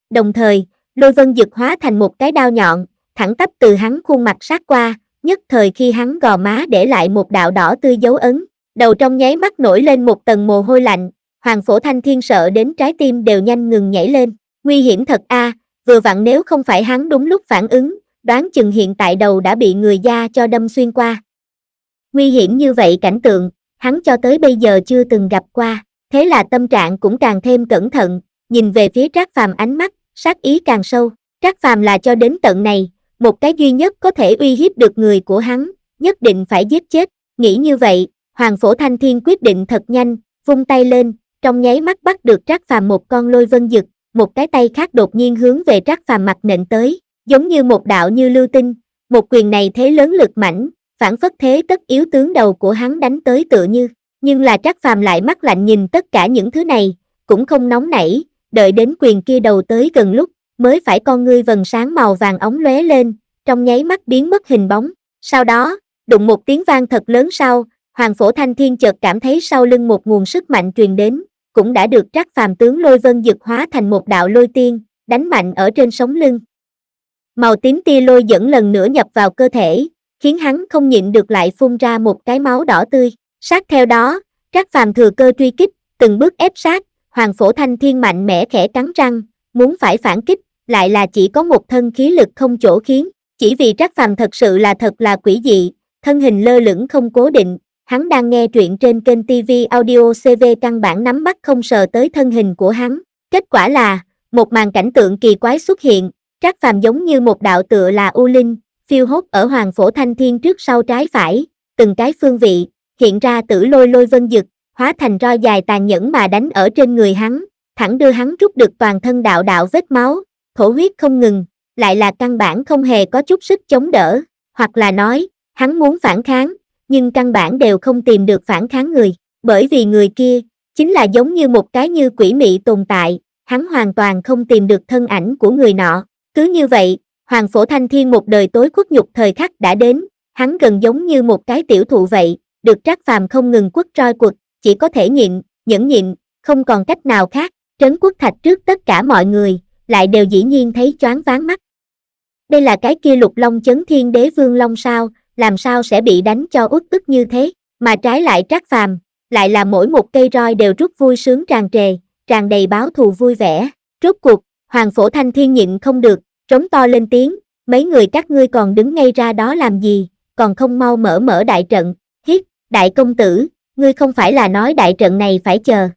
A: Đồng thời, lôi vân dực hóa thành một cái đao nhọn, thẳng tắp từ hắn khuôn mặt sát qua, nhất thời khi hắn gò má để lại một đạo đỏ tươi dấu ấn, đầu trong nháy mắt nổi lên một tầng mồ hôi lạnh, hoàng phổ thanh thiên sợ đến trái tim đều nhanh ngừng nhảy lên, nguy hiểm thật a à, vừa vặn nếu không phải hắn đúng lúc phản ứng, đoán chừng hiện tại đầu đã bị người da cho đâm xuyên qua. Nguy hiểm như vậy cảnh tượng, hắn cho tới bây giờ chưa từng gặp qua, thế là tâm trạng cũng càng thêm cẩn thận, nhìn về phía Trác Phàm ánh mắt, sát ý càng sâu. Trác Phàm là cho đến tận này, một cái duy nhất có thể uy hiếp được người của hắn, nhất định phải giết chết, nghĩ như vậy, Hoàng Phổ Thanh Thiên quyết định thật nhanh, vung tay lên, trong nháy mắt bắt được Trác Phàm một con lôi vân dực, một cái tay khác đột nhiên hướng về Trác Phàm mặt nện tới, giống như một đạo như lưu tinh, một quyền này thế lớn lực mảnh, phản phất thế tất yếu tướng đầu của hắn đánh tới tựa như, nhưng là Trác Phàm lại mắt lạnh nhìn tất cả những thứ này, cũng không nóng nảy, đợi đến quyền kia đầu tới gần lúc, mới phải con ngươi vần sáng màu vàng ống lóe lên, trong nháy mắt biến mất hình bóng. Sau đó, đụng một tiếng vang thật lớn sau, Hoàng Phổ Thanh Thiên chợt cảm thấy sau lưng một nguồn sức mạnh truyền đến, cũng đã được Trác Phàm tướng Lôi Vân Dực hóa thành một đạo lôi tiên, đánh mạnh ở trên sống lưng. Màu tím tia lôi dẫn lần nữa nhập vào cơ thể, khiến hắn không nhịn được lại phun ra một cái máu đỏ tươi. Sát theo đó, Trác Phàm thừa cơ truy kích, từng bước ép sát, Hoàng Phổ Thanh Thiên mạnh mẽ khẽ cắn răng, muốn phải phản kích, lại là chỉ có một thân khí lực không chỗ khiến, chỉ vì Trác Phàm thật sự là thật là quỷ dị, thân hình lơ lửng không cố định, hắn đang nghe truyện trên kênh TV Audio CV căn bản nắm bắt không sờ tới thân hình của hắn. Kết quả là, một màn cảnh tượng kỳ quái xuất hiện, Trác Phàm giống như một đạo tựa là U Linh, phiêu hốt ở Hoàng Phổ Thanh Thiên trước sau trái phải, từng cái phương vị, hiện ra tử lôi lôi vân dực, hóa thành roi dài tàn nhẫn mà đánh ở trên người hắn, thẳng đưa hắn rút được toàn thân đạo đạo vết máu, thổ huyết không ngừng, lại là căn bản không hề có chút sức chống đỡ, hoặc là nói, hắn muốn phản kháng, nhưng căn bản đều không tìm được phản kháng người, bởi vì người kia, chính là giống như một cái như quỷ mị tồn tại, hắn hoàn toàn không tìm được thân ảnh của người nọ. Cứ như vậy, Hoàng Phổ Thanh Thiên một đời tối khuất nhục thời khắc đã đến, hắn gần giống như một cái tiểu thụ vậy, được trác phàm không ngừng quất roi quật, chỉ có thể nhịn, nhẫn nhịn, không còn cách nào khác, trấn quốc thạch trước tất cả mọi người, lại đều dĩ nhiên thấy choáng váng mắt. Đây là cái kia lục long chấn thiên đế vương long sao, làm sao sẽ bị đánh cho uất ức như thế, mà trái lại trác phàm, lại là mỗi một cây roi đều rút vui sướng tràn trề, tràn đầy báo thù vui vẻ. Rốt cuộc, hoàng phổ thanh thiên nhịn không được, trống to lên tiếng, mấy người các ngươi còn đứng ngay ra đó làm gì, còn không mau mở mở đại trận, hiếp đại công tử, ngươi không phải là nói đại trận này phải chờ.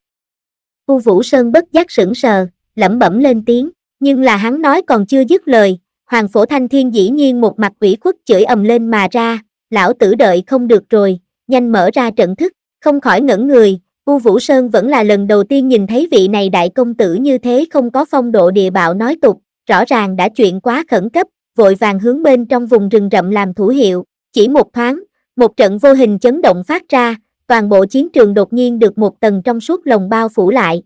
A: U Vũ Sơn bất giác sững sờ, lẩm bẩm lên tiếng nhưng là hắn nói còn chưa dứt lời hoàng phổ thanh thiên dĩ nhiên một mặt ủy khuất chửi ầm lên mà ra lão tử đợi không được rồi nhanh mở ra trận thức không khỏi ngẩn người u vũ sơn vẫn là lần đầu tiên nhìn thấy vị này đại công tử như thế không có phong độ địa bạo nói tục rõ ràng đã chuyện quá khẩn cấp vội vàng hướng bên trong vùng rừng rậm làm thủ hiệu chỉ một thoáng một trận vô hình chấn động phát ra toàn bộ chiến trường đột nhiên được một tầng trong suốt lồng bao phủ lại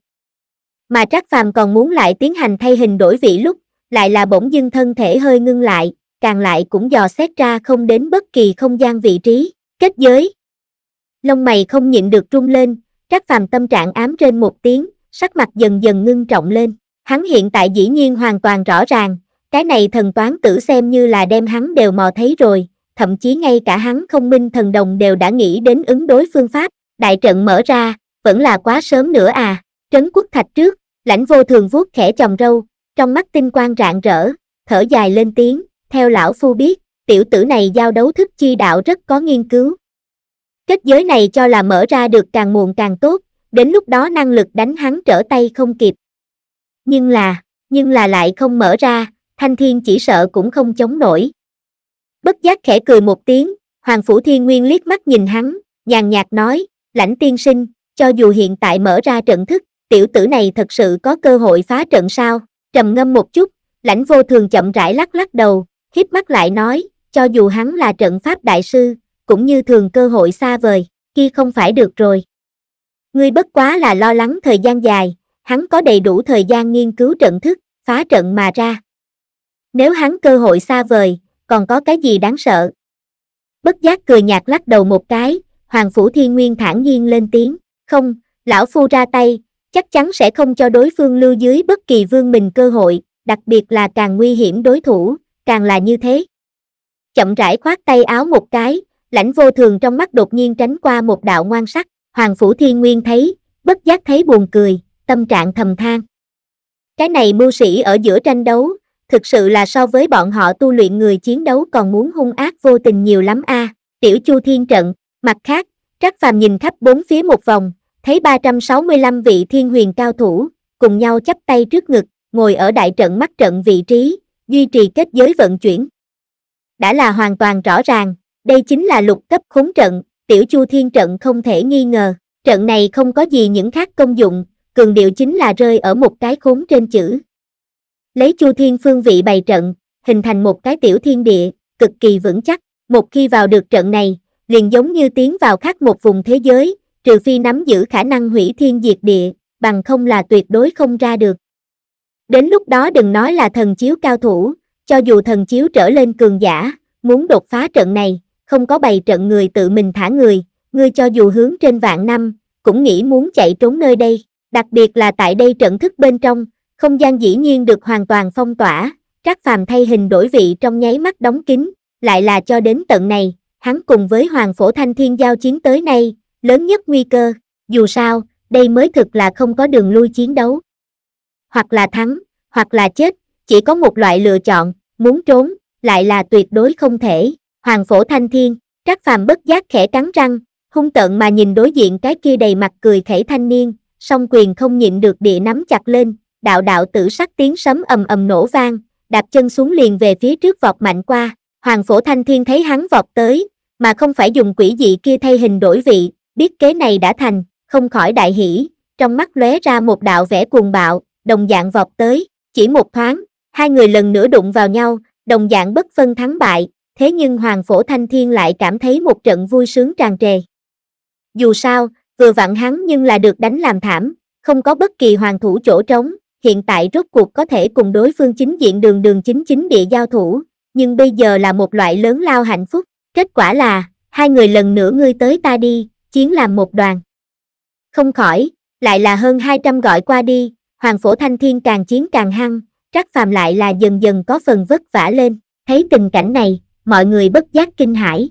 A: mà Trác Phàm còn muốn lại tiến hành thay hình đổi vị lúc, lại là bỗng dưng thân thể hơi ngưng lại, càng lại cũng dò xét ra không đến bất kỳ không gian vị trí, kết giới. Lông mày không nhịn được trung lên, Trác Phàm tâm trạng ám trên một tiếng, sắc mặt dần dần ngưng trọng lên. Hắn hiện tại dĩ nhiên hoàn toàn rõ ràng, cái này thần toán tử xem như là đem hắn đều mò thấy rồi, thậm chí ngay cả hắn không minh thần đồng đều đã nghĩ đến ứng đối phương pháp, đại trận mở ra, vẫn là quá sớm nữa à. Trấn quốc thạch trước, lãnh vô thường vuốt khẽ chồng râu, trong mắt tinh quang rạng rỡ, thở dài lên tiếng, theo lão phu biết, tiểu tử này giao đấu thức chi đạo rất có nghiên cứu. Kết giới này cho là mở ra được càng muộn càng tốt, đến lúc đó năng lực đánh hắn trở tay không kịp. Nhưng là, nhưng là lại không mở ra, thanh thiên chỉ sợ cũng không chống nổi. Bất giác khẽ cười một tiếng, Hoàng Phủ Thiên Nguyên liếc mắt nhìn hắn, nhàn nhạt nói, lãnh tiên sinh, cho dù hiện tại mở ra trận thức, tiểu tử này thật sự có cơ hội phá trận sao, trầm ngâm một chút, lãnh vô thường chậm rãi lắc lắc đầu, hiếp mắt lại nói, cho dù hắn là trận pháp đại sư, cũng như thường cơ hội xa vời, kia không phải được rồi. Ngươi bất quá là lo lắng thời gian dài, hắn có đầy đủ thời gian nghiên cứu trận thức, phá trận mà ra. Nếu hắn cơ hội xa vời, còn có cái gì đáng sợ? Bất giác cười nhạt lắc đầu một cái, Hoàng Phủ Thiên Nguyên thản nhiên lên tiếng, không, lão phu ra tay, chắc chắn sẽ không cho đối phương lưu dưới bất kỳ vương mình cơ hội, đặc biệt là càng nguy hiểm đối thủ, càng là như thế. Chậm rãi khoát tay áo một cái, lãnh vô thường trong mắt đột nhiên tránh qua một đạo ngoan sắc, Hoàng Phủ Thiên Nguyên thấy, bất giác thấy buồn cười, tâm trạng thầm than. Cái này mưu sĩ ở giữa tranh đấu, thực sự là so với bọn họ tu luyện người chiến đấu còn muốn hung ác vô tình nhiều lắm a à. tiểu chu thiên trận mặt khác trác phàm nhìn khắp bốn phía một vòng thấy 365 vị thiên huyền cao thủ, cùng nhau chắp tay trước ngực, ngồi ở đại trận mắt trận vị trí, duy trì kết giới vận chuyển. Đã là hoàn toàn rõ ràng, đây chính là lục cấp khốn trận, tiểu chu thiên trận không thể nghi ngờ, trận này không có gì những khác công dụng, cường điệu chính là rơi ở một cái khốn trên chữ. Lấy chu thiên phương vị bày trận, hình thành một cái tiểu thiên địa, cực kỳ vững chắc, một khi vào được trận này, liền giống như tiến vào khác một vùng thế giới, trừ phi nắm giữ khả năng hủy thiên diệt địa, bằng không là tuyệt đối không ra được. Đến lúc đó đừng nói là thần chiếu cao thủ, cho dù thần chiếu trở lên cường giả, muốn đột phá trận này, không có bày trận người tự mình thả người, ngươi cho dù hướng trên vạn năm, cũng nghĩ muốn chạy trốn nơi đây, đặc biệt là tại đây trận thức bên trong, không gian dĩ nhiên được hoàn toàn phong tỏa, Trác Phàm thay hình đổi vị trong nháy mắt đóng kín, lại là cho đến tận này, hắn cùng với Hoàng Phổ Thanh Thiên giao chiến tới nay, lớn nhất nguy cơ, dù sao, đây mới thực là không có đường lui chiến đấu. Hoặc là thắng, hoặc là chết, chỉ có một loại lựa chọn, muốn trốn, lại là tuyệt đối không thể. Hoàng phổ thanh thiên, trác phàm bất giác khẽ cắn răng, hung tợn mà nhìn đối diện cái kia đầy mặt cười thể thanh niên, song quyền không nhịn được địa nắm chặt lên, đạo đạo tử sắc tiếng sấm ầm ầm nổ vang, đạp chân xuống liền về phía trước vọt mạnh qua, hoàng phổ thanh thiên thấy hắn vọt tới, mà không phải dùng quỷ dị kia thay hình đổi vị, biết kế này đã thành không khỏi đại hỷ trong mắt lóe ra một đạo vẻ cuồng bạo đồng dạng vọt tới chỉ một thoáng hai người lần nữa đụng vào nhau đồng dạng bất phân thắng bại thế nhưng hoàng phổ thanh thiên lại cảm thấy một trận vui sướng tràn trề dù sao vừa vặn hắn nhưng là được đánh làm thảm không có bất kỳ hoàng thủ chỗ trống hiện tại rốt cuộc có thể cùng đối phương chính diện đường đường chính chính địa giao thủ nhưng bây giờ là một loại lớn lao hạnh phúc kết quả là hai người lần nữa ngươi tới ta đi chiến làm một đoàn. Không khỏi, lại là hơn 200 gọi qua đi, Hoàng Phổ Thanh Thiên càng chiến càng hăng, Trác Phàm lại là dần dần có phần vất vả lên, thấy tình cảnh này, mọi người bất giác kinh hãi.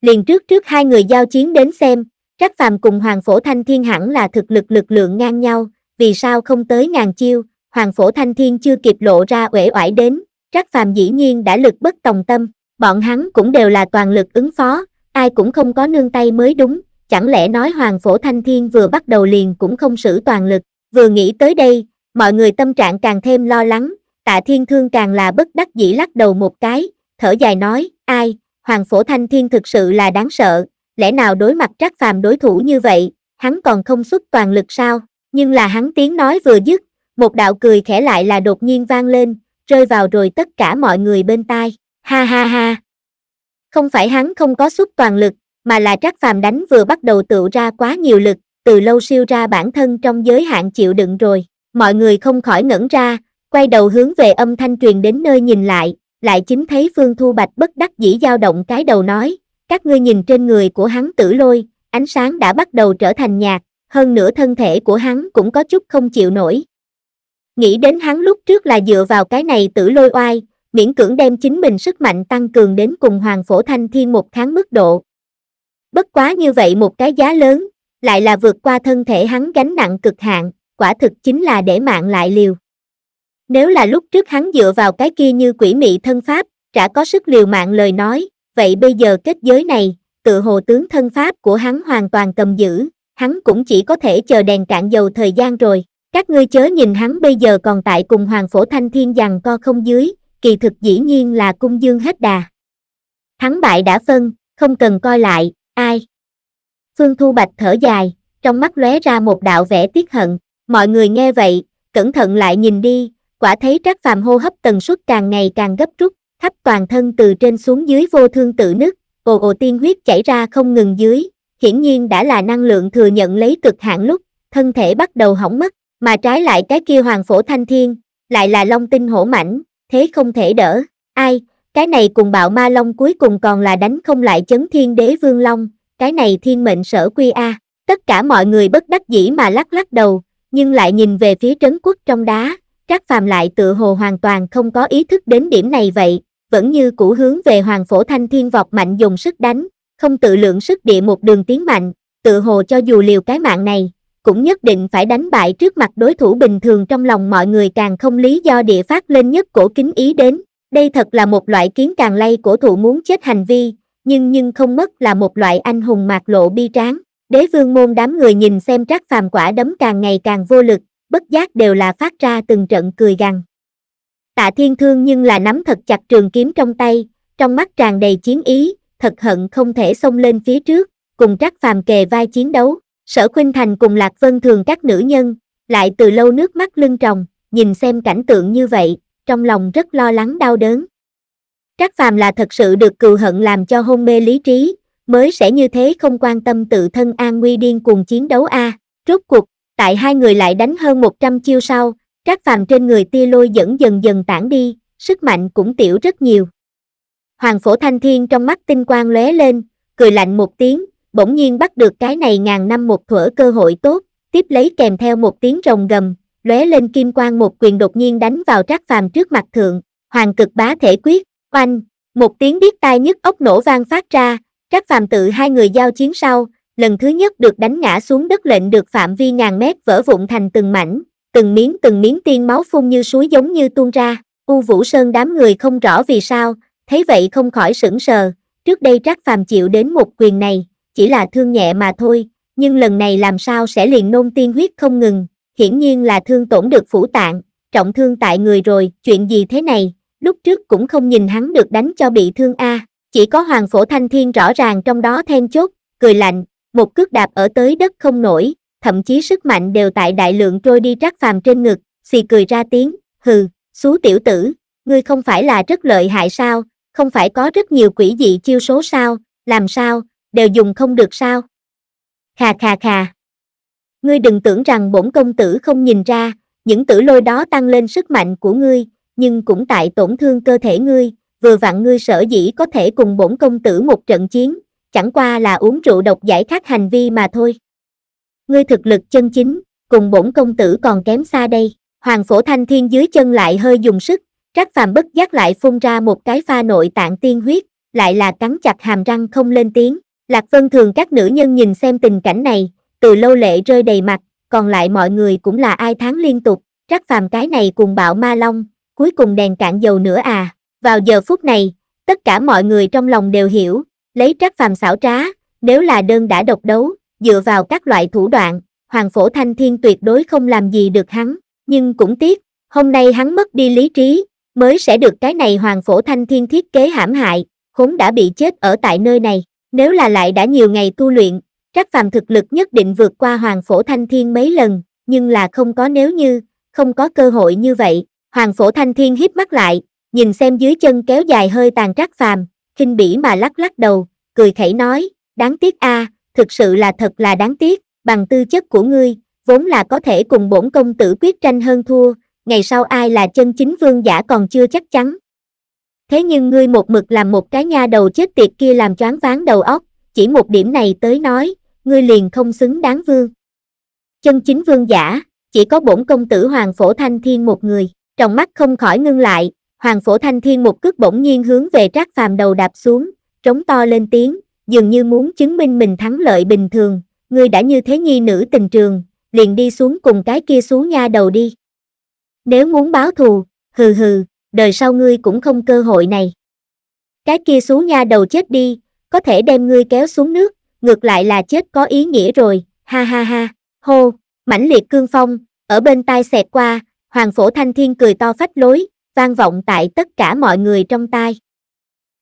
A: Liền trước trước hai người giao chiến đến xem, Trác Phàm cùng Hoàng Phổ Thanh Thiên hẳn là thực lực lực lượng ngang nhau, vì sao không tới ngàn chiêu, Hoàng Phổ Thanh Thiên chưa kịp lộ ra uể oải đến, Trác Phàm dĩ nhiên đã lực bất tòng tâm, bọn hắn cũng đều là toàn lực ứng phó, ai cũng không có nương tay mới đúng, chẳng lẽ nói Hoàng Phổ Thanh Thiên vừa bắt đầu liền cũng không sử toàn lực, vừa nghĩ tới đây, mọi người tâm trạng càng thêm lo lắng, tạ thiên thương càng là bất đắc dĩ lắc đầu một cái, thở dài nói, ai, Hoàng Phổ Thanh Thiên thực sự là đáng sợ, lẽ nào đối mặt trác phàm đối thủ như vậy, hắn còn không xuất toàn lực sao, nhưng là hắn tiếng nói vừa dứt, một đạo cười khẽ lại là đột nhiên vang lên, rơi vào rồi tất cả mọi người bên tai, ha ha ha. Không phải hắn không có xuất toàn lực, mà là Trác Phàm đánh vừa bắt đầu tự ra quá nhiều lực, từ lâu siêu ra bản thân trong giới hạn chịu đựng rồi. Mọi người không khỏi ngẩn ra, quay đầu hướng về âm thanh truyền đến nơi nhìn lại, lại chính thấy Phương Thu Bạch bất đắc dĩ dao động cái đầu nói, các ngươi nhìn trên người của hắn tử lôi, ánh sáng đã bắt đầu trở thành nhạt, hơn nữa thân thể của hắn cũng có chút không chịu nổi. Nghĩ đến hắn lúc trước là dựa vào cái này tử lôi oai, miễn cưỡng đem chính mình sức mạnh tăng cường đến cùng Hoàng Phổ Thanh Thiên một tháng mức độ. Bất quá như vậy một cái giá lớn, lại là vượt qua thân thể hắn gánh nặng cực hạn, quả thực chính là để mạng lại liều. Nếu là lúc trước hắn dựa vào cái kia như quỷ mị thân pháp, trả có sức liều mạng lời nói, vậy bây giờ kết giới này, tự hồ tướng thân pháp của hắn hoàn toàn cầm giữ, hắn cũng chỉ có thể chờ đèn cạn dầu thời gian rồi. Các ngươi chớ nhìn hắn bây giờ còn tại cùng Hoàng Phổ Thanh Thiên rằng co không dưới, kỳ thực dĩ nhiên là cung dương hết đà. Thắng bại đã phân, không cần coi lại, ai. Phương Thu Bạch thở dài, trong mắt lóe ra một đạo vẻ tiếc hận, mọi người nghe vậy, cẩn thận lại nhìn đi, quả thấy trác phàm hô hấp tần suất càng ngày càng gấp rút, khắp toàn thân từ trên xuống dưới vô thương tự nứt, ồ ồ tiên huyết chảy ra không ngừng dưới, hiển nhiên đã là năng lượng thừa nhận lấy cực hạn lúc, thân thể bắt đầu hỏng mất, mà trái lại cái kia hoàng phổ thanh thiên, lại là long tinh hổ mảnh, thế không thể đỡ, ai, cái này cùng bạo ma long cuối cùng còn là đánh không lại chấn thiên đế vương long, cái này thiên mệnh sở quy a. Tất cả mọi người bất đắc dĩ mà lắc lắc đầu, nhưng lại nhìn về phía trấn quốc trong đá, các phàm lại tự hồ hoàn toàn không có ý thức đến điểm này vậy, vẫn như cũ hướng về hoàng phổ thanh thiên vọc mạnh dùng sức đánh, không tự lượng sức địa một đường tiến mạnh, tự hồ cho dù liều cái mạng này, cũng nhất định phải đánh bại trước mặt đối thủ bình thường trong lòng mọi người càng không lý do địa phát lên nhất cổ kính ý đến. Đây thật là một loại kiến càng lay cổ thụ muốn chết hành vi, nhưng nhưng không mất là một loại anh hùng mạc lộ bi tráng. Đế vương môn đám người nhìn xem trác phàm quả đấm càng ngày càng vô lực, bất giác đều là phát ra từng trận cười gằn. Tạ thiên thương nhưng là nắm thật chặt trường kiếm trong tay, trong mắt tràn đầy chiến ý, thật hận không thể xông lên phía trước, cùng trác phàm kề vai chiến đấu. Sở Khuynh Thành cùng Lạc Vân thường các nữ nhân, lại từ lâu nước mắt lưng tròng, nhìn xem cảnh tượng như vậy, trong lòng rất lo lắng đau đớn. Trác Phàm là thật sự được cừu hận làm cho hôn mê lý trí, mới sẽ như thế không quan tâm tự thân an nguy điên cùng chiến đấu a. Rốt cuộc, tại hai người lại đánh hơn 100 chiêu sau, Trác Phàm trên người tia lôi dần dần dần tản đi, sức mạnh cũng tiểu rất nhiều. Hoàng Phổ Thanh Thiên trong mắt tinh quang lóe lên, cười lạnh một tiếng, bỗng nhiên bắt được cái này ngàn năm một thuở cơ hội tốt, tiếp lấy kèm theo một tiếng rồng gầm, lóe lên kim quang một quyền đột nhiên đánh vào Trác Phàm trước mặt thượng, hoàng cực bá thể quyết, oanh, một tiếng biết tai nhức ốc nổ vang phát ra, Trác Phàm tự hai người giao chiến sau, lần thứ nhất được đánh ngã xuống đất lệnh được phạm vi ngàn mét vỡ vụn thành từng mảnh, từng miếng từng miếng tiên máu phun như suối giống như tuôn ra, U Vũ Sơn đám người không rõ vì sao, thấy vậy không khỏi sững sờ, trước đây Trác Phàm chịu đến một quyền này, chỉ là thương nhẹ mà thôi, nhưng lần này làm sao sẽ liền nôn tiên huyết không ngừng, hiển nhiên là thương tổn được phủ tạng, trọng thương tại người rồi, chuyện gì thế này, lúc trước cũng không nhìn hắn được đánh cho bị thương a chỉ có hoàng phổ thanh thiên rõ ràng trong đó then chốt, cười lạnh, một cước đạp ở tới đất không nổi, thậm chí sức mạnh đều tại đại lượng trôi đi trác phàm trên ngực, xì cười ra tiếng, hừ, xú tiểu tử, ngươi không phải là rất lợi hại sao, không phải có rất nhiều quỷ dị chiêu số sao, làm sao, đều dùng không được sao? Khà khà khà. Ngươi đừng tưởng rằng bổn công tử không nhìn ra, những tử lôi đó tăng lên sức mạnh của ngươi, nhưng cũng tại tổn thương cơ thể ngươi, vừa vặn ngươi sở dĩ có thể cùng bổn công tử một trận chiến, chẳng qua là uống rượu độc giải khát hành vi mà thôi. Ngươi thực lực chân chính, cùng bổn công tử còn kém xa đây. Hoàng phổ thanh thiên dưới chân lại hơi dùng sức, trác phàm bất giác lại phun ra một cái pha nội tạng tiên huyết, lại là cắn chặt hàm răng không lên tiếng. Lạc Vân thường các nữ nhân nhìn xem tình cảnh này, từ lâu lệ rơi đầy mặt, còn lại mọi người cũng là ai thắng liên tục, trắc phàm cái này cùng bạo ma long, cuối cùng đèn cạn dầu nữa à. Vào giờ phút này, tất cả mọi người trong lòng đều hiểu, lấy trắc phàm xảo trá, nếu là đơn đã độc đấu, dựa vào các loại thủ đoạn, Hoàng Phổ Thanh Thiên tuyệt đối không làm gì được hắn, nhưng cũng tiếc, hôm nay hắn mất đi lý trí, mới sẽ được cái này Hoàng Phổ Thanh Thiên thiết kế hãm hại, khốn đã bị chết ở tại nơi này. Nếu là lại đã nhiều ngày tu luyện, Trác Phàm thực lực nhất định vượt qua Hoàng Phổ Thanh Thiên mấy lần, nhưng là không có nếu như, không có cơ hội như vậy. Hoàng Phổ Thanh Thiên híp mắt lại, nhìn xem dưới chân kéo dài hơi tàn Trác Phàm, khinh bỉ mà lắc lắc đầu, cười khẩy nói, đáng tiếc a, à, thực sự là thật là đáng tiếc, bằng tư chất của ngươi, vốn là có thể cùng bổn công tử quyết tranh hơn thua, ngày sau ai là chân chính vương giả còn chưa chắc chắn, thế nhưng ngươi một mực làm một cái nha đầu chết tiệt kia làm choáng váng đầu óc, chỉ một điểm này tới nói, ngươi liền không xứng đáng vương. Chân chính vương giả, chỉ có bổn công tử Hoàng Phổ Thanh Thiên một người, trong mắt không khỏi ngưng lại, Hoàng Phổ Thanh Thiên một cước bỗng nhiên hướng về Trác Phàm đầu đạp xuống, trống to lên tiếng, dường như muốn chứng minh mình thắng lợi bình thường, ngươi đã như thế nhi nữ tình trường, liền đi xuống cùng cái kia xuống nha đầu đi. Nếu muốn báo thù, hừ hừ, đời sau ngươi cũng không cơ hội này. Cái kia xuống nha đầu chết đi, có thể đem ngươi kéo xuống nước, ngược lại là chết có ý nghĩa rồi, ha ha ha, hô, mãnh liệt cương phong, ở bên tai xẹt qua, hoàng phổ thanh thiên cười to phách lối, vang vọng tại tất cả mọi người trong tai.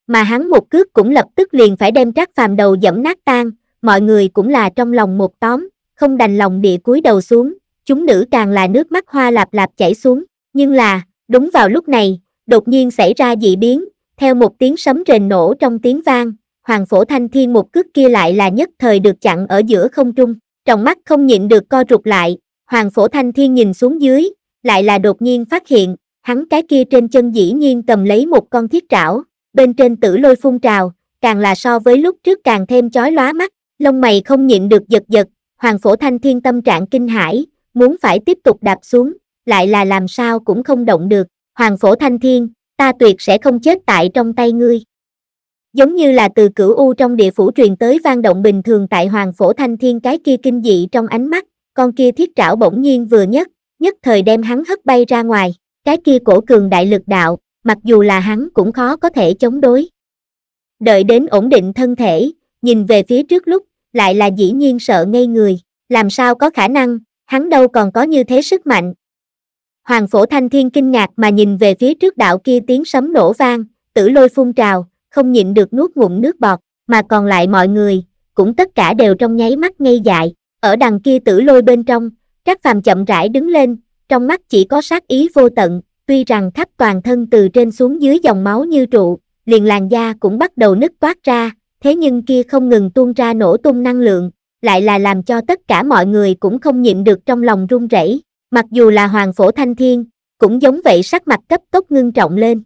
A: Mà hắn một cước cũng lập tức liền phải đem trác phàm đầu dẫm nát tan, mọi người cũng là trong lòng một tóm, không đành lòng địa cúi đầu xuống, chúng nữ càng là nước mắt hoa lạp lạp chảy xuống, nhưng là, Đúng vào lúc này, đột nhiên xảy ra dị biến, theo một tiếng sấm rền nổ trong tiếng vang, Hoàng Phổ Thanh Thiên một cước kia lại là nhất thời được chặn ở giữa không trung, trong mắt không nhịn được co rụt lại, Hoàng Phổ Thanh Thiên nhìn xuống dưới, lại là đột nhiên phát hiện, hắn cái kia trên chân dĩ nhiên cầm lấy một con thiết trảo, bên trên tử lôi phun trào, càng là so với lúc trước càng thêm chói lóa mắt, lông mày không nhịn được giật giật, Hoàng Phổ Thanh Thiên tâm trạng kinh hãi, muốn phải tiếp tục đạp xuống, lại là làm sao cũng không động được, hoàng phổ thanh thiên, ta tuyệt sẽ không chết tại trong tay ngươi. Giống như là từ cửu u trong địa phủ truyền tới vang động bình thường tại hoàng phổ thanh thiên cái kia kinh dị trong ánh mắt, con kia thiết trảo bỗng nhiên vừa nhất, nhất thời đem hắn hất bay ra ngoài, cái kia cổ cường đại lực đạo, mặc dù là hắn cũng khó có thể chống đối. Đợi đến ổn định thân thể, nhìn về phía trước lúc, lại là dĩ nhiên sợ ngây người, làm sao có khả năng, hắn đâu còn có như thế sức mạnh, Hoàng Phổ Thanh Thiên kinh ngạc mà nhìn về phía trước đạo kia tiếng sấm nổ vang, tử lôi phun trào, không nhịn được nuốt ngụm nước bọt, mà còn lại mọi người, cũng tất cả đều trong nháy mắt ngây dại, ở đằng kia tử lôi bên trong, các Phàm chậm rãi đứng lên, trong mắt chỉ có sát ý vô tận, tuy rằng khắp toàn thân từ trên xuống dưới dòng máu như trụ, liền làn da cũng bắt đầu nứt toát ra, thế nhưng kia không ngừng tuôn ra nổ tung năng lượng, lại là làm cho tất cả mọi người cũng không nhịn được trong lòng run rẩy. Mặc dù là hoàng phổ thanh thiên, cũng giống vậy sắc mặt cấp tốc ngưng trọng lên.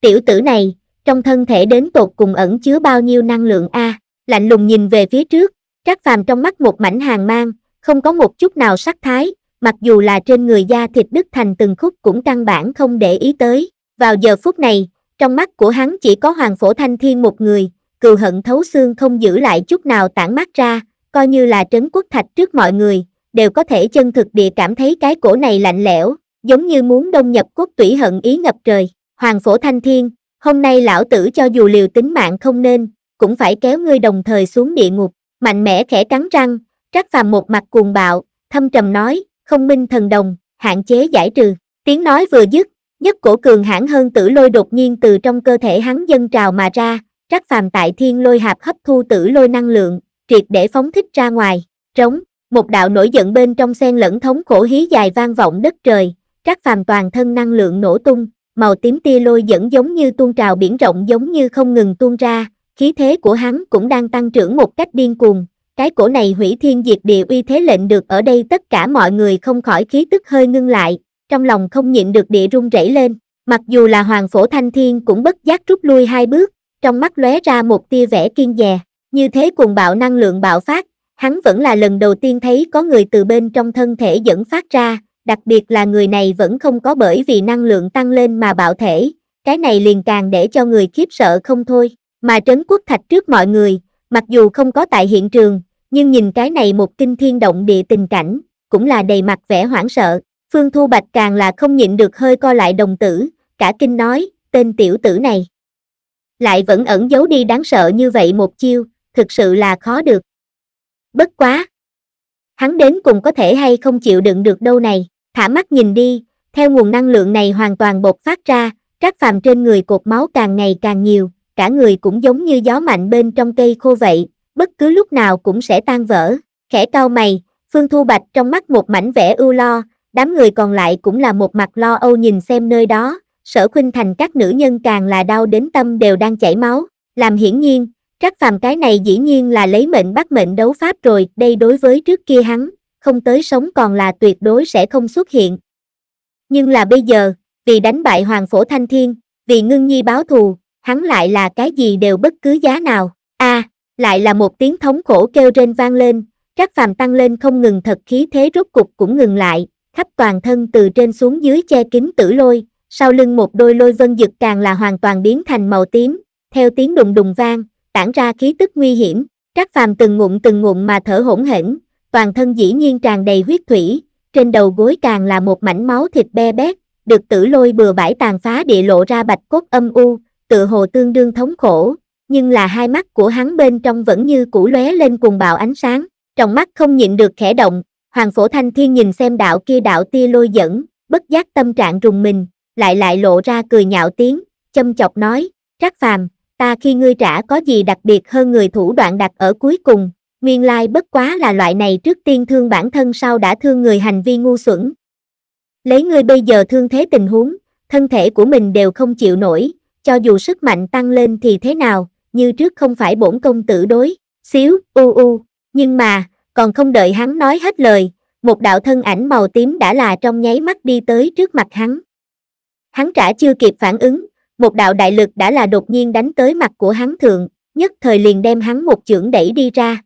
A: Tiểu tử này, trong thân thể đến tột cùng ẩn chứa bao nhiêu năng lượng A, lạnh lùng nhìn về phía trước, trác phàm trong mắt một mảnh hàng mang, không có một chút nào sắc thái, mặc dù là trên người da thịt đứt thành từng khúc cũng căn bản không để ý tới. Vào giờ phút này, trong mắt của hắn chỉ có hoàng phổ thanh thiên một người, cừu hận thấu xương không giữ lại chút nào tản mát ra, coi như là trấn quốc thạch trước mọi người, đều có thể chân thực địa cảm thấy cái cổ này lạnh lẽo, giống như muốn đông nhập cốt tủy hận ý ngập trời. Hoàng phổ thanh thiên, hôm nay lão tử cho dù liều tính mạng không nên, cũng phải kéo ngươi đồng thời xuống địa ngục, mạnh mẽ khẽ cắn răng, trắc phàm một mặt cuồng bạo, thâm trầm nói, không minh thần đồng, hạn chế giải trừ. Tiếng nói vừa dứt, nhất cổ cường hãn hơn tử lôi đột nhiên từ trong cơ thể hắn dân trào mà ra, trắc phàm tại thiên lôi hạp hấp thu tử lôi năng lượng, triệt để phóng thích ra ngoài, trống một đạo nổi giận bên trong sen lẫn thống khổ hí dài vang vọng đất trời, trác phàm toàn thân năng lượng nổ tung, màu tím tia lôi dẫn giống như tuôn trào biển rộng giống như không ngừng tuôn ra, khí thế của hắn cũng đang tăng trưởng một cách điên cuồng, cái cổ này hủy thiên diệt địa uy thế lệnh được ở đây tất cả mọi người không khỏi khí tức hơi ngưng lại, trong lòng không nhịn được địa rung rẩy lên, mặc dù là hoàng phổ thanh thiên cũng bất giác rút lui hai bước, trong mắt lóe ra một tia vẻ kiên dè, như thế cuồng bạo năng lượng bạo phát, hắn vẫn là lần đầu tiên thấy có người từ bên trong thân thể dẫn phát ra, đặc biệt là người này vẫn không có bởi vì năng lượng tăng lên mà bạo thể, cái này liền càng để cho người khiếp sợ không thôi, mà trấn quốc thạch trước mọi người, mặc dù không có tại hiện trường, nhưng nhìn cái này một kinh thiên động địa tình cảnh, cũng là đầy mặt vẻ hoảng sợ, Phương Thu Bạch càng là không nhịn được hơi co lại đồng tử, cả kinh nói, tên tiểu tử này. Lại vẫn ẩn giấu đi đáng sợ như vậy một chiêu, thực sự là khó được bất quá. Hắn đến cùng có thể hay không chịu đựng được đâu này, thả mắt nhìn đi, theo nguồn năng lượng này hoàn toàn bột phát ra, các phàm trên người cột máu càng ngày càng nhiều, cả người cũng giống như gió mạnh bên trong cây khô vậy, bất cứ lúc nào cũng sẽ tan vỡ. Khẽ cau mày, Phương Thu Bạch trong mắt một mảnh vẻ ưu lo, đám người còn lại cũng là một mặt lo âu nhìn xem nơi đó, sở khuynh thành các nữ nhân càng là đau đến tâm đều đang chảy máu, làm hiển nhiên, Trác phàm cái này dĩ nhiên là lấy mệnh bắt mệnh đấu pháp rồi, đây đối với trước kia hắn, không tới sống còn là tuyệt đối sẽ không xuất hiện. Nhưng là bây giờ, vì đánh bại Hoàng Phổ Thanh Thiên, vì ngưng nhi báo thù, hắn lại là cái gì đều bất cứ giá nào. a à, lại là một tiếng thống khổ kêu trên vang lên, Trác phàm tăng lên không ngừng thật khí thế rốt cục cũng ngừng lại, khắp toàn thân từ trên xuống dưới che kín tử lôi, sau lưng một đôi lôi vân dực càng là hoàn toàn biến thành màu tím, theo tiếng đùng đùng vang, tản ra khí tức nguy hiểm, Trác Phàm từng ngụm từng ngụm mà thở hổn hển, toàn thân dĩ nhiên tràn đầy huyết thủy, trên đầu gối càng là một mảnh máu thịt be bét, được tử lôi bừa bãi tàn phá địa lộ ra bạch cốt âm u, tự hồ tương đương thống khổ, nhưng là hai mắt của hắn bên trong vẫn như cũ lóe lên cùng bạo ánh sáng, trong mắt không nhịn được khẽ động, Hoàng Phổ Thanh Thiên nhìn xem đạo kia đạo tia lôi dẫn, bất giác tâm trạng rùng mình, lại lại lộ ra cười nhạo tiếng, châm chọc nói, Trác Phàm, ta khi ngươi trả có gì đặc biệt hơn người thủ đoạn đặt ở cuối cùng, nguyên lai bất quá là loại này trước tiên thương bản thân sau đã thương người hành vi ngu xuẩn. Lấy ngươi bây giờ thương thế tình huống, thân thể của mình đều không chịu nổi, cho dù sức mạnh tăng lên thì thế nào, như trước không phải bổn công tử đối, xíu, u u, nhưng mà, còn không đợi hắn nói hết lời, một đạo thân ảnh màu tím đã là trong nháy mắt đi tới trước mặt hắn. Hắn trả chưa kịp phản ứng, một đạo đại lực đã là đột nhiên đánh tới mặt của hắn thượng, nhất thời liền đem hắn một chưởng đẩy đi ra.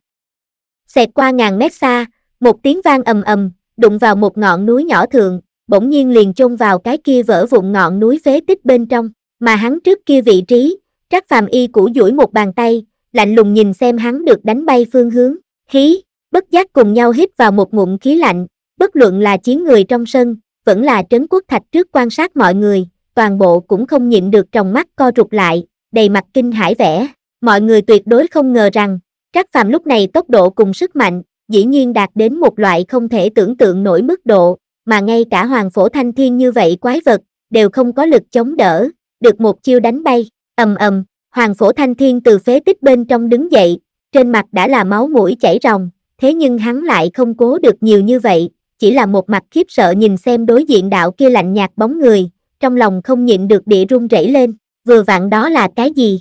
A: Xẹt qua ngàn mét xa, một tiếng vang ầm ầm, đụng vào một ngọn núi nhỏ thượng, bỗng nhiên liền chôn vào cái kia vỡ vụn ngọn núi phế tích bên trong, mà hắn trước kia vị trí, Trác Phàm Y cũ duỗi một bàn tay, lạnh lùng nhìn xem hắn được đánh bay phương hướng, hí, bất giác cùng nhau hít vào một ngụm khí lạnh, bất luận là chiến người trong sân, vẫn là trấn quốc thạch trước quan sát mọi người, toàn bộ cũng không nhịn được trong mắt co rụt lại, đầy mặt kinh hãi vẻ. Mọi người tuyệt đối không ngờ rằng, Trác Phạm lúc này tốc độ cùng sức mạnh, dĩ nhiên đạt đến một loại không thể tưởng tượng nổi mức độ, mà ngay cả Hoàng Phổ Thanh Thiên như vậy quái vật, đều không có lực chống đỡ, được một chiêu đánh bay, ầm ầm, Hoàng Phổ Thanh Thiên từ phế tích bên trong đứng dậy, trên mặt đã là máu mũi chảy ròng, thế nhưng hắn lại không cố được nhiều như vậy, chỉ là một mặt khiếp sợ nhìn xem đối diện đạo kia lạnh nhạt bóng người, trong lòng không nhịn được địa rung rẩy lên, vừa vặn đó là cái gì?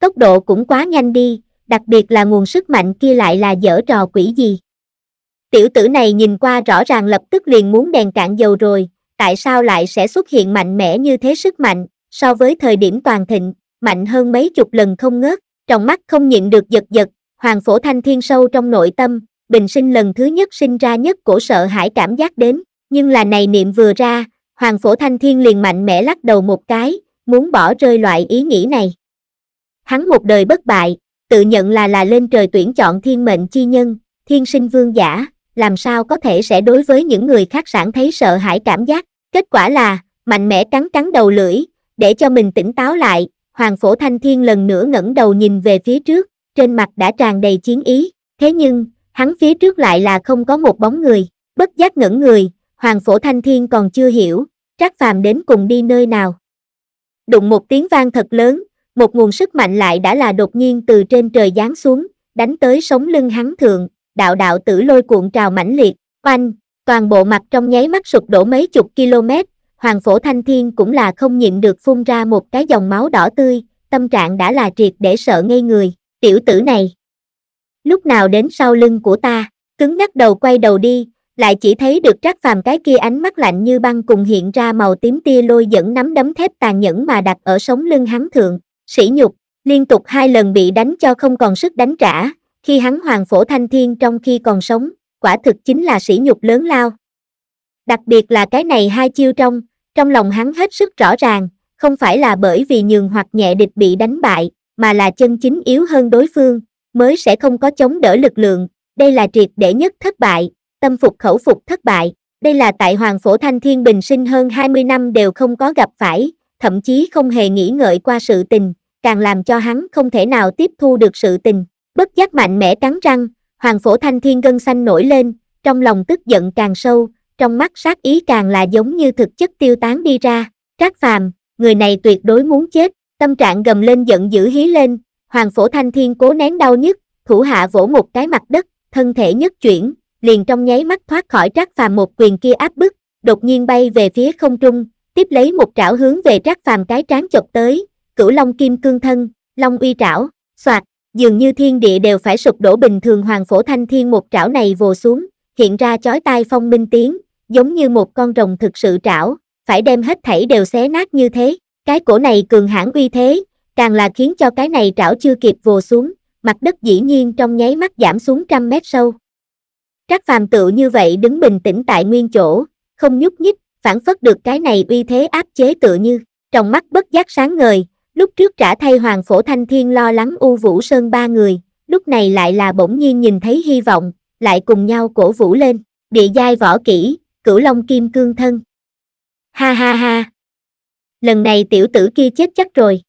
A: Tốc độ cũng quá nhanh đi, đặc biệt là nguồn sức mạnh kia lại là dở trò quỷ gì? Tiểu tử này nhìn qua rõ ràng lập tức liền muốn đèn cạn dầu rồi, tại sao lại sẽ xuất hiện mạnh mẽ như thế sức mạnh, so với thời điểm toàn thịnh, mạnh hơn mấy chục lần không ngớt, trong mắt không nhịn được giật giật, hoàng phổ thanh thiên sâu trong nội tâm, bình sinh lần thứ nhất sinh ra nhất cổ sợ hãi cảm giác đến, nhưng là này niệm vừa ra, Hoàng Phổ Thanh Thiên liền mạnh mẽ lắc đầu một cái, muốn bỏ rơi loại ý nghĩ này. Hắn một đời bất bại, tự nhận là là lên trời tuyển chọn thiên mệnh chi nhân, thiên sinh vương giả, làm sao có thể sẽ đối với những người khác sản thấy sợ hãi cảm giác. Kết quả là, mạnh mẽ cắn cắn đầu lưỡi, để cho mình tỉnh táo lại, Hoàng Phổ Thanh Thiên lần nữa ngẩng đầu nhìn về phía trước, trên mặt đã tràn đầy chiến ý, thế nhưng, hắn phía trước lại là không có một bóng người, bất giác ngẩn người, Hoàng Phổ Thanh Thiên còn chưa hiểu, Trác Phàm đến cùng đi nơi nào. Đụng một tiếng vang thật lớn, một nguồn sức mạnh lại đã là đột nhiên từ trên trời giáng xuống, đánh tới sống lưng hắn thượng, đạo đạo tử lôi cuộn trào mãnh liệt, oanh, toàn bộ mặt trong nháy mắt sụp đổ mấy chục km, Hoàng Phổ Thanh Thiên cũng là không nhịn được phun ra một cái dòng máu đỏ tươi, tâm trạng đã là triệt để sợ ngây người, tiểu tử này. Lúc nào đến sau lưng của ta, cứng ngắc đầu quay đầu đi, lại chỉ thấy được trác phàm cái kia ánh mắt lạnh như băng cùng hiện ra màu tím tia lôi dẫn nắm đấm thép tàn nhẫn mà đặt ở sống lưng hắn thượng, sỉ nhục, liên tục hai lần bị đánh cho không còn sức đánh trả, khi hắn hoàng phổ thanh thiên trong khi còn sống, quả thực chính là sỉ nhục lớn lao. Đặc biệt là cái này hai chiêu trong, trong lòng hắn hết sức rõ ràng, không phải là bởi vì nhường hoặc nhẹ địch bị đánh bại, mà là chân chính yếu hơn đối phương, mới sẽ không có chống đỡ lực lượng, đây là triệt để nhất thất bại, tâm phục khẩu phục thất bại, đây là tại Hoàng Phổ Thanh Thiên Bình sinh hơn 20 năm đều không có gặp phải, thậm chí không hề nghĩ ngợi qua sự tình, càng làm cho hắn không thể nào tiếp thu được sự tình. Bất giác mạnh mẽ cắn răng, Hoàng Phổ Thanh Thiên gân xanh nổi lên, trong lòng tức giận càng sâu, trong mắt sát ý càng là giống như thực chất tiêu tán đi ra. Trác Phàm, người này tuyệt đối muốn chết, tâm trạng gầm lên giận dữ hí lên, Hoàng Phổ Thanh Thiên cố nén đau nhức, thủ hạ vỗ một cái mặt đất, thân thể nhất chuyển, liền trong nháy mắt thoát khỏi Trác Phàm một quyền kia áp bức, đột nhiên bay về phía không trung, tiếp lấy một trảo hướng về Trác Phàm cái trán chộp tới, Cửu Long Kim Cương thân, Long uy trảo, soạt, dường như thiên địa đều phải sụp đổ bình thường Hoàng Phổ Thanh Thiên một trảo này vồ xuống, hiện ra chói tai phong minh tiếng, giống như một con rồng thực sự trảo, phải đem hết thảy đều xé nát như thế, cái cổ này cường hãn uy thế, càng là khiến cho cái này trảo chưa kịp vồ xuống, mặt đất dĩ nhiên trong nháy mắt giảm xuống trăm mét sâu. Trác phàm Tự như vậy đứng bình tĩnh tại nguyên chỗ, không nhúc nhích, phản phất được cái này uy thế áp chế tự như, trong mắt bất giác sáng ngời, lúc trước trả thay Hoàng Phổ Thanh Thiên lo lắng U Vũ Sơn ba người, lúc này lại là bỗng nhiên nhìn thấy hy vọng, lại cùng nhau cổ vũ lên, địa giai võ kỹ, cửu long kim cương thân. Ha ha ha! Lần này tiểu tử kia chết chắc rồi.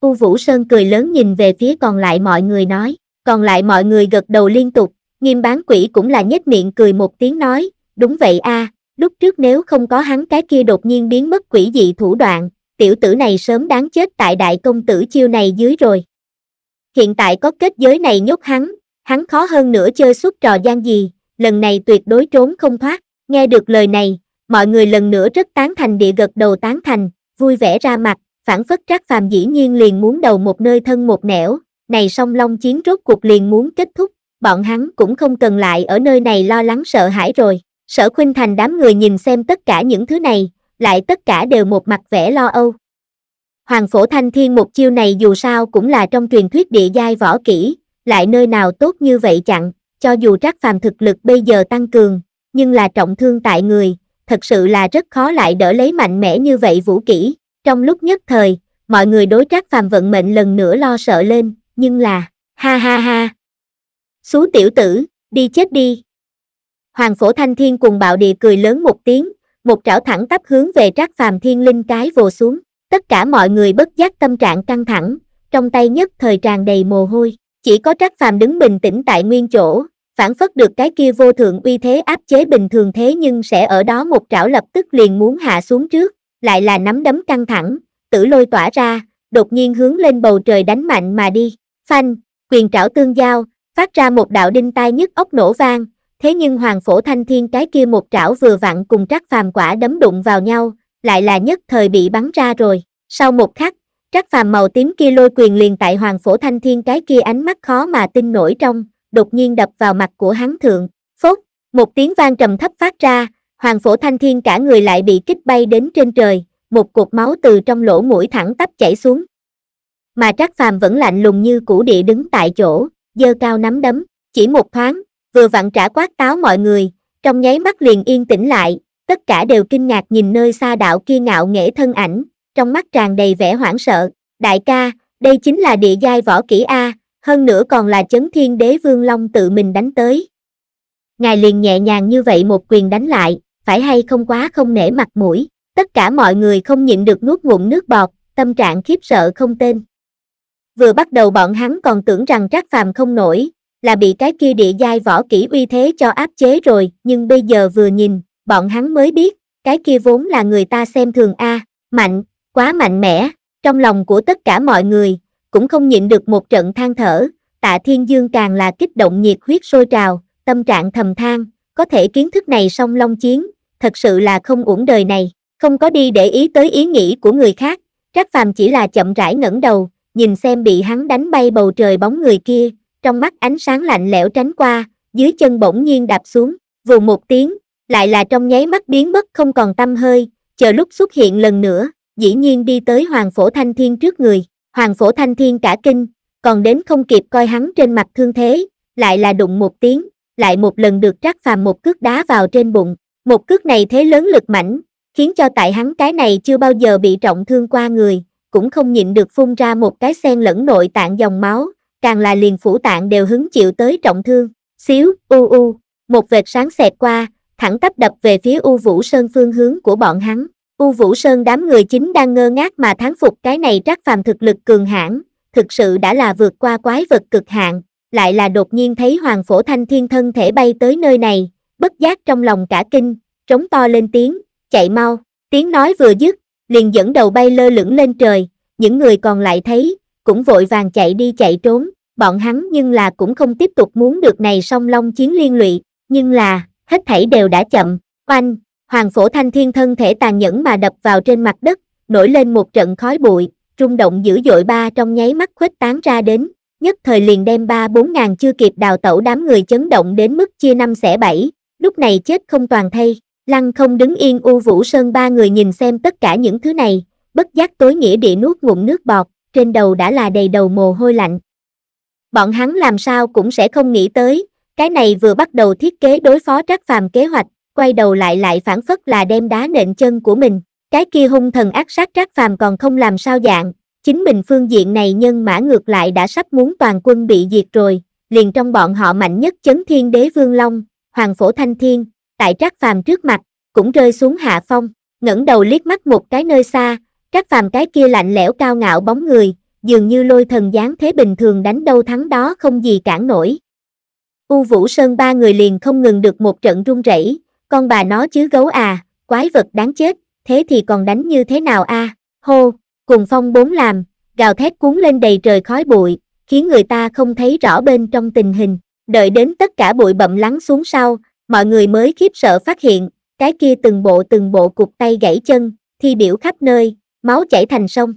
A: U Vũ Sơn cười lớn nhìn về phía còn lại mọi người nói, còn lại mọi người gật đầu liên tục, Nghiêm bán quỷ cũng là nhếch miệng cười một tiếng nói, đúng vậy a, lúc trước nếu không có hắn cái kia đột nhiên biến mất quỷ dị thủ đoạn, tiểu tử này sớm đáng chết tại đại công tử chiêu này dưới rồi. Hiện tại có kết giới này nhốt hắn, hắn khó hơn nữa chơi suốt trò gian gì, lần này tuyệt đối trốn không thoát, nghe được lời này, mọi người lần nữa rất tán thành địa gật đầu tán thành, vui vẻ ra mặt, phản phất trác phàm dĩ nhiên liền muốn đầu một nơi thân một nẻo, này song long chiến rốt cuộc liền muốn kết thúc, bọn hắn cũng không cần lại ở nơi này lo lắng sợ hãi rồi. Sở khuynh thành đám người nhìn xem tất cả những thứ này, lại tất cả đều một mặt vẻ lo âu. Hoàng phổ thanh thiên một chiêu này dù sao cũng là trong truyền thuyết địa giai võ kỹ, lại nơi nào tốt như vậy chặn, cho dù trác phàm thực lực bây giờ tăng cường, nhưng là trọng thương tại người, thật sự là rất khó lại đỡ lấy mạnh mẽ như vậy vũ kỹ. Trong lúc nhất thời, mọi người đối trác phàm vận mệnh lần nữa lo sợ lên, nhưng là, ha ha ha, Xú tiểu tử, đi chết đi. Hoàng phổ thanh thiên cùng bạo địa cười lớn một tiếng, một trảo thẳng tắp hướng về trác phàm thiên linh cái vồ xuống. Tất cả mọi người bất giác tâm trạng căng thẳng, trong tay nhất thời tràn đầy mồ hôi. Chỉ có trác phàm đứng bình tĩnh tại nguyên chỗ, phản phất được cái kia vô thượng uy thế áp chế bình thường thế nhưng sẽ ở đó một trảo lập tức liền muốn hạ xuống trước, lại là nắm đấm căng thẳng, tử lôi tỏa ra, đột nhiên hướng lên bầu trời đánh mạnh mà đi. Phanh, quyền trảo tương giao, phát ra một đạo đinh tai nhức ốc nổ vang, thế nhưng Hoàng Phổ Thanh Thiên cái kia một trảo vừa vặn cùng Trác Phàm quả đấm đụng vào nhau, lại là nhất thời bị bắn ra rồi. Sau một khắc, Trác Phàm màu tím kia lôi quyền liền tại Hoàng Phổ Thanh Thiên cái kia ánh mắt khó mà tin nổi trong, đột nhiên đập vào mặt của hắn thượng. Phốt, một tiếng vang trầm thấp phát ra, Hoàng Phổ Thanh Thiên cả người lại bị kích bay đến trên trời, một cục máu từ trong lỗ mũi thẳng tắp chảy xuống. Mà Trác Phàm vẫn lạnh lùng như cũ địa đứng tại chỗ, giơ cao nắm đấm, chỉ một thoáng, vừa vặn trả quát táo mọi người, trong nháy mắt liền yên tĩnh lại, tất cả đều kinh ngạc nhìn nơi xa đạo kia ngạo nghễ thân ảnh, trong mắt tràn đầy vẻ hoảng sợ, đại ca, đây chính là địa giai võ kỹ A, hơn nữa còn là chấn thiên đế vương long tự mình đánh tới. Ngài liền nhẹ nhàng như vậy một quyền đánh lại, phải hay không quá không nể mặt mũi, tất cả mọi người không nhịn được nuốt ngụm nước bọt, tâm trạng khiếp sợ không tên vừa bắt đầu bọn hắn còn tưởng rằng trác phàm không nổi là bị cái kia địa giai võ kỹ uy thế cho áp chế rồi nhưng bây giờ vừa nhìn bọn hắn mới biết cái kia vốn là người ta xem thường a mạnh quá mạnh mẽ trong lòng của tất cả mọi người cũng không nhịn được một trận than thở tạ thiên dương càng là kích động nhiệt huyết sôi trào tâm trạng thầm than có thể kiến thức này song long chiến thật sự là không uổng đời này không có đi để ý tới ý nghĩ của người khác trác phàm chỉ là chậm rãi ngẩng đầu nhìn xem bị hắn đánh bay bầu trời bóng người kia, trong mắt ánh sáng lạnh lẽo tránh qua, dưới chân bỗng nhiên đạp xuống, vù một tiếng, lại là trong nháy mắt biến mất không còn tâm hơi, chờ lúc xuất hiện lần nữa, dĩ nhiên đi tới Hoàng Phổ Thanh Thiên trước người, Hoàng Phổ Thanh Thiên cả kinh, còn đến không kịp coi hắn trên mặt thương thế, lại là đụng một tiếng, lại một lần được trác phàm một cước đá vào trên bụng, một cước này thế lớn lực mảnh, khiến cho tại hắn cái này chưa bao giờ bị trọng thương qua người, cũng không nhịn được phun ra một cái sen lẫn nội tạng dòng máu, càng là liền phủ tạng đều hứng chịu tới trọng thương. Xíu, u u, một vệt sáng xẹt qua, thẳng tắp đập về phía U Vũ Sơn phương hướng của bọn hắn. U Vũ Sơn đám người chính đang ngơ ngác mà thắng phục cái này trác phàm thực lực cường hãn, thực sự đã là vượt qua quái vật cực hạn, lại là đột nhiên thấy Hoàng Phổ Thanh Thiên thân thể bay tới nơi này, bất giác trong lòng cả kinh, trống to lên tiếng, chạy mau, tiếng nói vừa dứt, liền dẫn đầu bay lơ lửng lên trời, những người còn lại thấy, cũng vội vàng chạy đi chạy trốn, bọn hắn nhưng là cũng không tiếp tục muốn được này song long chiến liên lụy, nhưng là, hết thảy đều đã chậm, oanh, hoàng phổ thanh thiên thân thể tàn nhẫn mà đập vào trên mặt đất, nổi lên một trận khói bụi, rung động dữ dội ba trong nháy mắt khuếch tán ra đến, nhất thời liền đem ba bốn ngàn chưa kịp đào tẩu đám người chấn động đến mức chia năm xẻ bảy, lúc này chết không toàn thay Lăng không đứng yên U Vũ Sơn ba người nhìn xem tất cả những thứ này, bất giác tối nghĩa địa nuốt ngụm nước bọt, trên đầu đã là đầy đầu mồ hôi lạnh. Bọn hắn làm sao cũng sẽ không nghĩ tới, cái này vừa bắt đầu thiết kế đối phó trác phàm kế hoạch, quay đầu lại lại phản phất là đem đá nện chân của mình, cái kia hung thần ác sát trác phàm còn không làm sao dạng, chính mình phương diện này nhân mã ngược lại đã sắp muốn toàn quân bị diệt rồi, liền trong bọn họ mạnh nhất chấn thiên đế vương long, hoàng phổ thanh thiên, tại Trác Phàm trước mặt, cũng rơi xuống hạ phong, ngẩng đầu liếc mắt một cái nơi xa, Trác Phàm cái kia lạnh lẽo cao ngạo bóng người, dường như lôi thần dáng thế bình thường đánh đâu thắng đó không gì cản nổi. U Vũ Sơn ba người liền không ngừng được một trận run rẩy, con bà nó chứ gấu à, quái vật đáng chết, thế thì còn đánh như thế nào a? À? Hô, cùng phong bốn làm, gào thét cuốn lên đầy trời khói bụi, khiến người ta không thấy rõ bên trong tình hình. Đợi đến tất cả bụi bậm lắng xuống sau, mọi người mới khiếp sợ phát hiện, cái kia từng bộ từng bộ cục tay gãy chân, thi biểu khắp nơi, máu chảy thành sông.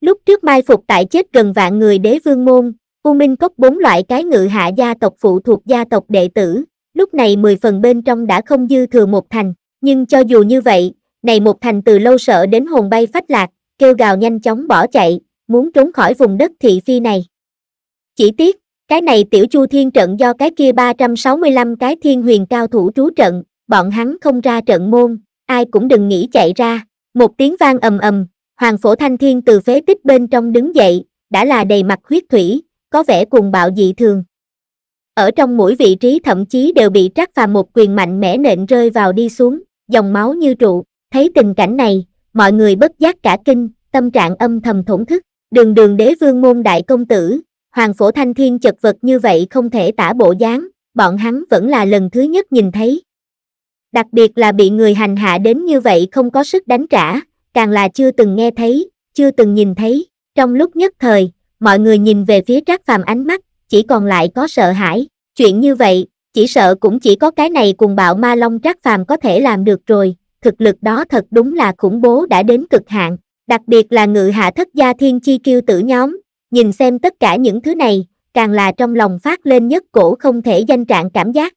A: Lúc trước mai phục tại chết gần vạn người đế vương môn, U Minh Cốc bốn loại cái ngự hạ gia tộc phụ thuộc gia tộc đệ tử, lúc này 10 phần bên trong đã không dư thừa một thành, nhưng cho dù như vậy, này một thành từ lâu sợ đến hồn bay phách lạc, kêu gào nhanh chóng bỏ chạy, muốn trốn khỏi vùng đất thị phi này. Chỉ tiếc, cái này tiểu chu thiên trận do cái kia 365 cái thiên huyền cao thủ trú trận, bọn hắn không ra trận môn, ai cũng đừng nghĩ chạy ra. Một tiếng vang ầm ầm, Hoàng Phổ Thanh Thiên từ phế tích bên trong đứng dậy, đã là đầy mặt huyết thủy, có vẻ cuồng bạo dị thường. Ở trong mỗi vị trí thậm chí đều bị trắc và một quyền mạnh mẽ nện rơi vào đi xuống, dòng máu như trụ, thấy tình cảnh này, mọi người bất giác cả kinh, tâm trạng âm thầm thổn thức, đường đường đế vương môn đại công tử, Hoàng Phổ Thanh Thiên chật vật như vậy không thể tả bộ dáng, bọn hắn vẫn là lần thứ nhất nhìn thấy. Đặc biệt là bị người hành hạ đến như vậy không có sức đánh trả, càng là chưa từng nghe thấy, chưa từng nhìn thấy. Trong lúc nhất thời, mọi người nhìn về phía Trác Phàm ánh mắt, chỉ còn lại có sợ hãi. Chuyện như vậy, chỉ sợ cũng chỉ có cái này cùng bạo ma long Trác Phàm có thể làm được rồi. Thực lực đó thật đúng là khủng bố đã đến cực hạn. Đặc biệt là ngự hạ thất gia thiên chi kiêu tử nhóm, nhìn xem tất cả những thứ này, càng là trong lòng phát lên nhất cổ không thể danh trạng cảm giác.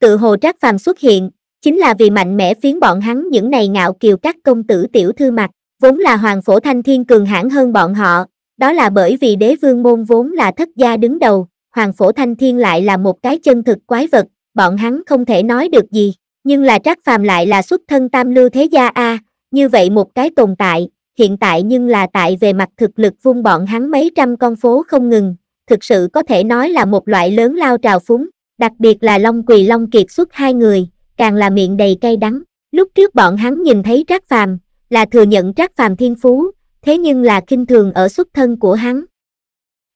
A: Tự hồ trác phàm xuất hiện, chính là vì mạnh mẽ phiến bọn hắn những này ngạo kiều các công tử tiểu thư mặt, vốn là hoàng phổ thanh thiên cường hãn hơn bọn họ, đó là bởi vì đế vương môn vốn là thất gia đứng đầu, hoàng phổ thanh thiên lại là một cái chân thực quái vật, bọn hắn không thể nói được gì, nhưng là trác phàm lại là xuất thân tam lưu thế gia A, như vậy một cái tồn tại, hiện tại nhưng là tại về mặt thực lực vung bọn hắn mấy trăm con phố không ngừng, thực sự có thể nói là một loại lớn lao trào phúng, đặc biệt là Long Quỳ Long Kiệt xuất hai người, càng là miệng đầy cay đắng. Lúc trước bọn hắn nhìn thấy Trác Phàm, là thừa nhận Trác Phàm thiên phú, thế nhưng là kinh thường ở xuất thân của hắn.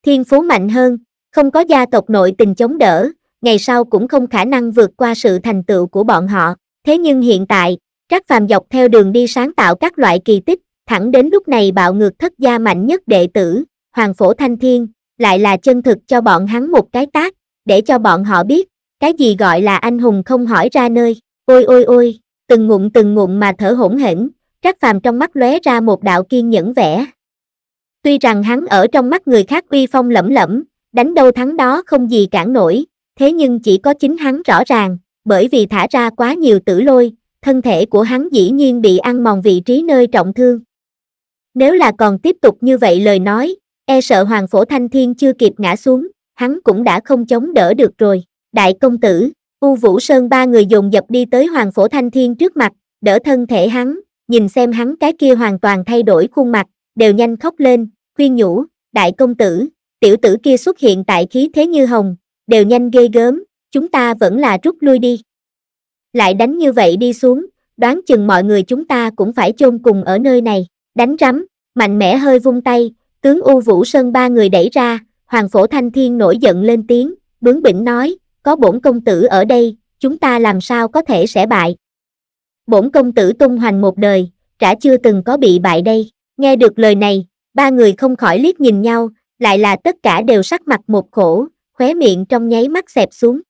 A: Thiên phú mạnh hơn, không có gia tộc nội tình chống đỡ, ngày sau cũng không khả năng vượt qua sự thành tựu của bọn họ. Thế nhưng hiện tại, Trác Phàm dọc theo đường đi sáng tạo các loại kỳ tích, Thẳng đến lúc này bạo ngược thất gia mạnh nhất đệ tử, Hoàng Phổ Thanh Thiên, lại là chân thực cho bọn hắn một cái tác, để cho bọn họ biết, cái gì gọi là anh hùng không hỏi ra nơi. Ôi ôi ôi, từng ngụm từng ngụm mà thở hổn hển, Trác Phàm trong mắt lóe ra một đạo kiên nhẫn vẻ. Tuy rằng hắn ở trong mắt người khác uy phong lẫm lẫm, đánh đâu thắng đó không gì cản nổi, thế nhưng chỉ có chính hắn rõ ràng, bởi vì thả ra quá nhiều tử lôi, thân thể của hắn dĩ nhiên bị ăn mòn vị trí nơi trọng thương. Nếu là còn tiếp tục như vậy lời nói, e sợ Hoàng Phổ Thanh Thiên chưa kịp ngã xuống, hắn cũng đã không chống đỡ được rồi. Đại công tử, U Vũ Sơn ba người dồn dập đi tới Hoàng Phổ Thanh Thiên trước mặt, đỡ thân thể hắn, nhìn xem hắn cái kia hoàn toàn thay đổi khuôn mặt, đều nhanh khóc lên, khuyên nhủ, đại công tử, tiểu tử kia xuất hiện tại khí thế như hồng, đều nhanh ghê gớm, chúng ta vẫn là rút lui đi. Lại đánh như vậy đi xuống, đoán chừng mọi người chúng ta cũng phải chôn cùng ở nơi này, đánh rắm, mạnh mẽ hơi vung tay, tướng U Vũ Sơn ba người đẩy ra, Hoàng Phổ Thanh Thiên nổi giận lên tiếng, bướng bỉnh nói, có bổn công tử ở đây, chúng ta làm sao có thể sẽ bại. Bổn công tử tung hoành một đời, trả chưa từng có bị bại đây. Nghe được lời này, ba người không khỏi liếc nhìn nhau, lại là tất cả đều sắc mặt một khổ, khóe miệng trong nháy mắt xẹp xuống.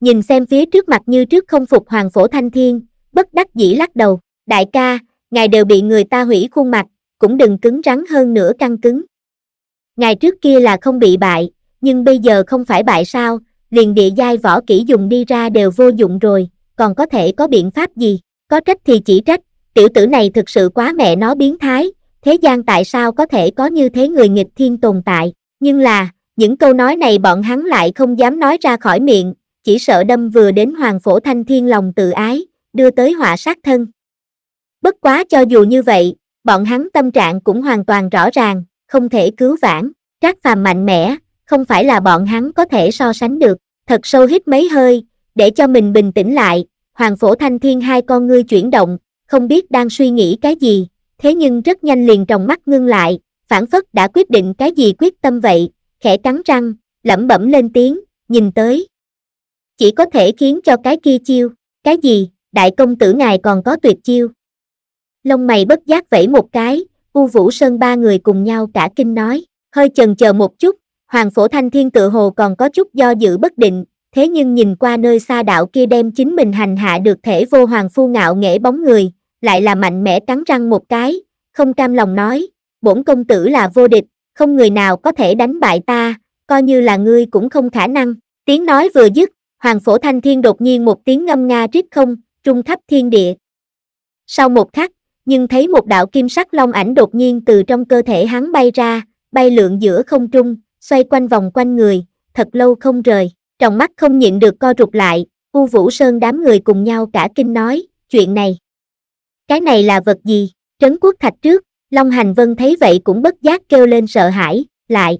A: Nhìn xem phía trước mặt như trước không phục Hoàng Phổ Thanh Thiên, bất đắc dĩ lắc đầu, đại ca, ngài đều bị người ta hủy khuôn mặt, cũng đừng cứng rắn hơn nữa căng cứng. Ngày trước kia là không bị bại, nhưng bây giờ không phải bại sao, liền địa giai võ kỹ dùng đi ra đều vô dụng rồi, còn có thể có biện pháp gì, có trách thì chỉ trách, tiểu tử này thực sự quá mẹ nó biến thái, thế gian tại sao có thể có như thế người nghịch thiên tồn tại, nhưng là, những câu nói này bọn hắn lại không dám nói ra khỏi miệng, chỉ sợ đâm vừa đến hoàng phổ thanh thiên lòng tự ái, đưa tới họa sát thân. Bất quá cho dù như vậy, bọn hắn tâm trạng cũng hoàn toàn rõ ràng, không thể cứu vãn, trác phàm mạnh mẽ, không phải là bọn hắn có thể so sánh được, thật sâu hít mấy hơi, để cho mình bình tĩnh lại, hoàng phổ thanh thiên hai con ngươi chuyển động, không biết đang suy nghĩ cái gì, thế nhưng rất nhanh liền trong mắt ngưng lại, phản phất đã quyết định cái gì quyết tâm vậy, khẽ cắn răng, lẩm bẩm lên tiếng, nhìn tới. Chỉ có thể khiến cho cái kia chiêu, cái gì, đại công tử ngài còn có tuyệt chiêu lông mày bất giác vẫy một cái, U Vũ Sơn ba người cùng nhau cả kinh nói, hơi chần chờ một chút, Hoàng Phổ Thanh Thiên tự hồ còn có chút do dự bất định, thế nhưng nhìn qua nơi xa đạo kia đem chính mình hành hạ được thể vô hoàng phu ngạo nghệ bóng người, lại là mạnh mẽ cắn răng một cái, không cam lòng nói, bổn công tử là vô địch, không người nào có thể đánh bại ta, coi như là ngươi cũng không khả năng. Tiếng nói vừa dứt, Hoàng Phổ Thanh Thiên đột nhiên một tiếng ngâm nga rít không, trung thấp thiên địa. Sau một khắc, nhưng thấy một đạo kim sắc long ảnh đột nhiên từ trong cơ thể hắn bay ra, bay lượn giữa không trung, xoay quanh vòng quanh người, thật lâu không rời, trong mắt không nhịn được co rụt lại, U Vũ Sơn đám người cùng nhau cả kinh nói, chuyện này. Cái này là vật gì? Trấn quốc thạch trước, Long Hành Vân thấy vậy cũng bất giác kêu lên sợ hãi, lại.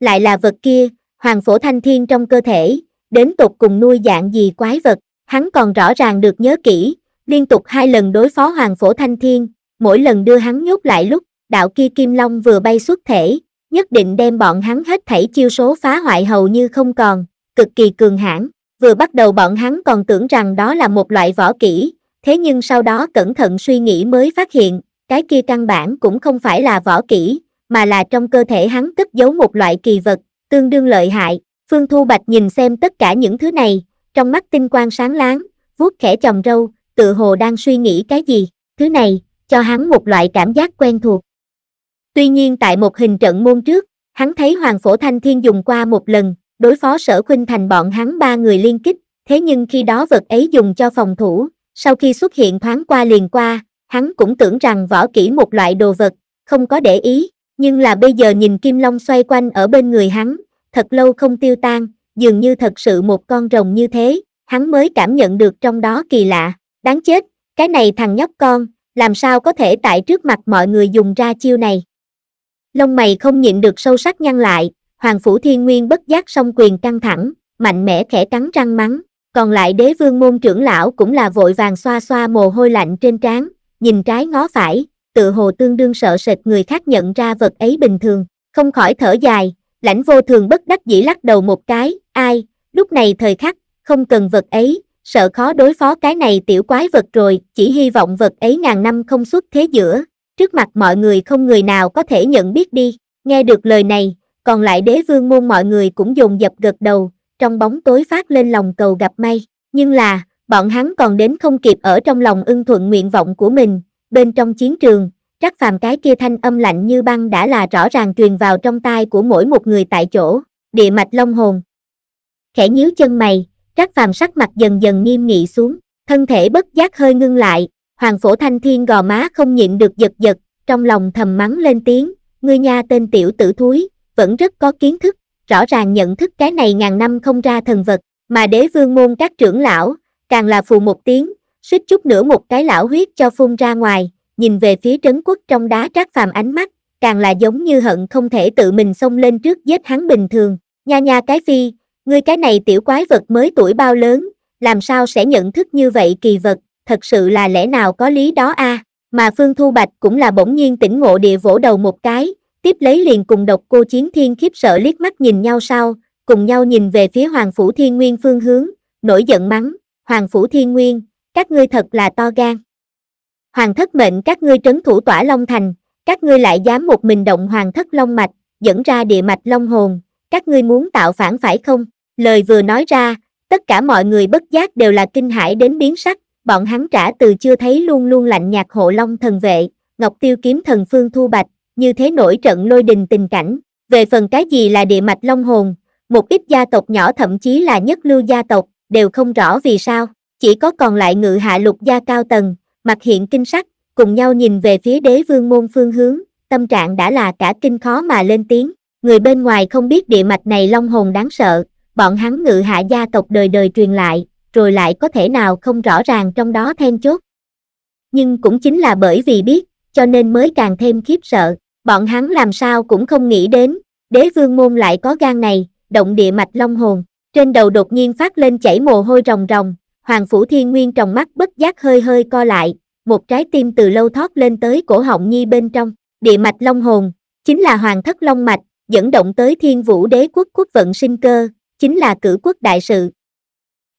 A: Lại là vật kia, hoàng phổ thanh thiên trong cơ thể, đến tột cùng nuôi dạng gì quái vật, hắn còn rõ ràng được nhớ kỹ, Liên tục hai lần đối phó Hoàng Phổ Thanh Thiên, mỗi lần đưa hắn nhốt lại lúc, đạo kia Kim Long vừa bay xuất thể, nhất định đem bọn hắn hết thảy chiêu số phá hoại hầu như không còn, cực kỳ cường hãn. Vừa bắt đầu bọn hắn còn tưởng rằng đó là một loại võ kỹ, thế nhưng sau đó cẩn thận suy nghĩ mới phát hiện, cái kia căn bản cũng không phải là võ kỹ, mà là trong cơ thể hắn cất giấu một loại kỳ vật, tương đương lợi hại. Phương Thu Bạch nhìn xem tất cả những thứ này, trong mắt tinh quang sáng láng, vuốt khẽ chồng râu, tự hồ đang suy nghĩ cái gì, thứ này, cho hắn một loại cảm giác quen thuộc. Tuy nhiên tại một hình trận môn trước, hắn thấy Hoàng Phổ Thanh Thiên dùng qua một lần, đối phó sở khuynh thành bọn hắn ba người liên kích, thế nhưng khi đó vật ấy dùng cho phòng thủ, sau khi xuất hiện thoáng qua liền qua, hắn cũng tưởng rằng võ kỹ một loại đồ vật, không có để ý, nhưng là bây giờ nhìn Kim Long xoay quanh ở bên người hắn, thật lâu không tiêu tan, dường như thật sự một con rồng như thế, hắn mới cảm nhận được trong đó kỳ lạ đáng chết cái này thằng nhóc con làm sao có thể tại trước mặt mọi người dùng ra chiêu này lông mày không nhịn được sâu sắc nhăn lại hoàng phủ thiên nguyên bất giác song quyền căng thẳng mạnh mẽ khẽ cắn răng mắng còn lại đế vương môn trưởng lão cũng là vội vàng xoa xoa mồ hôi lạnh trên trán nhìn trái ngó phải tự hồ tương đương sợ sệt người khác nhận ra vật ấy bình thường không khỏi thở dài lãnh vô thường bất đắc dĩ lắc đầu một cái ai lúc này thời khắc không cần vật ấy sợ khó đối phó cái này tiểu quái vật rồi, chỉ hy vọng vật ấy ngàn năm không xuất thế giữa, trước mặt mọi người không người nào có thể nhận biết đi, nghe được lời này, còn lại đế vương môn mọi người cũng dồn dập gật đầu, trong bóng tối phát lên lòng cầu gặp may, nhưng là, bọn hắn còn đến không kịp ở trong lòng ưng thuận nguyện vọng của mình, bên trong chiến trường, trắc phàm cái kia thanh âm lạnh như băng đã là rõ ràng truyền vào trong tai của mỗi một người tại chỗ, địa mạch long hồn. Khẽ nhíu chân mày, Trác phàm sắc mặt dần dần nghiêm nghị xuống, thân thể bất giác hơi ngưng lại, hoàng phổ thanh thiên gò má không nhịn được giật giật, trong lòng thầm mắng lên tiếng, ngươi nha tên tiểu tử thúi, vẫn rất có kiến thức, rõ ràng nhận thức cái này ngàn năm không ra thần vật, mà đế vương môn các trưởng lão, càng là phù một tiếng, suýt chút nữa một cái lão huyết cho phun ra ngoài, nhìn về phía trấn quốc trong đá trác phàm ánh mắt, càng là giống như hận không thể tự mình xông lên trước giết hắn bình thường, nha nha cái phi, Ngươi cái này tiểu quái vật mới tuổi bao lớn, làm sao sẽ nhận thức như vậy kỳ vật, thật sự là lẽ nào có lý đó a à? Mà Phương Thu Bạch cũng là bỗng nhiên tỉnh ngộ địa vỗ đầu một cái, tiếp lấy liền cùng độc cô chiến thiên khiếp sợ liếc mắt nhìn nhau sau, cùng nhau nhìn về phía Hoàng Phủ Thiên Nguyên phương hướng, nổi giận mắng, Hoàng Phủ Thiên Nguyên, các ngươi thật là to gan. Hoàng thất mệnh các ngươi trấn thủ tỏa Long Thành, các ngươi lại dám một mình động Hoàng thất Long Mạch, dẫn ra địa mạch Long Hồn, các ngươi muốn tạo phản phải không? Lời vừa nói ra, tất cả mọi người bất giác đều là kinh hãi đến biến sắc, bọn hắn trả từ chưa thấy luôn luôn lạnh nhạt hộ long thần vệ, ngọc tiêu kiếm thần phương thu bạch, như thế nổi trận lôi đình tình cảnh. Về phần cái gì là địa mạch long hồn, một ít gia tộc nhỏ thậm chí là nhất lưu gia tộc, đều không rõ vì sao, chỉ có còn lại ngự hạ lục gia cao tầng, mặt hiện kinh sắc, cùng nhau nhìn về phía đế vương môn phương hướng, tâm trạng đã là cả kinh khó mà lên tiếng, người bên ngoài không biết địa mạch này long hồn đáng sợ, bọn hắn ngự hạ gia tộc đời đời truyền lại, rồi lại có thể nào không rõ ràng trong đó then chốt. Nhưng cũng chính là bởi vì biết, cho nên mới càng thêm khiếp sợ, bọn hắn làm sao cũng không nghĩ đến, đế vương môn lại có gan này, động địa mạch long hồn, trên đầu đột nhiên phát lên chảy mồ hôi ròng ròng, hoàng phủ thiên nguyên trong mắt bất giác hơi hơi co lại, một trái tim từ lâu thoát lên tới cổ họng nhi bên trong, địa mạch long hồn, chính là hoàng thất long mạch, dẫn động tới thiên vũ đế quốc quốc vận sinh cơ, chính là cử quốc đại sự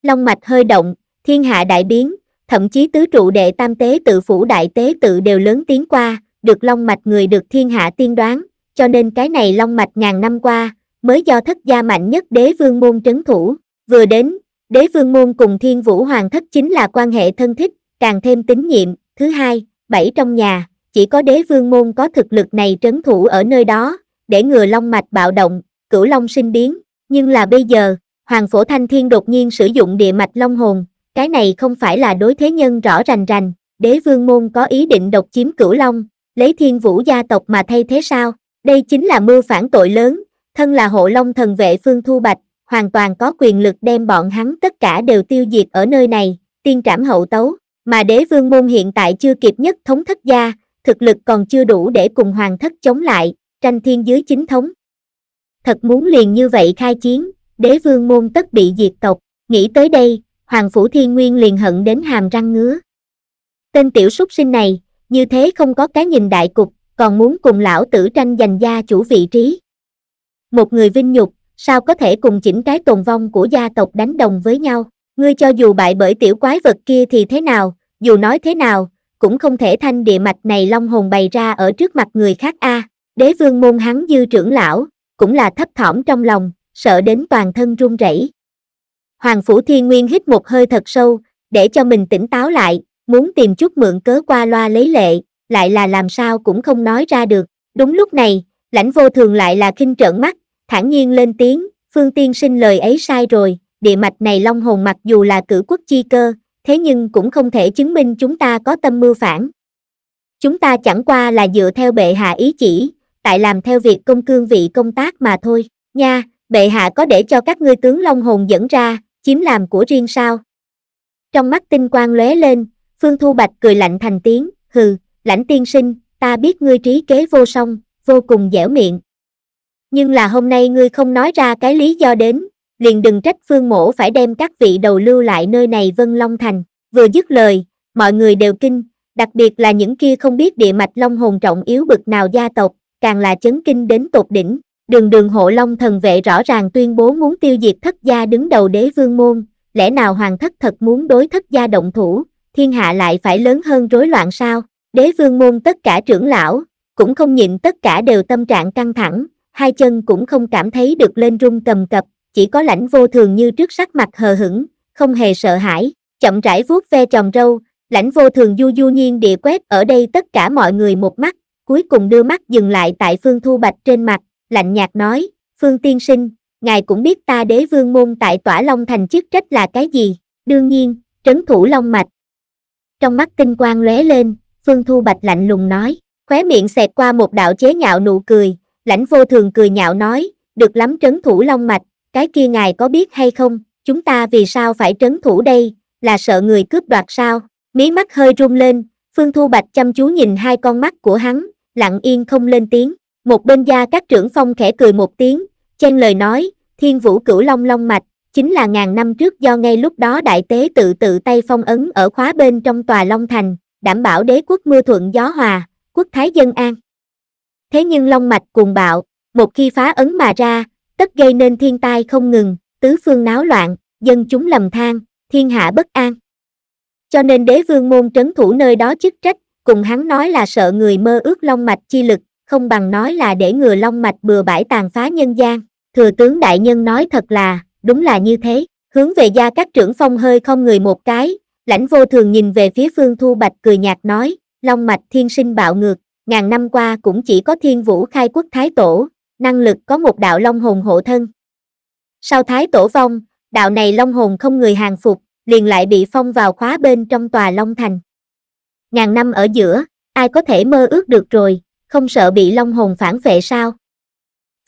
A: long mạch hơi động thiên hạ đại biến thậm chí tứ trụ đệ tam tế tự phủ đại tế tự đều lớn tiếng qua được long mạch người được thiên hạ tiên đoán cho nên cái này long mạch ngàn năm qua mới do thất gia mạnh nhất đế vương môn trấn thủ vừa đến đế vương môn cùng thiên vũ hoàng thất chính là quan hệ thân thích càng thêm tín nhiệm thứ hai bảy trong nhà chỉ có đế vương môn có thực lực này trấn thủ ở nơi đó để ngừa long mạch bạo động cửu long sinh biến nhưng là bây giờ, Hoàng Phổ Thanh Thiên đột nhiên sử dụng địa mạch long hồn, cái này không phải là đối thế nhân rõ rành rành, đế vương môn có ý định độc chiếm cửu long, lấy thiên vũ gia tộc mà thay thế sao, đây chính là mưu phản tội lớn, thân là hộ long thần vệ Phương Thu Bạch, hoàn toàn có quyền lực đem bọn hắn tất cả đều tiêu diệt ở nơi này, tiên trảm hậu tấu, mà đế vương môn hiện tại chưa kịp nhất thống thất gia, thực lực còn chưa đủ để cùng hoàng thất chống lại, tranh thiên dưới chính thống, thật muốn liền như vậy khai chiến, đế vương môn tất bị diệt tộc, nghĩ tới đây, Hoàng Phủ Thiên Nguyên liền hận đến hàm răng ngứa. Tên tiểu súc sinh này, như thế không có cái nhìn đại cục, còn muốn cùng lão tử tranh giành gia chủ vị trí. Một người vinh nhục, sao có thể cùng chỉnh cái tồn vong của gia tộc đánh đồng với nhau, ngươi cho dù bại bởi tiểu quái vật kia thì thế nào, dù nói thế nào, cũng không thể thanh địa mạch này long hồn bày ra ở trước mặt người khác a. À. Đế vương môn hắn dư trưởng lão, cũng là thấp thỏm trong lòng, sợ đến toàn thân run rẩy. Hoàng Phủ Thiên Nguyên hít một hơi thật sâu, để cho mình tỉnh táo lại, muốn tìm chút mượn cớ qua loa lấy lệ, lại là làm sao cũng không nói ra được. Đúng lúc này, lãnh vô thường lại là khinh trợn mắt, thản nhiên lên tiếng, Phương Tiên sinh lời ấy sai rồi, địa mạch này long hồn mặc dù là cử quốc chi cơ, thế nhưng cũng không thể chứng minh chúng ta có tâm mưu phản. Chúng ta chẳng qua là dựa theo bệ hạ ý chỉ, tại làm theo việc công cương vị công tác mà thôi. Nha, bệ hạ có để cho các ngươi tướng Long Hồn dẫn ra, chiếm làm của riêng sao? Trong mắt tinh quang lóe lên, Phương Thu Bạch cười lạnh thành tiếng, hừ, lãnh tiên sinh, ta biết ngươi trí kế vô song, vô cùng dẻo miệng. Nhưng là hôm nay ngươi không nói ra cái lý do đến, liền đừng trách phương mổ phải đem các vị đầu lưu lại nơi này Vân Long Thành. Vừa dứt lời, mọi người đều kinh, đặc biệt là những kia không biết địa mạch Long Hồn trọng yếu bực nào gia tộc, càng là chấn kinh đến tột đỉnh, đường đường hộ long thần vệ rõ ràng tuyên bố muốn tiêu diệt thất gia đứng đầu đế vương môn, lẽ nào hoàng thất thật muốn đối thất gia động thủ, thiên hạ lại phải lớn hơn rối loạn sao, đế vương môn tất cả trưởng lão, cũng không nhịn tất cả đều tâm trạng căng thẳng, hai chân cũng không cảm thấy được lên rung cầm cập, chỉ có lãnh vô thường như trước sắc mặt hờ hững, không hề sợ hãi, chậm rãi vuốt ve chòm râu, lãnh vô thường du du nhiên địa quét ở đây tất cả mọi người một mắt, cuối cùng đưa mắt dừng lại tại Phương Thu Bạch trên mặt, lạnh nhạt nói, Phương Tiên Sinh, ngài cũng biết ta đế vương môn tại Tỏa Long Thành chức trách là cái gì, đương nhiên, trấn thủ Long Mạch. Trong mắt tinh quang lóe lên, Phương Thu Bạch lạnh lùng nói, khóe miệng xẹt qua một đạo chế nhạo nụ cười, lãnh vô thường cười nhạo nói, được lắm trấn thủ Long Mạch, cái kia ngài có biết hay không, chúng ta vì sao phải trấn thủ đây, là sợ người cướp đoạt sao, mí mắt hơi rung lên, Phương Thu Bạch chăm chú nhìn hai con mắt của hắn, lặng yên không lên tiếng. Một bên gia các trưởng phong khẽ cười một tiếng, chen lời nói, thiên vũ cửu long long mạch, chính là ngàn năm trước do ngay lúc đó đại tế tự tự tay phong ấn ở khóa bên trong tòa Long Thành, đảm bảo đế quốc mưa thuận gió hòa, quốc thái dân an. Thế nhưng long mạch cuồng bạo, một khi phá ấn mà ra, tất gây nên thiên tai không ngừng, tứ phương náo loạn, dân chúng lầm than, thiên hạ bất an. Cho nên đế vương môn trấn thủ nơi đó chức trách cùng hắn nói là sợ người mơ ước long mạch chi lực không bằng nói là để ngừa long mạch bừa bãi tàn phá nhân gian thừa tướng đại nhân nói thật là đúng là như thế hướng về gia các trưởng phong hơi không người một cái lãnh vô thường nhìn về phía phương thu bạch cười nhạt nói long mạch thiên sinh bạo ngược ngàn năm qua cũng chỉ có thiên vũ khai quốc thái tổ năng lực có một đạo long hồn hộ thân sau thái tổ vong đạo này long hồn không người hàng phục liền lại bị phong vào khóa bên trong tòa long thành ngàn năm ở giữa, ai có thể mơ ước được rồi, không sợ bị long hồn phản vệ sao?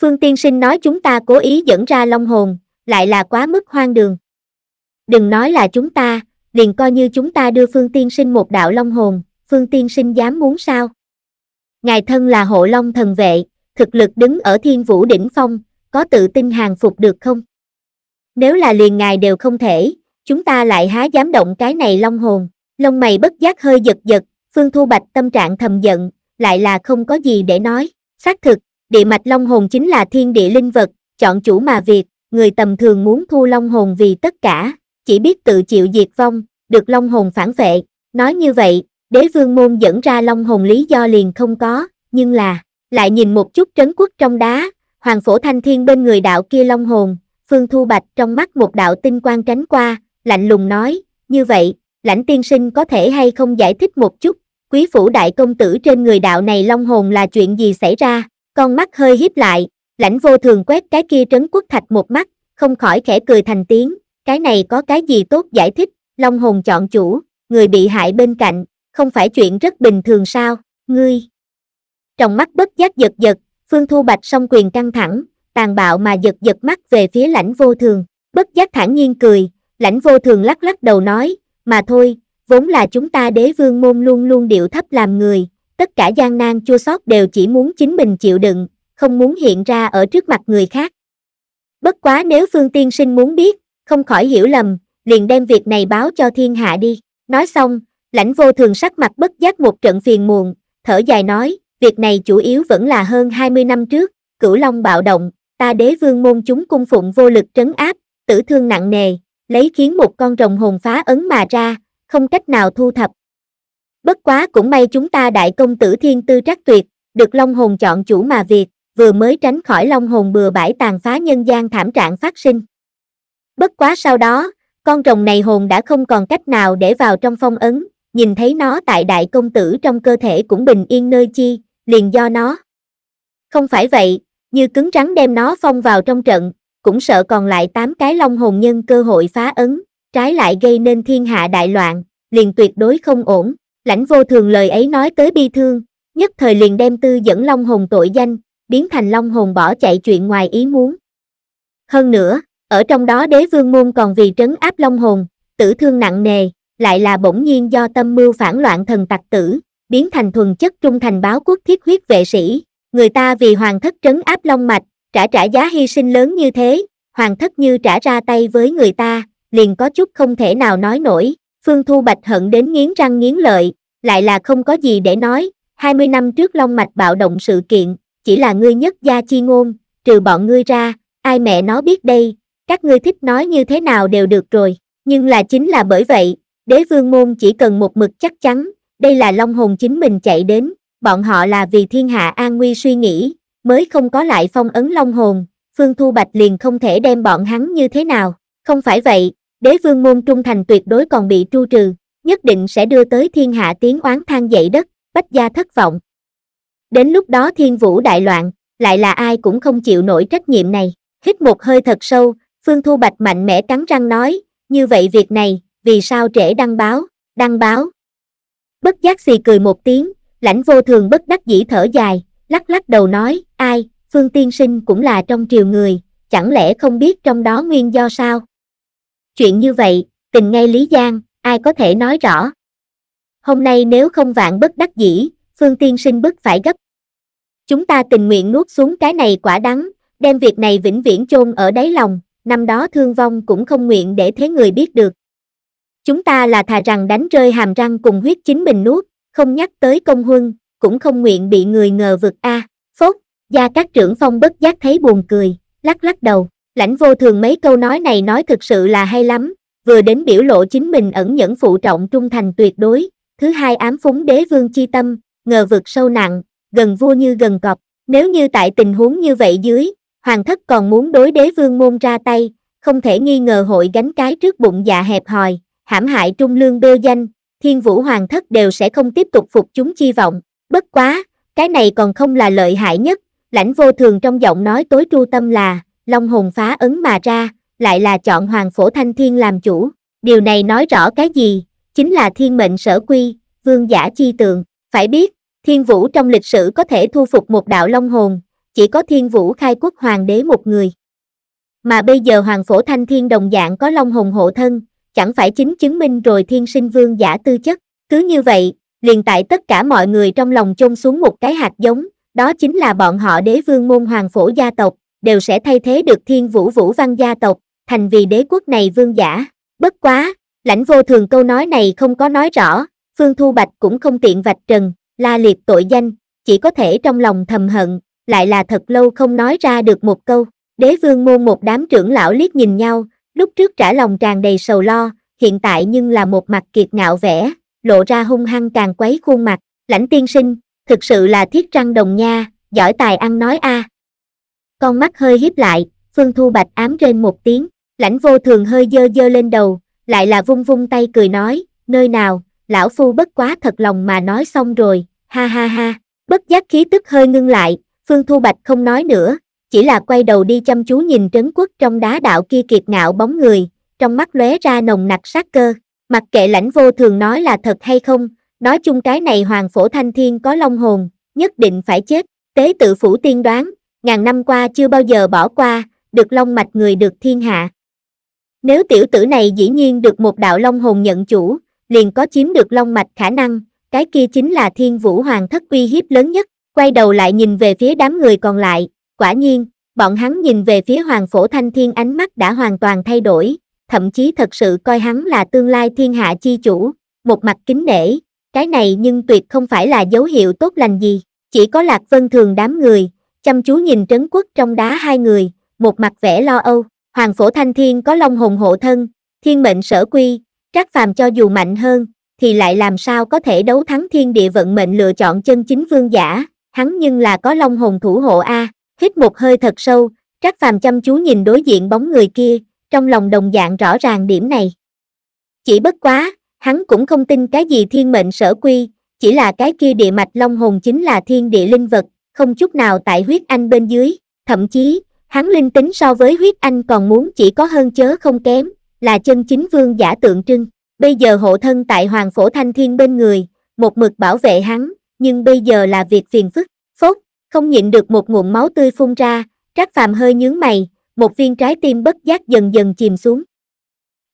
A: Phương Tiên Sinh nói chúng ta cố ý dẫn ra long hồn, lại là quá mức hoang đường. Đừng nói là chúng ta, liền coi như chúng ta đưa Phương Tiên Sinh một đạo long hồn, Phương Tiên Sinh dám muốn sao? Ngài thân là hộ long thần vệ, thực lực đứng ở thiên vũ đỉnh phong, có tự tin hàng phục được không? Nếu là liền ngài đều không thể, chúng ta lại há dám động cái này long hồn lông mày bất giác hơi giật giật phương thu bạch tâm trạng thầm giận lại là không có gì để nói xác thực địa mạch long hồn chính là thiên địa linh vật chọn chủ mà việc người tầm thường muốn thu long hồn vì tất cả chỉ biết tự chịu diệt vong được long hồn phản vệ nói như vậy đế vương môn dẫn ra long hồn lý do liền không có nhưng là lại nhìn một chút trấn quốc trong đá hoàng phổ thanh thiên bên người đạo kia long hồn phương thu bạch trong mắt một đạo tinh quang tránh qua lạnh lùng nói như vậy lãnh tiên sinh có thể hay không giải thích một chút, quý phủ đại công tử trên người đạo này long hồn là chuyện gì xảy ra, con mắt hơi híp lại, lãnh vô thường quét cái kia trấn quốc thạch một mắt, không khỏi khẽ cười thành tiếng, cái này có cái gì tốt giải thích, long hồn chọn chủ, người bị hại bên cạnh, không phải chuyện rất bình thường sao, ngươi. Trong mắt bất giác giật giật, Phương Thu Bạch song quyền căng thẳng, tàn bạo mà giật giật mắt về phía lãnh vô thường, bất giác thản nhiên cười, lãnh vô thường lắc lắc đầu nói, mà thôi, vốn là chúng ta đế vương môn luôn luôn điệu thấp làm người, tất cả gian nan chua xót đều chỉ muốn chính mình chịu đựng, không muốn hiện ra ở trước mặt người khác. Bất quá nếu Phương Tiên Sinh muốn biết, không khỏi hiểu lầm, liền đem việc này báo cho thiên hạ đi. Nói xong, lãnh vô thường sắc mặt bất giác một trận phiền muộn, thở dài nói, việc này chủ yếu vẫn là hơn 20 năm trước, cửu long bạo động, ta đế vương môn chúng cung phụng vô lực trấn áp, tử thương nặng nề, lấy khiến một con rồng hồn phá ấn mà ra, không cách nào thu thập. Bất quá cũng may chúng ta đại công tử thiên tư trắc tuyệt, được long hồn chọn chủ mà việc, vừa mới tránh khỏi long hồn bừa bãi tàn phá nhân gian thảm trạng phát sinh. Bất quá sau đó, con rồng này hồn đã không còn cách nào để vào trong phong ấn, nhìn thấy nó tại đại công tử trong cơ thể cũng bình yên nơi chi, liền do nó. Không phải vậy, như cứng rắn đem nó phong vào trong trận, cũng sợ còn lại tám cái long hồn nhân cơ hội phá ấn, trái lại gây nên thiên hạ đại loạn, liền tuyệt đối không ổn. Lãnh vô thường lời ấy nói tới bi thương, nhất thời liền đem tư dẫn long hồn tội danh, biến thành long hồn bỏ chạy chuyện ngoài ý muốn. Hơn nữa, ở trong đó đế vương môn còn vì trấn áp long hồn, tử thương nặng nề, lại là bỗng nhiên do tâm mưu phản loạn thần tặc tử, biến thành thuần chất trung thành báo quốc thiết huyết vệ sĩ. Người ta vì hoàng thất trấn áp long mạch, Trả trả giá hy sinh lớn như thế, hoàng thất như trả ra tay với người ta, liền có chút không thể nào nói nổi. Phương Thu Bạch hận đến nghiến răng nghiến lợi, lại là không có gì để nói. 20 năm trước Long Mạch bạo động sự kiện, chỉ là ngươi nhất gia chi ngôn, trừ bọn ngươi ra, ai mẹ nó biết đây, các ngươi thích nói như thế nào đều được rồi. Nhưng là chính là bởi vậy, đế vương môn chỉ cần một mực chắc chắn, đây là Long Hồn chính mình chạy đến, bọn họ là vì thiên hạ an nguy suy nghĩ, mới không có lại phong ấn long hồn, Phương Thu Bạch liền không thể đem bọn hắn như thế nào, không phải vậy, đế vương môn trung thành tuyệt đối còn bị tru trừ, nhất định sẽ đưa tới thiên hạ tiếng oán than dậy đất, bách gia thất vọng. Đến lúc đó thiên vũ đại loạn, lại là ai cũng không chịu nổi trách nhiệm này, hít một hơi thật sâu, Phương Thu Bạch mạnh mẽ cắn răng nói, như vậy việc này, vì sao trễ đăng báo, đăng báo. Bất giác xì cười một tiếng, lãnh vô thường bất đắc dĩ thở dài, lắc lắc đầu nói, ai, Phương Tiên Sinh cũng là trong triều người, chẳng lẽ không biết trong đó nguyên do sao? Chuyện như vậy, tình ngay Lý Giang, ai có thể nói rõ? Hôm nay nếu không vạn bất đắc dĩ, Phương Tiên Sinh bức phải gấp. Chúng ta tình nguyện nuốt xuống cái này quả đắng, đem việc này vĩnh viễn chôn ở đáy lòng, năm đó thương vong cũng không nguyện để thế người biết được. Chúng ta là thà rằng đánh rơi hàm răng cùng huyết chính mình nuốt, không nhắc tới công huân, cũng không nguyện bị người ngờ vực a à, phốt gia các trưởng phong bất giác thấy buồn cười lắc lắc đầu lãnh vô thường mấy câu nói này nói thực sự là hay lắm vừa đến biểu lộ chính mình ẩn nhẫn phụ trọng trung thành tuyệt đối thứ hai ám phúng đế vương chi tâm ngờ vực sâu nặng gần vua như gần cọp nếu như tại tình huống như vậy dưới hoàng thất còn muốn đối đế vương môn ra tay không thể nghi ngờ hội gánh cái trước bụng dạ hẹp hòi hãm hại trung lương đô danh thiên vũ hoàng thất đều sẽ không tiếp tục phục chúng chi vọng Bất quá, cái này còn không là lợi hại nhất, lãnh vô thường trong giọng nói tối tru tâm là, long hồn phá ấn mà ra, lại là chọn hoàng phổ thanh thiên làm chủ. Điều này nói rõ cái gì, chính là thiên mệnh sở quy, vương giả chi tường. Phải biết, thiên vũ trong lịch sử có thể thu phục một đạo long hồn, chỉ có thiên vũ khai quốc hoàng đế một người. Mà bây giờ hoàng phổ thanh thiên đồng dạng có long hồn hộ thân, chẳng phải chính chứng minh rồi thiên sinh vương giả tư chất. Cứ như vậy, liền tại tất cả mọi người trong lòng chôn xuống một cái hạt giống, đó chính là bọn họ đế vương môn hoàng phổ gia tộc, đều sẽ thay thế được thiên vũ vũ văn gia tộc, thành vì đế quốc này vương giả. Bất quá, lãnh vô thường câu nói này không có nói rõ, Phương Thu Bạch cũng không tiện vạch trần, la liệt tội danh, chỉ có thể trong lòng thầm hận, lại là thật lâu không nói ra được một câu. Đế vương môn một đám trưởng lão liếc nhìn nhau, lúc trước trả lòng tràn đầy sầu lo, hiện tại nhưng là một mặt kiệt ngạo vẻ, lộ ra hung hăng càng quấy khuôn mặt, lãnh tiên sinh, thực sự là thiết trăng đồng nha, giỏi tài ăn nói a. À. Con mắt hơi hiếp lại, Phương Thu Bạch ám trên một tiếng, lãnh vô thường hơi dơ dơ lên đầu, lại là vung vung tay cười nói, nơi nào, lão phu bất quá thật lòng mà nói xong rồi, ha ha ha, bất giác khí tức hơi ngưng lại, Phương Thu Bạch không nói nữa, chỉ là quay đầu đi chăm chú nhìn trấn quốc trong đá đạo kia kiệt ngạo bóng người, trong mắt lóe ra nồng nặc sát cơ mặc kệ lãnh vô thường nói là thật hay không nói chung cái này hoàng phổ thanh thiên có long hồn nhất định phải chết tế tự phủ tiên đoán ngàn năm qua chưa bao giờ bỏ qua được long mạch người được thiên hạ nếu tiểu tử này dĩ nhiên được một đạo long hồn nhận chủ liền có chiếm được long mạch khả năng cái kia chính là thiên vũ hoàng thất uy hiếp lớn nhất quay đầu lại nhìn về phía đám người còn lại quả nhiên bọn hắn nhìn về phía hoàng phổ thanh thiên ánh mắt đã hoàn toàn thay đổi thậm chí thật sự coi hắn là tương lai thiên hạ chi chủ, một mặt kính nể, cái này nhưng tuyệt không phải là dấu hiệu tốt lành gì, chỉ có Lạc Vân Thường đám người, chăm chú nhìn trấn quốc trong đá hai người, một mặt vẻ lo âu, Hoàng Phổ Thanh Thiên có long hồn hộ thân, thiên mệnh sở quy, trác phàm cho dù mạnh hơn, thì lại làm sao có thể đấu thắng thiên địa vận mệnh lựa chọn chân chính vương giả, hắn nhưng là có long hồn thủ hộ A, hít một hơi thật sâu, trác phàm chăm chú nhìn đối diện bóng người kia, trong lòng đồng dạng rõ ràng điểm này. Chỉ bất quá, hắn cũng không tin cái gì thiên mệnh sở quy, chỉ là cái kia địa mạch long hồn chính là thiên địa linh vật, không chút nào tại huyết anh bên dưới, thậm chí, hắn linh tính so với huyết anh còn muốn chỉ có hơn chớ không kém, là chân chính vương giả tượng trưng. Bây giờ hộ thân tại Hoàng Phổ Thanh Thiên bên người, một mực bảo vệ hắn, nhưng bây giờ là việc phiền phức, phốt, không nhịn được một nguồn máu tươi phun ra, Trác Phàm hơi nhướng mày, một viên trái tim bất giác dần dần chìm xuống.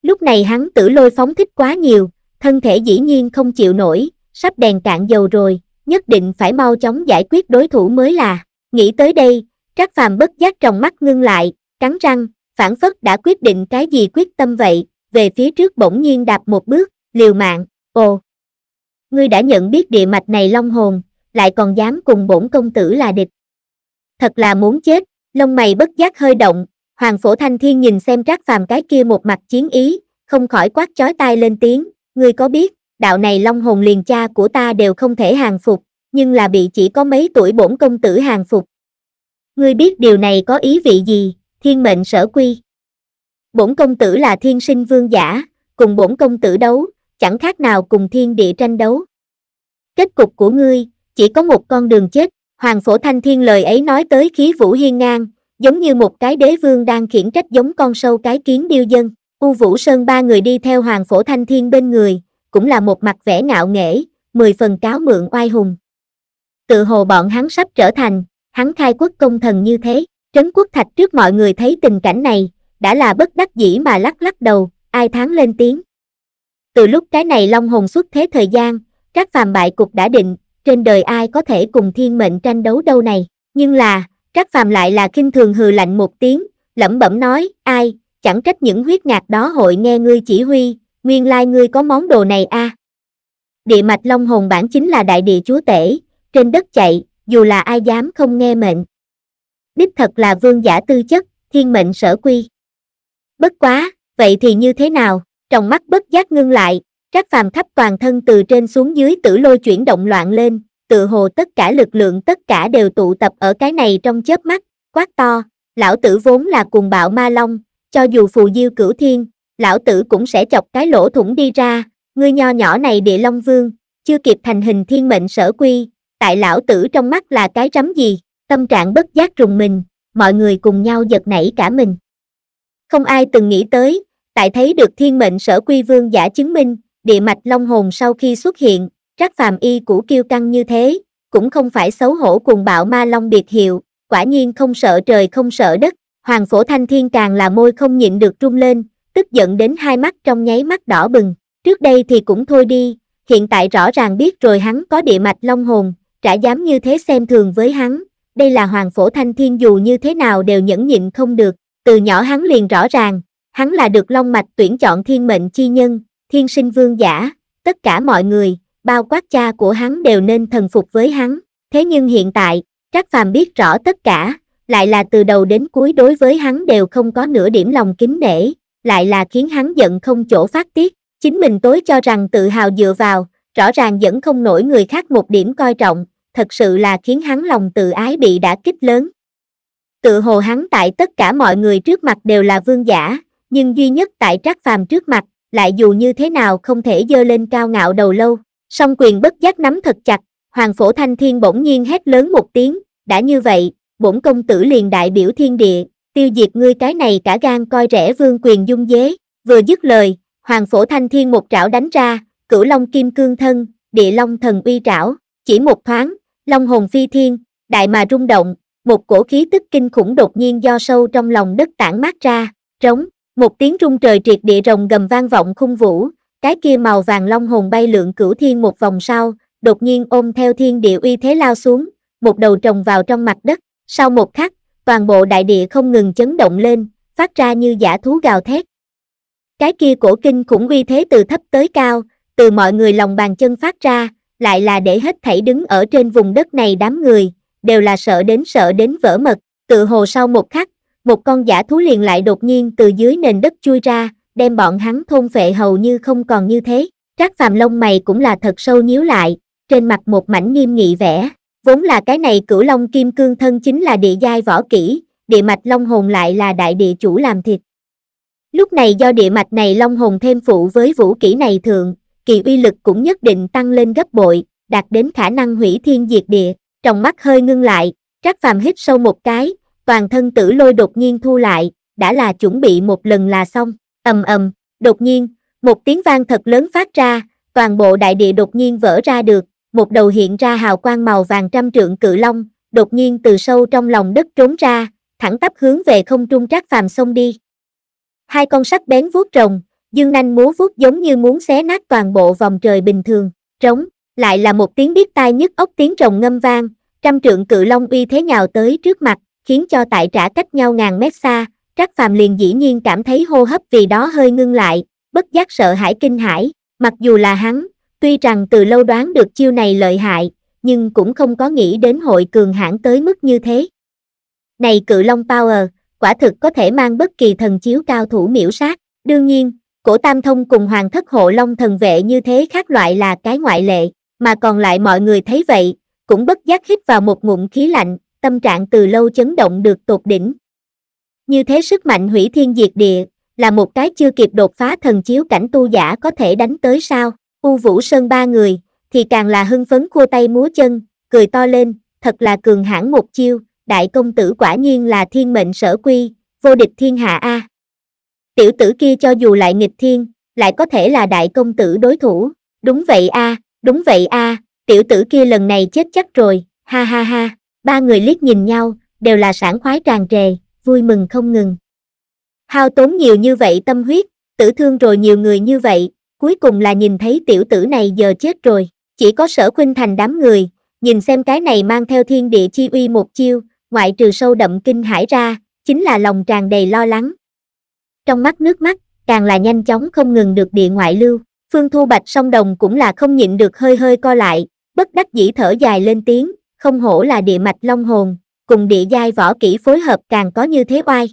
A: Lúc này hắn tử lôi phóng thích quá nhiều, thân thể dĩ nhiên không chịu nổi, sắp đèn cạn dầu rồi, nhất định phải mau chóng giải quyết đối thủ mới là. Nghĩ tới đây, Trác Phàm bất giác trong mắt ngưng lại, cắn răng, phản phất đã quyết định cái gì quyết tâm vậy, về phía trước bỗng nhiên đạp một bước, liều mạng, ồ. Ngươi đã nhận biết địa mạch này long hồn, lại còn dám cùng bổn công tử là địch. Thật là muốn chết, lông mày bất giác hơi động, Hoàng Phổ Thanh Thiên nhìn xem Trác Phàm cái kia một mặt chiến ý, không khỏi quát chói tai lên tiếng, ngươi có biết, đạo này long hồn liền cha của ta đều không thể hàng phục, nhưng là bị chỉ có mấy tuổi bổn công tử hàng phục. Ngươi biết điều này có ý vị gì, thiên mệnh sở quy. Bổn công tử là thiên sinh vương giả, cùng bổn công tử đấu, chẳng khác nào cùng thiên địa tranh đấu. Kết cục của ngươi, chỉ có một con đường chết, Hoàng Phổ Thanh Thiên lời ấy nói tới khí vũ hiên ngang, giống như một cái đế vương đang khiển trách giống con sâu cái kiến điêu dân. U Vũ Sơn ba người đi theo Hoàng Phổ Thanh Thiên bên người, cũng là một mặt vẻ ngạo nghễ, mười phần cáo mượn oai hùng. Tự hồ bọn hắn sắp trở thành, hắn khai quốc công thần như thế, trấn quốc thạch trước mọi người thấy tình cảnh này, đã là bất đắc dĩ mà lắc lắc đầu, ai thắng lên tiếng. Từ lúc cái này long hồn xuất thế thời gian, các phàm bại cục đã định, trên đời ai có thể cùng thiên mệnh tranh đấu đâu này, nhưng là, Trác Phàm lại là kinh thường hừ lạnh một tiếng, lẩm bẩm nói, ai, chẳng trách những huyết ngạc đó hội nghe ngươi chỉ huy, nguyên lai ngươi có món đồ này a. À. Địa mạch Long Hồn bản chính là đại địa chúa tể, trên đất chạy, dù là ai dám không nghe mệnh. Đích thật là vương giả tư chất, thiên mệnh sở quy. Bất quá, vậy thì như thế nào? Trong mắt bất giác ngưng lại, Trác Phàm khắp toàn thân từ trên xuống dưới tử lôi chuyển động loạn lên, tự hồ tất cả lực lượng tất cả đều tụ tập ở cái này trong chớp mắt, quát to, lão tử vốn là cuồng bạo ma long, cho dù phù diêu cửu thiên, lão tử cũng sẽ chọc cái lỗ thủng đi ra, ngươi nho nhỏ này địa long vương, chưa kịp thành hình thiên mệnh sở quy, tại lão tử trong mắt là cái rắm gì, tâm trạng bất giác rùng mình, mọi người cùng nhau giật nảy cả mình. Không ai từng nghĩ tới, tại thấy được thiên mệnh sở quy vương giả chứng minh, địa mạch long hồn sau khi xuất hiện, Trác Phàm y cũ kiêu căng như thế, cũng không phải xấu hổ cùng bạo ma long biệt hiệu, quả nhiên không sợ trời không sợ đất, Hoàng Phổ Thanh Thiên càng là môi không nhịn được trung lên, tức giận đến hai mắt trong nháy mắt đỏ bừng, trước đây thì cũng thôi đi, hiện tại rõ ràng biết rồi hắn có địa mạch long hồn, trả dám như thế xem thường với hắn, đây là Hoàng Phổ Thanh Thiên dù như thế nào đều nhẫn nhịn không được, từ nhỏ hắn liền rõ ràng, hắn là được long mạch tuyển chọn thiên mệnh chi nhân, thiên sinh vương giả, tất cả mọi người, bao quát cha của hắn đều nên thần phục với hắn. Thế nhưng hiện tại, Trác Phàm biết rõ tất cả, lại là từ đầu đến cuối đối với hắn đều không có nửa điểm lòng kính nể, lại là khiến hắn giận không chỗ phát tiết. Chính mình tối cho rằng tự hào dựa vào, rõ ràng vẫn không nổi người khác một điểm coi trọng, thật sự là khiến hắn lòng tự ái bị đã kích lớn. Tự hồ hắn tại tất cả mọi người trước mặt đều là vương giả, nhưng duy nhất tại Trác Phàm trước mặt, lại dù như thế nào không thể dơ lên cao ngạo đầu lâu song quyền bất giác nắm thật chặt, Hoàng Phổ Thanh Thiên bỗng nhiên hét lớn một tiếng, đã như vậy, bổn công tử liền đại biểu thiên địa, tiêu diệt ngươi cái này cả gan coi rẻ vương quyền dung dế, vừa dứt lời, Hoàng Phổ Thanh Thiên một trảo đánh ra, cửu long kim cương thân, địa long thần uy trảo, chỉ một thoáng, long hồn phi thiên, đại mà rung động, một cổ khí tức kinh khủng đột nhiên do sâu trong lòng đất tản mát ra, trống, một tiếng rung trời triệt địa rồng gầm vang vọng khung vũ, cái kia màu vàng long hồn bay lượn cửu thiên một vòng sau, đột nhiên ôm theo thiên địa uy thế lao xuống, một đầu trồng vào trong mặt đất, sau một khắc, toàn bộ đại địa không ngừng chấn động lên, phát ra như giả thú gào thét. Cái kia cổ kinh cũng uy thế từ thấp tới cao, từ mọi người lòng bàn chân phát ra, lại là để hết thảy đứng ở trên vùng đất này đám người, đều là sợ đến sợ đến vỡ mật, tự hồ sau một khắc, một con giả thú liền lại đột nhiên từ dưới nền đất chui ra, đem bọn hắn thôn phệ hầu như không còn như thế. Trác Phàm lông mày cũng là thật sâu nhíu lại, trên mặt một mảnh nghiêm nghị vẻ, vốn là cái này Cửu Long Kim Cương thân chính là địa giai võ kỹ, địa mạch long hồn lại là đại địa chủ làm thịt. Lúc này do địa mạch này long hồn thêm phụ với vũ kỹ này thường, kỳ uy lực cũng nhất định tăng lên gấp bội, đạt đến khả năng hủy thiên diệt địa, trong mắt hơi ngưng lại, Trác Phàm hít sâu một cái, toàn thân tử lôi đột nhiên thu lại, đã là chuẩn bị một lần là xong ầm ầm, đột nhiên, một tiếng vang thật lớn phát ra, toàn bộ đại địa đột nhiên vỡ ra được, một đầu hiện ra hào quang màu vàng trăm trượng cự long, đột nhiên từ sâu trong lòng đất trốn ra, thẳng tắp hướng về không trung trác phàm sông đi. Hai con sắc bén vuốt rồng, dương nanh múa vuốt giống như muốn xé nát toàn bộ vòng trời bình thường, trống, lại là một tiếng biết tai nhức ốc tiếng rồng ngâm vang, trăm trượng cự long uy thế nhào tới trước mặt, khiến cho tại trả cách nhau ngàn mét xa, Trác Phàm liền dĩ nhiên cảm thấy hô hấp vì đó hơi ngưng lại, bất giác sợ hãi kinh hãi, mặc dù là hắn, tuy rằng từ lâu đoán được chiêu này lợi hại, nhưng cũng không có nghĩ đến hội cường hãn tới mức như thế. Này cự long power, quả thực có thể mang bất kỳ thần chiếu cao thủ miễu sát, đương nhiên, cổ tam thông cùng hoàng thất hộ long thần vệ như thế khác loại là cái ngoại lệ, mà còn lại mọi người thấy vậy, cũng bất giác hít vào một ngụm khí lạnh, tâm trạng từ lâu chấn động được tột đỉnh, như thế sức mạnh hủy thiên diệt địa, là một cái chưa kịp đột phá thần chiếu cảnh tu giả có thể đánh tới sao, U Vũ Sơn ba người, thì càng là hưng phấn khua tay múa chân, cười to lên, thật là cường hãn một chiêu, đại công tử quả nhiên là thiên mệnh sở quy, vô địch thiên hạ A. Tiểu tử kia cho dù lại nghịch thiên, lại có thể là đại công tử đối thủ, đúng vậy A, đúng vậy A, tiểu tử kia lần này chết chắc rồi, ha ha ha, ba người liếc nhìn nhau, đều là sảng khoái tràn trề, vui mừng không ngừng. Hao tốn nhiều như vậy tâm huyết, tử thương rồi nhiều người như vậy, cuối cùng là nhìn thấy tiểu tử này giờ chết rồi, chỉ có sở khuynh thành đám người, nhìn xem cái này mang theo thiên địa chi uy một chiêu, ngoại trừ sâu đậm kinh hải ra, chính là lòng tràn đầy lo lắng. Trong mắt nước mắt, càng là nhanh chóng không ngừng được địa ngoại lưu, Phương Thu Bạch song đồng cũng là không nhịn được hơi hơi co lại, bất đắc dĩ thở dài lên tiếng, không hổ là địa mạch long hồn, cùng địa giai võ kỹ phối hợp càng có như thế oai.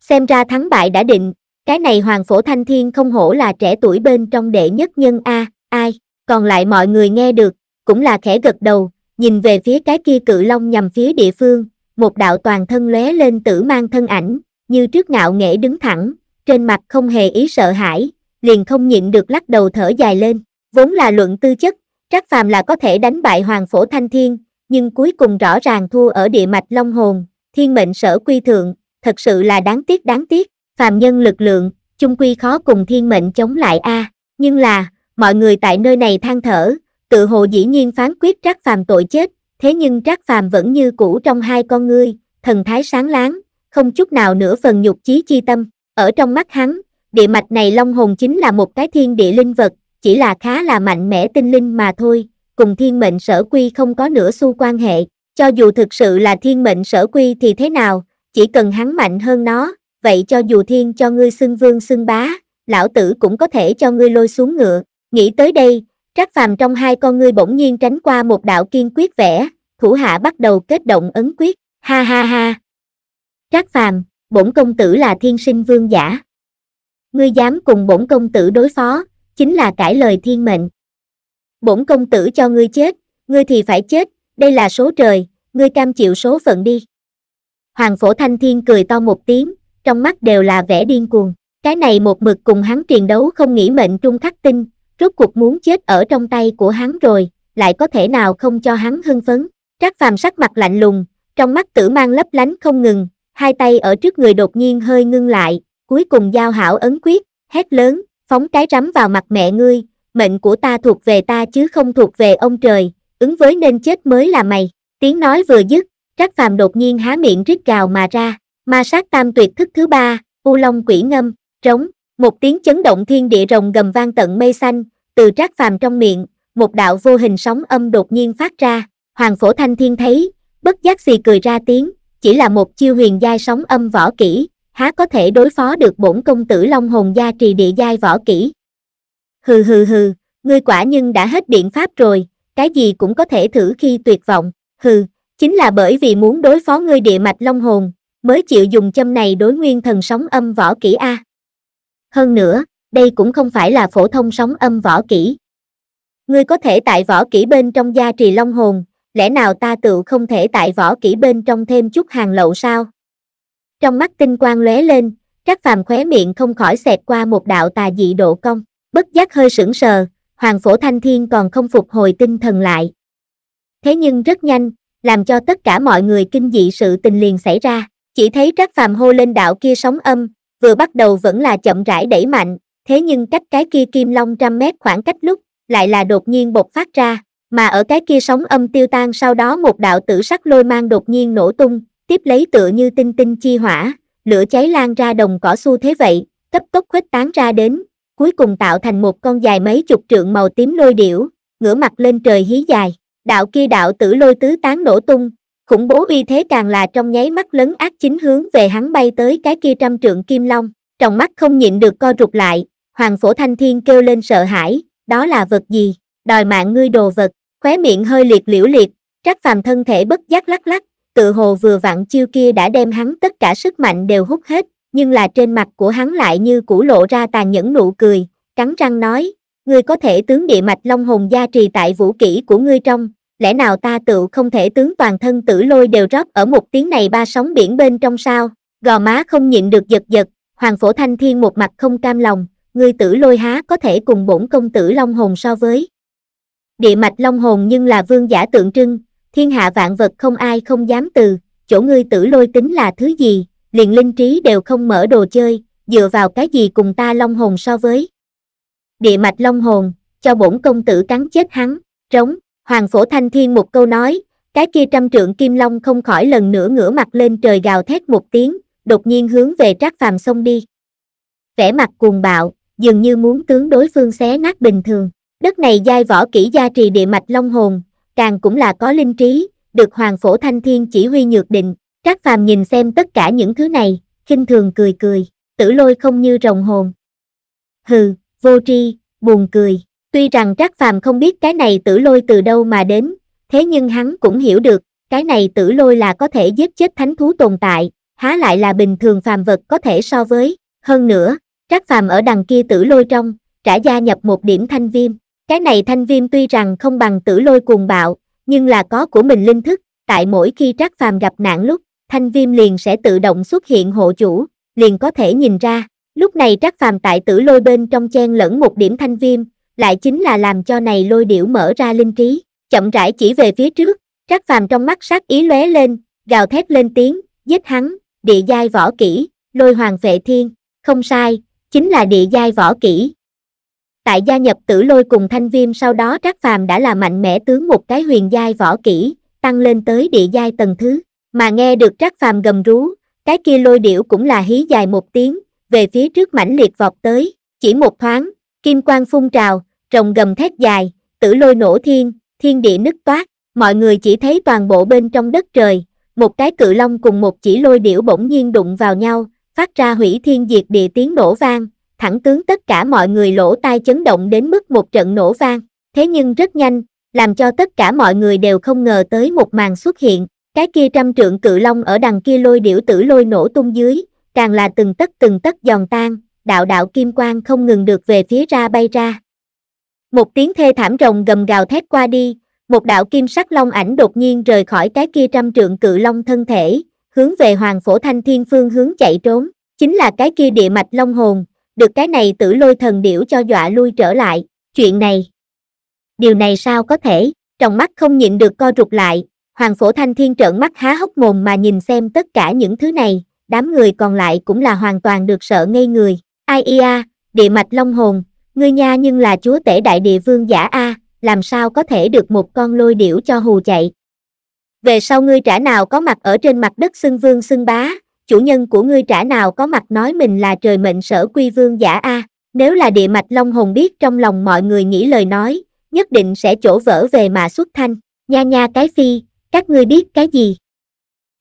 A: Xem ra thắng bại đã định, cái này Hoàng Phổ Thanh Thiên không hổ là trẻ tuổi bên trong đệ nhất nhân A, ai, còn lại mọi người nghe được, cũng là khẽ gật đầu, nhìn về phía cái kia cự long nhằm phía địa phương, một đạo toàn thân lóe lên tử mang thân ảnh, như trước ngạo nghễ đứng thẳng, trên mặt không hề ý sợ hãi, liền không nhịn được lắc đầu thở dài lên, vốn là luận tư chất, trác phàm là có thể đánh bại Hoàng Phổ Thanh Thiên, nhưng cuối cùng rõ ràng thua ở địa mạch long hồn, thiên mệnh sở quy thượng, thật sự là đáng tiếc đáng tiếc, phàm nhân lực lượng, chung quy khó cùng thiên mệnh chống lại a nhưng là, mọi người tại nơi này than thở, tự hồ dĩ nhiên phán quyết trác phàm tội chết, thế nhưng trác phàm vẫn như cũ trong hai con ngươi, thần thái sáng láng, không chút nào nữa phần nhục chí chi tâm, ở trong mắt hắn, địa mạch này long hồn chính là một cái thiên địa linh vật, chỉ là khá là mạnh mẽ tinh linh mà thôi, cùng thiên mệnh sở quy không có nửa xu quan hệ, cho dù thực sự là thiên mệnh sở quy thì thế nào, chỉ cần hắn mạnh hơn nó, vậy cho dù thiên cho ngươi xưng vương xưng bá, lão tử cũng có thể cho ngươi lôi xuống ngựa. Nghĩ tới đây, Trác Phàm trong hai con ngươi bỗng nhiên tránh qua một đạo kiên quyết vẽ, thủ hạ bắt đầu kết động ấn quyết, ha ha ha. Trác Phàm, bổn công tử là thiên sinh vương giả. Ngươi dám cùng bổn công tử đối phó, chính là cải lời thiên mệnh bổn công tử cho ngươi chết, ngươi thì phải chết, đây là số trời, ngươi cam chịu số phận đi. Hoàng phổ thanh thiên cười to một tiếng, trong mắt đều là vẻ điên cuồng. Cái này một mực cùng hắn truyền đấu không nghĩ mệnh trung khắc tinh, rốt cuộc muốn chết ở trong tay của hắn rồi, lại có thể nào không cho hắn hưng phấn. Trác phàm sắc mặt lạnh lùng, trong mắt tử mang lấp lánh không ngừng, hai tay ở trước người đột nhiên hơi ngưng lại, cuối cùng giao hảo ấn quyết, hét lớn, phóng cái rắm vào mặt mẹ ngươi, mệnh của ta thuộc về ta chứ không thuộc về ông trời, ứng với nên chết mới là mày. Tiếng nói vừa dứt, Trác Phàm đột nhiên há miệng rít gào mà ra, ma sát tam tuyệt thức thứ ba, U Long quỷ ngâm, trống, một tiếng chấn động thiên địa rồng gầm vang tận mây xanh, từ Trác Phàm trong miệng, một đạo vô hình sóng âm đột nhiên phát ra, Hoàng Phổ Thanh Thiên thấy, bất giác xì cười ra tiếng, chỉ là một chiêu huyền giai sóng âm võ kỹ, há có thể đối phó được bổn công tử Long Hồn gia trì địa giai võ kỹ hừ hừ hừ, ngươi quả nhưng đã hết biện pháp rồi, cái gì cũng có thể thử khi tuyệt vọng, hừ, chính là bởi vì muốn đối phó ngươi địa mạch long hồn, mới chịu dùng châm này đối nguyên thần sóng âm võ kỹ A. Hơn nữa, đây cũng không phải là phổ thông sóng âm võ kỹ. Ngươi có thể tại võ kỹ bên trong gia trì long hồn, lẽ nào ta tự không thể tại võ kỹ bên trong thêm chút hàng lậu sao? Trong mắt tinh quang lóe lên, Trác Phàm khóe miệng không khỏi xẹt qua một đạo tà dị độ công bất giác hơi sững sờ, Hoàng Phổ Thanh Thiên còn không phục hồi tinh thần lại. Thế nhưng rất nhanh, làm cho tất cả mọi người kinh dị sự tình liền xảy ra, chỉ thấy các phàm hô lên đạo kia sóng âm, vừa bắt đầu vẫn là chậm rãi đẩy mạnh, thế nhưng cách cái kia kim long trăm mét khoảng cách lúc, lại là đột nhiên bộc phát ra, mà ở cái kia sóng âm tiêu tan sau đó một đạo tử sắc lôi mang đột nhiên nổ tung, tiếp lấy tựa như tinh tinh chi hỏa, lửa cháy lan ra đồng cỏ xu thế vậy, cấp tốc khuếch tán ra đến, cuối cùng tạo thành một con dài mấy chục trượng màu tím lôi điểu, ngửa mặt lên trời hí dài, đạo kia đạo tử lôi tứ tán nổ tung, khủng bố uy thế càng là trong nháy mắt lấn ác chính hướng về hắn bay tới cái kia trăm trượng kim long, trong mắt không nhịn được co rụt lại, hoàng phổ thanh thiên kêu lên sợ hãi, đó là vật gì, đòi mạng ngươi đồ vật, khóe miệng hơi liệt liễu liệt, trác phàm thân thể bất giác lắc lắc, tự hồ vừa vặn chiêu kia đã đem hắn tất cả sức mạnh đều hút hết, nhưng là trên mặt của hắn lại như cũ lộ ra tàn nhẫn nụ cười, cắn răng nói, ngươi có thể tướng địa mạch long hồn gia trì tại vũ kỹ của ngươi trong, lẽ nào ta tự không thể tướng toàn thân tử lôi đều rót ở một tiếng này ba sóng biển bên trong sao, gò má không nhịn được giật giật, hoàng phổ thanh thiên một mặt không cam lòng, ngươi tử lôi há có thể cùng bổn công tử long hồn so với. Địa mạch long hồn nhưng là vương giả tượng trưng, thiên hạ vạn vật không ai không dám từ, chỗ ngươi tử lôi tính là thứ gì, liền linh trí đều không mở đồ chơi, dựa vào cái gì cùng ta long hồn so với. Địa mạch long hồn, cho bổn công tử cắn chết hắn, trống, hoàng phổ thanh thiên một câu nói, cái kia trăm trượng kim long không khỏi lần nữa ngửa mặt lên trời gào thét một tiếng, đột nhiên hướng về trác phàm sông đi. Vẻ mặt cuồng bạo, dường như muốn tướng đối phương xé nát bình thường. Đất này giai võ kỹ gia trì địa mạch long hồn, càng cũng là có linh trí, được Hoàng Phổ Thanh Thiên chỉ huy nhược định, Trác Phàm nhìn xem tất cả những thứ này, khinh thường cười cười, tử lôi không như rồng hồn. Hừ, vô tri, buồn cười, tuy rằng Trác Phàm không biết cái này tử lôi từ đâu mà đến, thế nhưng hắn cũng hiểu được, cái này tử lôi là có thể giết chết thánh thú tồn tại, há lại là bình thường phàm vật có thể so với, hơn nữa, Trác Phàm ở đằng kia tử lôi trong, trả gia nhập một điểm thanh viêm, cái này thanh viêm tuy rằng không bằng tử lôi cuồng bạo, nhưng là có của mình linh thức, tại mỗi khi Trác Phàm gặp nạn lúc, thanh viêm liền sẽ tự động xuất hiện hộ chủ, liền có thể nhìn ra. Lúc này trác phàm tại tử lôi bên trong chen lẫn một điểm thanh viêm, lại chính là làm cho này lôi điểu mở ra linh trí, chậm rãi chỉ về phía trước, trác phàm trong mắt sát ý lóe lên, gào thét lên tiếng, giết hắn, địa giai võ kỹ, lôi hoàng vệ thiên, không sai, chính là địa giai võ kỹ. Tại gia nhập tử lôi cùng thanh viêm sau đó trác phàm đã là mạnh mẽ tướng một cái huyền giai võ kỹ, tăng lên tới địa giai tầng thứ mà nghe được trác phàm gầm rú, cái kia lôi điểu cũng là hí dài một tiếng, về phía trước mãnh liệt vọt tới, chỉ một thoáng, kim quang phun trào, rồng gầm thét dài, tử lôi nổ thiên, thiên địa nứt toát, mọi người chỉ thấy toàn bộ bên trong đất trời, một cái cự long cùng một chỉ lôi điểu bỗng nhiên đụng vào nhau, phát ra hủy thiên diệt địa tiếng nổ vang, thẳng tướng tất cả mọi người lỗ tai chấn động đến mức một trận nổ vang, thế nhưng rất nhanh, làm cho tất cả mọi người đều không ngờ tới một màn xuất hiện, cái kia trăm trượng cự long ở đằng kia lôi điểu tử lôi nổ tung dưới, càng là từng tấc từng tấc giòn tan, đạo đạo kim quang không ngừng được về phía ra bay ra. Một tiếng thê thảm rồng gầm gào thét qua đi, một đạo kim sắc long ảnh đột nhiên rời khỏi cái kia trăm trượng cự long thân thể, hướng về hoàng phổ thanh thiên phương hướng chạy trốn, chính là cái kia địa mạch long hồn, được cái này tử lôi thần điểu cho dọa lui trở lại, chuyện này. Điều này sao có thể, trong mắt không nhịn được co rụt lại, Hoàng Phổ Thanh Thiên trợn mắt há hốc mồm mà nhìn xem tất cả những thứ này, đám người còn lại cũng là hoàn toàn được sợ ngây người. Ai ia, địa mạch long hồn, ngươi nha nhưng là chúa tể đại địa vương giả A, làm sao có thể được một con lôi điểu cho hù chạy. Về sau ngươi trả nào có mặt ở trên mặt đất xưng vương xưng bá, chủ nhân của ngươi trả nào có mặt nói mình là trời mệnh sở quy vương giả A, nếu là địa mạch long hồn biết trong lòng mọi người nghĩ lời nói, nhất định sẽ chỗ vỡ về mà xuất thanh, nha nha cái phi, các ngươi biết cái gì?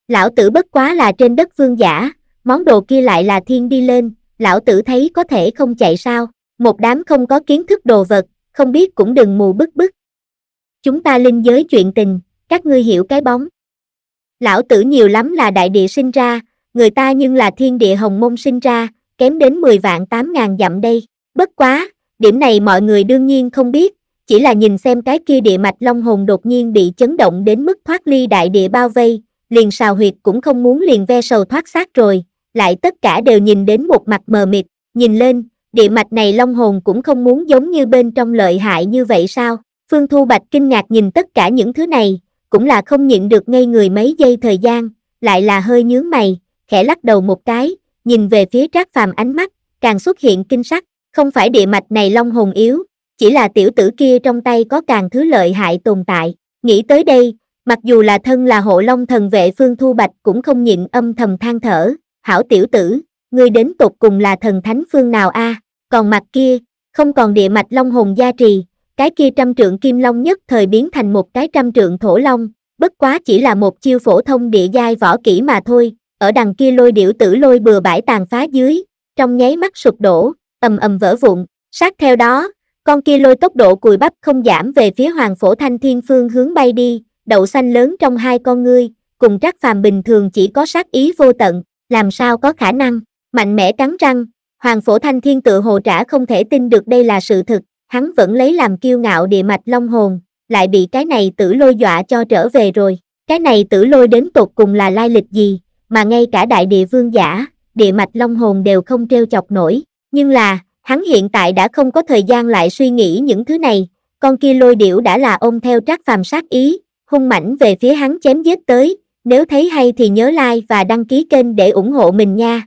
A: Lão tử bất quá là trên đất vương giả, món đồ kia lại là thiên đi lên, lão tử thấy có thể không chạy sao, một đám không có kiến thức đồ vật, không biết cũng đừng mù bức bức. Chúng ta linh giới chuyện tình, các ngươi hiểu cái bóng. Lão tử nhiều lắm là đại địa sinh ra, người ta nhưng là thiên địa hồng môn sinh ra, kém đến 10 vạn 8 ngàn dặm đây. Bất quá, điểm này mọi người đương nhiên không biết, chỉ là nhìn xem cái kia địa mạch long hồn đột nhiên bị chấn động đến mức thoát ly đại địa bao vây, liền xào huyệt cũng không muốn liền ve sầu thoát xác rồi, lại tất cả đều nhìn đến một mặt mờ mịt, nhìn lên, địa mạch này long hồn cũng không muốn giống như bên trong lợi hại như vậy sao, Phương Thu Bạch kinh ngạc nhìn tất cả những thứ này, cũng là không nhịn được ngay người mấy giây thời gian, lại là hơi nhướng mày, khẽ lắc đầu một cái, nhìn về phía Trác Phàm ánh mắt, càng xuất hiện kinh sắc, không phải địa mạch này long hồn yếu, chỉ là tiểu tử kia trong tay có càng thứ lợi hại tồn tại. Nghĩ tới đây, mặc dù là thân là hộ long thần vệ Phương Thu Bạch cũng không nhịn âm thầm than thở, hảo tiểu tử, ngươi đến tột cùng là thần thánh phương nào a à? còn mặt kia, không còn địa mạch long hồn gia trì, cái kia trăm trượng kim long nhất thời biến thành một cái trăm trượng thổ long, bất quá chỉ là một chiêu phổ thông địa giai võ kỹ mà thôi, ở đằng kia lôi điểu tử lôi bừa bãi tàn phá dưới, trong nháy mắt sụp đổ, ầm ầm vỡ vụn, sát theo đó, con kia lôi tốc độ cùi bắp không giảm về phía hoàng phổ thanh thiên phương hướng bay đi, đậu xanh lớn trong hai con ngươi, cùng trắc phàm bình thường chỉ có sát ý vô tận, làm sao có khả năng, mạnh mẽ cắn răng, hoàng phổ thanh thiên tự hồ trả không thể tin được đây là sự thực, hắn vẫn lấy làm kiêu ngạo địa mạch long hồn, lại bị cái này tử lôi dọa cho trở về rồi, cái này tử lôi đến tột cùng là lai lịch gì, mà ngay cả đại địa vương giả, địa mạch long hồn đều không treo chọc nổi, nhưng là, Hắn hiện tại đã không có thời gian lại suy nghĩ những thứ này, con kia lôi điểu đã là ôm theo trác phàm sát ý, hung mảnh về phía hắn chém giết tới, nếu thấy hay thì nhớ like và đăng ký kênh để ủng hộ mình nha.